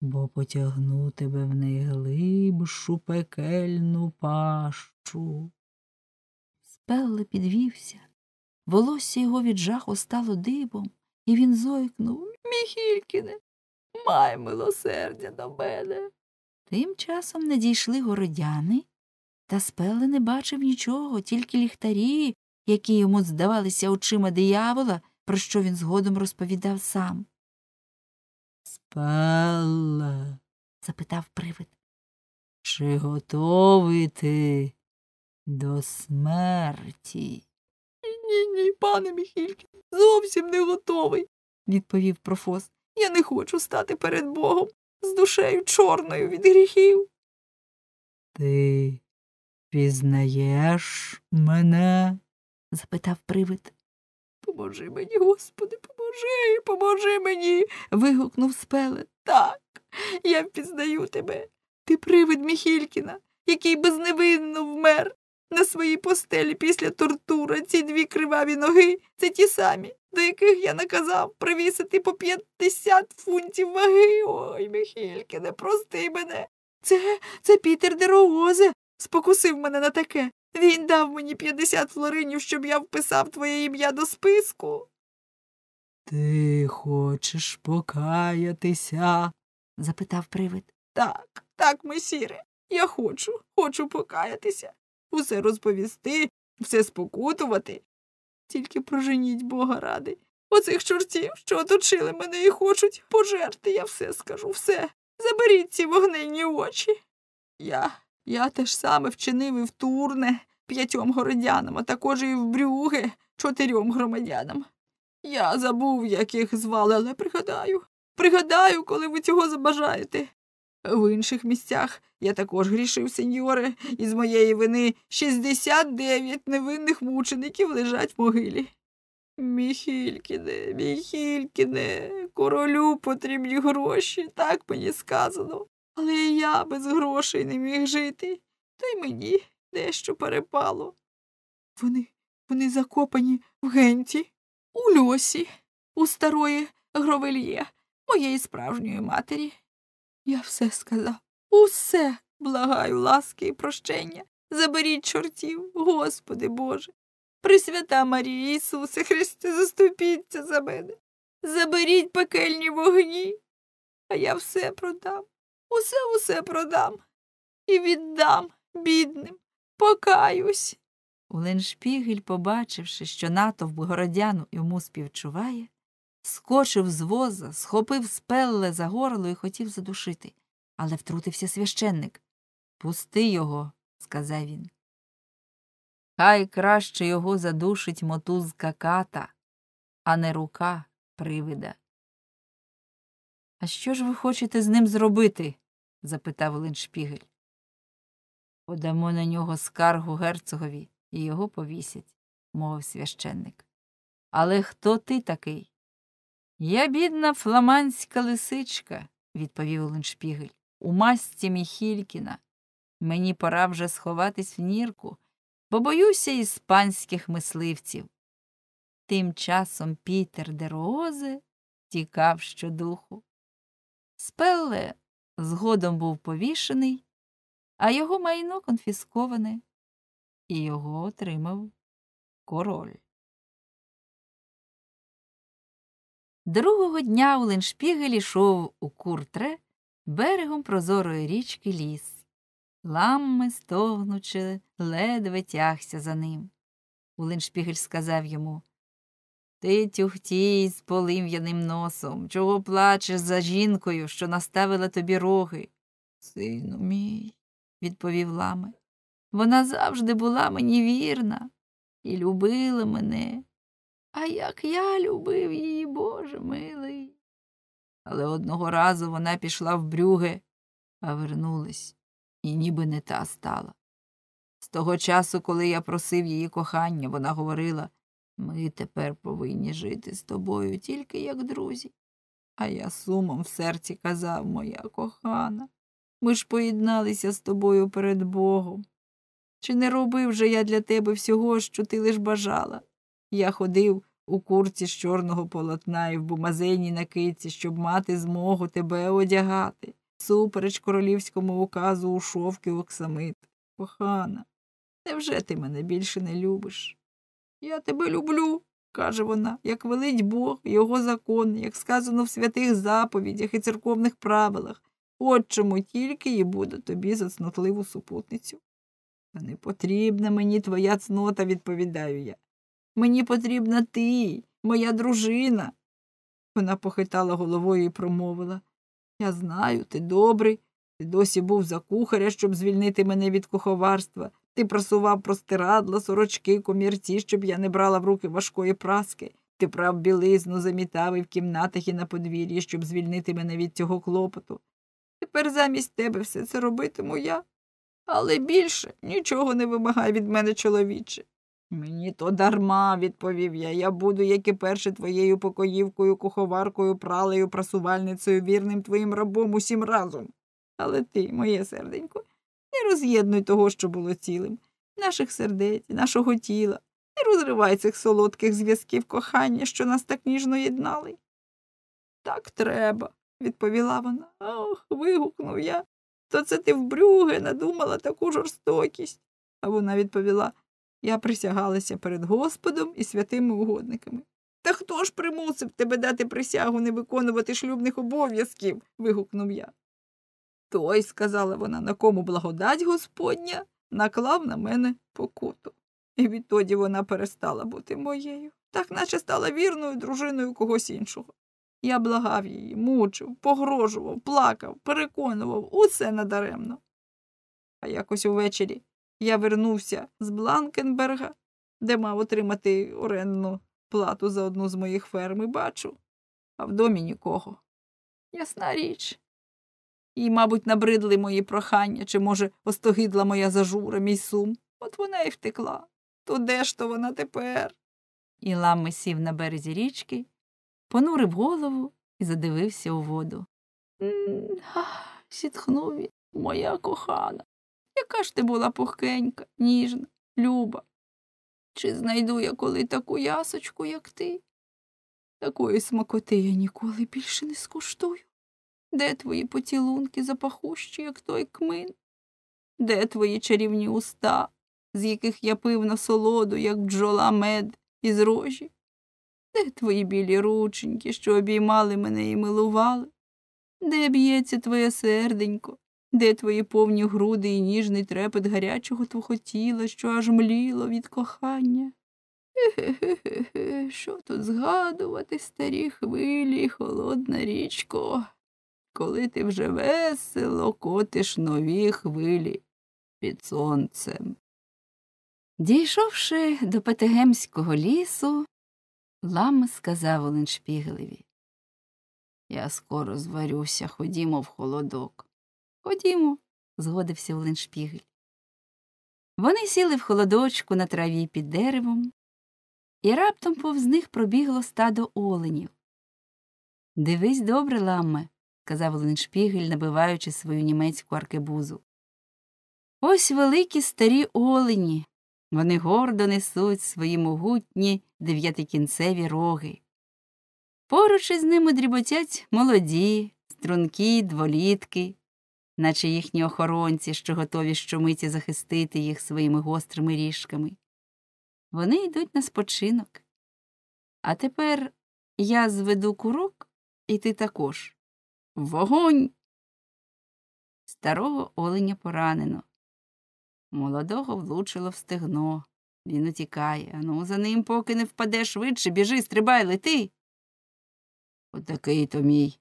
S2: бо потягну тебе в найглибшу пекельну пащу. Спелле підвівся, волосся його від жаху стало дибом. І він зойкнув
S1: Міхількіне,
S2: май милосердя до мене. Тим часом надійшли городяни, та спеле не бачив нічого, тільки ліхтарі, які йому здавалися очима диявола, про що він згодом розповідав сам. Спелле, запитав привид. Чи готовий ти до смерті? Ні, ні, пане Міхільке, зовсім не готовий, відповів профос. Я
S1: не хочу стати перед Богом з душею чорною від гріхів.
S2: Ти пізнаєш мене? запитав привид. Поможи мені, Господи, поможи, поможи мені. вигукнув спеле. Так, я впізнаю тебе. Ти привид Міхількіна, який безневинно вмер на своїй постелі після тортура ці дві криваві ноги це ті самі, до яких я наказав привісити по 50 фунтів ваги. Ой, Міхільки, не прости мене. Це це Пітер Дерогозе спокусив мене на таке. Він дав мені 50 флоринів, щоб я вписав твоє ім'я до списку. Ти хочеш покаятися? запитав привид. Так, так, месіре, я хочу, хочу покаятися усе розповісти, все спокутувати. Тільки проженіть Бога ради. Оцих чортів, що оточили мене і хочуть пожерти, я все скажу, все. Заберіть ці вогненні очі. Я я те ж саме вчинив і в Турне п'ятьом городянам, а також і в Брюге чотирьом громадянам. Я забув, як їх звали, але пригадаю. Пригадаю, коли ви цього забажаєте. В інших місцях я також грішив, сеньоре, і з моєї вини 69 невинних мучеників лежать в могилі. Міхількіне, міхількіне, королю потрібні гроші, так мені сказано. Але і я без грошей не міг жити, та й мені дещо перепало.
S1: Вони вони закопані в генті, у льосі, у старої гровельє,
S2: моєї справжньої матері. Я все сказав. Усе благаю, ласки і прощення. Заберіть чортів, Господи Боже. Пресвята Марія Ісусе Христе, заступіться за мене. Заберіть пекельні вогні, а я все продам, усе усе продам і віддам бідним, покаюсь. Уленшпігель, побачивши, що натовп городяну йому співчуває, скочив з воза, схопив спелле за горло і хотів задушити але втрутився священник. Пусти його, сказав він. Хай краще його задушить мотузка ката, а не рука привида. А що ж ви хочете з ним зробити? запитав Леншпігель. Подамо на нього скаргу герцогові і його повісять, мовив священник. Але хто ти такий? Я, бідна, фламандська лисичка, відповів Леншпігель у масці Міхількіна. Мені пора вже сховатись в нірку, бо боюся іспанських мисливців. Тим часом Пітер де Розе тікав щодуху. Спелле згодом був повішений, а його
S1: майно конфісковане, і його отримав король. Другого дня у Леншпігель йшов у куртре берегом прозорої річки ліс.
S2: Ламми, стогнучи, ледве тягся за ним. Улиншпігель сказав йому Ти тюхтій з полим'яним носом. Чого плачеш за жінкою, що наставила тобі роги? Сину мій, відповів лами. Вона завжди була мені вірна і любила мене. А як я любив її, Боже милий але одного разу вона пішла в брюги, а вернулась і ніби не та стала. З того часу, коли я просив її кохання, вона говорила ми тепер повинні жити з тобою тільки як друзі. А я сумом в серці казав, моя кохана, ми ж поєдналися з тобою перед Богом. Чи не робив же я для тебе всього, що ти лиш бажала? Я ходив у курці з чорного полотна і в бумазейній накидці, щоб мати змогу тебе одягати, супереч королівському указу у шовки оксамит. Кохана, невже ти мене більше не любиш? Я тебе люблю, каже вона, як велить Бог, його закон, як сказано в святих заповідях і церковних правилах. От чому тільки і буду тобі за цнотливу супутницю. Та не потрібна мені твоя цнота, відповідаю я. Мені потрібна ти, моя дружина. Вона похитала головою і промовила Я знаю, ти добрий. Ти досі був за кухаря, щоб звільнити мене від куховарства. Ти просував простирадла, сорочки, комірці, щоб я не брала в руки важкої праски. Ти прав білизну, замітав і в кімнатах і на подвір'ї, щоб звільнити мене від цього клопоту. Тепер замість тебе все це робитиму я. Але більше нічого не вимагає від мене, чоловіче. Мені то дарма, відповів я. Я буду, як і перше, твоєю покоївкою, куховаркою, пралею, прасувальницею, вірним твоїм рабом усім разом. Але ти, моє серденько, не роз'єднуй того, що було цілим, наших сердець, нашого тіла, не розривай цих солодких зв'язків кохання, що нас так ніжно єднали. Так треба, відповіла вона. Ох, вигукнув я. То це ти вбрюге надумала таку жорстокість. А вона відповіла я присягалася перед Господом і святими угодниками. Та хто ж примусив тебе дати присягу не виконувати шлюбних обов'язків? вигукнув я. Той, сказала вона, на кому благодать Господня, наклав на мене покуту. І відтоді вона перестала бути моєю, так наче стала вірною дружиною когось іншого. Я благав її, мучив, погрожував, плакав, переконував усе надаремно. А якось увечері я вернувся з Бланкенберга, де мав отримати орендну плату за одну з моїх ферм і бачу, а в домі нікого. Ясна річ. Їй, мабуть, набридли мої прохання, чи, може, остогидла моя зажура, мій сум. От вона й втекла. То де ж то вона тепер? І Ілами сів на березі річки, понурив голову і задивився у воду. сітхнув він, моя кохана. Яка ж ти була пухкенька, ніжна, люба. Чи знайду я коли таку ясочку, як ти? Такої смакоти я ніколи більше не скуштую. Де твої поцілунки запахущі, як той кмин? Де твої чарівні уста, з яких я пив на солоду, як бджола мед із рожі? Де твої білі рученьки, що обіймали мене і милували? Де б'ється твоє серденько, де твої повні груди і ніжний трепет гарячого твого тіла, що аж мліло від кохання? Хе-хе-хе, що тут згадувати старі хвилі, холодна річко, коли ти вже весело котиш нові хвилі під сонцем. Дійшовши до Петегемського лісу, Лам сказав Оленшпігелеві Я скоро зварюся, ходімо в холодок. Ходімо, згодився Оленшпігель. Вони сіли в холодочку на траві під деревом, і раптом повз них пробігло стадо оленів. Дивись добре, ламме, сказав Оленшпігель, набиваючи свою німецьку аркебузу. Ось великі старі олені. Вони гордо несуть свої могутні дев'ятикінцеві роги. Поруч із ними дріботять молоді, стрункі, дволітки наче їхні охоронці, що готові щомиті захистити їх своїми гострими ріжками. Вони йдуть на спочинок. А тепер я зведу курок, і ти також. Вогонь! Старого оленя поранено. Молодого влучило в стегно. Він утікає. Ану, за ним, поки не впаде швидше, біжи, стрибай, лети. Отакий то мій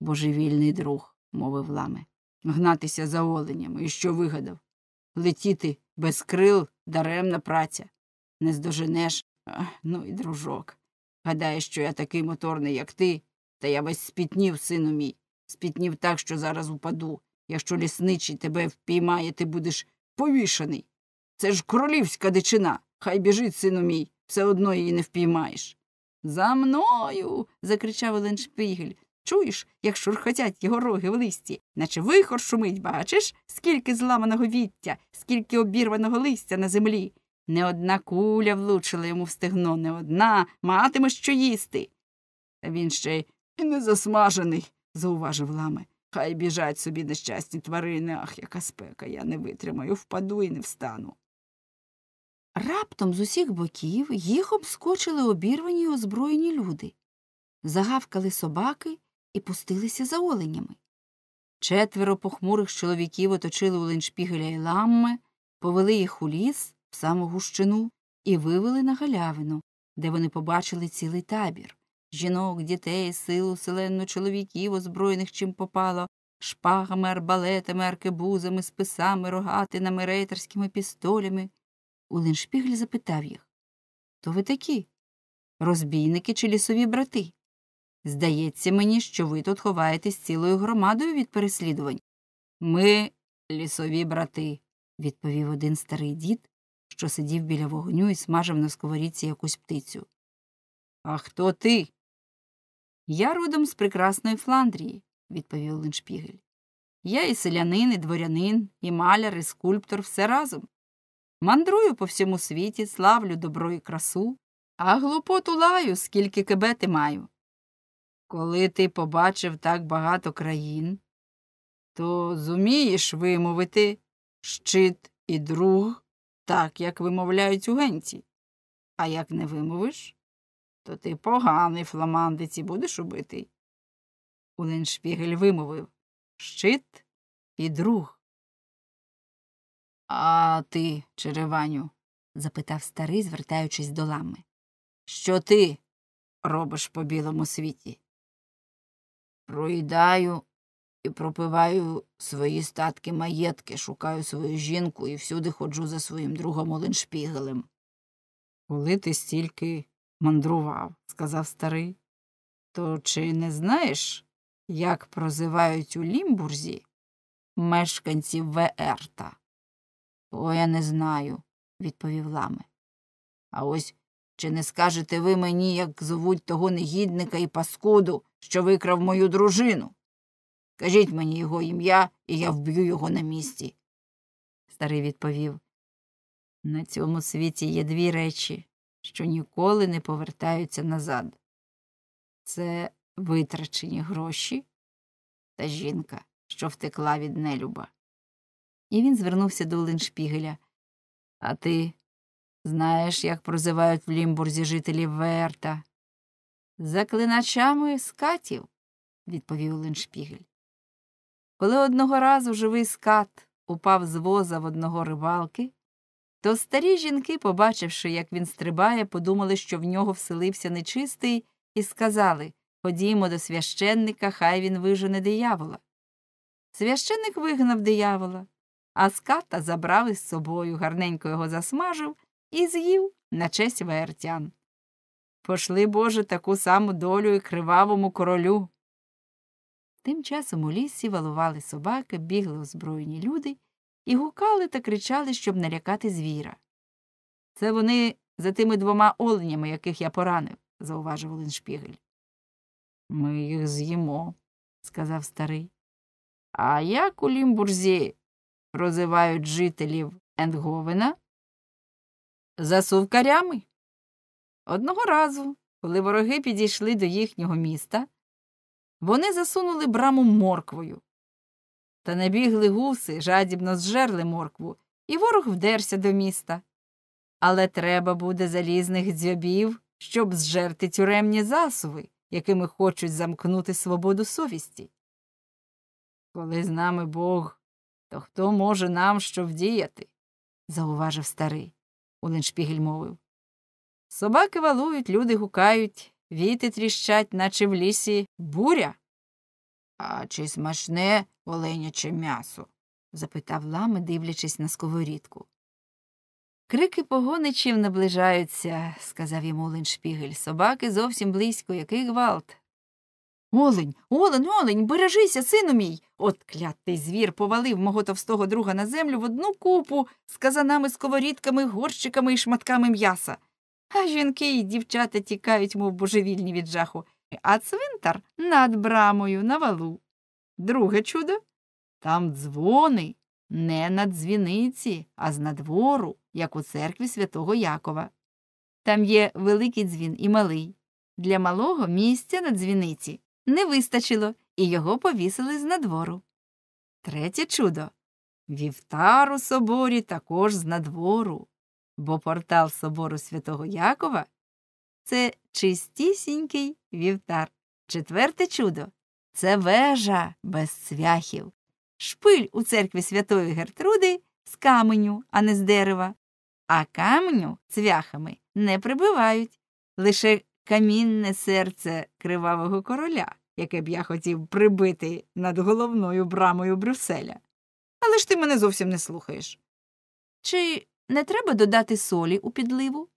S2: божевільний друг, мовив ламе гнатися за оленями і що вигадав летіти без крил даремна праця. Не здоженеш, Ах, ну і дружок. Гадаєш, що я такий моторний, як ти, та я весь спітнів, сину мій, спітнів так, що зараз упаду. Якщо лісничий тебе впіймає, ти будеш повішаний. Це ж королівська дичина. Хай біжить, сину мій, все одно її не впіймаєш. За мною. закричав Олен Оленшпігель, Чуєш, як шурхотять його роги в листі, наче вихор шумить, бачиш, скільки зламаного віття, скільки обірваного листя на землі. Не одна куля влучила йому в стегно, не одна, матиме що їсти. Та він ще й не засмажений, зауважив лами. Хай біжать собі нещасні тварини. Ах, яка спека, я не витримаю, впаду і не встану. Раптом з усіх боків їх
S1: обскочили
S2: обірвані й озброєні люди. Загавкали собаки, і пустилися за оленями. Четверо похмурих чоловіків оточили у Леншпігеля й ламми, повели їх у ліс, в саму гущину, і вивели на галявину, де вони побачили цілий табір жінок, дітей, силу, селенну чоловіків, озброєних чим попало, шпагами, арбалетами, аркебузами, списами, рогатинами, рейтерськими пістолями. Улиншпігль запитав їх То ви такі? Розбійники чи лісові брати? Здається мені, що ви тут ховаєтесь цілою громадою від переслідувань. Ми лісові брати, відповів один старий дід, що сидів біля вогню і смажив на сковоріці якусь птицю. А хто ти? Я родом з прекрасної Фландрії, відповів Леншпігель. Я і селянин, і дворянин, і маляр, і скульптор все разом. Мандрую по всьому світі, славлю добро і красу, а глупоту лаю, скільки кебети маю. Коли ти побачив так багато країн, то зумієш вимовити щит і друг так, як вимовляють у генці. А як не вимовиш,
S1: то ти поганий фламандець і будеш убитий. Уленшпігель вимовив щит і друг.
S2: А ти, Череваню? запитав старий, звертаючись до лами. Що ти робиш по білому світі? проїдаю і пропиваю свої статки маєтки, шукаю свою жінку і всюди ходжу за своїм другом Оленшпігелем. Коли ти стільки мандрував, сказав старий, то чи не знаєш, як прозивають у Лімбурзі мешканців Верта? О, я не знаю, відповів ламе. А ось чи не скажете ви мені, як звуть того негідника і паскуду, що викрав мою дружину? Кажіть мені його ім'я, і я вб'ю його на місці. Старий відповів на цьому світі є дві речі, що ніколи не повертаються назад. Це витрачені гроші та жінка, що втекла від нелюба. І він звернувся до Леншпігеля. А ти Знаєш, як прозивають в Лімбурзі жителі Верта? Заклиначами скатів, відповів Леншпігель. Коли одного разу живий скат упав з воза в одного рибалки, то старі жінки, побачивши, як він стрибає, подумали, що в нього вселився нечистий, і сказали Ходімо до священника, хай він вижене диявола. Священник вигнав диявола, а ската забрав із собою, гарненько його засмажив і з'їв на честь вертян. Пошли, Боже, таку саму долю і кривавому королю. Тим часом у лісі валували собаки, бігли озброєні люди і гукали та кричали, щоб налякати звіра. Це вони за тими двома оленями, яких я поранив, зауважив Оленшпігель. Ми їх з'їмо, сказав старий. А як у Лімбурзі розивають жителів Ендговена? За сувкарями. Одного разу, коли вороги підійшли до їхнього міста, вони засунули браму морквою. Та набігли гуси, жадібно зжерли моркву, і ворог вдерся до міста. Але треба буде залізних дзьобів, щоб зжерти тюремні засуви, якими хочуть замкнути свободу совісті. Коли з нами Бог, то хто може нам що вдіяти? зауважив старий. Уленшпігель мовив. Собаки валують, люди гукають, віти тріщать, наче в лісі буря. А чи смачне оленяче м'ясо? запитав лами, дивлячись на сковорідку. Крики погоничів наближаються, сказав йому Оленшпігель. Собаки зовсім близько, який гвалт. Олень, олень, олень, бережися, сину мій. От клятий звір повалив мого товстого друга на землю в одну купу з казанами, сковорідками, горщиками і шматками м'яса. А жінки і дівчата тікають, мов божевільні від жаху, а цвинтар над брамою на валу. Друге чудо там дзвони не на дзвіниці, а з надвору, як у церкві святого Якова. Там є великий дзвін і малий. Для малого місця на дзвіниці, не вистачило, і його повісили з надвору. Третє чудо вівтар у соборі також з надвору, бо портал собору святого Якова це чистісінький вівтар. Четверте чудо це вежа без цвяхів. Шпиль у церкві святої Гертруди з каменю, а не з дерева, а каменю цвяхами не прибивають, лише камінне серце кривавого короля, яке б я хотів прибити над головною брамою Брюсселя. Але ж ти мене зовсім не слухаєш.
S1: Чи не треба додати солі у підливу?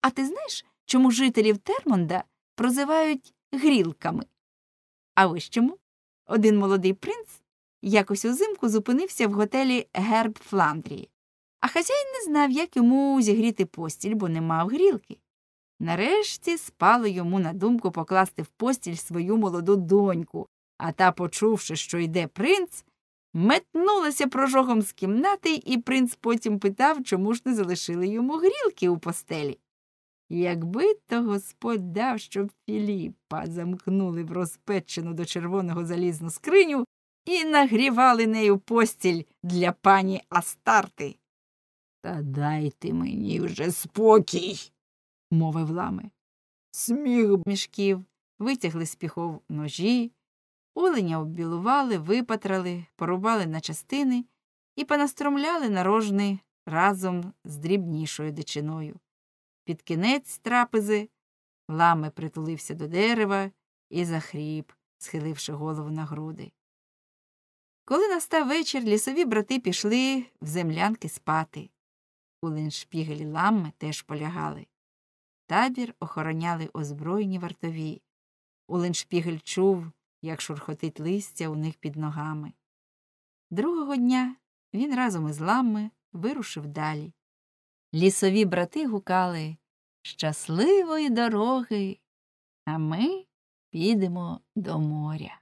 S1: А ти знаєш, чому жителів Термонда прозивають грілками? А ось чому?
S2: Один молодий принц якось узимку зупинився в готелі Герб Фландрії, а хазяїн не знав, як йому зігріти постіль, бо не мав грілки. Нарешті спало йому на думку покласти в постіль свою молоду доньку, а та, почувши, що йде принц, метнулася прожогом з кімнати, і принц потім питав, чому ж не залишили йому грілки у постелі. Якби то господь дав, щоб Філіпа замкнули в розпечену до червоного залізну скриню і нагрівали нею постіль для пані Астарти. Та дайте мені вже спокій, мовив лами. Сміх мішків витягли з піхов ножі, оленя оббілували, випатрали, порубали на частини і понастромляли на рожни разом з дрібнішою дичиною. Під кінець трапези лами притулився до дерева і захріп, схиливши голову на груди. Коли настав вечір, лісові брати пішли в землянки спати. У линшпігелі ламми теж полягали. Табір охороняли озброєні вартові. Улиншпігель чув, як шурхотить листя у них під ногами. Другого дня він разом із лами вирушив далі. Лісові брати гукали Щасливої
S1: дороги, а ми підемо до моря.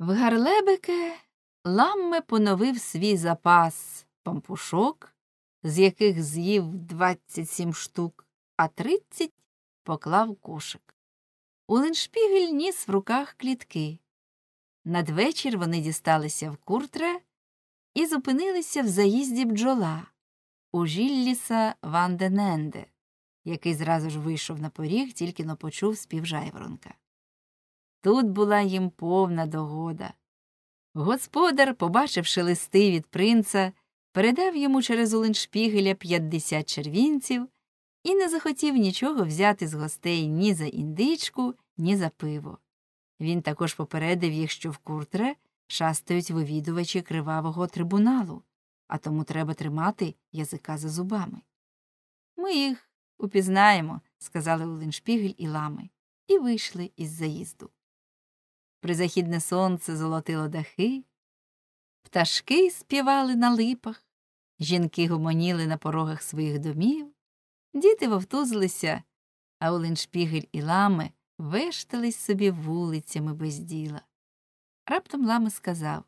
S1: В гарлебике ламме поновив свій запас
S2: пампушок, з яких з'їв 27 штук, а 30 поклав кошик. Улиншпігель ніс в руках клітки. Надвечір вони дісталися в куртре і зупинилися в заїзді бджола у Жілліса Вандененде, який зразу ж вийшов на поріг, тільки но почув спів жайворонка. Тут була їм повна догода. Господар, побачивши листи від принца, передав йому через Улиншпігеля п'ятдесят червінців і не захотів нічого взяти з гостей ні за індичку, ні за пиво. Він також попередив їх, що в куртре шастають вивідувачі кривавого трибуналу, а тому треба тримати язика за зубами. Ми їх упізнаємо, сказали Улиншпігель і лами, і вийшли із заїзду призахідне сонце золотило дахи, пташки співали на липах, жінки гомоніли на порогах своїх домів, діти вовтузилися, а Оленшпігель і лами вештались собі вулицями без діла. Раптом лами сказав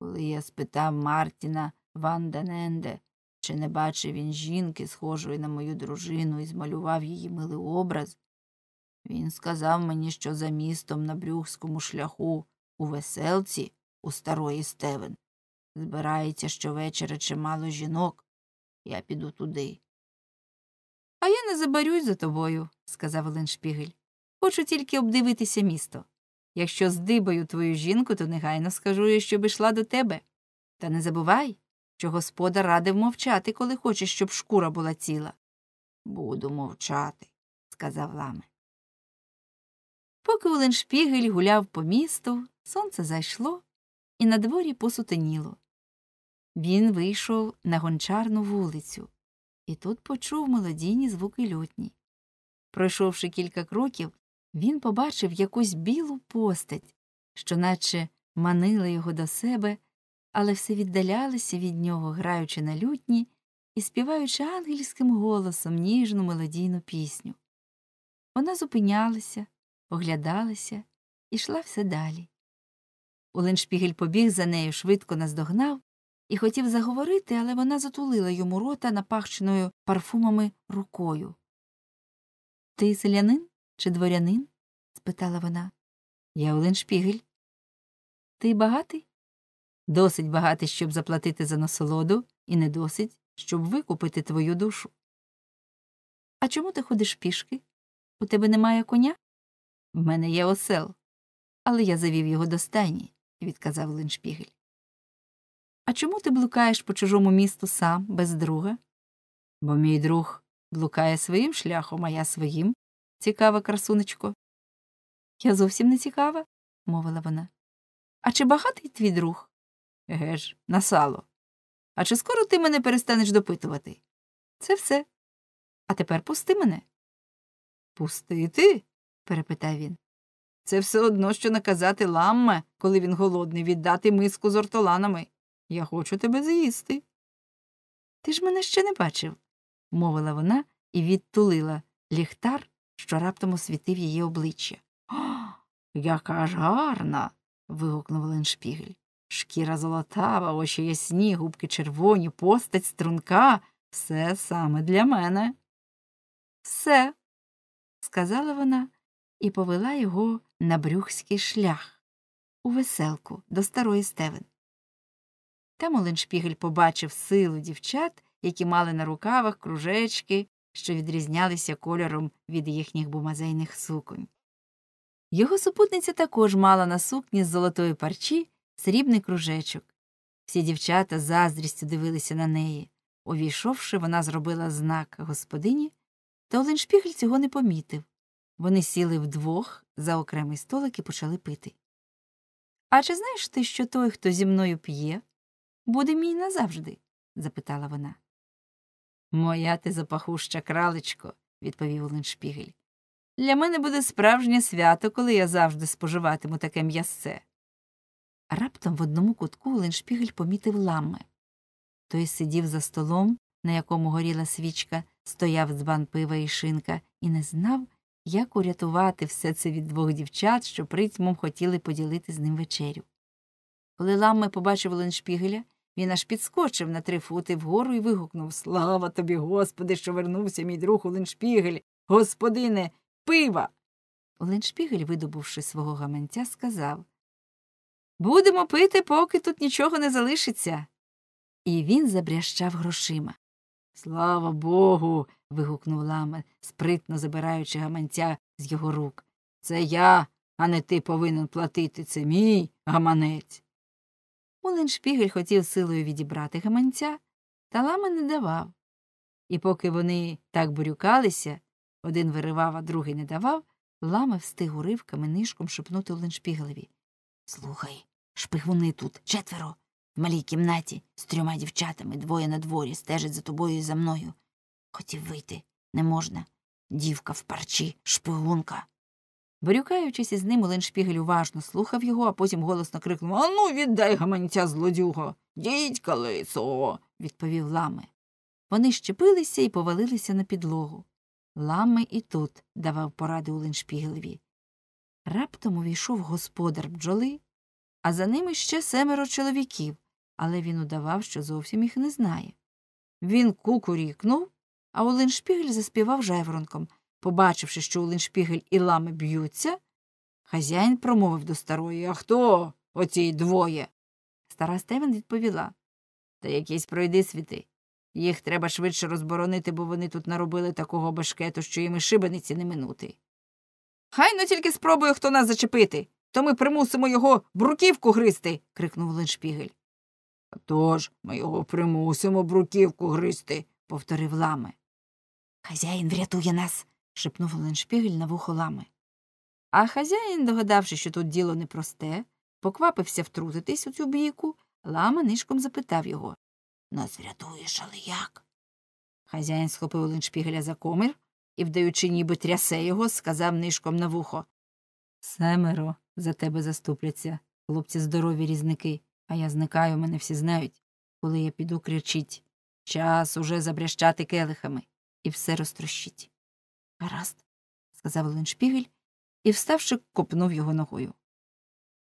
S2: Коли я спитав Мартіна Ванданенде, чи не бачив він жінки, схожої на мою дружину, і змалював її милий образ, він сказав мені, що за містом на брюхському шляху у веселці, у старої стевен, збирається щовечора чимало жінок. Я піду туди. А я не забарюсь за тобою, сказав Леншпігель. Хочу тільки обдивитися місто. Якщо здибаю твою жінку, то негайно скажу їй, щоб йшла до тебе. Та не забувай, що господа радив мовчати, коли хочеш, щоб шкура була ціла. Буду мовчати, сказав ламе. Поки Оленшпігель гуляв по місту, сонце зайшло і на дворі посутеніло. Він вийшов на гончарну вулицю і тут почув мелодійні звуки лютні. Пройшовши кілька кроків, він побачив якусь білу постать, що наче манила його до себе, але все віддалялися від нього, граючи на лютні і співаючи ангельським голосом ніжну мелодійну пісню. Вона зупинялася оглядалася і йшла все далі. Оленшпігель побіг за нею, швидко наздогнав і хотів заговорити, але вона затулила йому рота напахченою парфумами рукою. Ти селянин чи дворянин? спитала вона. Я
S1: Оленшпігель. Ти багатий?
S2: Досить багатий, щоб заплатити за насолоду, і не досить, щоб викупити твою душу. А чому ти ходиш пішки? У тебе немає коня? В мене є осел, але я завів його до стайні, відказав Леншпігель. А чому ти блукаєш по чужому місту сам, без друга? Бо мій друг блукає своїм шляхом, а я своїм, цікава красунечко. Я зовсім не цікава, мовила вона. А чи багатий твій друг? Еге ж, на сало. А чи скоро ти мене перестанеш допитувати? Це все. А тепер пусти мене. Пустити? перепитав він. Це все одно, що наказати ламме, коли він голодний, віддати миску з ортоланами. Я хочу тебе з'їсти. Ти ж мене ще не бачив, мовила вона і відтулила ліхтар, що раптом освітив її обличчя. О, яка ж гарна. вигукнув Леншпігель. Шкіра золотава, очі ясні, губки червоні, постать струнка, все саме для мене. Все, сказала вона і повела його на брюхський шлях, у веселку до старої стевен. Там Оленшпігель побачив силу дівчат, які мали на рукавах кружечки, що відрізнялися кольором від їхніх бумазейних суконь. Його супутниця також мала на сукні з золотої парчі срібний кружечок. Всі дівчата заздрістю дивилися на неї. Увійшовши, вона зробила знак господині, та Оленшпігель цього не помітив, вони сіли вдвох за окремий столик і почали пити. А чи знаєш ти, що той, хто зі мною п'є, буде мій назавжди? запитала вона. Моя ти запахуща кралечко, відповів Оленшпігель. Для мене буде справжнє свято, коли я завжди споживатиму таке м'ясце. Раптом в одному кутку Оленшпігель помітив лами. Той сидів за столом, на якому горіла свічка, стояв дзбан пива і шинка, і не знав, як урятувати все це від двох дівчат, що притьмом хотіли поділити з ним вечерю. Коли ламме побачив Леншпігеля, він аж підскочив на три фути вгору і вигукнув Слава тобі, Господи, що вернувся мій друг Леншпігель. Господине, пива. Леншпігель, видобувши свого гаманця, сказав Будемо пити, поки тут нічого не залишиться. І він забрящав грошима. Слава Богу. вигукнув ламер, спритно забираючи гаманця з його рук. Це я, а не ти повинен платити. Це мій гаманець. Муленшпігель хотів силою відібрати гаманця, та лама не давав. І поки вони так бурюкалися, один виривав, а другий не давав, лама встиг уривками нишком шепнути Оленшпігелеві. Слухай, шпигуни тут четверо в малій кімнаті з трьома дівчатами, двоє на дворі, стежить за тобою і за мною. Хотів вийти, не можна. Дівка в парчі, шпигунка. Борюкаючись із ним, Оленшпігель уважно слухав його, а потім голосно крикнув Ану, віддай гаманця, злодюго. Дідька лисо. відповів лами. Вони щепилися і повалилися на підлогу. Лами і тут давав поради Улиншпігелеві. Раптом увійшов господар бджоли, а за ними ще семеро чоловіків, але він удавав, що зовсім їх не знає. Він кукурікнув, а Улиншпігель заспівав жайворонком. Побачивши, що Улиншпігель і лами б'ються, хазяїн промовив до старої А хто оці двоє? Стара Стевен відповіла Та якісь пройди світи. Їх треба швидше розборонити, бо вони тут наробили такого башкету, що їм і шибениці не минути. Хай ну тільки спробує хто нас зачепити, то ми примусимо його бруківку гризти. крикнув Леншпігель. Тож ми його примусимо бруківку гризти, повторив лами. Хазяїн врятує нас. шепнув Леншпігель на вухо лами. А хазяїн, догадавши, що тут діло непросте, поквапився втрутитись у цю бійку, лама нишком запитав його Нас
S1: врятуєш, але
S2: як? Хазяїн схопив Леншпігеля за комір і, вдаючи, ніби трясе його, сказав нишком на вухо Семеро за тебе заступляться, хлопці здорові різники. А я зникаю, мене всі знають. Коли я піду, кричить. час уже забрящати келихами і все розтрощить. Гаразд, сказав Леншпігель і, вставши, копнув його ногою.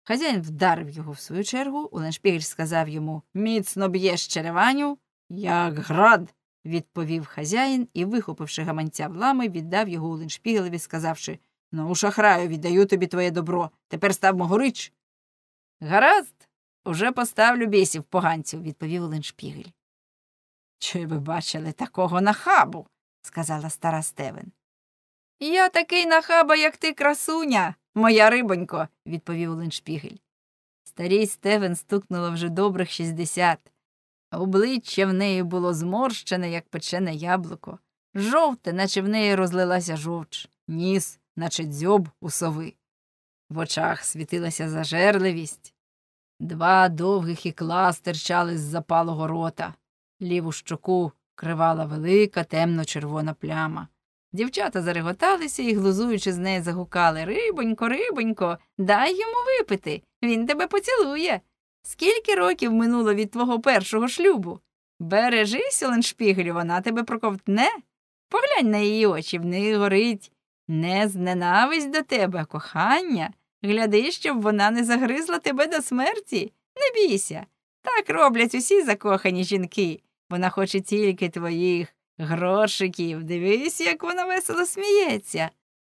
S2: Хазяїн вдарив його в свою чергу, Оленшпігель сказав йому Міцно б'єш череваню, як град, відповів хазяїн і, вихопивши гаманця в лами, віддав його Оленшпігелеві, сказавши Ну, шахраю, віддаю тобі твоє добро, тепер став могорич. Гаразд, Уже поставлю бісів поганців, відповів Леншпігель. Чи ви бачили такого нахабу? сказала стара Стевен. Я такий нахаба, як ти, красуня, моя рибонько, відповів Леншпігель. Старій Стевен стукнуло вже добрих шістдесят. Обличчя в неї було зморщене, як печене яблуко, жовте, наче в неї розлилася жовч, ніс, наче дзьоб у сови. В очах світилася зажерливість. Два довгих ікла стирчали з запалого рота. Ліву щоку кривала велика темно-червона пляма. Дівчата зареготалися і, глузуючи з неї, загукали Рибонько, рибонько, дай йому випити. Він тебе поцілує. Скільки років минуло від твого першого шлюбу? Бережись, Оленшпігель, вона тебе проковтне. Поглянь на її очі, в них горить. Не зненависть до тебе, кохання. Гляди, щоб вона не загризла тебе до смерті. Не бійся. Так роблять усі закохані жінки. Вона хоче тільки твоїх грошиків. Дивись, як вона весело сміється.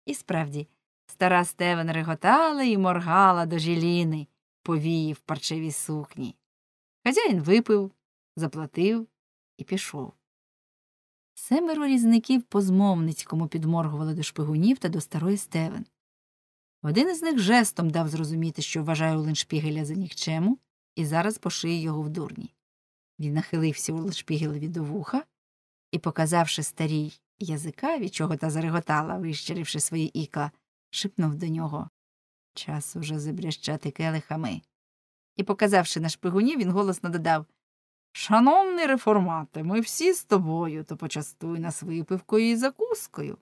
S2: І справді, стара Стевен реготала і моргала до жіліни, повії в парчевій сукні. Хазяїн випив, заплатив і пішов. Семеро різників по змовницькому підморгували до шпигунів та до старої Стевен. Один із них жестом дав зрозуміти, що вважає Оленшпігеля за нікчему, і зараз пошиє його в дурні. Він нахилився Оленшпігелеві до вуха і, показавши старій язика, від чого та зареготала, вищиривши свої ікла, шепнув до нього Час уже забрящати келихами. І, показавши на шпигуні, він голосно додав Шановний реформате, ми всі з тобою, то почастуй нас випивкою і закускою.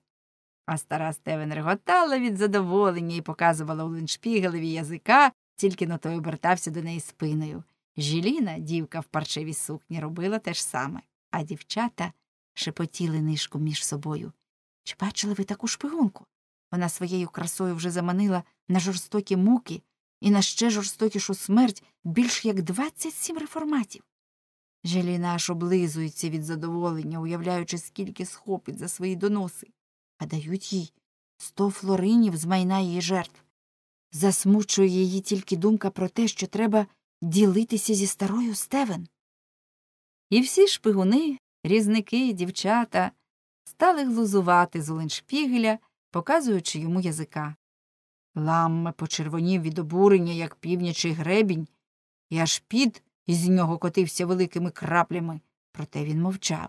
S2: А стара Стевен реготала від задоволення і показувала у леншпігелеві язика, тільки на той обертався до неї спиною. Жіліна, дівка в парчевій сукні, робила те ж саме, а дівчата шепотіли нишку між собою. Чи бачили ви таку шпигунку? Вона своєю красою вже заманила на жорстокі муки і на ще жорстокішу смерть більш як 27 реформатів. Желіна аж облизується від задоволення, уявляючи, скільки схопить за свої доноси а дають їй сто флоринів з майна її жертв. Засмучує її тільки думка про те, що треба ділитися зі старою Стевен. І всі шпигуни, різники, дівчата стали глузувати з Оленшпігеля, показуючи йому язика. Ламме почервонів від обурення, як півнячий гребінь, і аж під із нього котився великими краплями, проте він мовчав.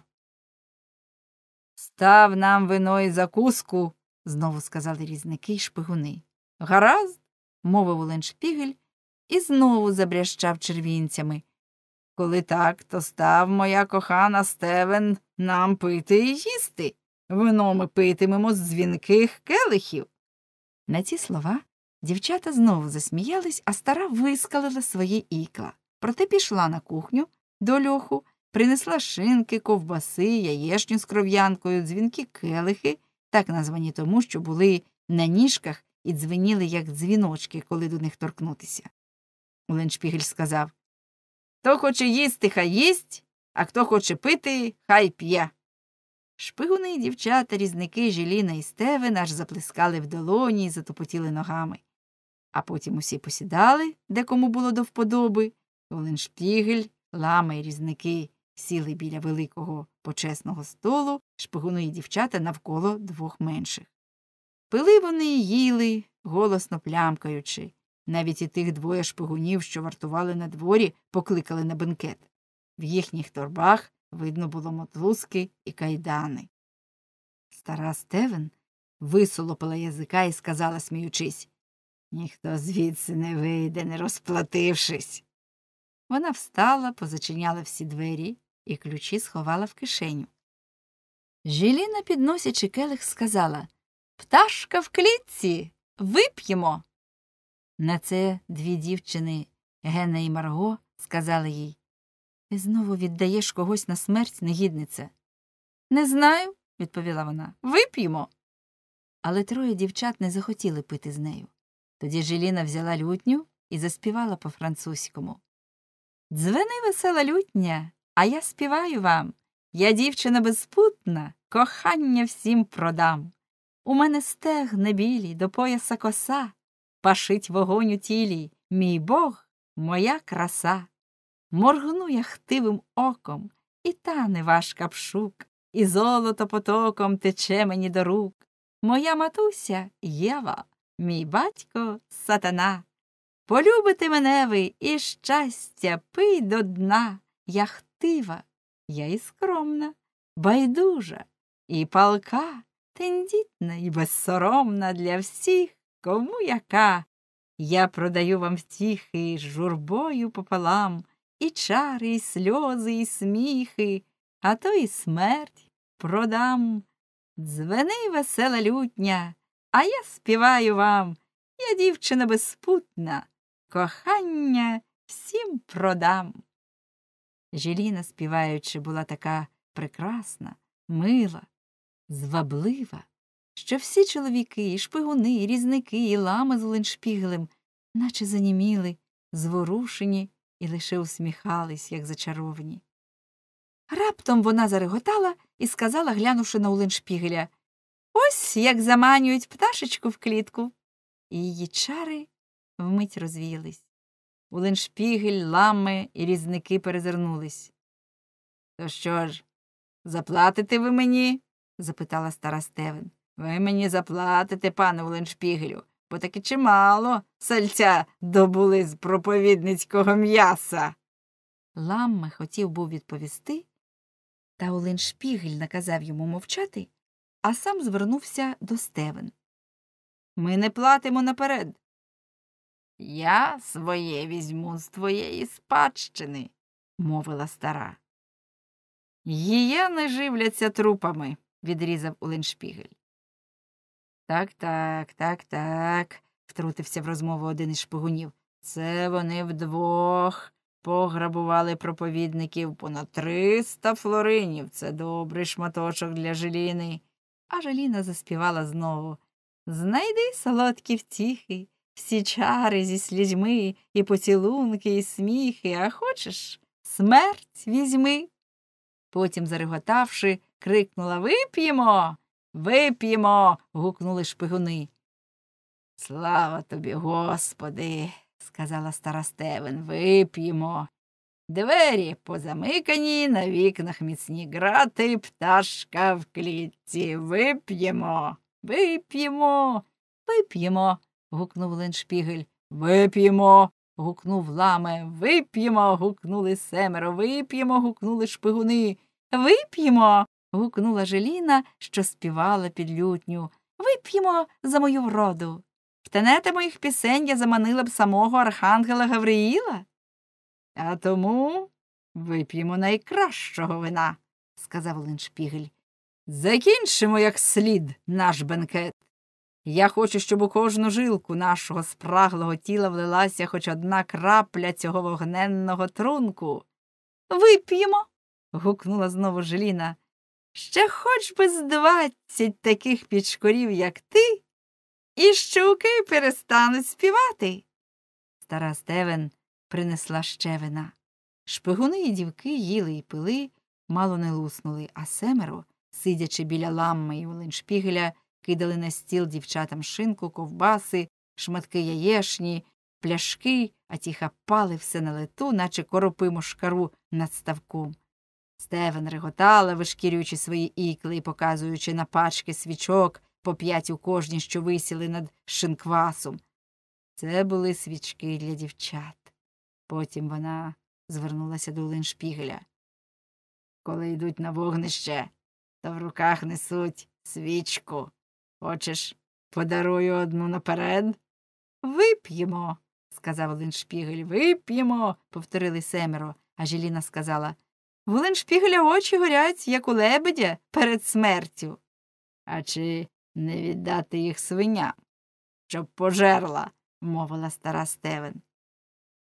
S2: Став нам вино і закуску, знову сказали різники й шпигуни. Гаразд, мовив шпігель і знову забрящав червінцями. Коли так, то став моя кохана стевен нам пити і їсти. Вино ми питимемо з дзвінких келихів. На ці слова дівчата знову засміялись, а стара вискалила свої ікла. Проте пішла на кухню до льоху принесла шинки, ковбаси, яєшню з кров'янкою, дзвінки келихи, так названі тому, що були на ніжках і дзвеніли, як дзвіночки, коли до них торкнутися. Уленшпігель сказав Хто хоче їсти, хай їсть, а хто хоче пити, хай п'є. Шпигуни, дівчата, різники Желіна і Стевен аж заплескали в долоні і затопотіли ногами. А потім усі посідали, де кому було до вподоби, Оленшпігель, лама і різники сіли біля великого почесного столу, шпигуни і дівчата навколо двох менших. Пили вони й їли, голосно плямкаючи. Навіть і тих двоє шпигунів, що вартували на дворі, покликали на бенкет. В їхніх торбах видно було мотузки і кайдани. Стара Стевен висолопила язика і сказала, сміючись ніхто звідси не вийде, не розплатившись. Вона встала, позачиняла всі двері і ключі сховала в кишеню. Жіліна, підносячи келих, сказала Пташка в клітці, вип'ємо. На це дві дівчини, Гена і Марго, сказали їй Ти знову віддаєш когось на смерть, негіднице? Не знаю, відповіла вона. Вип'ємо. Але троє дівчат не захотіли пити з нею. Тоді жіліна взяла лютню і заспівала по французькому. Дзвени весела лютня, а я співаю вам. Я дівчина безпутна, кохання всім продам. У мене стегне білі до пояса коса, пашить вогонь у тілі, мій Бог, моя краса. Моргну я хтивим оком, і тане ваш капшук, і золото потоком тече мені до рук. Моя матуся Єва, мій батько сатана. Полюбите мене ви і щастя пий до дна. Я стива, я і скромна, байдужа і палка, тендітна і безсоромна для всіх, кому яка. Я продаю вам втіхи з журбою пополам, і чари, і сльози, і сміхи, а то і смерть продам. Дзвени весела лютня, а я співаю вам. Я дівчина безпутна, кохання всім продам. Желіна, співаючи, була така прекрасна, мила, зваблива, що всі чоловіки, і шпигуни, і різники, і лами з Оленшпігелем наче заніміли, зворушені і лише усміхались, як зачаровані. Раптом вона зареготала і сказала, глянувши на уленшпігеля, Ось як заманюють пташечку в клітку. І її чари вмить розвіялись. Улиншпігель, лами і різники перезирнулись. То що ж, заплатите ви мені? запитала стара Стевен. Ви мені заплатите, пане Улиншпігелю, бо таки чимало сальця добули з проповідницького м'яса. Ламме хотів був відповісти, та Улиншпігель наказав йому мовчати, а сам звернувся до Стевен. Ми не платимо наперед,
S1: я
S2: своє візьму з твоєї спадщини, мовила стара. Гієни живляться трупами, відрізав уленшпігель. Так, так, так, так, втрутився в розмову один із шпигунів. Це вони вдвох пограбували проповідників понад триста флоринів. Це добрий шматочок для Желіни. А Желіна заспівала знову Знайди солодкі втіхи всі чари зі слізьми, і поцілунки, і сміхи, а хочеш, смерть візьми. Потім, зареготавши, крикнула Вип'ємо, вип'ємо. гукнули шпигуни. Слава тобі, Господи, сказала стара Стевен, вип'ємо. Двері позамикані, на вікнах міцні грати, пташка в клітці. Вип'ємо, вип'ємо, вип'ємо гукнув Леншпігель. Вип'ємо. гукнув ламе. Вип'ємо. гукнули семеро. Вип'ємо. гукнули шпигуни. Вип'ємо. гукнула Желіна, що співала під лютню. Вип'ємо за мою вроду. Втенете моїх пісень я заманила б самого архангела Гавриїла. А тому вип'ємо найкращого вина, сказав Леншпігель. Закінчимо як слід наш бенкет. Я хочу, щоб у кожну жилку нашого спраглого тіла влилася хоч одна крапля цього вогненного трунку. Вип'ємо. гукнула знову Желіна. Ще хоч би з двадцять таких пічкорів, як ти, і щуки перестануть співати. Стара Стевен принесла ще вина. Шпигуни і дівки їли і пили, мало не луснули, а семеро, сидячи біля ламми і Оленшпігеля, кидали на стіл дівчатам шинку, ковбаси, шматки яєшні, пляшки, а ті хапали все на лету, наче коропи мошкару над ставком. Стевен реготала, вишкірюючи свої ікли і показуючи на пачки свічок по п'ять у кожній, що висіли над шинквасом. Це були свічки для дівчат. Потім вона звернулася до Леншпігеля. Коли йдуть на вогнище, то в руках несуть свічку. Хочеш, подарую одну наперед? Вип'ємо, сказав Леншпігель. Вип'ємо, повторили семеро, а Желіна сказала В Леншпігеля очі горять, як у лебедя, перед смертю. А чи не віддати їх свиня, щоб пожерла, мовила стара Стевен.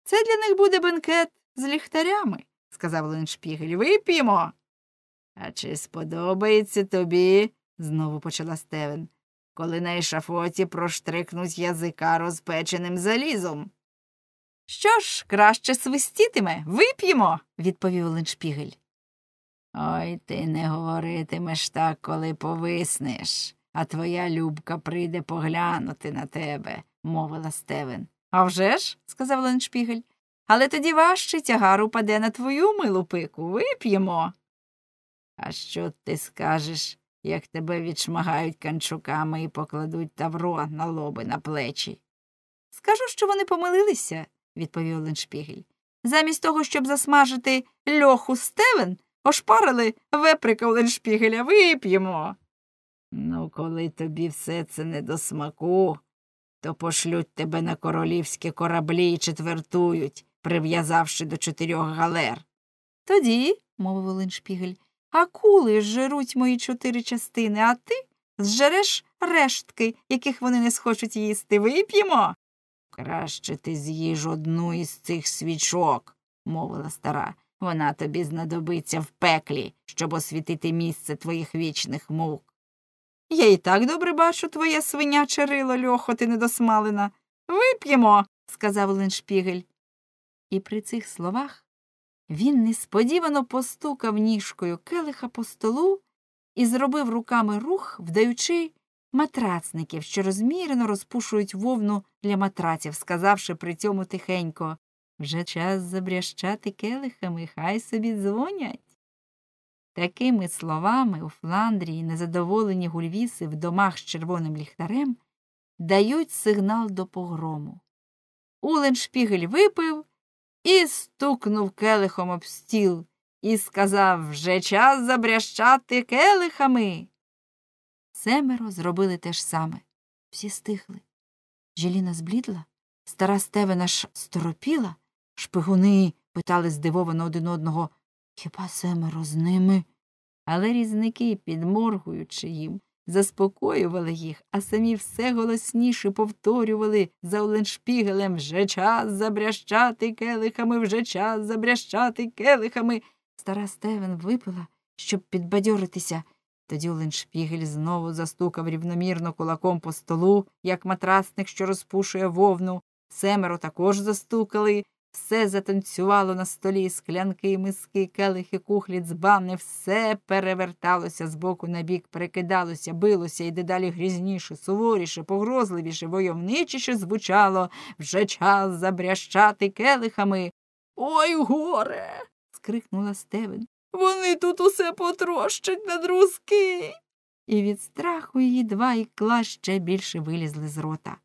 S2: Це для них буде бенкет з ліхтарями, сказав Леншпігель. Вип'ємо. А чи сподобається тобі? знову почала Стевен коли на ешафоті проштрикнуть язика розпеченим залізом. Що ж, краще свистітиме, вип'ємо, відповів Леншпігель. Ой, ти не говоритимеш так, коли повиснеш, а твоя любка прийде поглянути на тебе, мовила Стевен. «А вже ж», – сказав Леншпігель, але тоді важче тягар упаде на твою милу пику, вип'ємо. А що ти скажеш як тебе відшмагають канчуками і покладуть тавро на лоби на плечі. Скажу, що вони помилилися, відповів Леншпігель. Замість того, щоб засмажити льоху стевен, ошпарили веприка Леншпігеля, вип'ємо. Ну, коли тобі все це не до смаку, то пошлють тебе на королівські кораблі і четвертують, прив'язавши до чотирьох галер. Тоді, мовив Леншпігель, Акули зжеруть мої чотири частини, а ти зжереш рештки, яких вони не схочуть їсти. Вип'ємо. Краще ти з'їж одну із цих свічок, мовила стара. Вона тобі знадобиться в пеклі, щоб освітити місце твоїх вічних мук. Я і так добре бачу твоє свиняче рило, льохо, ти недосмалена. Вип'ємо, сказав Леншпігель. І при цих словах він несподівано постукав ніжкою келиха по столу і зробив руками рух, вдаючи матрацників, що розмірено розпушують вовну для матраців, сказавши при цьому тихенько вже час забрящати келихами, хай собі дзвонять. Такими словами у Фландрії незадоволені гульвіси в домах з червоним ліхтарем дають сигнал до погрому. Улен шпігель випив і стукнув келихом об стіл і сказав вже час забрящати келихами. Семеро зробили те ж саме. Всі стихли. Желіна зблідла, стара стевена ж сторопіла, шпигуни питали здивовано один одного Хіба семеро з ними? Але різники, підморгуючи їм, заспокоювали їх, а самі все голосніше повторювали за Оленшпігелем вже час забрящати келихами, вже час забрящати келихами. Стара Стевен випила, щоб підбадьоритися. Тоді Оленшпігель знову застукав рівномірно кулаком по столу, як матрасник, що розпушує вовну. Семеро також застукали, все затанцювало на столі, склянки, миски, келихи, кухлі, дзбани, все переверталося з боку на бік, перекидалося, билося і дедалі грізніше, суворіше, погрозливіше, войовничіше звучало вже час забрящати келихами. Ой, горе. скрикнула Стевен. Вони тут усе потрощать на друзки. І від страху її два ікла ще більше вилізли з рота.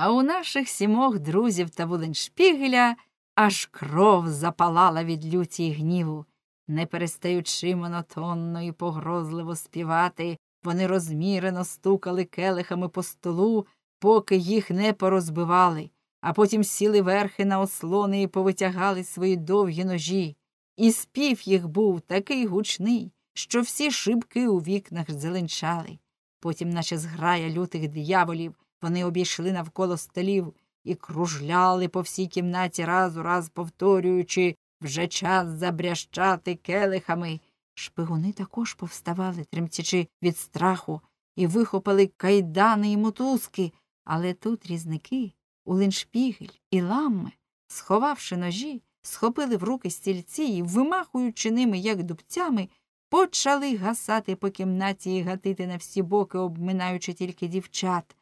S2: А у наших сімох друзів та Вуленшпігеля аж кров запалала від люті і гніву. Не перестаючи монотонно і погрозливо співати, вони розмірено стукали келихами по столу, поки їх не порозбивали, а потім сіли верхи на ослони і повитягали свої довгі ножі. І спів їх був такий гучний, що всі шибки у вікнах зеленчали. Потім, наче зграя лютих дияволів, вони обійшли навколо столів і кружляли по всій кімнаті, раз у раз повторюючи вже час забрящати келихами. Шпигуни також повставали, тремтячи від страху, і вихопили кайдани і мотузки. Але тут різники, улиншпігель і ламми, сховавши ножі, схопили в руки стільці і, вимахуючи ними, як дубцями, почали гасати по кімнаті і гатити на всі боки, обминаючи тільки дівчат.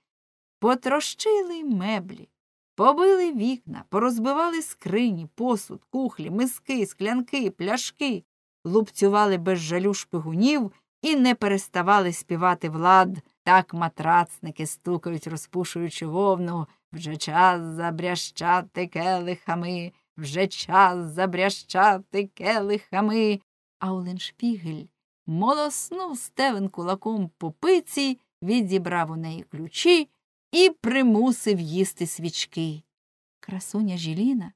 S2: Потрощили меблі, побили вікна, порозбивали скрині, посуд, кухлі, миски, склянки, пляшки, лупцювали без жалю шпигунів і не переставали співати влад. Так матрацники стукають, розпушуючи вовну. Вже час забрящати келихами, вже час забрящати келихами. А Ауленшпігель молоснув стевен кулаком по пиці, відібрав у неї ключі і примусив їсти свічки. Красуня Жіліна,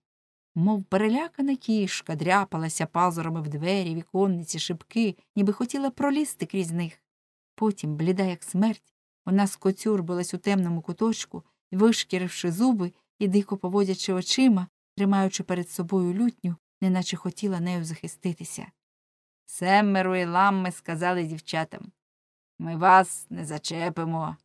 S2: мов перелякана кішка, дряпалася пазурами в двері, віконниці, шибки, ніби хотіла пролізти крізь них. Потім, бліда, як смерть, вона скоцюрбилась у темному куточку, вишкіривши зуби і дико поводячи очима, тримаючи перед собою лютню, неначе хотіла нею захиститися. Семеро і ламми сказали дівчатам ми вас не зачепимо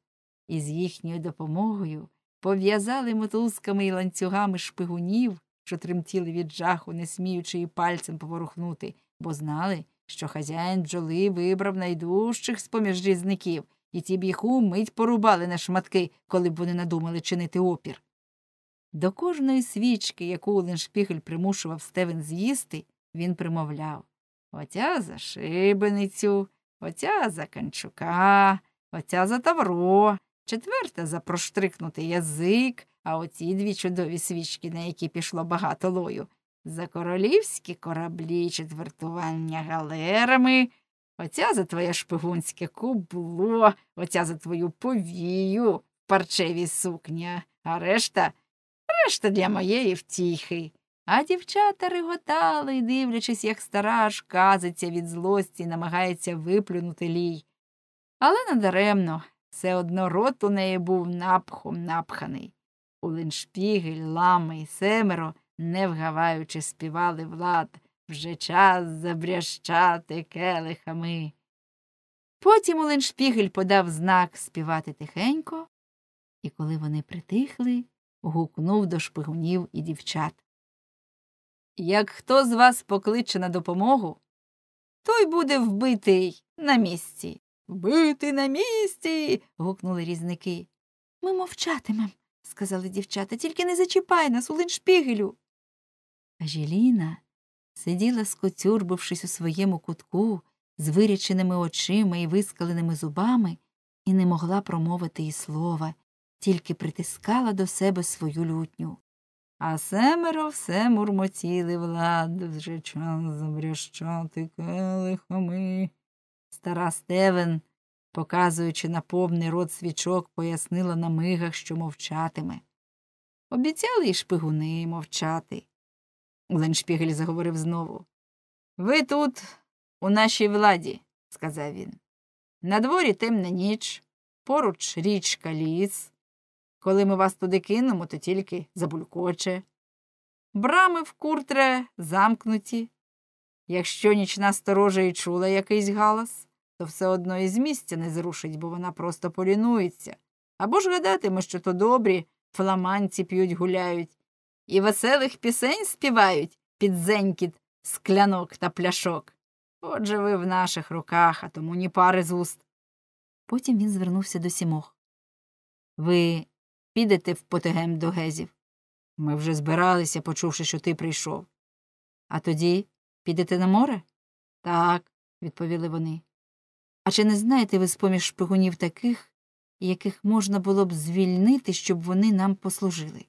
S2: і з їхньою допомогою пов'язали мотузками і ланцюгами шпигунів, що тремтіли від жаху, не сміючи і пальцем поворухнути, бо знали, що хазяїн бджоли вибрав найдужчих з поміж різників, і ті б їх умить порубали на шматки, коли б вони надумали чинити опір. До кожної свічки, яку Оленшпігель примушував Стевен з'їсти, він примовляв Оця за шибеницю, оця за канчука, оця за тавро, четверта за проштрикнутий язик, а оці дві чудові свічки, на які пішло багато лою, за королівські кораблі, четвертування галерами, оця за твоє шпигунське кубло, оця за твою повію, парчеві сукня, а решта решта для моєї втіхи. А дівчата риготали, дивлячись, як стара казиться від злості, намагається виплюнути лій. Але надаремно все одно рот у неї був напхом напханий. Улиншпігель, лами і семеро, не вгаваючи, співали влад вже час забрящати келихами. Потім Улиншпігель подав знак співати тихенько, і коли вони притихли, гукнув до шпигунів і дівчат. Як хто з вас покличе на допомогу, той буде вбитий на місці. Бити на місці. гукнули різники. Ми мовчатимем, сказали дівчата, тільки не зачіпай нас, у линшпігелю. жіліна сиділа, скоцюрбившись у своєму кутку, з виряченими очима і вискаленими зубами, і не могла промовити і слова, тільки притискала до себе свою лютню. А семеро все мурмотіли влад, вже час забрящати келихами. Стара Стевен, показуючи на повний рот свічок, пояснила на мигах, що мовчатиме. Обіцяли й шпигуни мовчати. Леншпігель заговорив знову. Ви тут, у нашій владі, сказав він. На дворі темна ніч, поруч річка ліс. Коли ми вас туди кинемо, то тільки забулькоче. Брами в куртре замкнуті. Якщо нічна сторожа і чула якийсь галас, то все одно із місця не зрушить, бо вона просто полінується. Або ж гадатиме, що то добрі, фламанці п'ють, гуляють, і веселих пісень співають під зенькіт склянок та пляшок. Отже ви в наших руках, а тому ні пари з уст. Потім він звернувся до сімох. Ви підете в потегем до гезів. Ми вже збиралися, почувши, що ти прийшов. А тоді підете на море? Так, відповіли вони. А чи не знаєте ви з поміж шпигунів таких, яких можна було б звільнити, щоб вони нам послужили?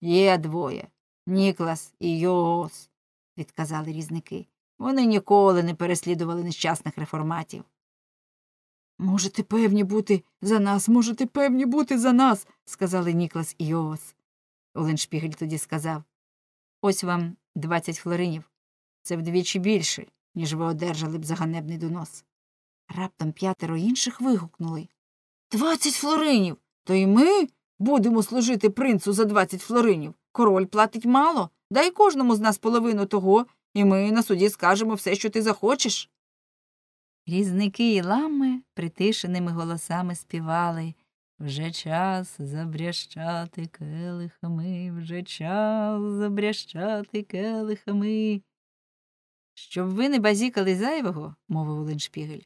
S2: Є двоє Ніклас і Йоос, відказали різники. Вони ніколи не переслідували нещасних реформатів. Можете певні бути за нас, можете певні бути за нас, сказали Ніклас і Йоос. Оленшпігель тоді сказав. Ось вам двадцять флоринів. Це вдвічі більше, ніж ви одержали б за ганебний донос. Раптом п'ятеро інших вигукнули Двадцять флоринів. То й ми будемо служити принцу за двадцять флоринів. Король платить мало, дай кожному з нас половину того, і ми на суді скажемо все, що ти захочеш. Різники і лами притишеними голосами співали Вже час забрящати келихами, вже час забрящати келихами. Щоб ви не базікали зайвого, мовив Линшпігель,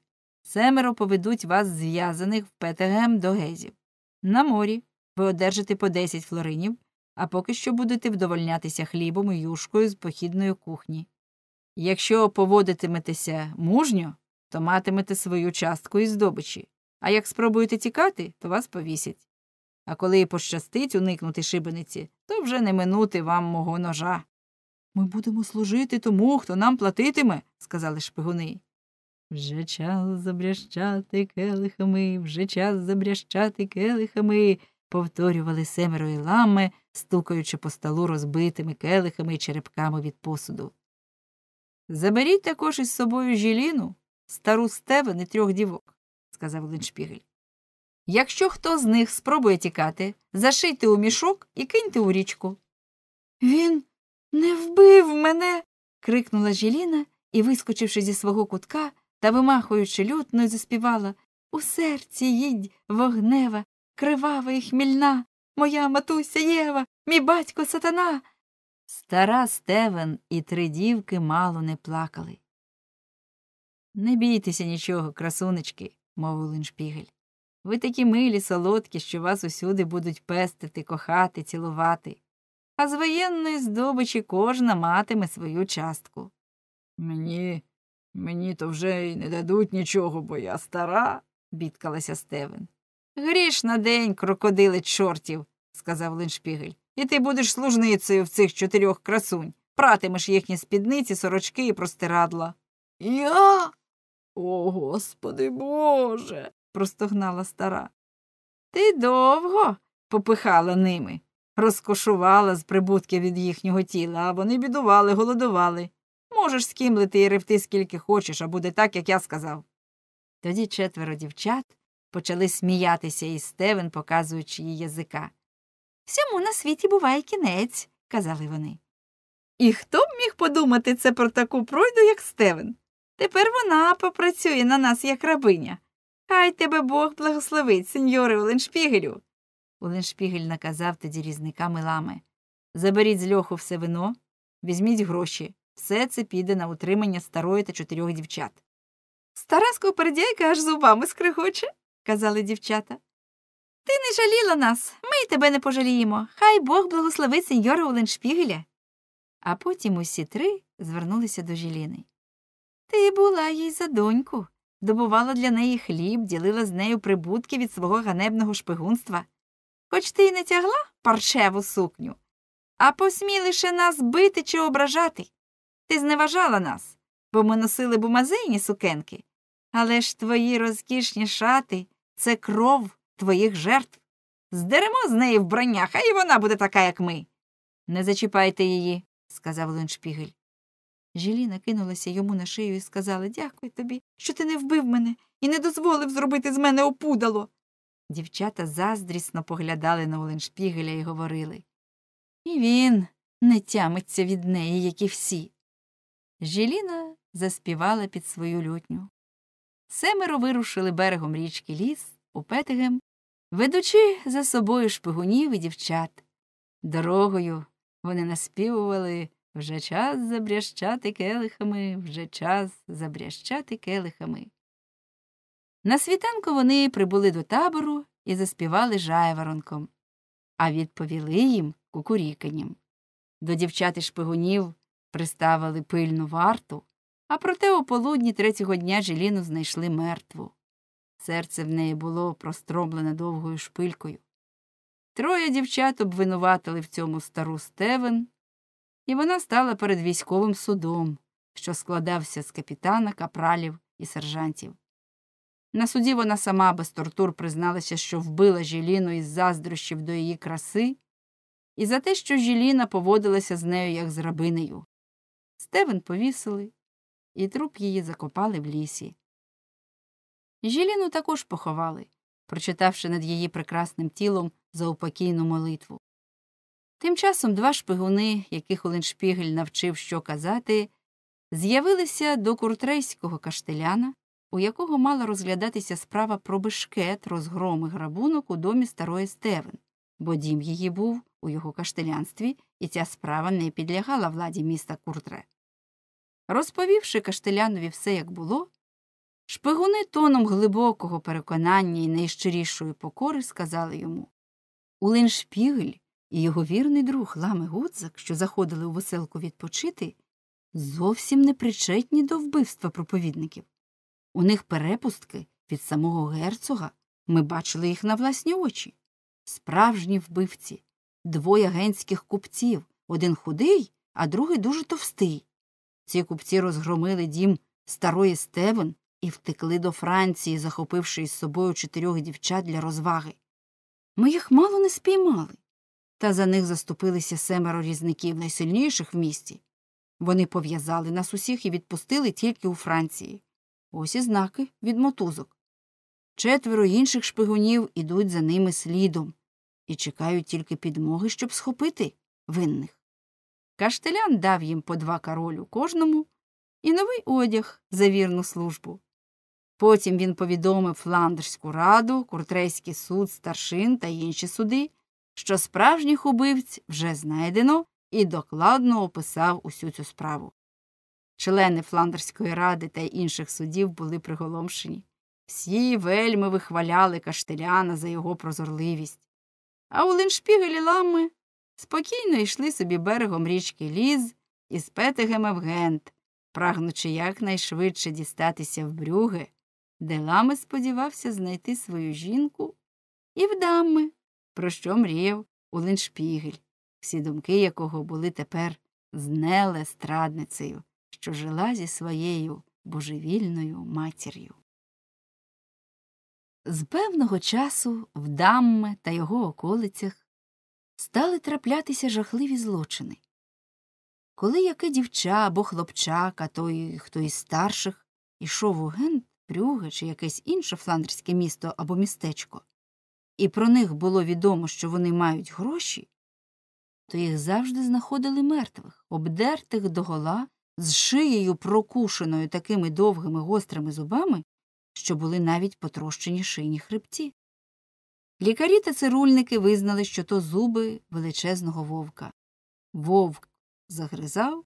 S2: Семеро поведуть вас зв'язаних в ПТГМ до гезів. На морі ви одержите по 10 флоринів, а поки що будете вдовольнятися хлібом і юшкою з похідної кухні. Якщо поводитиметеся мужньо, то матимете свою частку і здобичі, а як спробуєте тікати, то вас повісять. А коли пощастить уникнути шибениці, то вже не минути вам мого ножа. Ми будемо служити тому, хто нам платитиме, сказали шпигуни. Вже час забрящати келихами, вже час забрящати келихами, повторювали семеро і лами, стукаючи по столу розбитими келихами і черепками від посуду. Заберіть також із собою жіліну, стару стевен і трьох дівок, сказав Линшпігель. Якщо хто з них спробує тікати, зашийте у мішок і киньте у річку. Він не вбив мене. крикнула Жіліна і, вискочивши зі свого кутка, та, вимахуючи лютною, заспівала У серці їдь вогнева, кривава і хмільна, моя матуся Єва, мій батько сатана. Стара Стевен і три дівки мало не плакали. Не бійтеся нічого, красунечки, мовив Линшпігель. Ви такі милі, солодкі, що вас усюди будуть пестити, кохати, цілувати. А з воєнної здобичі кожна матиме свою частку. Мені Мені то вже й не дадуть нічого, бо я стара, бідкалася Стевен. Гріш на день, крокодили чортів, сказав Леншпігель. І ти будеш служницею в цих чотирьох красунь, пратимеш їхні спідниці, сорочки і простирадла. Я. О, господи Боже. простогнала стара. Ти довго попихала ними, розкошувала з прибутки від їхнього тіла, а вони бідували, голодували. Можеш скімлити і ревти скільки хочеш, а буде так, як я сказав. Тоді четверо дівчат почали сміятися і Стевен, показуючи їй язика. Всьому на світі буває кінець, казали вони. І хто б міг подумати це про таку пройду, як Стевен? Тепер вона попрацює на нас, як рабиня. Хай тебе Бог благословить, сеньори Оленшпігелю. Оленшпігель наказав тоді різниками лами Заберіть з льоху все вино, візьміть гроші, все це піде на утримання старої та чотирьох дівчат. Стара скупердяйка аж зубами скригоче, казали дівчата. Ти не жаліла нас, ми й тебе не пожаліємо. Хай Бог благословить сеньора Оленшпігеля. А потім усі три звернулися до Жіліни. Ти була їй за доньку, добувала для неї хліб, ділила з нею прибутки від свого ганебного шпигунства. Хоч ти й не тягла паршеву сукню, а посмій лише нас бити чи ображати. Ти зневажала нас, бо ми носили бумазейні сукенки. Але ж твої розкішні шати це кров твоїх жертв. Здеремо з неї вбрання, хай і вона буде така, як ми. Не зачіпайте її, сказав Леншпігель. Жіліна кинулася йому на шию і сказала Дякую тобі, що ти не вбив мене і не дозволив зробити з мене опудало. Дівчата заздрісно поглядали на Оленшпігеля і говорили. І він не тямиться від неї, як і всі. Жіліна заспівала під свою лютню. Семеро вирушили берегом річки ліс у Петигем, ведучи за собою шпигунів і дівчат. Дорогою вони наспівували вже час забрящати келихами, вже час забрящати келихами. На світанку вони прибули до табору і заспівали жайворонком, а відповіли їм кукуріканням. До дівчат і шпигунів приставили пильну варту, а проте о полудні третього дня Желіну знайшли мертву. Серце в неї було простромлене довгою шпилькою. Троє дівчат обвинуватили в цьому стару стевен, і вона стала перед військовим судом, що складався з капітана, капралів і сержантів. На суді вона сама без тортур призналася, що вбила жіліну із заздрощів до її краси, і за те, що Жіліна поводилася з нею як з рабинею. Стевен повісили, і труп її закопали в лісі. Жіліну також поховали, прочитавши над її прекрасним тілом заупокійну молитву. Тим часом два шпигуни, яких Оленшпігель навчив що казати, з'явилися до куртрейського каштеляна, у якого мала розглядатися справа про бешкет розгроми грабунок у домі старої Стевен бо дім її був у його каштелянстві, і ця справа не підлягала владі міста Куртре. Розповівши каштелянові все, як було, шпигуни тоном глибокого переконання і найщирішої покори сказали йому Улиншпігель і його вірний друг Лами Гудзак, що заходили у веселку відпочити, зовсім не причетні до вбивства проповідників. У них перепустки від самого герцога ми бачили їх на власні очі справжні вбивці, двоє генських купців, один худий, а другий дуже товстий. Ці купці розгромили дім старої Стевен і втекли до Франції, захопивши із собою чотирьох дівчат для розваги. Ми їх мало не спіймали. Та за них заступилися семеро різників найсильніших в місті. Вони пов'язали нас усіх і відпустили тільки у Франції. Ось і знаки від мотузок. Четверо інших шпигунів ідуть за ними слідом і чекають тільки підмоги, щоб схопити винних. Каштелян дав їм по два королю кожному і новий одяг за вірну службу. Потім він повідомив фландерську раду, Куртрейський суд старшин та інші суди, що справжніх убивць вже знайдено і докладно описав усю цю справу. Члени Фландерської ради та інших судів були приголомшені. Всі вельми вихваляли каштеляна за його прозорливість а у Улиншпігелі лами спокійно йшли собі берегом річки Ліз із Петегема в Гент, прагнучи якнайшвидше дістатися в брюги, де лами сподівався знайти свою жінку і в Дамми, про що мріяв у Леншпігель, всі думки якого були тепер з Неле страдницею, що жила зі своєю божевільною матір'ю. З певного часу в Дамме та його околицях стали траплятися жахливі злочини. Коли яке дівча або хлопчак, а той, хто із старших, ішов у Гент, Прюге чи якесь інше фландерське місто або містечко, і про них було відомо, що вони мають гроші, то їх завжди знаходили мертвих, обдертих догола, з шиєю прокушеною такими довгими гострими зубами, що були навіть потрощені шийні хребці. Лікарі та цирульники визнали, що то зуби величезного вовка. Вовк загризав,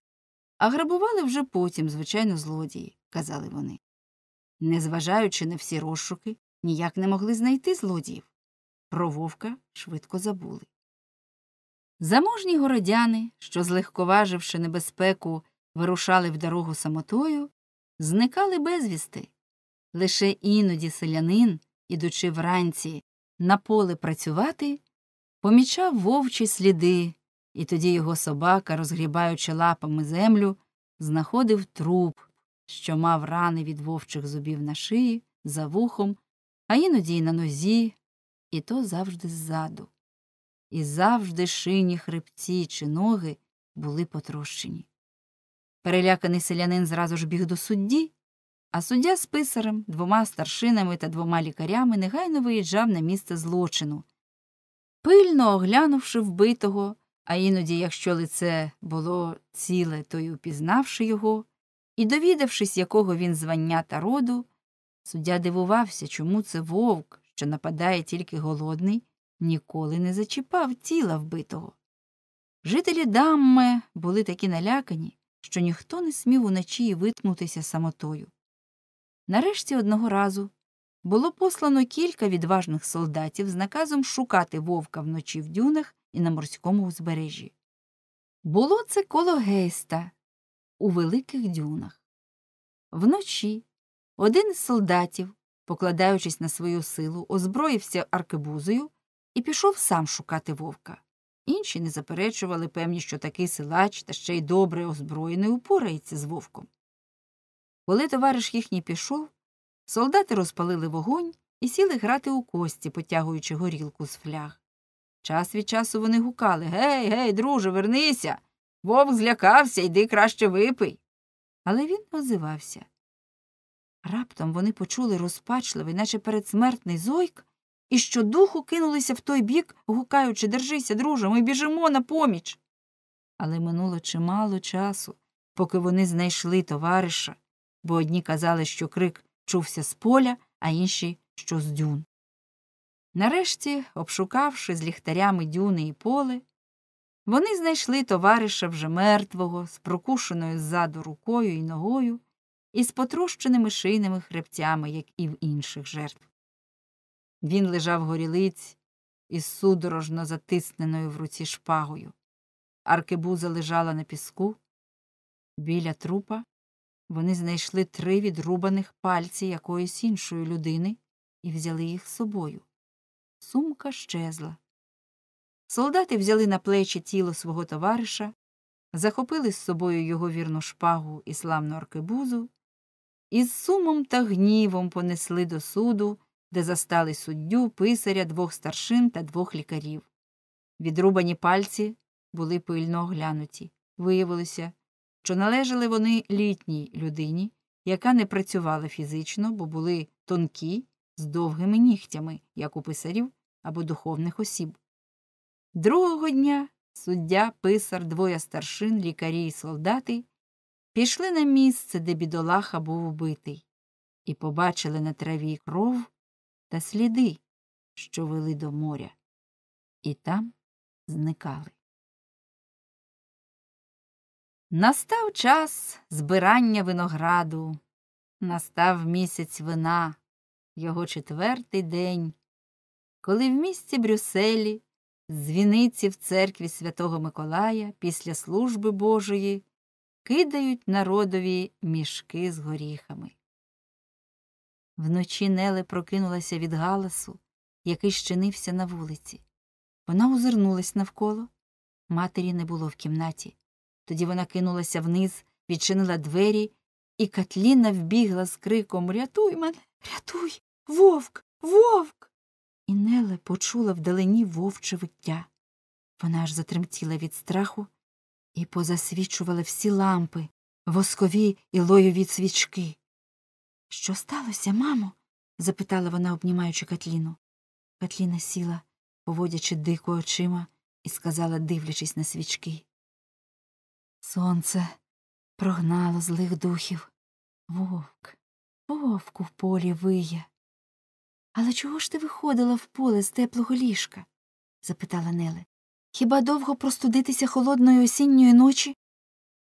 S2: а грабували вже потім, звичайно, злодії, казали вони. Незважаючи на всі розшуки, ніяк не могли знайти злодіїв. Про вовка швидко забули. Заможні городяни, що, злегковаживши небезпеку, вирушали в дорогу самотою, зникали безвісти, Лише іноді селянин, ідучи вранці, на поле працювати, помічав вовчі сліди, і тоді його собака, розгрібаючи лапами землю, знаходив труп, що мав рани від вовчих зубів на шиї, за вухом, а іноді й на нозі, і то завжди ззаду. І завжди шині хребці чи ноги були потрощені. Переляканий селянин зразу ж біг до судді. А суддя з писарем, двома старшинами та двома лікарями негайно виїжджав на місце злочину. Пильно оглянувши вбитого, а іноді, якщо лице було ціле, то й упізнавши його, і довідавшись, якого він звання та роду, суддя дивувався, чому це вовк, що нападає тільки голодний, ніколи не зачіпав тіла вбитого. Жителі Дамме були такі налякані, що ніхто не смів уночі витмутися самотою. Нарешті одного разу було послано кілька відважних солдатів з наказом шукати вовка вночі в дюнах і на морському узбережжі. Було це коло гейста у великих дюнах. Вночі один із солдатів, покладаючись на свою силу, озброївся аркебузою і пішов сам шукати вовка. Інші не заперечували певні, що такий силач та ще й добре озброєний упорається з вовком. Коли товариш їхній пішов, солдати розпалили вогонь і сіли грати у кості, потягуючи горілку з фляг. Час від часу вони гукали Гей, гей, друже, вернися. Вовк злякався, йди краще випий. Але він не озивався. Раптом вони почули розпачливий, наче передсмертний зойк, і щодуху кинулися в той бік, гукаючи Держися, друже, ми біжимо на поміч. Але минуло чимало часу, поки вони знайшли товариша бо одні казали, що крик чувся з поля, а інші що з дюн. Нарешті, обшукавши з ліхтарями дюни і поле, вони знайшли товариша вже мертвого, з прокушеною ззаду рукою і ногою і з потрощеними шийними хребцями, як і в інших жертв. Він лежав горілиць із судорожно затисненою в руці шпагою. Аркебуза лежала на піску. Біля трупа вони знайшли три відрубаних пальці якоїсь іншої людини і взяли їх з собою. Сумка щезла. Солдати взяли на плечі тіло свого товариша, захопили з собою його вірну шпагу і славну аркебузу, і з сумом та гнівом понесли до суду, де застали суддю, писаря, двох старшин та двох лікарів. Відрубані пальці були пильно оглянуті. Виявилося, що належали вони літній людині, яка не працювала фізично, бо були тонкі, з довгими нігтями, як у писарів або духовних осіб. Другого дня суддя, писар, двоє старшин, лікарі і солдати пішли на місце, де бідолаха був убитий,
S1: і побачили на траві кров та сліди, що вели до моря, і там зникали. Настав час збирання винограду, настав
S2: місяць вина, його четвертий день, коли в місті Брюсселі, дзвіниці в церкві Святого Миколая після служби Божої кидають народові мішки з горіхами. Вночі Неле прокинулася від галасу, який щинився на вулиці. Вона озирнулась навколо. Матері не було в кімнаті. Тоді вона кинулася вниз, відчинила двері, і Катліна вбігла з криком Рятуй мене, рятуй, вовк, вовк. І Неле почула вдалині вовче виття. Вона аж затремтіла від страху і позасвічувала всі лампи, воскові і лойові свічки. Що сталося, мамо? запитала вона, обнімаючи Катліну. Катліна сіла, поводячи дико очима, і сказала, дивлячись на свічки. Сонце прогнало злих духів. Вовк, вовк в полі виє. Але чого ж ти виходила в поле з теплого ліжка? запитала Неле. Хіба довго простудитися холодної осінньої ночі?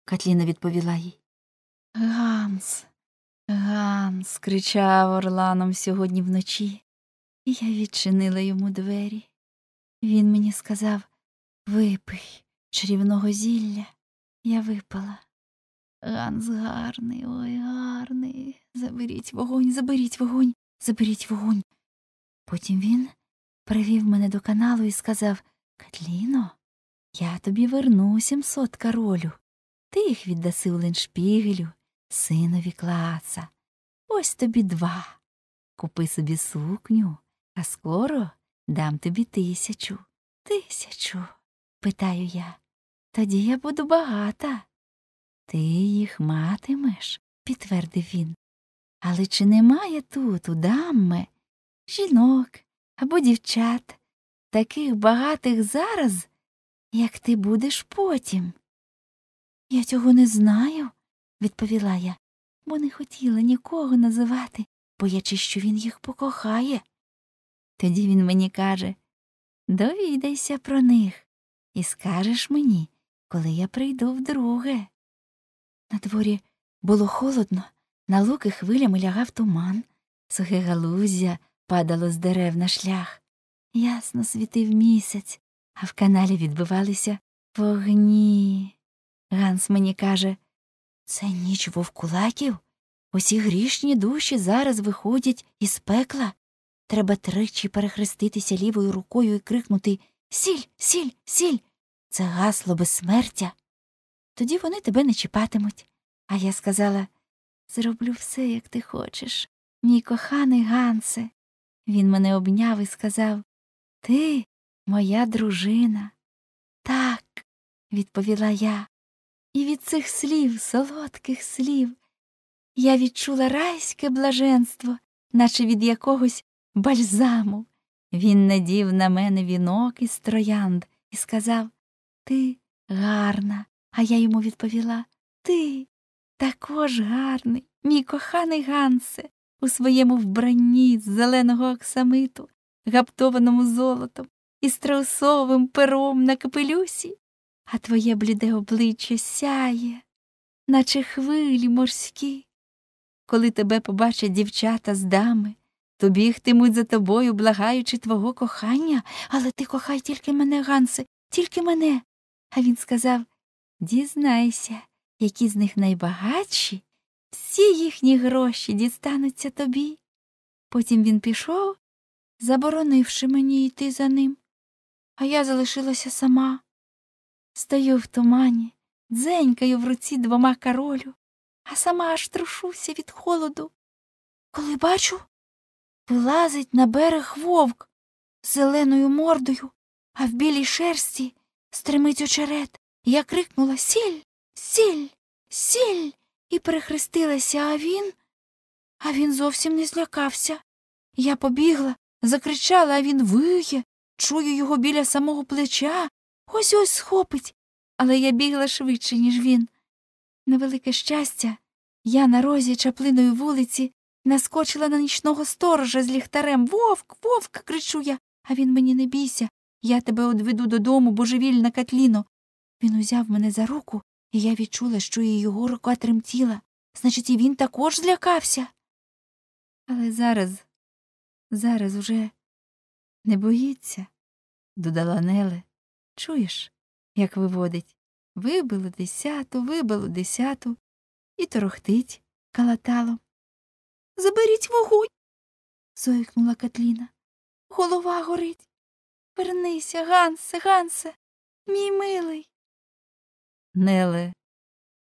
S2: Катліна відповіла їй. Ганс, Ганс, кричав Орланом сьогодні вночі, і я відчинила йому двері. Він мені сказав Випий чарівного зілля, я випала. Ганс гарний, ой, гарний. Заберіть вогонь, заберіть вогонь, заберіть вогонь. Потім він привів мене до каналу і сказав Катліно, я тобі верну сімсот королю. Ти їх віддаси у Леншпігелю, синові клаца. Ось тобі два. Купи собі сукню, а скоро дам тобі тисячу. Тисячу, питаю я. Тоді я буду багата. Ти їх матимеш, підтвердив він. Але чи немає тут, у дамми, жінок або дівчат, таких багатих зараз, як ти будеш потім? Я цього не знаю, відповіла я, бо не хотіла нікого називати, боячись, що він їх покохає. Тоді він мені каже Довідайся про них і скажеш мені, коли я прийду вдруге. На дворі було холодно, на луки хвилями лягав туман, сухе галузя падало з дерев на шлях. Ясно світив місяць, а в каналі відбивалися вогні. Ганс мені каже це ніч вовкулаків. Усі грішні душі зараз виходять із пекла. Треба тричі перехреститися лівою рукою і крикнути Сіль, сіль, сіль, це гасло безсмертя. Тоді вони тебе не чіпатимуть. А я сказала зроблю все, як ти хочеш, мій коханий Гансе. Він мене обняв і сказав
S1: Ти моя дружина. Так, відповіла я, і від цих слів, солодких слів, я відчула райське
S2: блаженство, наче від якогось бальзаму. Він надів на мене вінок із троянд і сказав ти гарна. А я йому відповіла Ти також гарний, мій коханий Гансе, у своєму вбранні з зеленого оксамиту, гаптованому золотом і страусовим пером на капелюсі, а твоє бліде обличчя сяє, наче хвилі морські. Коли тебе побачать дівчата з дами, то бігтимуть за тобою, благаючи твого кохання, але ти кохай тільки мене, Гансе, тільки мене, а він сказав Дізнайся, які з них найбагатші, всі їхні гроші дістануться тобі. Потім він пішов, заборонивши мені йти за ним, а я залишилася сама. Стою в тумані, дзенькаю в руці двома королю, а сама аж трушуся від холоду.
S1: Коли бачу, вилазить на берег вовк з зеленою мордою, а в білій шерсті стримить очерет. Я крикнула Сіль, сіль, сіль і перехрестилася, а він. А він зовсім не злякався. Я побігла,
S2: закричала, а він виє, чую його біля самого плеча. Ось ось схопить. Але я бігла швидше, ніж він. На велике щастя, я на розі чаплиної вулиці наскочила на нічного сторожа з ліхтарем. Вовк, вовк. кричу я, а він мені не бійся. Я тебе одведу додому, божевільна Катліно. Він узяв мене за руку, і я відчула, що і його рука тремтіла. Значить, і він також злякався.
S1: Але зараз, зараз уже не боїться, додала Неле. Чуєш, як виводить? Вибило десяту, вибило десяту і торохтить калаталом. Заберіть вогонь. зойкнула Катліна. Голова горить. Вернися, Гансе, Гансе, мій милий. Неле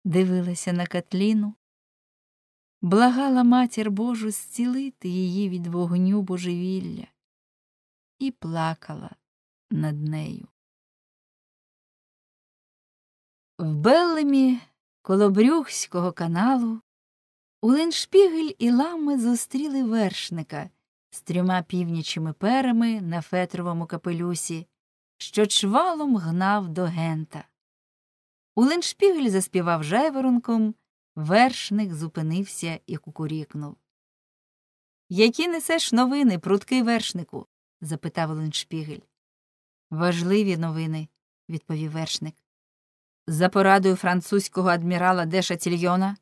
S2: дивилася на Катліну, благала матір Божу
S1: зцілити її від вогню божевілля і плакала над нею. В Беллемі коло Брюхського каналу Улиншпігель і лами
S2: зустріли вершника з трьома північими перами на фетровому капелюсі, що чвалом гнав до гента. Улиншпігель заспівав жайворонком, вершник зупинився і кукурікнув. Які несеш новини, прудкий вершнику? запитав Леншпігель. Важливі новини, відповів вершник. За порадою французького адмірала Деша Дешатільйона,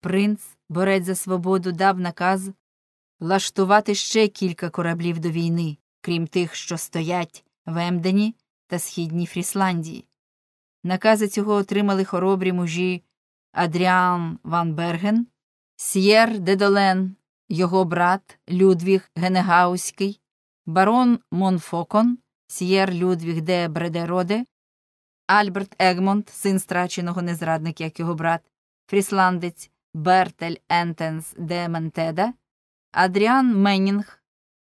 S2: принц, борець за свободу, дав наказ влаштувати ще кілька кораблів до війни, крім тих, що стоять в Емдені та Східній Фрісландії. Накази цього отримали хоробрі мужі Адріан Ван Берген, С'єр Дедолен, його брат Людвіг Генегауський, барон Монфокон, С'єр Людвіг де Бредероде, Альберт Егмонт, син страченого незрадника, як його брат, фрісландець Бертель Ентенс де Ментеда, Адріан Меннінг,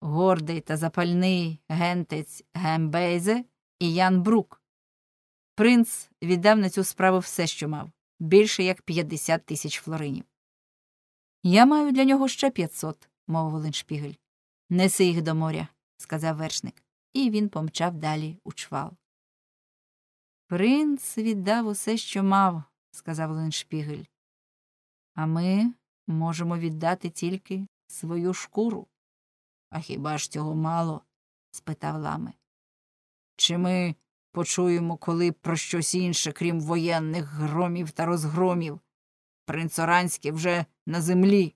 S2: гордий та запальний гентець Гембейзе і Ян Брук. Принц віддав на цю справу все, що мав більше як 50 тисяч флоринів. Я маю для нього ще 500», – мовив Оленшпігель. Неси їх до моря, сказав вершник, і він помчав далі у чвал. Принц віддав усе, що мав, сказав Леншпігель. А ми можемо віддати тільки свою шкуру. А хіба ж цього мало? спитав лами. Чи ми почуємо коли про щось інше, крім воєнних громів та розгромів? Принц Оранський вже на землі.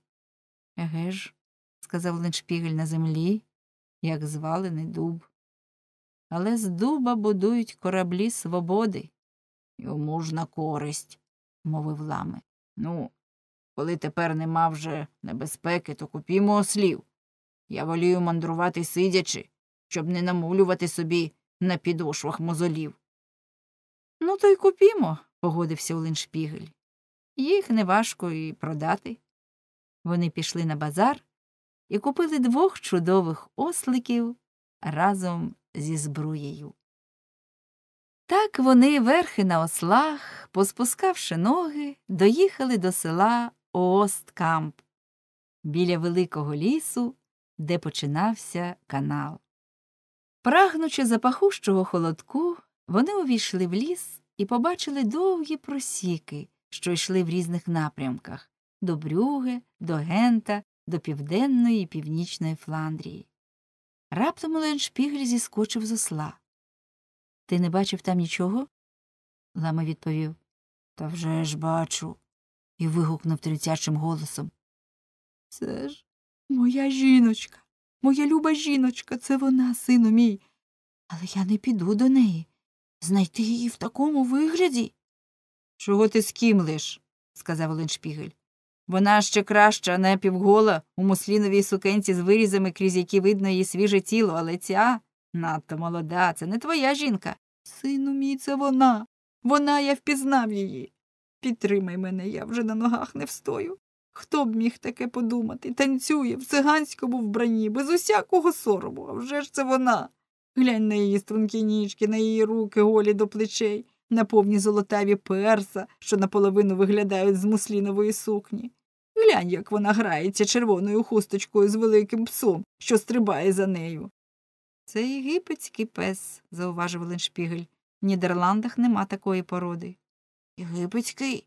S2: Еге ж, сказав Леншпігель на землі, як звалений дуб. Але з дуба будують кораблі свободи. Йому ж на користь, мовив лами. Ну, коли тепер нема вже небезпеки, то купімо ослів. Я волію мандрувати сидячи, щоб не намулювати собі на підошвах мозолів. Ну, то й купімо, погодився Улиншпігель. Їх неважко і продати. Вони пішли на базар і купили двох чудових осликів разом зі збруєю. Так вони верхи на ослах, поспускавши ноги, доїхали до села Оосткамп біля великого лісу, де починався канал. Прагнучи запахущого холодку, вони увійшли в ліс і побачили довгі просіки, що йшли в різних напрямках до Брюге, до Гента, до південної і північної Фландрії. Раптом Леншпігль зіскочив з осла. Ти не бачив там нічого? Лама відповів. Та вже ж бачу і вигукнув тремтячим голосом. Це ж моя жіночка, моя люба жіночка, це вона, сину мій. Але я не піду до неї. Знайти її в такому вигляді. Чого ти скімлиш? сказав Оленшпігель. Вона ще краща, не півгола, у мусліновій сукенці з вирізами, крізь які видно її свіже тіло, але ця надто молода, це не твоя жінка. Сину мій, це вона. Вона я впізнав її. Підтримай мене, я вже на ногах не встою. Хто б міг таке подумати? Танцює в циганському вбранні, без усякого сорому, а вже ж це вона. Глянь на її стрункі нічки, на її руки голі до плечей, на повні золотаві перса, що наполовину виглядають з муслінової сукні. Глянь, як вона грається червоною хусточкою з великим псом, що стрибає за нею. Це єгипетський пес, зауважив Леншпігель. В Нідерландах нема такої породи. Єгипетський?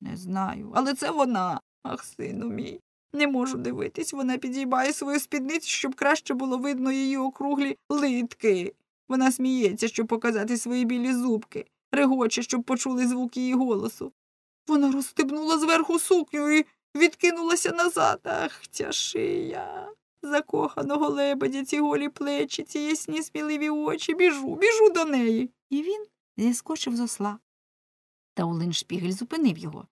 S2: Не знаю. Але це вона. Ах, сину мій. Не можу дивитись, вона підіймає свою спідницю, щоб краще було видно її округлі литки. Вона сміється, щоб показати свої білі зубки, регоче, щоб почули звук її голосу. Вона розстебнула зверху сукню і відкинулася назад. Ах, ця шия. Закоханого лебедя, ці голі плечі, ці ясні сміливі очі. Біжу, біжу до неї. І він зіскочив з осла. Та Оленшпігель зупинив його.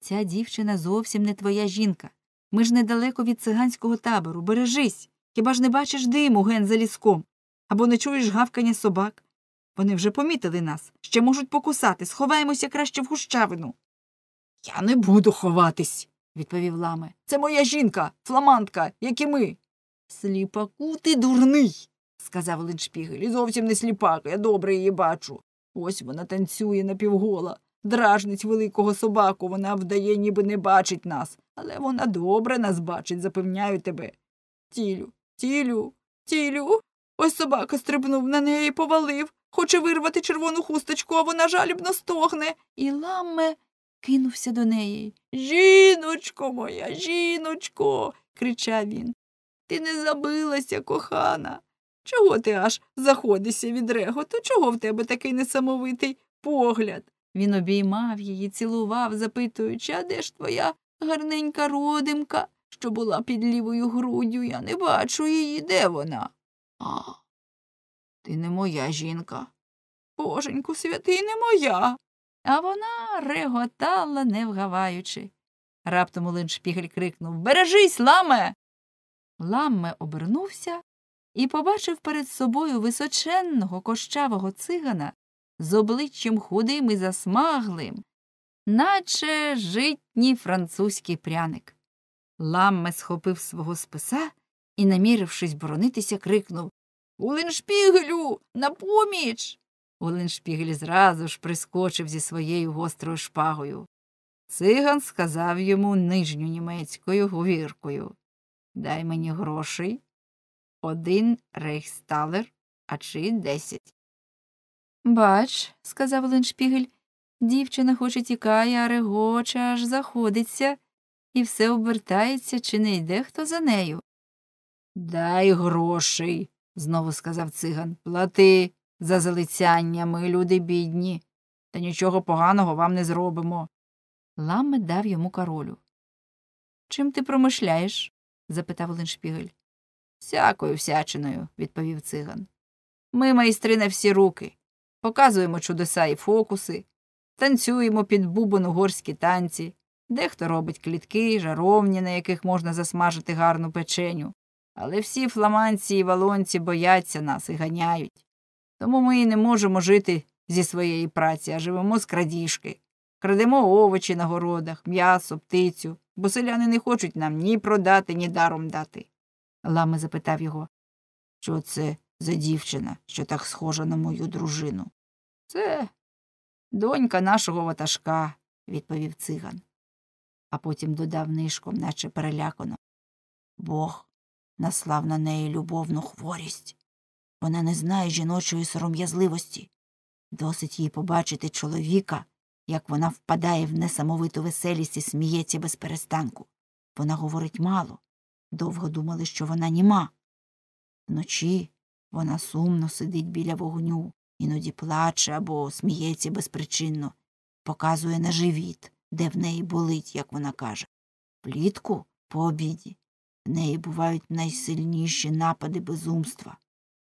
S2: Ця дівчина зовсім не твоя жінка. Ми ж недалеко від циганського табору. Бережись. Хіба ж не бачиш диму ген за ліском? Або не чуєш гавкання собак? Вони вже помітили нас, ще можуть покусати, сховаємося краще в гущавину. Я не буду ховатись, відповів ламе. Це моя жінка, фламандка, як і ми. Сліпаку ти дурний, сказав Линшпігель. І зовсім не сліпак, я добре її бачу. Ось вона танцює напівгола дражнить великого собаку, вона вдає, ніби не бачить нас, але вона добре нас бачить, запевняю тебе. Тілю, тілю, тілю. Ось собака стрибнув на неї, і повалив, хоче вирвати червону хусточку, а вона жалібно стогне. І ламме кинувся до неї. Жіночко моя, жіночко. кричав він. Ти не забилася, кохана. Чого ти аж заходишся від реготу? Чого в тебе такий несамовитий погляд? Він обіймав її, цілував, запитуючи, а де ж твоя гарненька родимка, що була під лівою груддю, я не бачу її, де вона? А, ти не моя жінка. Боженьку святий не моя. А вона реготала, не вгаваючи. Раптом Олен Шпігель крикнув Бережись, ламе. Ламме обернувся і побачив перед собою височенного кощавого цигана з обличчям худим і засмаглим, наче житній французький пряник. Ламме схопив свого списа і, намірившись боронитися, крикнув Уленшпігелю на поміч. Оленшпігель зразу ж прискочив зі своєю гострою шпагою. Циган сказав йому нижню німецькою говіркою Дай мені грошей, один рейхсталер, а чи десять. Бач, сказав Леншпігель, дівчина хоч і тікає, а регоче, аж заходиться, і все обертається, чи не йде хто за нею. Дай грошей, знову сказав циган. Плати за залицяння, ми люди бідні, та нічого поганого вам не зробимо. Ламе дав йому королю. Чим ти промишляєш? запитав Леншпігель. Всякою всячиною, відповів циган. Ми майстри на всі руки показуємо чудеса і фокуси, танцюємо під бубон угорські танці, дехто робить клітки, жаровні, на яких можна засмажити гарну печеню. Але всі фламанці і валонці бояться нас і ганяють. Тому ми і не можемо жити зі своєї праці, а живемо з крадіжки. Крадемо овочі на городах, м'ясо, птицю, бо селяни не хочуть нам ні продати, ні даром дати. Лами запитав його. Що це за дівчина, що так схожа на мою дружину. Це донька нашого ватажка, відповів циган, а потім додав нишком, наче перелякано. Бог наслав на неї любовну хворість. Вона не знає жіночої сором'язливості. Досить їй побачити чоловіка, як вона впадає в несамовиту веселість і сміється без перестанку. Вона говорить мало. Довго думали, що вона німа. Вночі вона сумно сидить біля вогню, іноді плаче або сміється безпричинно, показує на живіт, де в неї болить, як вона каже. Плітку по обіді. В неї бувають найсильніші напади безумства.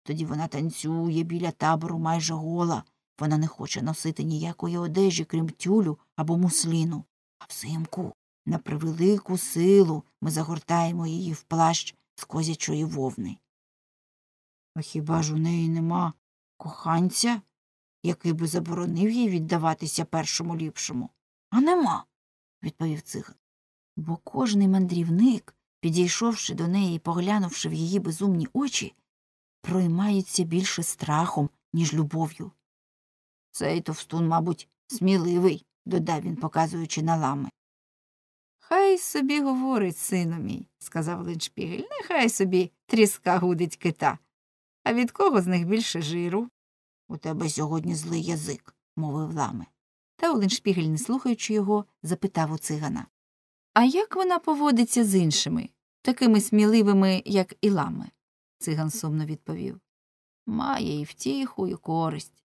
S2: Тоді вона танцює біля табору майже гола. Вона не хоче носити ніякої одежі, крім тюлю або мусліну. А взимку на превелику силу ми загортаємо її в плащ з козячої вовни. Ну хіба ж у неї нема коханця, який би заборонив їй віддаватися першому ліпшому? А нема, відповів циган. Бо кожний мандрівник, підійшовши до неї і поглянувши в її безумні очі, проймається більше страхом, ніж любов'ю. Цей товстун, мабуть, сміливий, додав він, показуючи на лами. Хай собі говорить, сину мій, сказав Леншпігель, нехай собі тріска гудить кита. А від кого з них більше жиру? У тебе сьогодні злий язик, мовив лами. Та Оленшпігель, не слухаючи його, запитав у цигана А як вона поводиться з іншими, такими сміливими, як і лами? Циган сумно відповів. Має і втіху, і користь.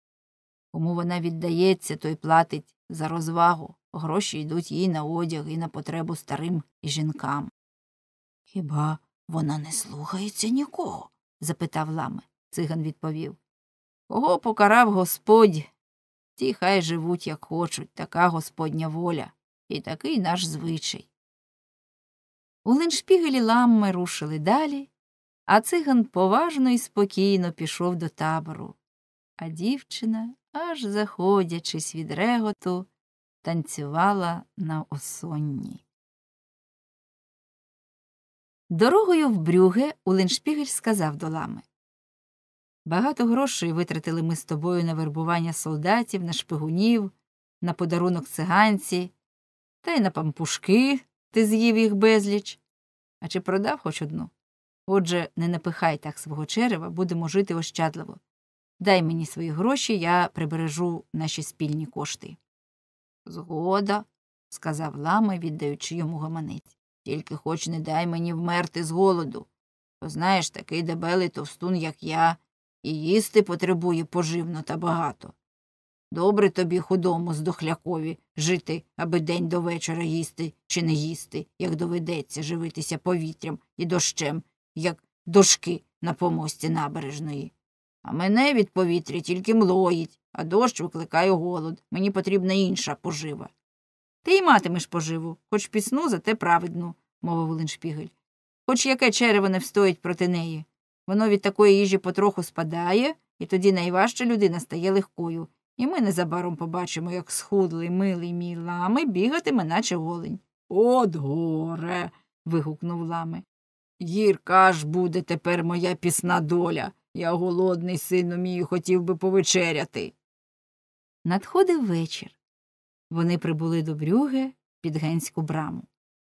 S2: Кому вона віддається, той платить за розвагу, гроші йдуть їй на одяг і на потребу старим і жінкам. Хіба вона не слухається нікого? запитав лами циган відповів. Кого покарав Господь, ті хай живуть, як хочуть, така Господня воля і такий наш звичай. У линшпігелі ламми рушили далі, а циган поважно і спокійно пішов до табору, а дівчина, аж заходячись від реготу, танцювала на осонні. Дорогою в брюге Улиншпігель сказав до лами Багато грошей витратили ми з тобою на вербування солдатів, на шпигунів, на подарунок циганці, та й на пампушки ти з'їв їх безліч. А чи продав хоч одну? Отже, не напихай так свого черева, будемо жити ощадливо. Дай мені свої гроші, я прибережу наші спільні кошти. Згода, сказав лама, віддаючи йому гаманець. Тільки хоч не дай мені вмерти з голоду. Бо знаєш, такий дебелий товстун, як я, і їсти потребує поживно та багато. Добре тобі худому здохлякові жити, аби день до вечора їсти чи не їсти, як доведеться живитися повітрям і дощем, як дошки на помості набережної. А мене від повітря тільки млоїть, а дощ викликає голод. Мені потрібна інша пожива. Ти й матимеш поживу, хоч пісну, зате праведну, мовив Линшпігель. Хоч яке черево не встоїть проти неї. Воно від такої їжі потроху спадає, і тоді найважча людина стає легкою, і ми незабаром побачимо, як схудлий милий мій лами бігатиме, наче голень. От горе. вигукнув лами. Гірка ж буде тепер моя пісна доля. Я голодний, сину мій, хотів би повечеряти. Надходив вечір. Вони прибули до Брюге під генську браму.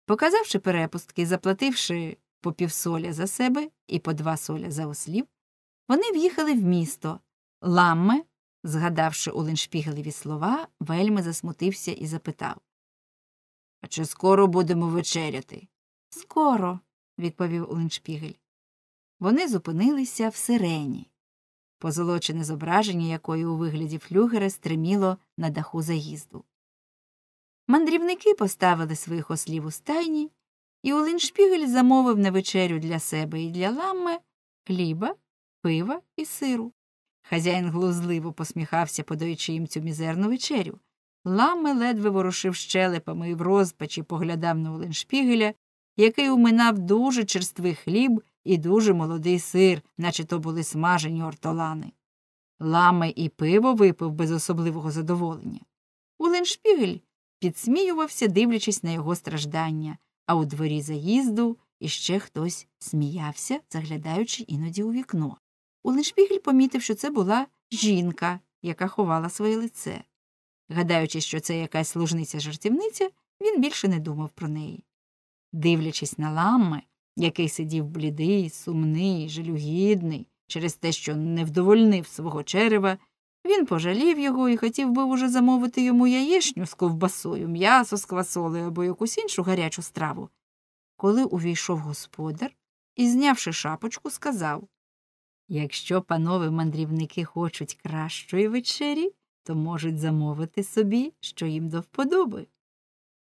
S2: Показавши перепустки, заплативши по півсоля за себе і по два соля за ослів, вони в'їхали в місто. Ламме, згадавши Оленшпігелеві слова, вельми засмутився і запитав А чи скоро будемо вечеряти? Скоро, відповів Оленшпігель. Вони зупинилися в сирені, позолочене зображення якої у вигляді флюгера стриміло на даху заїзду. Мандрівники поставили своїх ослів у стайні і Улиншпігель замовив на вечерю для себе і для ламми хліба, пива і сиру. Хазяїн глузливо посміхався, подаючи їм цю мізерну вечерю. Ламе ледве ворушив щелепами і в розпачі поглядав на Улиншпігеля, який уминав дуже черствий хліб і дуже молодий сир, наче то були смажені ортолани. Ламе і пиво випив без особливого задоволення. Улиншпігель підсміювався, дивлячись на його страждання а у дворі заїзду іще хтось сміявся, заглядаючи іноді у вікно. Улешпігель помітив, що це була жінка, яка ховала своє лице. Гадаючи, що це якась служниця жартівниця, він більше не думав про неї. Дивлячись на ламме, який сидів блідий, сумний, жалюгідний, через те, що не вдовольнив свого черева. Він пожалів його і хотів би уже замовити йому яєчню з ковбасою, м'ясо з квасолею або якусь іншу гарячу страву. Коли увійшов господар і, знявши шапочку, сказав Якщо панове мандрівники хочуть кращої вечері, то можуть замовити собі, що їм до вподоби.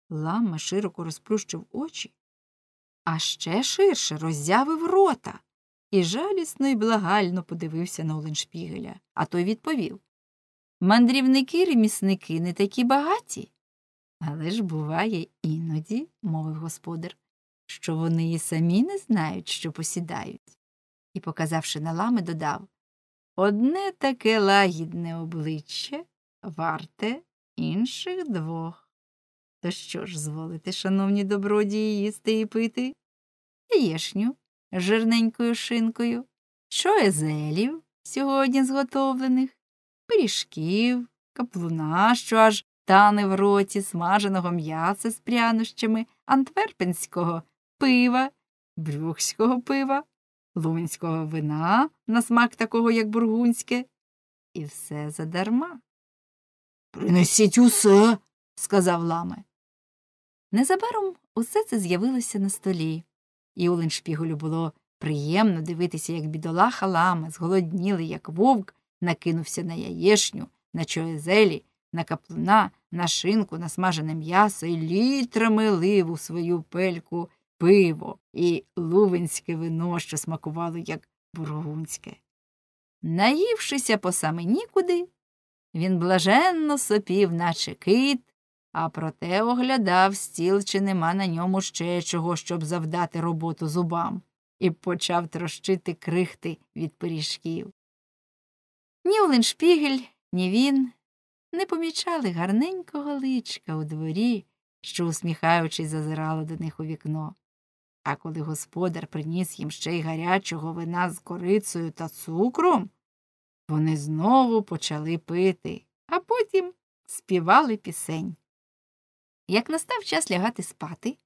S2: Лама широко розплющив очі, а ще ширше роззявив рота і жалісно і благально подивився на Оленшпігеля, а той відповів Мандрівники ремісники не такі багаті. Але ж буває іноді, мовив господар, що вони й самі не знають, що посідають. І, показавши на лами, додав Одне таке лагідне обличчя варте інших двох. То що ж, зволите, шановні добродії, їсти і пити? Яєшню жирненькою шинкою, що езелів сьогодні зготовлених, пиріжків, каплуна, що аж тане в роті, смаженого м'яса з прянощами, антверпенського пива, брюхського пива, лунського вина, на смак такого, як бургунське, і все задарма. Принесіть усе, сказав ламе. Незабаром усе це з'явилося на столі. І Оленшпігулю було приємно дивитися, як бідолаха лама, зголоднілий, як вовк, накинувся на яєшню, на чоезелі, на каплуна, на шинку, на смажене м'ясо і літрами лив у свою пельку пиво і лувенське вино, що смакувало, як бургунське. Наївшися по саме нікуди, він блаженно сопів, наче кит, а проте оглядав стіл, чи нема на ньому ще чого, щоб завдати роботу зубам, і почав трощити крихти від пиріжків. Ні Оленшпігель, ні він не помічали гарненького личка у дворі, що, усміхаючись, зазирало до них у вікно. А коли господар приніс їм ще й гарячого вина з корицею та цукром, вони знову почали пити, а потім співали пісень. Як настав час лягати спати,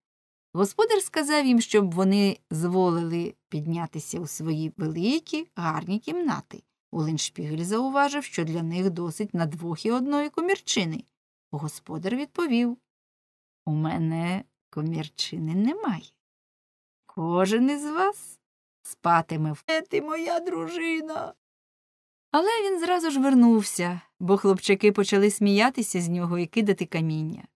S2: господар сказав їм, щоб вони зволили піднятися у свої великі, гарні кімнати. Оленшпігель зауважив, що для них досить на двох і одної комірчини. Господар відповів У мене комірчини немає. Кожен із вас спатиме в
S1: ти моя дружина. Але він зразу ж вернувся, бо хлопчаки почали сміятися з нього і кидати каміння.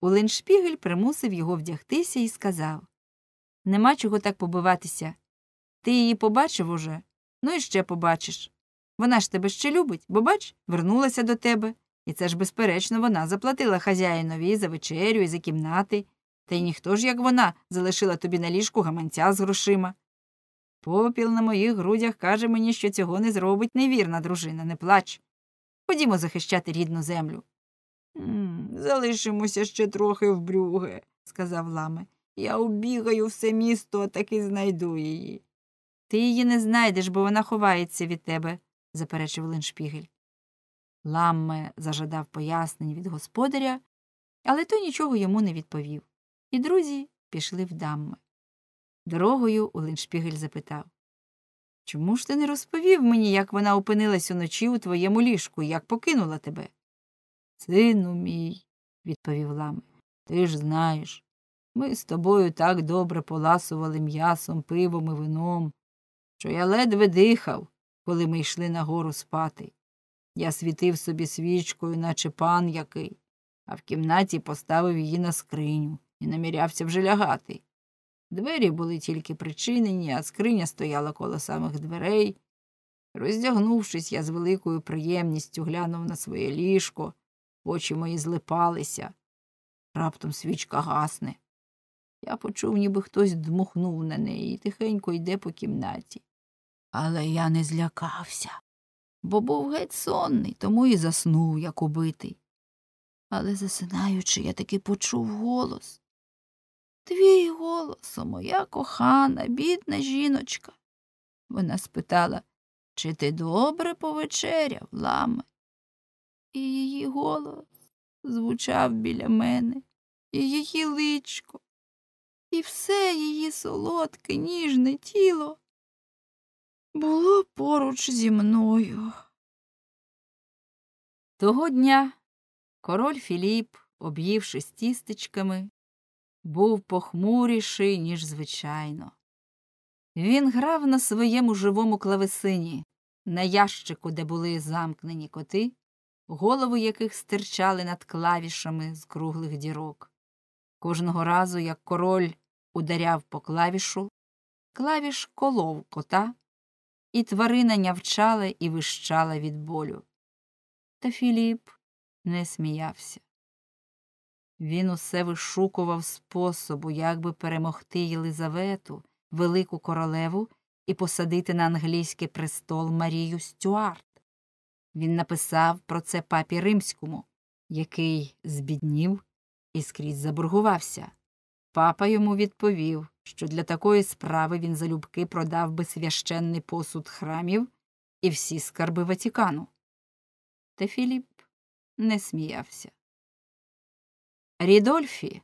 S1: Улиншпігель примусив його вдягтися і сказав Нема чого так побиватися.
S2: Ти її побачив уже, ну і ще побачиш. Вона ж тебе ще любить, бо бач, вернулася до тебе. І це ж, безперечно, вона заплатила хазяїнові за вечерю і за кімнати, та й ніхто ж, як вона, залишила тобі на ліжку гаманця з грошима. Попіл на моїх грудях каже мені, що цього не зробить невірна дружина, не плач. Ходімо захищати рідну землю залишимося ще трохи в брюге, сказав ламе. Я убігаю все місто, а таки знайду її. Ти її не знайдеш, бо вона ховається від тебе, заперечив Леншпігель. Ламме зажадав пояснень від господаря, але той нічого йому не відповів, і друзі пішли в дамми. Дорогою у Леншпігель запитав Чому ж ти не розповів мені, як вона опинилась уночі у твоєму ліжку, як покинула тебе? Сину мій, відповів лами, ти ж знаєш. Ми з тобою так добре поласували м'ясом, пивом і вином, що я ледве дихав, коли ми йшли на гору спати. Я світив собі свічкою, наче пан який, а в кімнаті поставив її на скриню і намірявся вже лягати. Двері були тільки причинені, а скриня стояла коло самих дверей. Роздягнувшись, я з великою приємністю глянув на своє ліжко, очі мої злипалися. Раптом свічка гасне. Я почув, ніби хтось дмухнув на неї і тихенько йде по кімнаті. Але я не злякався, бо був геть сонний, тому і заснув, як убитий. Але, засинаючи, я таки почув голос. Твій голос, моя кохана, бідна жіночка. Вона спитала, чи ти добре повечеряв, ламе? і її голос звучав біля мене,
S1: і її личко, і все її солодке, ніжне тіло було поруч зі мною. Того дня король Філіп, об'ївшись
S2: тістечками, був похмуріший, ніж звичайно. Він грав на своєму живому клавесині, на ящику, де були замкнені коти, голови яких стирчали над клавішами з круглих дірок. Кожного разу, як король ударяв по клавішу, клавіш колов кота, і тварина нявчала і вищала від болю. Та Філіп не сміявся. Він усе вишукував способу, як би перемогти Єлизавету, велику королеву, і посадити на англійський престол Марію Стюарт. Він написав про це папі римському, який збіднів і скрізь заборгувався. Папа йому відповів, що для такої справи він залюбки продав би священний посуд храмів і всі скарби Ватікану. Та Філіп не сміявся. Рідольфі,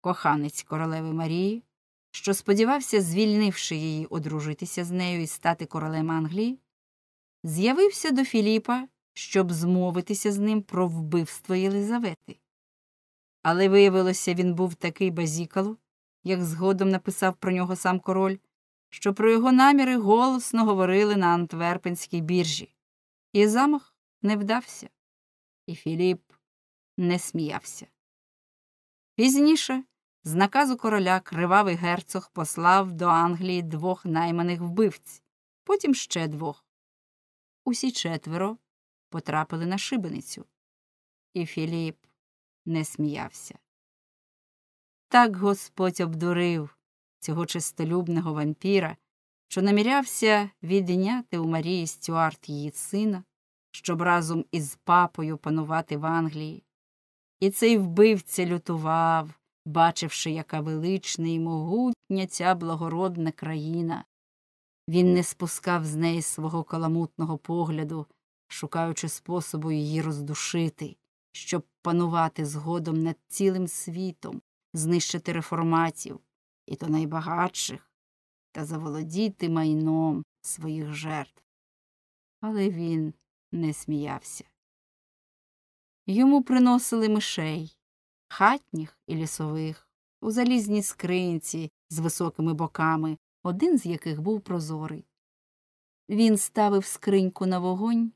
S2: коханець королеви Марії, що сподівався, звільнивши її, одружитися з нею і стати королем Англії, з'явився до Філіпа, щоб змовитися з ним про вбивство Єлизавети. Але виявилося, він був такий базікало, як згодом написав про нього сам король, що про його наміри голосно говорили на Антверпенській біржі. І замах не вдався, і Філіп не сміявся. Пізніше з наказу короля кривавий герцог послав до Англії двох найманих вбивць, потім ще двох усі четверо потрапили на шибеницю. І Філіп не сміявся. Так Господь обдурив цього чистолюбного вампіра, що намірявся відняти у Марії Стюарт її сина, щоб разом із папою панувати в Англії. І цей вбивця лютував, бачивши, яка велична і могутня ця благородна країна, він не спускав з неї свого каламутного погляду, шукаючи способу її роздушити, щоб панувати згодом над цілим світом, знищити реформатів, і то найбагатших, та заволодіти майном своїх жертв. Але він не сміявся. Йому приносили мишей, хатніх і лісових, у залізній скринці з високими боками, один з яких був прозорий. Він ставив скриньку на вогонь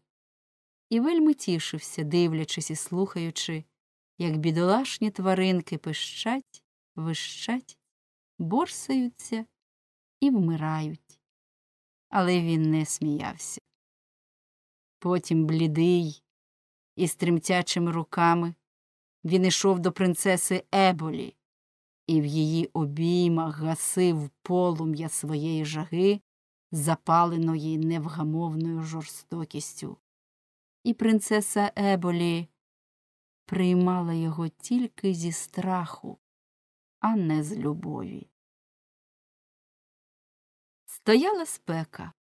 S2: і вельми тішився, дивлячись і слухаючи, як бідолашні тваринки пищать, вищать, борсаються і вмирають. Але він не сміявся. Потім блідий і тремтячими руками він ішов до принцеси Еболі, і в її обіймах гасив полум'я своєї жаги, запаленої невгамовною жорстокістю. І принцеса Еболі приймала його тільки зі
S1: страху, а не з любові. Стояла спека.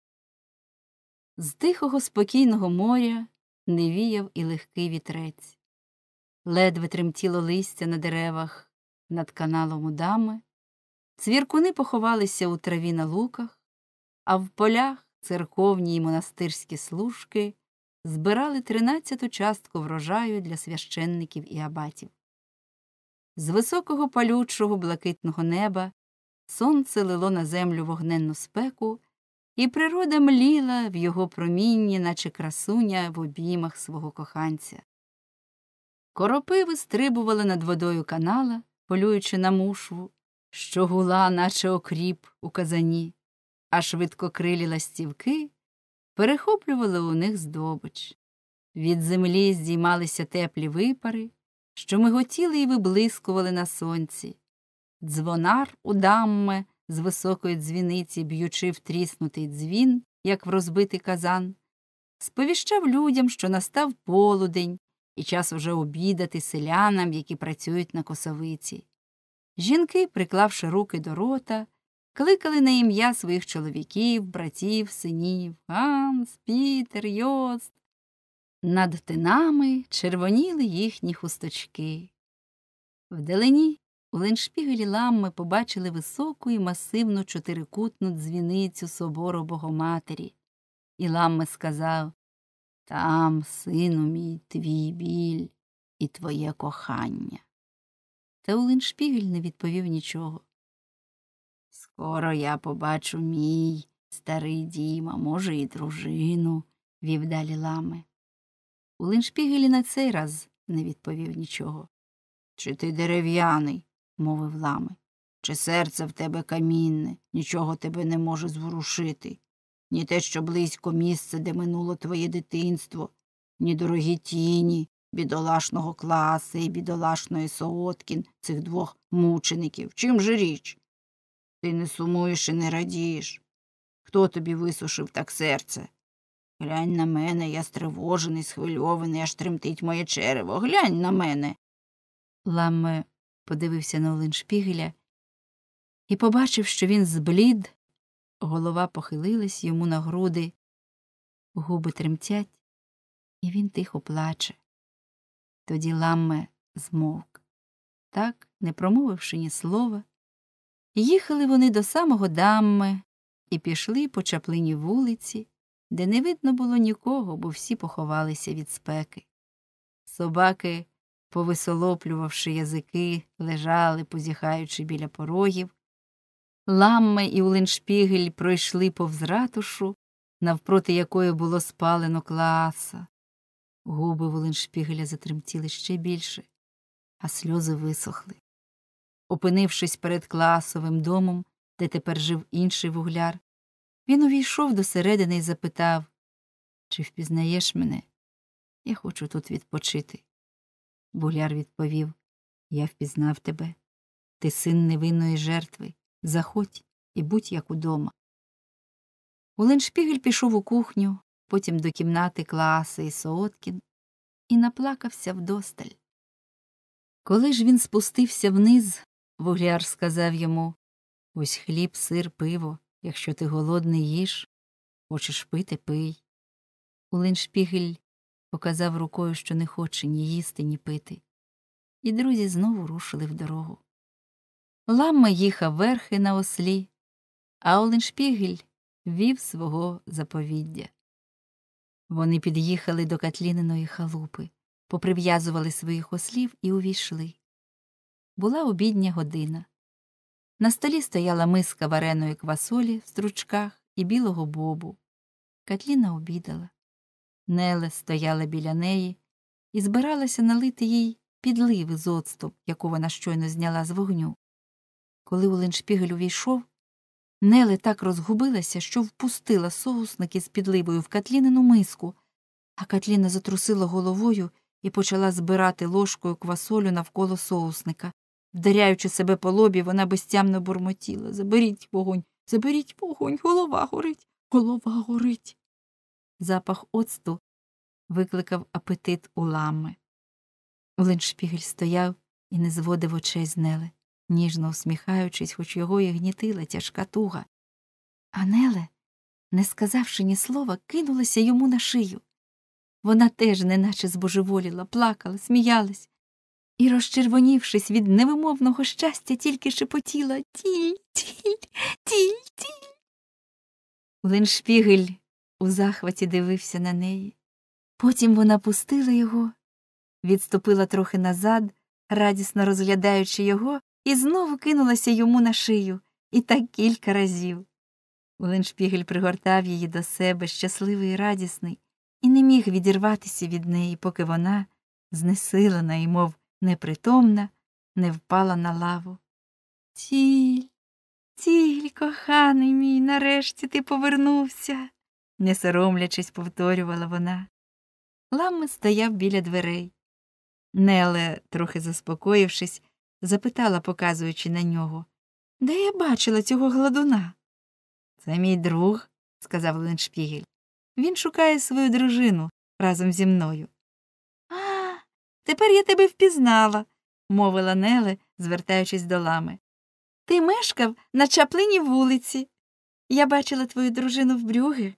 S1: З тихого спокійного моря
S2: не віяв і легкий вітрець, ледве тремтіло листя на деревах над каналом удами, цвіркуни поховалися у траві на луках, а в полях церковні й монастирські служки збирали тринадцяту частку врожаю для священників і абатів. З високого палючого блакитного неба сонце лило на землю вогненну спеку, і природа мліла в його промінні, наче красуня в обіймах свого коханця. Коропи вистрибували над водою канала полюючи на мушву, що гула, наче окріп у казані, а швидкокрилі ластівки перехоплювали у них здобич. Від землі здіймалися теплі випари, що миготіли і виблискували на сонці. Дзвонар у дамме з високої дзвіниці, б'ючи в тріснутий дзвін, як в розбитий казан, сповіщав людям, що настав полудень, і час уже обідати селянам, які працюють на косовиці. Жінки, приклавши руки до рота, кликали на ім'я своїх чоловіків, братів, синів Ганс, Пітер, Йост. Над тинами червоніли їхні хусточки. Вдалині у леншпігелі ламми побачили високу і масивну чотирикутну дзвіницю собору Богоматері, і ламми сказав там, сину мій, твій біль і твоє кохання. Та Теулин Шпігель не відповів нічого. Скоро я побачу мій старий дім, а може, і дружину, вів далі лами. Улин Шпігелі на цей раз не відповів нічого. Чи ти дерев'яний, мовив лами, чи серце в тебе камінне, нічого тебе не може зворушити ні те, що близько місце, де минуло твоє дитинство, ні дорогі тіні бідолашного класа і бідолашної Сооткін, цих двох мучеників. Чим же річ? Ти не сумуєш і не радієш. Хто тобі висушив так серце? Глянь на мене, я стривожений, схвильований, аж тремтить моє черево. Глянь на мене. Ламме подивився на шпігеля і побачив, що він зблід голова похилилась йому на груди, губи тремтять, і він тихо плаче. Тоді ламме змовк. Так, не промовивши ні слова, їхали вони до самого дамме і пішли по чаплині вулиці, де не видно було нікого, бо всі поховалися від спеки. Собаки, повисолоплювавши язики, лежали, позіхаючи біля порогів, Ламме і Уленшпігель пройшли повз ратушу, навпроти якої було спалено класа. Губи Уленшпігеля затремтіли ще більше, а сльози висохли. Опинившись перед класовим домом, де тепер жив інший вугляр, він увійшов до середини і запитав Чи впізнаєш мене? Я хочу тут відпочити. Вугляр відповів Я впізнав тебе. Ти син невинної жертви. Заходь і будь як удома. Оленшпігель пішов у кухню, потім до кімнати Клааси і Сооткін і наплакався вдосталь. Коли ж він спустився вниз, вугляр сказав йому Ось хліб, сир, пиво, якщо ти голодний їж, хочеш пити, пий. Оленшпігель показав рукою, що не хоче ні їсти, ні пити, і друзі знову рушили в дорогу. Ламма їхав верхи на ослі, а Оленшпігель вів свого заповіддя. Вони під'їхали до Катліниної халупи, поприв'язували своїх ослів і увійшли. Була обідня година. На столі стояла миска вареної квасолі в стручках і білого бобу. Катліна обідала. Неле стояла біля неї і збиралася налити їй підливи з оцту, яку вона щойно зняла з вогню. Коли Оленшпігель увійшов, Неле так розгубилася, що впустила соусники з підливою в Катлінину миску, а Катліна затрусила головою і почала збирати ложкою квасолю навколо соусника. Вдаряючи себе по лобі, вона безтямно бурмотіла Заберіть вогонь, заберіть вогонь, голова горить, голова горить. Запах оцту викликав апетит у лами. Оленшпігель стояв і не зводив очей з Неле ніжно усміхаючись, хоч його і гнітила тяжка туга. Анеле, не сказавши ні слова, кинулася йому на шию. Вона теж неначе збожеволіла, плакала, сміялась і, розчервонівшись від невимовного щастя, тільки шепотіла тіль, тіль, тіль, тіль. Леншпігель у захваті дивився на неї. Потім вона пустила його, відступила трохи назад, радісно розглядаючи його, і знову кинулася йому на шию, і так кілька разів. Оленшпігель пригортав її до себе щасливий і радісний, і не міг відірватися від неї, поки вона, знесилена і, мов непритомна, не впала на лаву. Тіль, тіль, коханий мій, нарешті ти повернувся, не соромлячись, повторювала вона. Ламме стояв біля дверей. Неле, трохи заспокоївшись, запитала, показуючи на нього. Де я бачила цього гладуна? Це мій друг, сказав Леншпігель. Він шукає свою дружину разом зі мною. А, тепер я тебе впізнала, мовила Неле, звертаючись до лами. Ти мешкав на чаплині вулиці. Я бачила твою дружину в Брюге.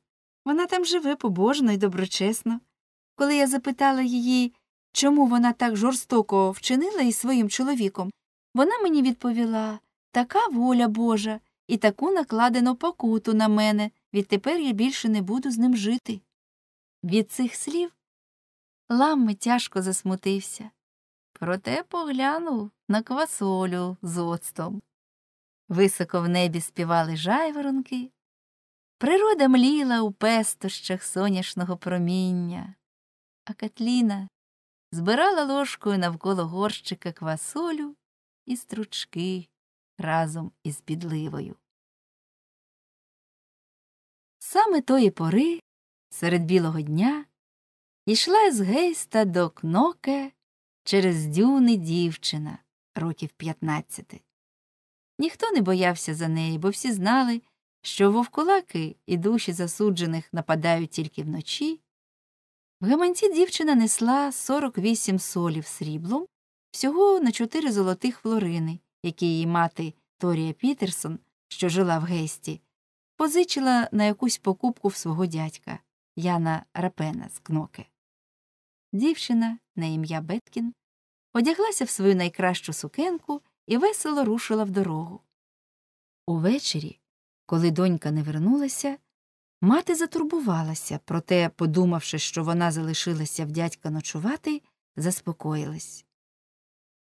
S2: Вона там живе побожно і доброчесно. Коли я запитала її, чому вона так жорстоко вчинила із своїм чоловіком, вона мені відповіла така воля Божа, і таку накладено покуту на мене, відтепер я більше не буду з ним жити. Від цих слів Ламми тяжко засмутився, проте поглянув на квасолю з оцтом. Високо в небі співали жайворонки, природа мліла у пестощах сонячного проміння, а Катліна збирала ложкою навколо горщика квасолю
S1: і стручки разом із підливою. Саме тої пори, серед білого дня, йшла
S2: з гейста до кноке через дюни дівчина років п'ятнадцяти. Ніхто не боявся за неї, бо всі знали, що вовкулаки і душі засуджених нападають тільки вночі. В гаманці дівчина несла 48 солів сріблом всього на чотири золотих флорини, які її мати Торія Пітерсон, що жила в Гесті, позичила на якусь покупку в свого дядька Яна Рапена з кноке. Дівчина на ім'я Беткін одяглася в свою найкращу сукенку і весело рушила в дорогу. Увечері, коли донька не вернулася, мати затурбувалася, проте, подумавши, що вона залишилася в дядька ночувати, заспокоїлась.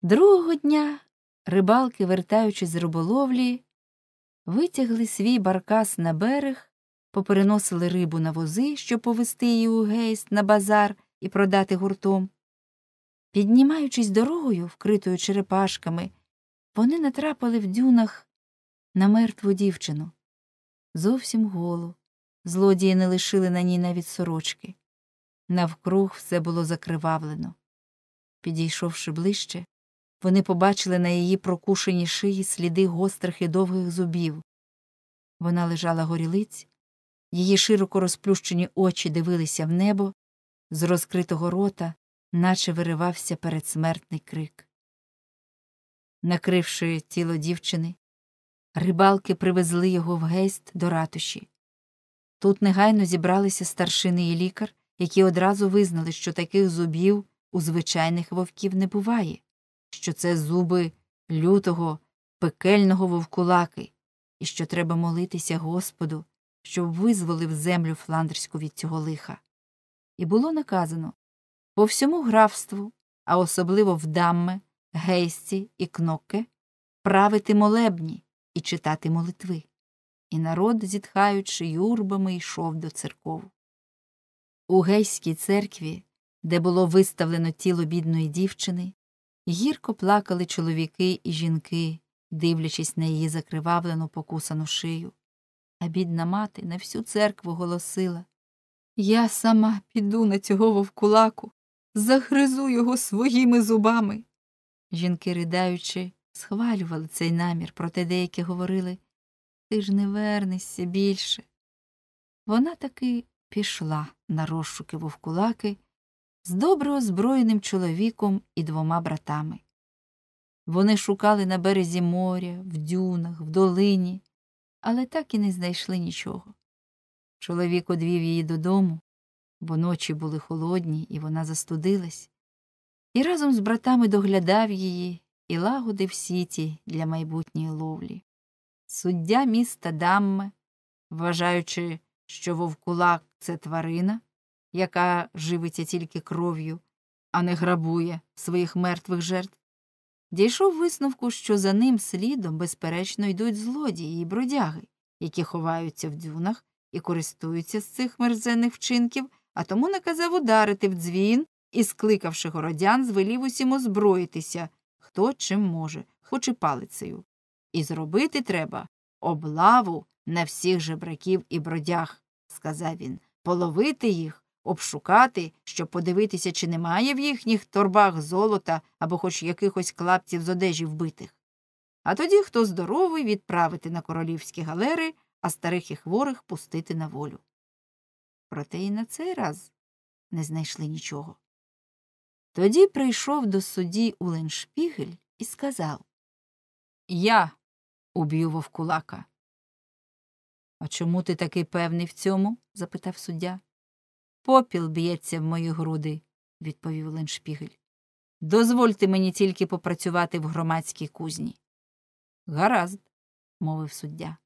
S2: Другого дня рибалки, вертаючись з риболовлі, витягли свій баркас на берег, попереносили рибу на вози, щоб повезти її у гейст на базар і продати гуртом. Піднімаючись дорогою, вкритою черепашками, вони натрапили в дюнах на мертву дівчину. Зовсім голу. Злодії не лишили на ній навіть сорочки. Навкруг все було закривавлено. Підійшовши ближче, вони побачили на її прокушеній шиї сліди гострих і довгих зубів. Вона лежала горілиць, її широко розплющені очі дивилися в небо, з розкритого рота, наче виривався передсмертний крик. Накривши тіло дівчини, рибалки привезли його в гейст до ратуші. Тут негайно зібралися старшини і лікар, які одразу визнали, що таких зубів у звичайних вовків не буває що це зуби лютого, пекельного вовкулаки, і що треба молитися Господу, щоб визволив землю фландерську від цього лиха. І було наказано по всьому графству, а особливо в Дамме, Гейсті і Кнокке, правити молебні і читати молитви. І народ, зітхаючи юрбами, йшов до церков. У гейській церкві, де було виставлено тіло бідної дівчини, Гірко плакали чоловіки і жінки, дивлячись на її закривавлену покусану шию. А бідна мати на всю церкву голосила Я сама піду на цього вовкулаку, загризу його своїми зубами. Жінки, ридаючи, схвалювали цей намір, проте деякі говорили Ти ж не вернешся більше. Вона таки пішла на розшуки вовкулаки з добре озброєним чоловіком і двома братами. Вони шукали на березі моря, в дюнах, в долині, але так і не знайшли нічого. Чоловік одвів її додому, бо ночі були холодні, і вона застудилась, і разом з братами доглядав її і лагодив сіті для майбутньої ловлі. Суддя міста Дамме, вважаючи, що вовкулак це тварина, яка живиться тільки кров'ю, а не грабує своїх мертвих жертв, дійшов висновку, що за ним слідом, безперечно, йдуть злодії і бродяги, які ховаються в дюнах і користуються з цих мерзенних вчинків, а тому наказав ударити в дзвін і, скликавши городян, звелів усім озброїтися, хто чим може, хоч і палицею. І зробити треба облаву на всіх жебраків і бродяг, сказав він, половити їх обшукати, щоб подивитися, чи немає в їхніх торбах золота або хоч якихось клапців з одежі вбитих. А тоді, хто здоровий, відправити на королівські галери, а старих і хворих пустити на волю. Проте і на цей раз не знайшли нічого.
S1: Тоді прийшов до судді Уленшпігель і сказав Я уб'ю вовкулака. А чому
S2: ти такий певний в цьому? запитав суддя. Попіл б'ється в мої груди, відповів Леншпігель. Дозвольте мені тільки попрацювати в громадській кузні. Гаразд, мовив суддя.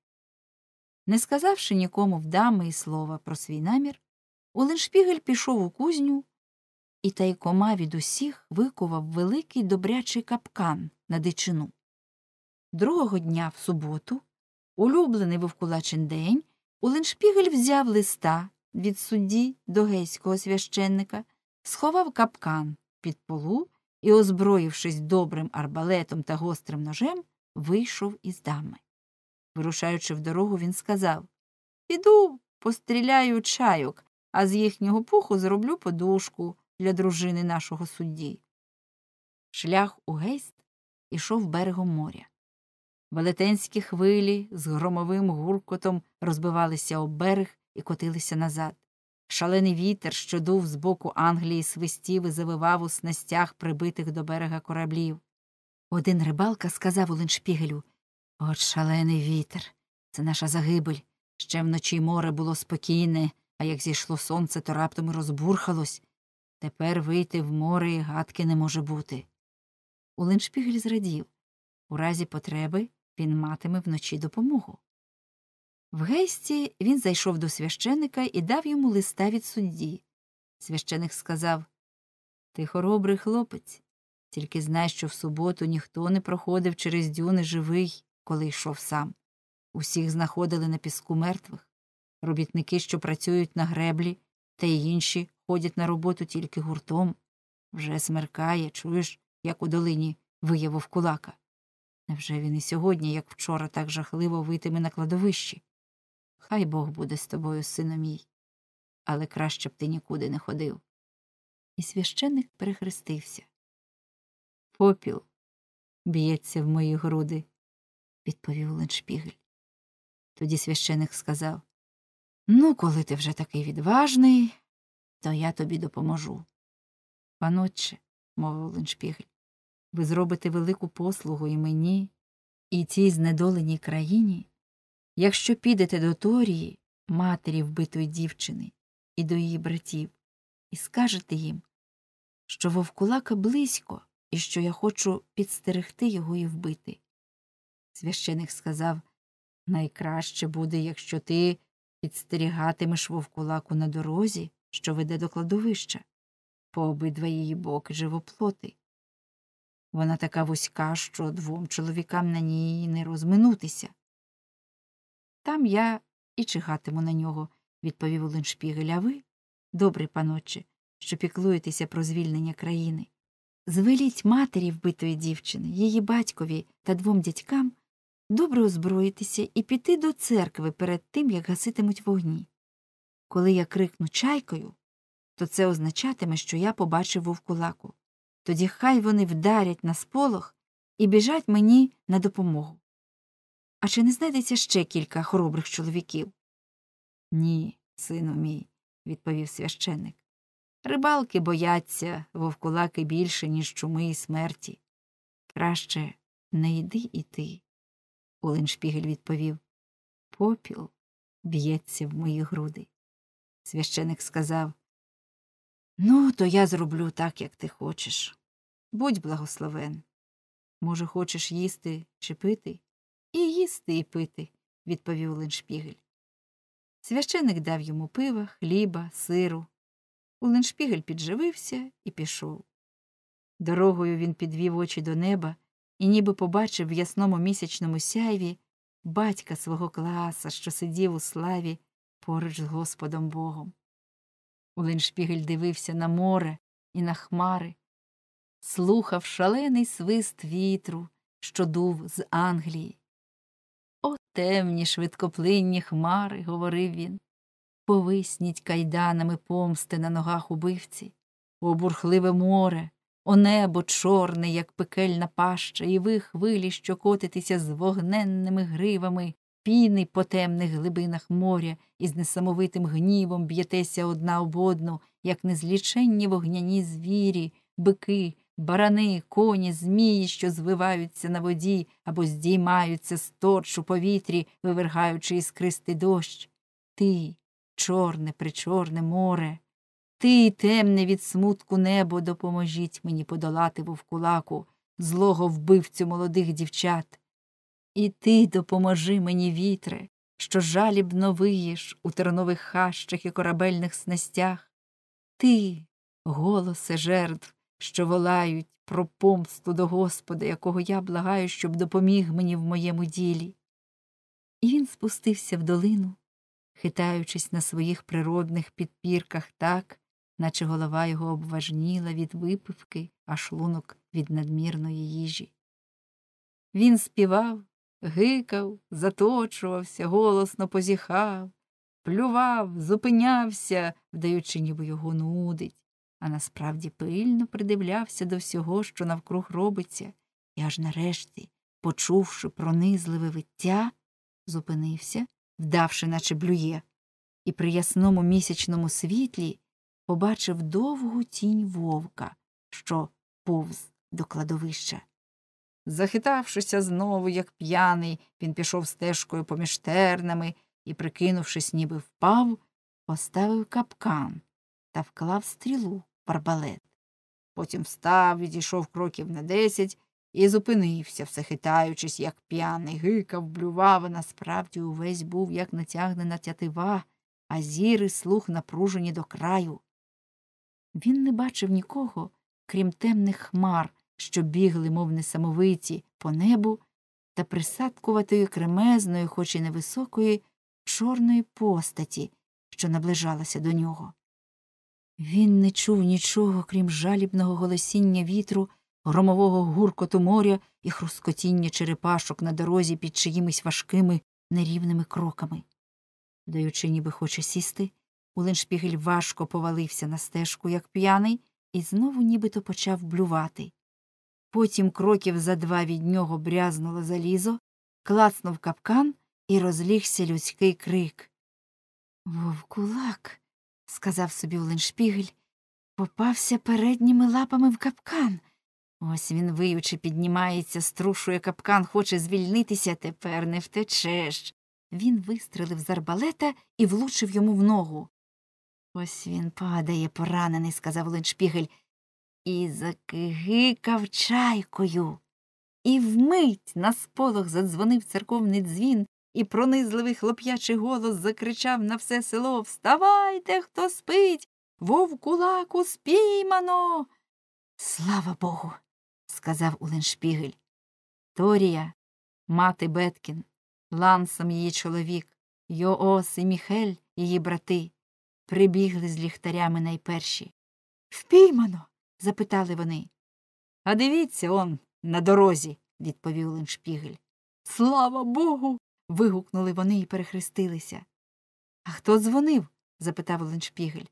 S2: Не сказавши нікому вдами і слова про свій намір, уленшпігель пішов у кузню і тайкома від усіх викував великий добрячий капкан на дичину. Другого дня в суботу, улюблений вовкулачин день, уленшпігель взяв листа від судді до гейського священника, сховав капкан під полу і, озброївшись добрим арбалетом та гострим ножем, вийшов із дами. Вирушаючи в дорогу, він сказав Піду, постріляю чайок, а з їхнього пуху зроблю подушку для дружини нашого судді. Шлях у гейст ішов берегом моря. Велетенські хвилі з громовим гуркотом розбивалися об берег і котилися назад. Шалений вітер, що дув з боку Англії, свистів і завивав у снастях прибитих до берега кораблів. Один рибалка сказав Оленшпігелю От шалений вітер, це наша загибель. Ще вночі море було спокійне, а як зійшло сонце, то раптом розбурхалось. Тепер вийти в море і гадки не може бути. Улиншпігель зрадів у разі потреби він матиме вночі допомогу. В гесті він зайшов до священика і дав йому листа від судді. Священик сказав Ти хоробрий хлопець, тільки знай, що в суботу ніхто не проходив через дюни живий, коли йшов сам. Усіх знаходили на піску мертвих. Робітники, що працюють на греблі, та й інші ходять на роботу тільки гуртом. Вже смеркає, чуєш, як у долині виявив кулака. Невже він і сьогодні, як вчора, так жахливо витиме на кладовищі? Хай Бог буде з тобою, сину мій, але краще б ти нікуди не ходив. І священник перехрестився. Попіл б'ється в мої груди, відповів Леншпігель. Тоді священик сказав Ну, коли ти вже такий відважний, то я тобі допоможу. Панотче, мовив Леншпігель, ви зробите велику послугу і мені, і цій знедоленій країні. Якщо підете до Торії, матері вбитої дівчини, і до її братів, і скажете їм, що вовкулака близько і що я хочу підстерегти його і вбити. Священик сказав найкраще буде, якщо ти підстерігатимеш вовкулаку на дорозі, що веде до кладовища, по обидва її боки живоплоти. Вона така вузька, що двом чоловікам на ній не розминутися. Там я і чихатиму на нього, відповів Оленшпігель. А ви, добрий паноче, що піклуєтеся про звільнення країни. Звеліть матері вбитої дівчини, її батькові та двом дядькам добре озброїтися і піти до церкви перед тим, як гаситимуть вогні. Коли я крикну чайкою, то це означатиме, що я побачив вовкулаку. Тоді хай вони вдарять на сполох і біжать мені на допомогу. А чи не знайдеться ще кілька хоробрих чоловіків? Ні, сину мій, відповів священник. Рибалки бояться вовкулаки більше, ніж чуми і смерті. Краще не йди і ти. Шпігель відповів. Попіл б'ється в мої груди. Священик сказав Ну, то я зроблю так, як ти хочеш. Будь благословен. Може, хочеш їсти чи пити? і їсти, і пити, відповів Леншпігель. Священик дав йому пива, хліба, сиру. Уленшпігель підживився і пішов. Дорогою він підвів очі до неба і ніби побачив в ясному місячному сяйві батька свого класа, що сидів у славі поруч з Господом Богом. Уленшпігель дивився на море і на хмари, слухав шалений свист вітру, що дув з Англії темні швидкоплинні хмари, говорив він. Повисніть кайданами помсти на ногах убивці, о бурхливе море, о небо чорне, як пекельна паща, і ви хвилі, що котитеся з вогненними гривами, піни по темних глибинах моря і з несамовитим гнівом б'єтеся одна об одну, як незліченні вогняні звірі, бики, барани, коні, змії, що звиваються на воді або здіймаються з торчу повітрі, вивергаючи іскристий дощ. Ти, чорне, причорне море, ти, темне від смутку небо, допоможіть мені подолати вовкулаку, злого вбивцю молодих дівчат. І ти допоможи мені, вітре, що жалібно виєш у тернових хащах і корабельних снастях. Ти, голосе жертв, що волають про помсту до Господа, якого я благаю, щоб допоміг мені в моєму ділі. І він спустився в долину, хитаючись на своїх природних підпірках так, наче голова його обважніла від випивки, а шлунок від надмірної їжі. Він співав, гикав, заточувався, голосно позіхав, плював, зупинявся, вдаючи, ніби його нудить а насправді пильно придивлявся до всього, що навкруг робиться, і аж нарешті, почувши пронизливе виття, зупинився, вдавши, наче блює, і при ясному місячному світлі побачив довгу тінь вовка, що повз до кладовища. Захитавшися знову, як п'яний, він пішов стежкою поміж тернами і, прикинувшись, ніби впав, поставив капкан та вклав стрілу парбалет. Потім встав, відійшов кроків на десять і зупинився, все хитаючись, як п'яний, гикав, блював, а насправді увесь був, як натягнена тятива, а зіри слух напружені до краю. Він не бачив нікого, крім темних хмар, що бігли, мов несамовиті, по небу, та присадкуватої кремезної, хоч і невисокої, чорної постаті, що наближалася до нього. Він не чув нічого, крім жалібного голосіння вітру, громового гуркоту моря і хрускотіння черепашок на дорозі під чиїмись важкими нерівними кроками. Даючи, ніби хоче сісти, Уленшпігель важко повалився на стежку, як п'яний, і знову нібито почав блювати. Потім кроків за два від нього брязнуло залізо, клацнув капкан і розлігся людський крик. Вовкулак сказав собі Оленшпігель, попався передніми лапами в капкан. Ось він, виючи, піднімається, струшує капкан, хоче звільнитися, тепер не втечеш. Він вистрелив з арбалета і влучив йому в ногу. Ось він падає, поранений, сказав Леншпігель, і закигикав чайкою. І вмить на сполох задзвонив церковний дзвін, і пронизливий хлоп'ячий голос закричав на все село Вставайте, хто спить, вовкулаку спіймано. Слава Богу, сказав Уленшпігель. Торія, мати Беткін, лансом її чоловік, Йоос і Міхель, її брати, прибігли з ліхтарями найперші. Впіймано? запитали вони. А дивіться он на дорозі, відповів Уленшпігель. Слава Богу вигукнули вони і перехрестилися. А хто дзвонив? запитав Леншпігель.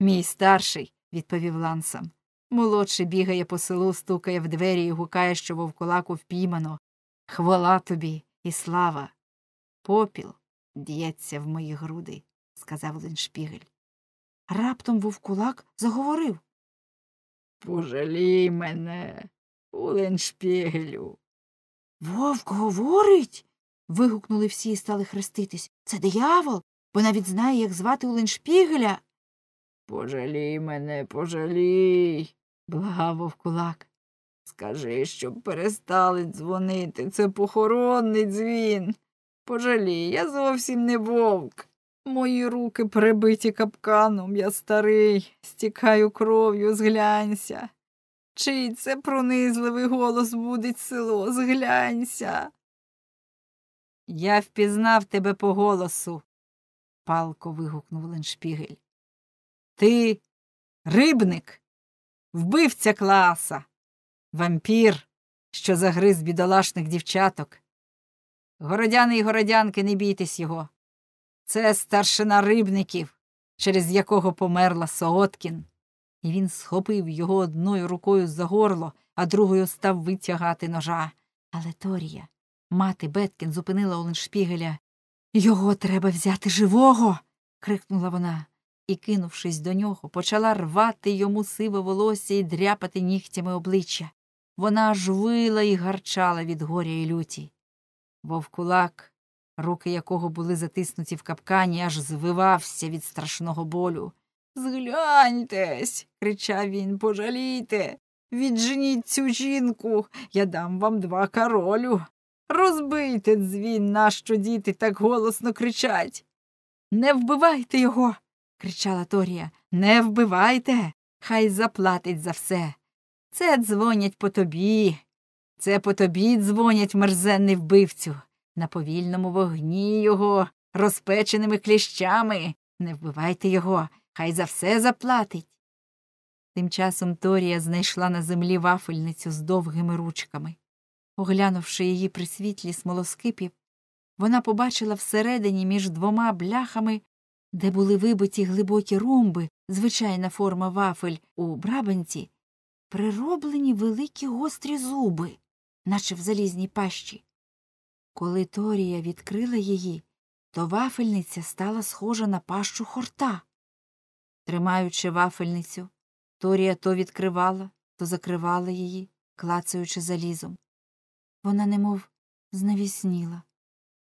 S2: Мій старший, відповів лансам. Молодший бігає по селу, стукає в двері і гукає, що вовкулаку впіймано. Хвала тобі і слава. Попіл діється в мої груди, сказав Леншпігель. Раптом вовкулак заговорив. Пожалій мене, леншпігелю. Вовк говорить. Вигукнули всі і стали хреститись. Це диявол. Бо навіть знає, як звати Оленшпігеля. Пожалій мене, пожалій, благав кулак. Скажи, щоб перестали дзвонити. Це похоронний дзвін. Пожалій, я зовсім не вовк. Мої руки прибиті капканом, я старий, стікаю кров'ю, зглянься. Чий це пронизливий голос будить село, зглянься. Я впізнав тебе по голосу, палко вигукнув Леншпігель. Ти рибник, вбивця класа, вампір, що загриз бідолашних дівчаток. Городяни і городянки, не бійтесь його. Це старшина рибників, через якого померла Сооткін. І він схопив його одною рукою за горло, а другою став витягати ножа. Але Торія Мати Беткін зупинила Оленшпігеля. Його треба взяти живого. крикнула вона і, кинувшись до нього, почала рвати йому сиве волосся і дряпати нігтями обличчя. Вона аж вила і гарчала від горя і люті. Вовкулак, руки якого були затиснуті в капкані, аж звивався від страшного болю. Згляньтесь. кричав він, пожалійте. Відженіть цю жінку, я дам вам два королю. Розбийте дзвін, нащо діти так голосно кричать. Не вбивайте його. кричала Торія. Не вбивайте, хай заплатить за все. Це дзвонять по тобі. Це по тобі дзвонять мерзенний вбивцю. На повільному вогні його, розпеченими кліщами. Не вбивайте його, хай за все заплатить. Тим часом Торія знайшла на землі вафельницю з довгими ручками. Оглянувши її при світлі смолоскипів, вона побачила всередині між двома бляхами, де були вибиті глибокі ромби, звичайна форма вафель у брабанці, прироблені великі гострі зуби, наче в залізній пащі. Коли Торія відкрила її, то вафельниця стала схожа на пащу хорта. Тримаючи вафельницю, Торія то відкривала, то закривала її, клацаючи залізом. Вона немов знавісніла.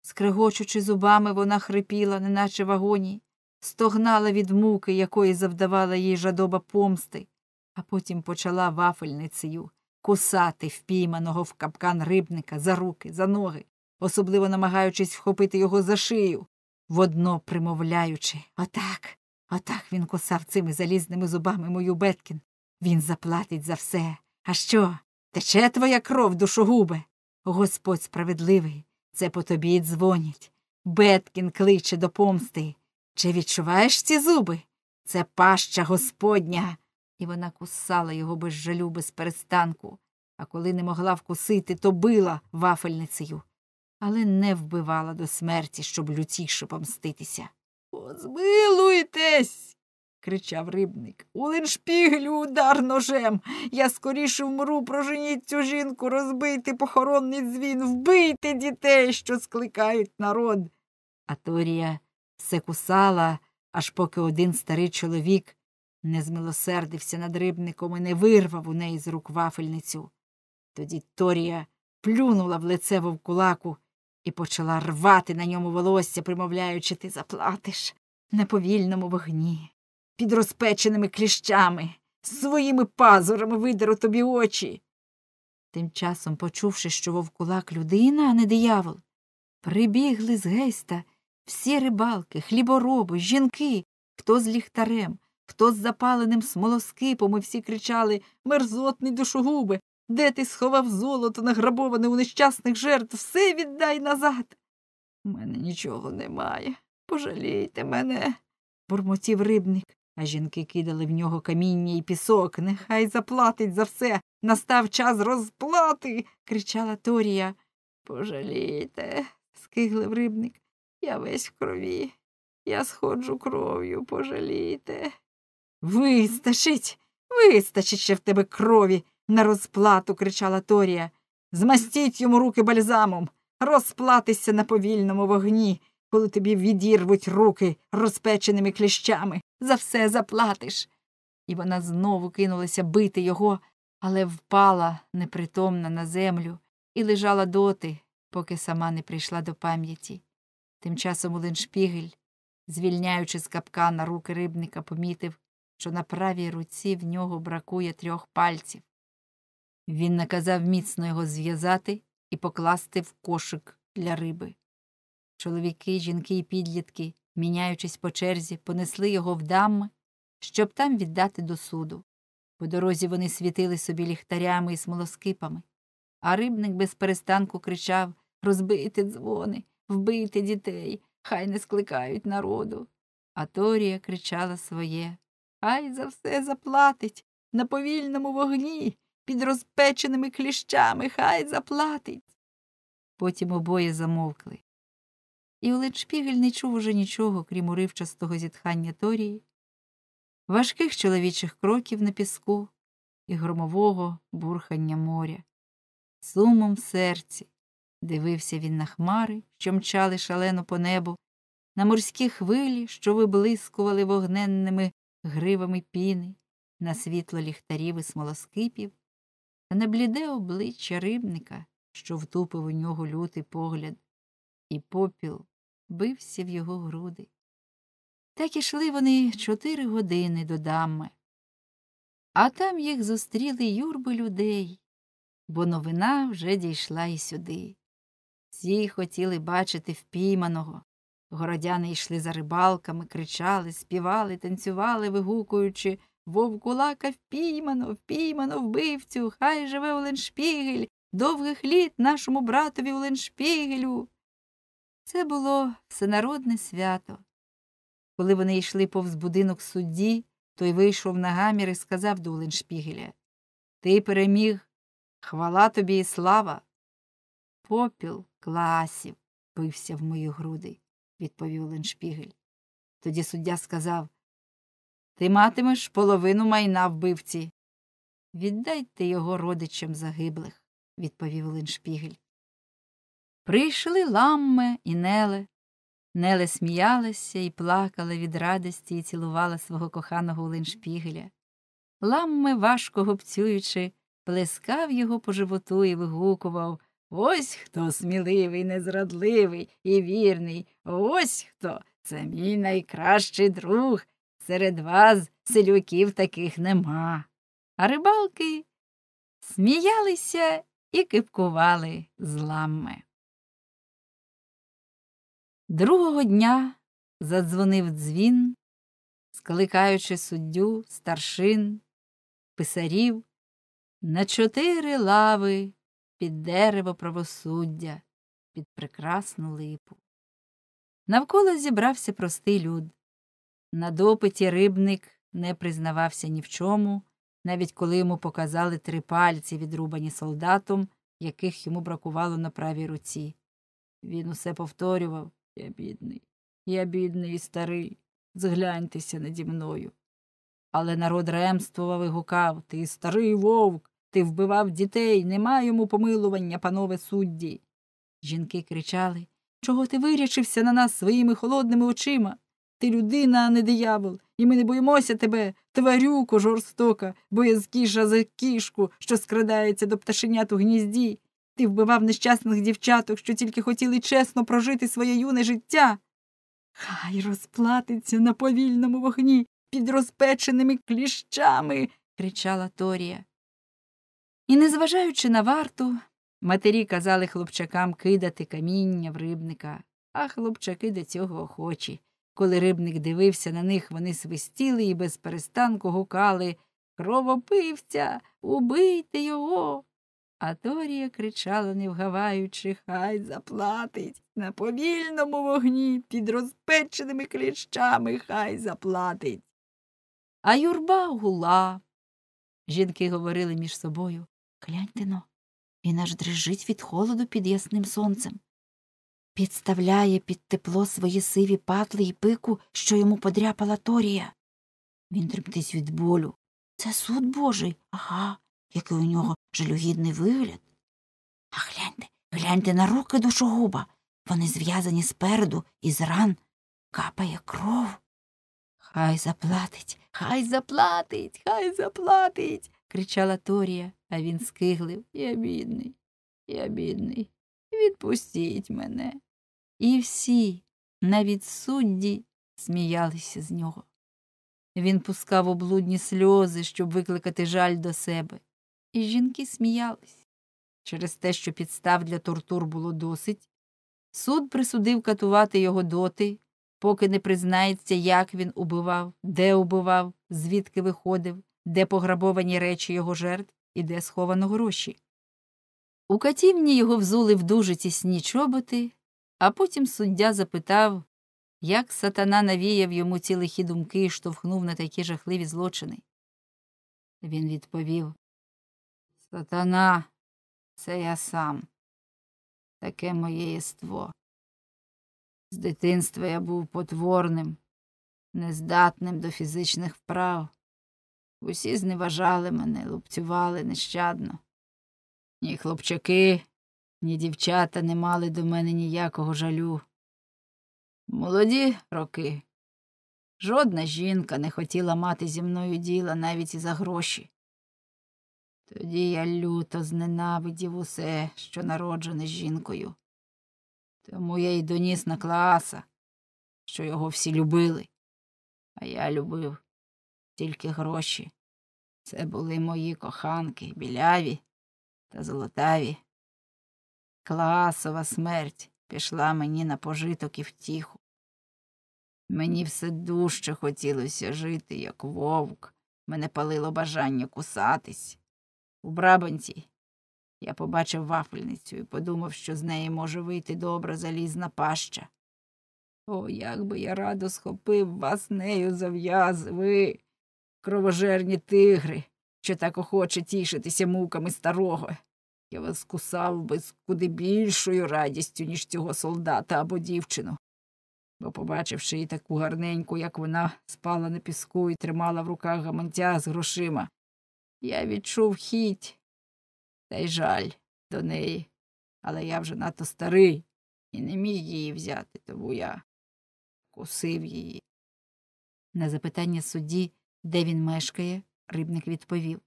S2: Скрегочучи зубами, вона хрипіла, неначе в агонії, стогнала від муки, якої завдавала їй жадоба помсти, а потім почала вафельницею кусати впійманого в капкан рибника за руки, за ноги, особливо намагаючись вхопити його за шию, водно примовляючи Отак, отак він кусав цими залізними зубами мою Беткін. Він заплатить за все. А що? Тече твоя кров, душогубе? Господь справедливий, це по тобі дзвонять. Беткін кличе до помсти. Чи відчуваєш ці зуби? Це паща Господня. І вона кусала його без жалю, без перестанку, а коли не могла вкусити, то била вафельницею, але не вбивала до смерті, щоб лютіше помститися. Позмилуйтесь кричав рибник. У линшпіглю удар ножем. Я скоріше вмру, проженіть цю жінку, розбийте похоронний дзвін, вбийте дітей, що скликають народ. А Торія все кусала, аж поки один старий чоловік не змилосердився над рибником і не вирвав у неї з рук вафельницю. Тоді Торія плюнула в лице вовкулаку і почала рвати на ньому волосся, примовляючи, ти заплатиш на повільному вогні під розпеченими кліщами, своїми пазурами видеру тобі очі. Тим часом, почувши, що вовкулак людина, а не диявол, прибігли з гейста всі рибалки, хлібороби, жінки, хто з ліхтарем, хто з запаленим смолоскипом, і всі кричали Мерзотний душогубе, де ти сховав золото, награбоване у нещасних жертв, все віддай назад. У мене нічого немає. Пожалійте мене, бурмотів рибник а жінки кидали в нього каміння і пісок. Нехай заплатить за все. Настав час розплати. кричала Торія. Пожалійте, скиглив рибник. Я весь в крові. Я сходжу кров'ю, пожалійте. Вистачить, вистачить ще в тебе крові на розплату, кричала Торія. Змастіть йому руки бальзамом, розплатися на повільному вогні коли тобі відірвуть руки розпеченими кліщами, за все заплатиш. І вона знову кинулася бити його, але впала непритомна на землю і лежала доти, поки сама не прийшла до пам'яті. Тим часом Оленшпігель, звільняючи з капка на руки рибника, помітив, що на правій руці в нього бракує трьох пальців. Він наказав міцно його зв'язати і покласти в кошик для риби. Чоловіки, жінки і підлітки, міняючись по черзі, понесли його в дамми, щоб там віддати до суду. По дорозі вони світили собі ліхтарями і смолоскипами, а рибник без перестанку кричав розбити дзвони, вбити дітей, хай не скликають народу. А Торія кричала своє Хай за все заплатить на повільному вогні, під розпеченими кліщами, хай заплатить. Потім обоє замовкли і Оленшпігель не чув уже нічого, крім уривчастого зітхання Торії, важких чоловічих кроків на піску і громового бурхання моря. Сумом в серці дивився він на хмари, що мчали шалено по небу, на морські хвилі, що виблискували вогненними гривами піни, на світло ліхтарів і смолоскипів, та на бліде обличчя рибника, що втупив у нього лютий погляд, і попіл бився в його груди. Так ішли вони чотири години до дами. А там їх зустріли юрби людей, бо новина вже дійшла і сюди. Всі хотіли бачити впійманого. Городяни йшли за рибалками, кричали, співали, танцювали, вигукуючи Вовкулака впіймано, впіймано вбивцю, хай живе Оленшпігель, довгих літ нашому братові Оленшпігелю. Це було всенародне свято. Коли вони йшли повз будинок судді, той вийшов на гамір і сказав до Оленшпігеля Ти переміг, хвала тобі і слава. Попіл класів бився в мої груди, відповів Леншпігель. Тоді суддя сказав Ти матимеш половину майна вбивці. Віддайте його родичам загиблих, відповів Оленшпігель. Прийшли ламме і Неле. Неле сміялася і плакала від радості і цілувала свого коханого Оленшпігеля. Ламме, важко гопцюючи, плескав його по животу і вигукував Ось хто сміливий, незрадливий і вірний. Ось хто. Це мій найкращий друг. Серед вас селюків таких нема. А рибалки сміялися і кипкували з ламме.
S1: Другого дня задзвонив
S2: дзвін, скликаючи суддю, старшин, писарів на чотири лави під дерево правосуддя, під прекрасну липу. Навколо зібрався простий люд. На допиті рибник не признавався ні в чому, навіть коли йому показали три пальці, відрубані солдатом, яких йому бракувало на правій руці. Він усе повторював. Я бідний, я бідний і старий. Згляньтеся наді мною. Але народ ремствував і гукав Ти старий вовк, ти вбивав дітей, нема йому помилування, панове судді. Жінки кричали Чого ти вирішився на нас своїми холодними очима? Ти людина, а не диявол, і ми не боїмося тебе, Тварюко жорстока, боязкіша за кішку, що скрадається до пташенят у гнізді. Ти вбивав нещасних дівчаток, що тільки хотіли чесно прожити своє юне життя. Хай розплатиться на повільному вогні під розпеченими кліщами, кричала Торія. І, незважаючи на варту, матері казали хлопчакам кидати каміння в рибника, а хлопчаки до цього охочі. Коли рибник дивився на них, вони свистіли і без перестанку гукали Кровопивця, убийте його, а Торія кричала, не вгаваючи, хай заплатить на повільному вогні під розпеченими кліщами хай заплатить. А юрба гула. Жінки говорили між собою Гляньте но, він аж дрижить від холоду під ясним сонцем. Підставляє під тепло свої сиві патли і пику, що йому подряпала Торія. Він тремтить від болю. Це суд божий. Ага який у нього жалюгідний вигляд. А гляньте, гляньте на руки душогуба. Вони зв'язані спереду із ран капає кров. Хай заплатить, хай заплатить, хай заплатить. кричала Торія, а він скиглив. Я бідний, я бідний. Відпустіть мене. І всі, навіть судді, сміялися з нього. Він пускав облудні сльози, щоб викликати жаль до себе і жінки сміялись. Через те, що підстав для тортур було досить, суд присудив катувати його доти, поки не признається, як він убивав, де убивав, звідки виходив, де пограбовані речі його жертв і де сховано гроші. У катівні його взули в дуже тісні чоботи, а потім суддя запитав, як сатана навіяв йому ці лихі думки і штовхнув на такі жахливі злочини. Він відповів Сатана, це я сам, таке моє єство. З дитинства я був потворним, нездатним до фізичних вправ. Усі зневажали мене, лупцювали нещадно. Ні хлопчаки, ні дівчата не мали до мене ніякого жалю. Молоді роки. Жодна жінка не хотіла мати зі мною діла навіть і за гроші. Тоді я люто зненавидів усе, що народжене жінкою. Тому я й доніс на класа, що його всі любили. А я любив тільки гроші. Це були мої коханки, біляві та золотаві. Класова смерть пішла мені на пожиток і втіху. Мені все дужче хотілося жити, як вовк. Мене палило бажання кусатись. У Брабанці я побачив вафельницю і подумав, що з неї може вийти добра залізна паща. О, як би я радо схопив вас нею зав'яз, ви, кровожерні тигри, що так охоче тішитися муками старого. Я вас кусав би з куди більшою радістю, ніж цього солдата або дівчину. Бо, побачивши її таку гарненьку, як вона спала на піску і тримала в руках гаманця з грошима, я відчув хіть, та й жаль до неї, але я вже надто старий і не міг її взяти, тому я кусив її. На запитання судді, де він мешкає, рибник відповів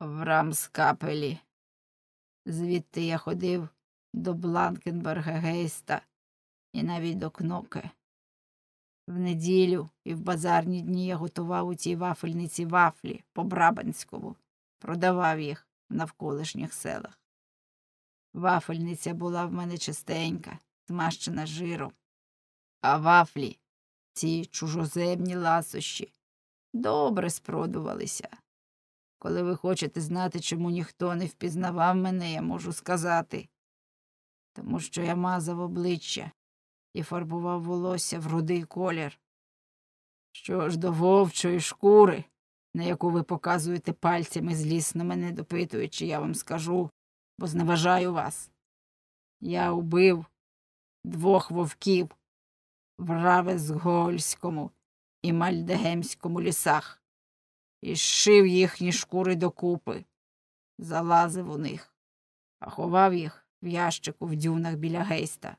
S2: В Рамскапелі. Звідти я ходив до Бланкенберга Гейста і навіть до Кноке. В неділю і в базарні дні я готував у цій вафельниці вафлі по Брабанському, продавав їх в навколишніх селах. Вафельниця була в мене чистенька, змащена жиром,
S1: а вафлі,
S2: ці чужоземні ласощі, добре спродувалися. Коли ви хочете знати, чому ніхто не впізнавав мене, я можу сказати, тому що я мазав обличчя і фарбував волосся в рудий колір. Що ж до вовчої шкури, на яку ви показуєте пальцями злісно мене допитуючи, я вам скажу, бо зневажаю вас. Я убив двох вовків в Равезгольському і Мальдегемському лісах і зшив їхні шкури докупи, залазив у них, а ховав їх в ящику в дюнах біля гейста.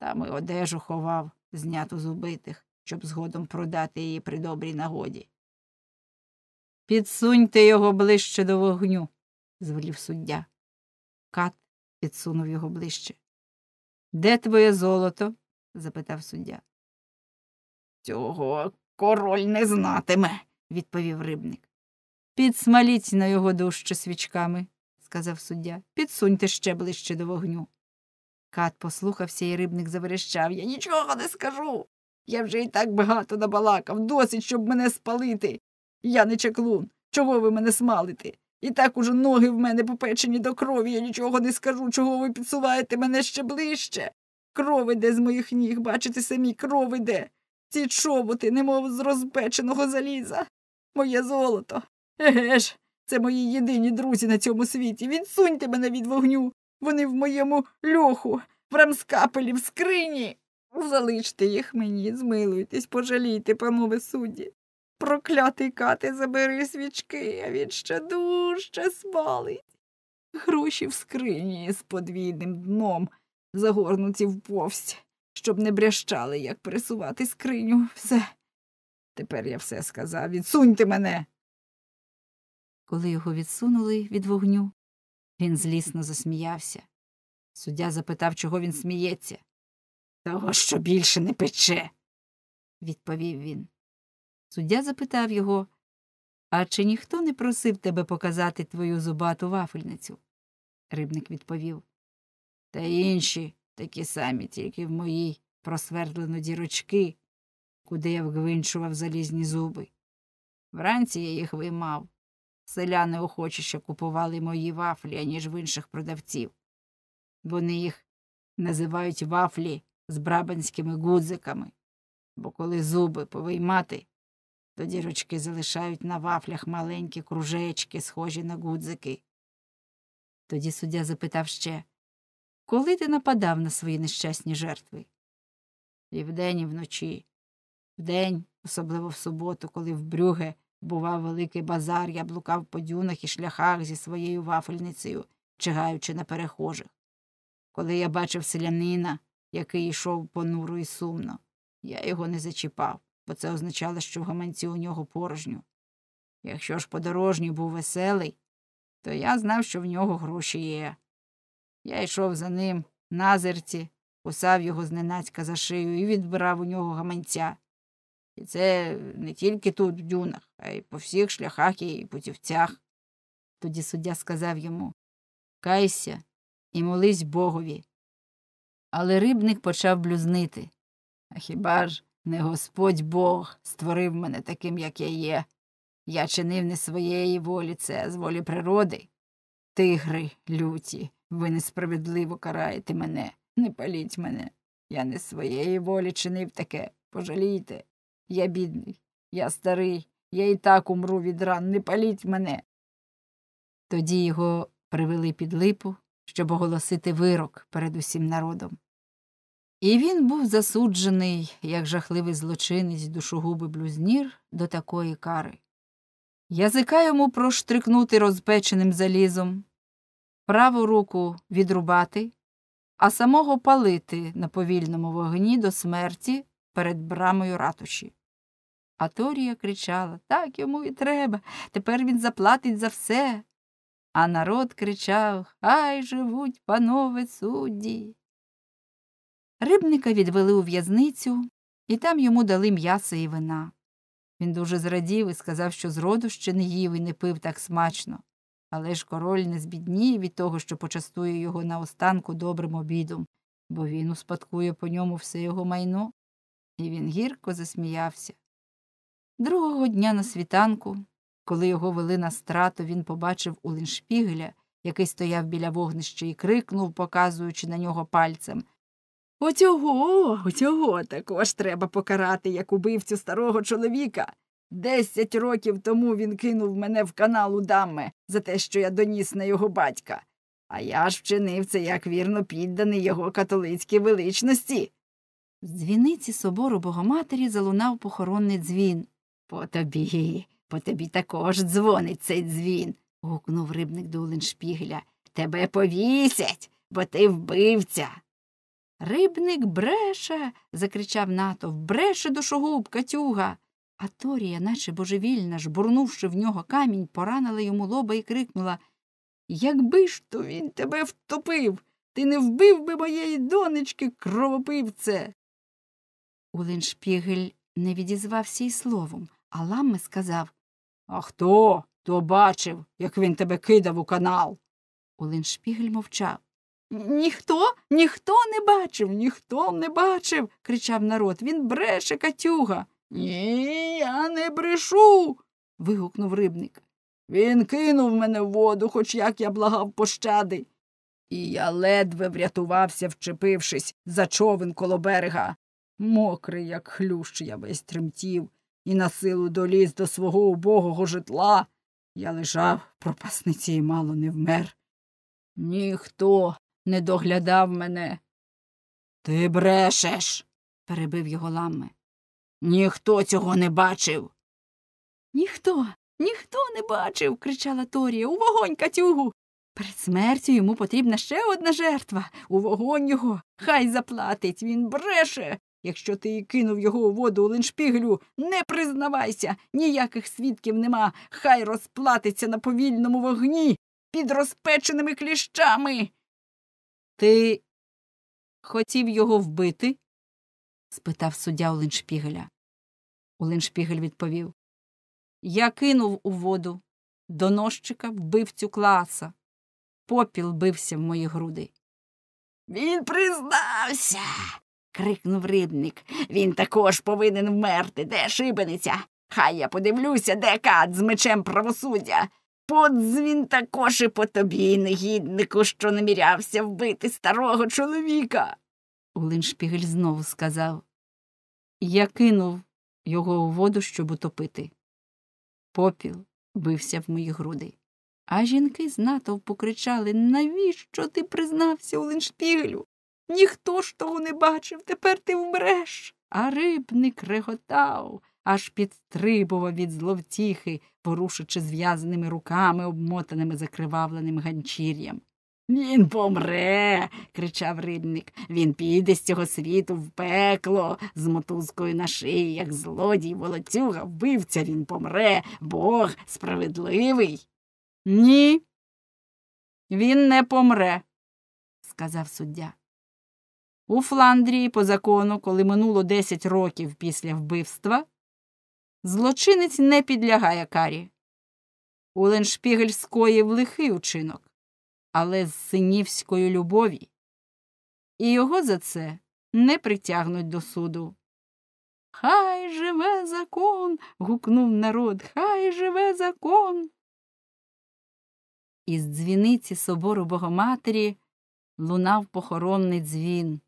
S2: Там і одежу ховав, зняту з убитих, щоб згодом продати її при добрій нагоді. Підсуньте його ближче до вогню, звелів суддя. Кат підсунув його ближче. Де твоє золото? запитав суддя.
S1: Цього король не
S2: знатиме, відповів рибник.
S1: Підсмаліть
S2: на його дужче свічками, сказав суддя. Підсуньте ще ближче до вогню. Кат послухався, і рибник заверещав Я нічого не скажу. Я вже і так багато набалакав, досить, щоб мене спалити. Я не чаклун. Чого ви мене смалите? І так уже ноги в мене попечені до крові, я нічого не скажу, чого ви підсуваєте мене ще ближче. Кров іде з моїх ніг, бачите самі, кров іде. Ці чоботи, немов з розпеченого заліза. Моє золото. Еге ж, це мої єдині друзі на цьому світі. Відсуньте мене від вогню. Вони в моєму льоху, в рамскапелі, в скрині. Залиште їх мені, змилуйтесь, пожалійте, панове судді. Проклятий кати, забери свічки, а він ще дужче спалить. Гроші в скрині з подвійним дном, загорнуті в повсть, щоб не брящали, як пересувати скриню. Все. Тепер я все сказав. Відсуньте мене. Коли його відсунули від вогню, він злісно засміявся. Суддя запитав, чого він сміється. Того, що більше не пече, відповів він. Суддя запитав його, а чи ніхто не просив тебе показати твою зубату вафельницю? Рибник відповів. Та інші такі самі, тільки в моїй просвердлено дірочки, куди я вгвинчував залізні зуби. Вранці я їх виймав, Селяни охоче ще купували мої вафлі, аніж в інших продавців. Вони їх називають вафлі з брабанськими гудзиками, бо коли зуби повиймати, то дірочки залишають на вафлях маленькі кружечки, схожі на гудзики. Тоді суддя запитав ще коли ти нападав на свої нещасні жертви? І вдень, і вночі, вдень, особливо в суботу, коли в брюге Бував великий базар, я блукав по дюнах і шляхах зі своєю вафельницею, чигаючи на перехожих. Коли я бачив селянина, який йшов понуро і сумно, я його не зачіпав, бо це означало, що в гаманці у нього порожню. Якщо ж подорожній був веселий, то я знав, що в нього гроші є. Я йшов за ним на зерці, кусав його зненацька за шию і відбирав у нього гаманця. І це не тільки тут, в дюнах, а й по всіх шляхах і путівцях. Тоді суддя сказав йому Кайся і молись богові. Але рибник почав блюзнити. А хіба ж не господь Бог створив мене таким, як я є? Я чинив не своєї волі це, а з волі природи. Тигри, люті, ви несправедливо караєте мене, не паліть мене. Я не своєї волі чинив таке, пожалійте. Я бідний, я старий, я і так умру від ран, не паліть мене. Тоді його привели під липу, щоб оголосити вирок перед усім народом. І він був засуджений, як жахливий злочинець душогуби блюзнір, до такої кари. Язика йому проштрикнути розпеченим залізом, праву руку відрубати, а самого палити на повільному вогні до смерті перед брамою ратуші. А Торія кричала так йому і треба. Тепер він заплатить за все. А народ кричав Хай живуть, панове судді. Рибника відвели у в'язницю, і там йому дали м'ясо і вина. Він дуже зрадів і сказав, що зроду ще не їв і не пив так смачно. Але ж король не збідніє від того, що почастує його наостанку добрим обідом, бо він успадкує по ньому все його майно. І він гірко засміявся. Другого дня на світанку, коли його вели на страту, він побачив у Улиншпігеля, який стояв біля вогнища і крикнув, показуючи на нього пальцем. Оцього, оцього також треба покарати, як убивцю старого чоловіка. Десять років тому він кинув мене в канал у дами за те, що я доніс на його батька, а я ж вчинив це як вірно підданий його католицькій величності. З дзвіниці собору Богоматері залунав похоронний дзвін, по тобі, по тобі також дзвонить цей дзвін. гукнув рибник до Оленшпігля. Тебе повісять, бо ти вбивця. Рибник бреше. закричав натов. Бреше душогуб, катюга. А Торія, наче божевільна, жбурнувши в нього камінь, поранила йому лоба і крикнула Якби ж то він тебе втопив, ти не вбив би моєї донечки, кровопивце. Улиншпігель не відізвався й словом. А сказав А хто? То бачив, як він тебе кидав у канал. Олен шпігель мовчав. Ніхто, ніхто не бачив, ніхто не бачив, кричав народ. Він бреше катюга. Ні, я не брешу. вигукнув рибник. Він кинув мене в воду, хоч як я благав пощади. І я ледве врятувався, вчепившись за човен коло берега. Мокрий, як хлющ, я весь тремтів і на силу доліз до свого убогого житла. Я лежав пропасниці і мало не вмер. Ніхто не доглядав мене. Ти брешеш, перебив його ламме. Ніхто цього не бачив. Ніхто, ніхто не бачив, кричала Торія. У вогонь катюгу. Перед смертю йому потрібна ще одна жертва. У вогонь його. Хай заплатить. Він бреше. Якщо ти і кинув його у воду у линшпіглю, не признавайся, ніяких свідків нема. Хай розплатиться на повільному
S1: вогні під розпеченими кліщами. Ти хотів його вбити?
S2: спитав суддя у Леншпігеля. У Леншпігель відповів Я кинув у воду доносчика вбивцю класа. Попіл бився в мої груди.
S1: Він признався
S2: крикнув рибник. Він також повинен вмерти. Де шибениця? Хай я подивлюся, де кат з мечем правосуддя. Подзвін також і по тобі, негіднику, що намірявся вбити старого чоловіка. Улиншпігель знову сказав. Я кинув його у воду, щоб утопити. Попіл бився в мої груди. А жінки з натовпу кричали Навіщо ти признався Улиншпігелю? Ніхто ж того не бачив, тепер ти вмреш. А рибник реготав, аж підстрибував від зловтіхи, порушичи зв'язаними руками, обмотаними закривавленим ганчір'ям. Він помре, кричав рибник. Він піде з цього світу в пекло з мотузкою на шиї, як злодій, волоцюга, вбивця, він помре, бог справедливий. Ні, він не помре, сказав суддя. У Фландрії, по закону, коли минуло 10 років після вбивства, злочинець не підлягає карі. Уленшпігель скоїв лихий учинок, але з синівської любові. І його за це не притягнуть до суду.
S1: Хай живе
S2: закон. гукнув народ. Хай живе закон. Із дзвіниці собору Богоматері лунав похоронний дзвін.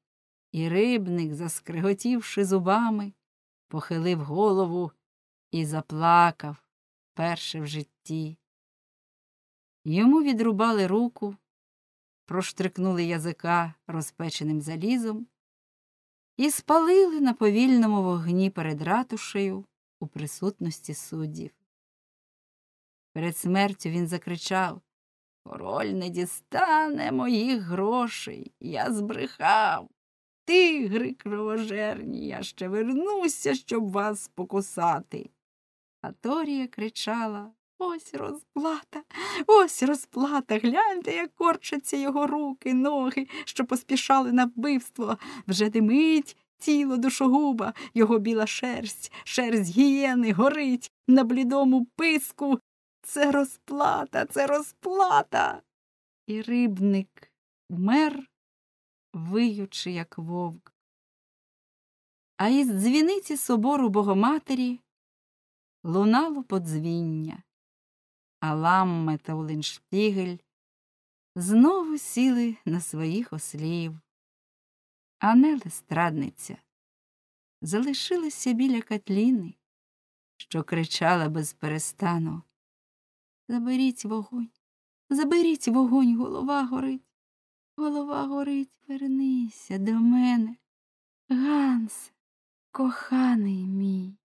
S2: І рибник, заскриготівши зубами, похилив голову і заплакав перше в житті. Йому відрубали руку, проштрикнули язика розпеченим залізом і спалили на повільному вогні перед ратушею у присутності суддів. Перед смертю він закричав Король не дістане моїх грошей, я збрехав тигри кровожерні, я ще вернуся, щоб вас покусати. А Торія кричала Ось розплата, ось розплата. Гляньте, як корчаться його руки, ноги, що поспішали на вбивство. Вже димить тіло душогуба, його біла шерсть, шерсть гієни горить на блідому писку. Це розплата, це розплата. І рибник вмер виючи, як вовк. А із дзвіниці собору Богоматері лунало подзвіння, а ламме та Оленшпігель знову сіли на своїх ослів. А нелестрадниця страдниця залишилася біля Катліни, що кричала без перестану Заберіть вогонь, заберіть вогонь, голова горить. Голова горить, вернися
S1: до мене. Ганс, коханий мій.